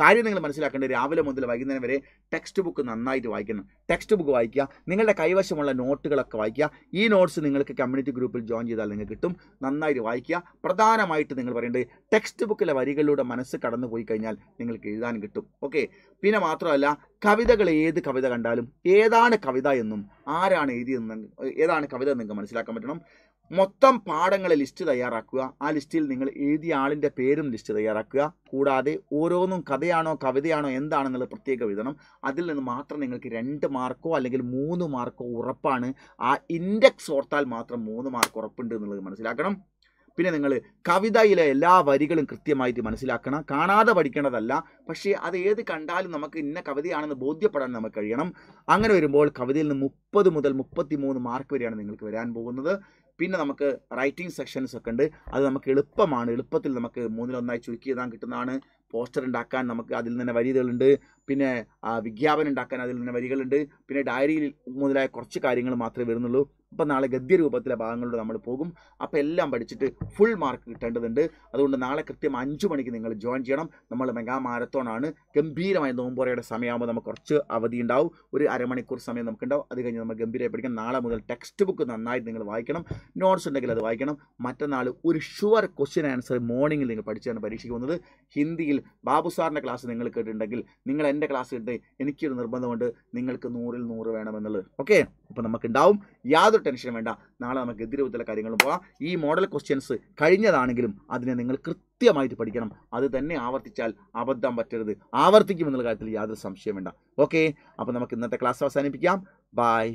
കാര്യം നിങ്ങൾ മനസ്സിലാക്കേണ്ടത് രാവിലെ മുതൽ വൈകുന്നേരം വരെ ടെക്സ്റ്റ് ബുക്ക് നന്നായിട്ട് വായിക്കണം ടെക്സ്റ്റ് ബുക്ക് വായിക്കുക നിങ്ങളുടെ കൈവശമുള്ള നോട്ടുകളൊക്കെ വായിക്കുക ഈ നോട്ട്സ് നിങ്ങൾക്ക് കമ്മ്യൂണിറ്റി ഗ്രൂപ്പിൽ ജോയിൻ ചെയ്താൽ നിങ്ങൾക്ക് കിട്ടും നന്നായിട്ട് വായിക്കുക പ്രധാനമായിട്ട് നിങ്ങൾ പറയേണ്ടത് ടെക്സ്റ്റ് ബുക്കിലെ വരികളിലൂടെ മനസ്സ് കടന്നു പോയി കഴിഞ്ഞാൽ നിങ്ങൾക്ക് എഴുതാൻ കിട്ടും ഓക്കെ പിന്നെ മാത്രമല്ല കവിതകൾ ഏത് കവിത കണ്ടാലും ഏതാണ് കവിത എന്നും ആരാണ് എഴുതിയതെന്നും ഏതാണ് കവിത എന്ന് നിങ്ങൾക്ക് മനസ്സിലാക്കാൻ പറ്റണം മൊത്തം പാഠങ്ങളെ ലിസ്റ്റ് തയ്യാറാക്കുക ആ ലിസ്റ്റിൽ നിങ്ങൾ എഴുതിയ ആളിൻ്റെ പേരും ലിസ്റ്റ് തയ്യാറാക്കുക കൂടാതെ ഓരോന്നും കഥയാണോ കവിതയാണോ എന്താണെന്നുള്ള പ്രത്യേക വിതരണം അതിൽ നിന്ന് മാത്രം നിങ്ങൾക്ക് രണ്ട് മാർക്കോ അല്ലെങ്കിൽ മൂന്ന് മാർക്കോ ഉറപ്പാണ് ആ ഇൻഡെക്സ് ഓർത്താൽ മാത്രം മൂന്ന് മാർക്ക് ഉറപ്പുണ്ട് എന്നുള്ളത് മനസ്സിലാക്കണം പിന്നെ നിങ്ങൾ കവിതയിലെ എല്ലാ വരികളും കൃത്യമായിട്ട് മനസ്സിലാക്കണം കാണാതെ പഠിക്കേണ്ടതല്ല പക്ഷേ അത് ഏത് കണ്ടാലും നമുക്ക് ഇന്ന കവിതയാണെന്ന് ബോധ്യപ്പെടാൻ നമുക്ക് കഴിയണം അങ്ങനെ വരുമ്പോൾ കവിതയിൽ നിന്ന് മുപ്പത് മുതൽ മുപ്പത്തി മൂന്ന് മാർക്ക് വരെയാണ് നിങ്ങൾക്ക് വരാൻ പോകുന്നത് പിന്നെ നമുക്ക് റൈറ്റിംഗ് സെക്ഷൻസ് ഒക്കെ ഉണ്ട് അത് നമുക്ക് എളുപ്പമാണ് എളുപ്പത്തിൽ നമുക്ക് മൂന്നിലൊന്നായി ചുരുക്കി എഴുതാൻ കിട്ടുന്നതാണ് പോസ്റ്റർ ഉണ്ടാക്കാൻ നമുക്ക് അതിൽ തന്നെ വരികളുണ്ട് പിന്നെ വിജ്ഞാപനം ഉണ്ടാക്കാൻ അതിൽ നിന്ന് വരികളുണ്ട് പിന്നെ ഡയറിയിൽ മുതലായ കുറച്ച് കാര്യങ്ങൾ മാത്രമേ വരുന്നുള്ളൂ അപ്പം നാളെ ഗദ്യരൂപത്തിലെ ഭാഗങ്ങളിലൂടെ നമ്മൾ പോകും അപ്പോൾ എല്ലാം പഠിച്ചിട്ട് ഫുൾ മാർക്ക് കിട്ടേണ്ടതുണ്ട് അതുകൊണ്ട് നാളെ കൃത്യം അഞ്ച് മണിക്ക് നിങ്ങൾ ജോയിൻ ചെയ്യണം നമ്മൾ മെഗാ മാരത്തോൺ ആണ് ഗംഭീരമായ നോമ്പോറയുടെ സമയമാകുമ്പോൾ നമുക്ക് കുറച്ച് അവധി ഉണ്ടാവും ഒരു അരമണിക്കൂർ സമയം നമുക്കുണ്ടാവും അത് കഴിഞ്ഞ് നമ്മൾ ഗംഭീരമായി പഠിക്കാം നാളെ മുതൽ ടെക്സ്റ്റ് ബുക്ക് നന്നായിട്ട് നിങ്ങൾ വായിക്കണം നോട്ട്സ് ഉണ്ടെങ്കിൽ അത് വായിക്കണം മറ്റന്നാൾ ഒരു ഷുവർ ക്വസ്റ്റ്യൻ ആൻസർ മോർണിംഗിൽ നിങ്ങൾ പഠിച്ചാണ് പരീക്ഷയ്ക്ക് ഹിന്ദിയിൽ ബാബു സാറിൻ്റെ ക്ലാസ് നിങ്ങൾ കേട്ടിട്ടുണ്ടെങ്കിൽ നിങ്ങൾ എൻ്റെ ക്ലാസ് ഉണ്ട് എനിക്കൊരു നിർബന്ധമുണ്ട് നിങ്ങൾക്ക് നൂറിൽ നൂറ് വേണമെന്നുള്ളത് ഓക്കെ അപ്പോൾ നമുക്ക് ഉണ്ടാവും യാതൊരു ടെൻഷനും വേണ്ട നാളെ നമുക്ക് എതിരുവിധത്തിലെ കാര്യങ്ങളും പോകാം ഈ മോഡൽ ക്വസ്റ്റ്യൻസ് കഴിഞ്ഞതാണെങ്കിലും അതിനെ നിങ്ങൾ കൃത്യമായിട്ട് പഠിക്കണം അത് തന്നെ ആവർത്തിച്ചാൽ അബദ്ധം പറ്റരുത് ആവർത്തിക്കുമെന്നുള്ള കാര്യത്തിൽ യാതൊരു സംശയം വേണ്ട ഓക്കെ അപ്പോൾ നമുക്ക് ഇന്നത്തെ ക്ലാസ് അവസാനിപ്പിക്കാം ബായ്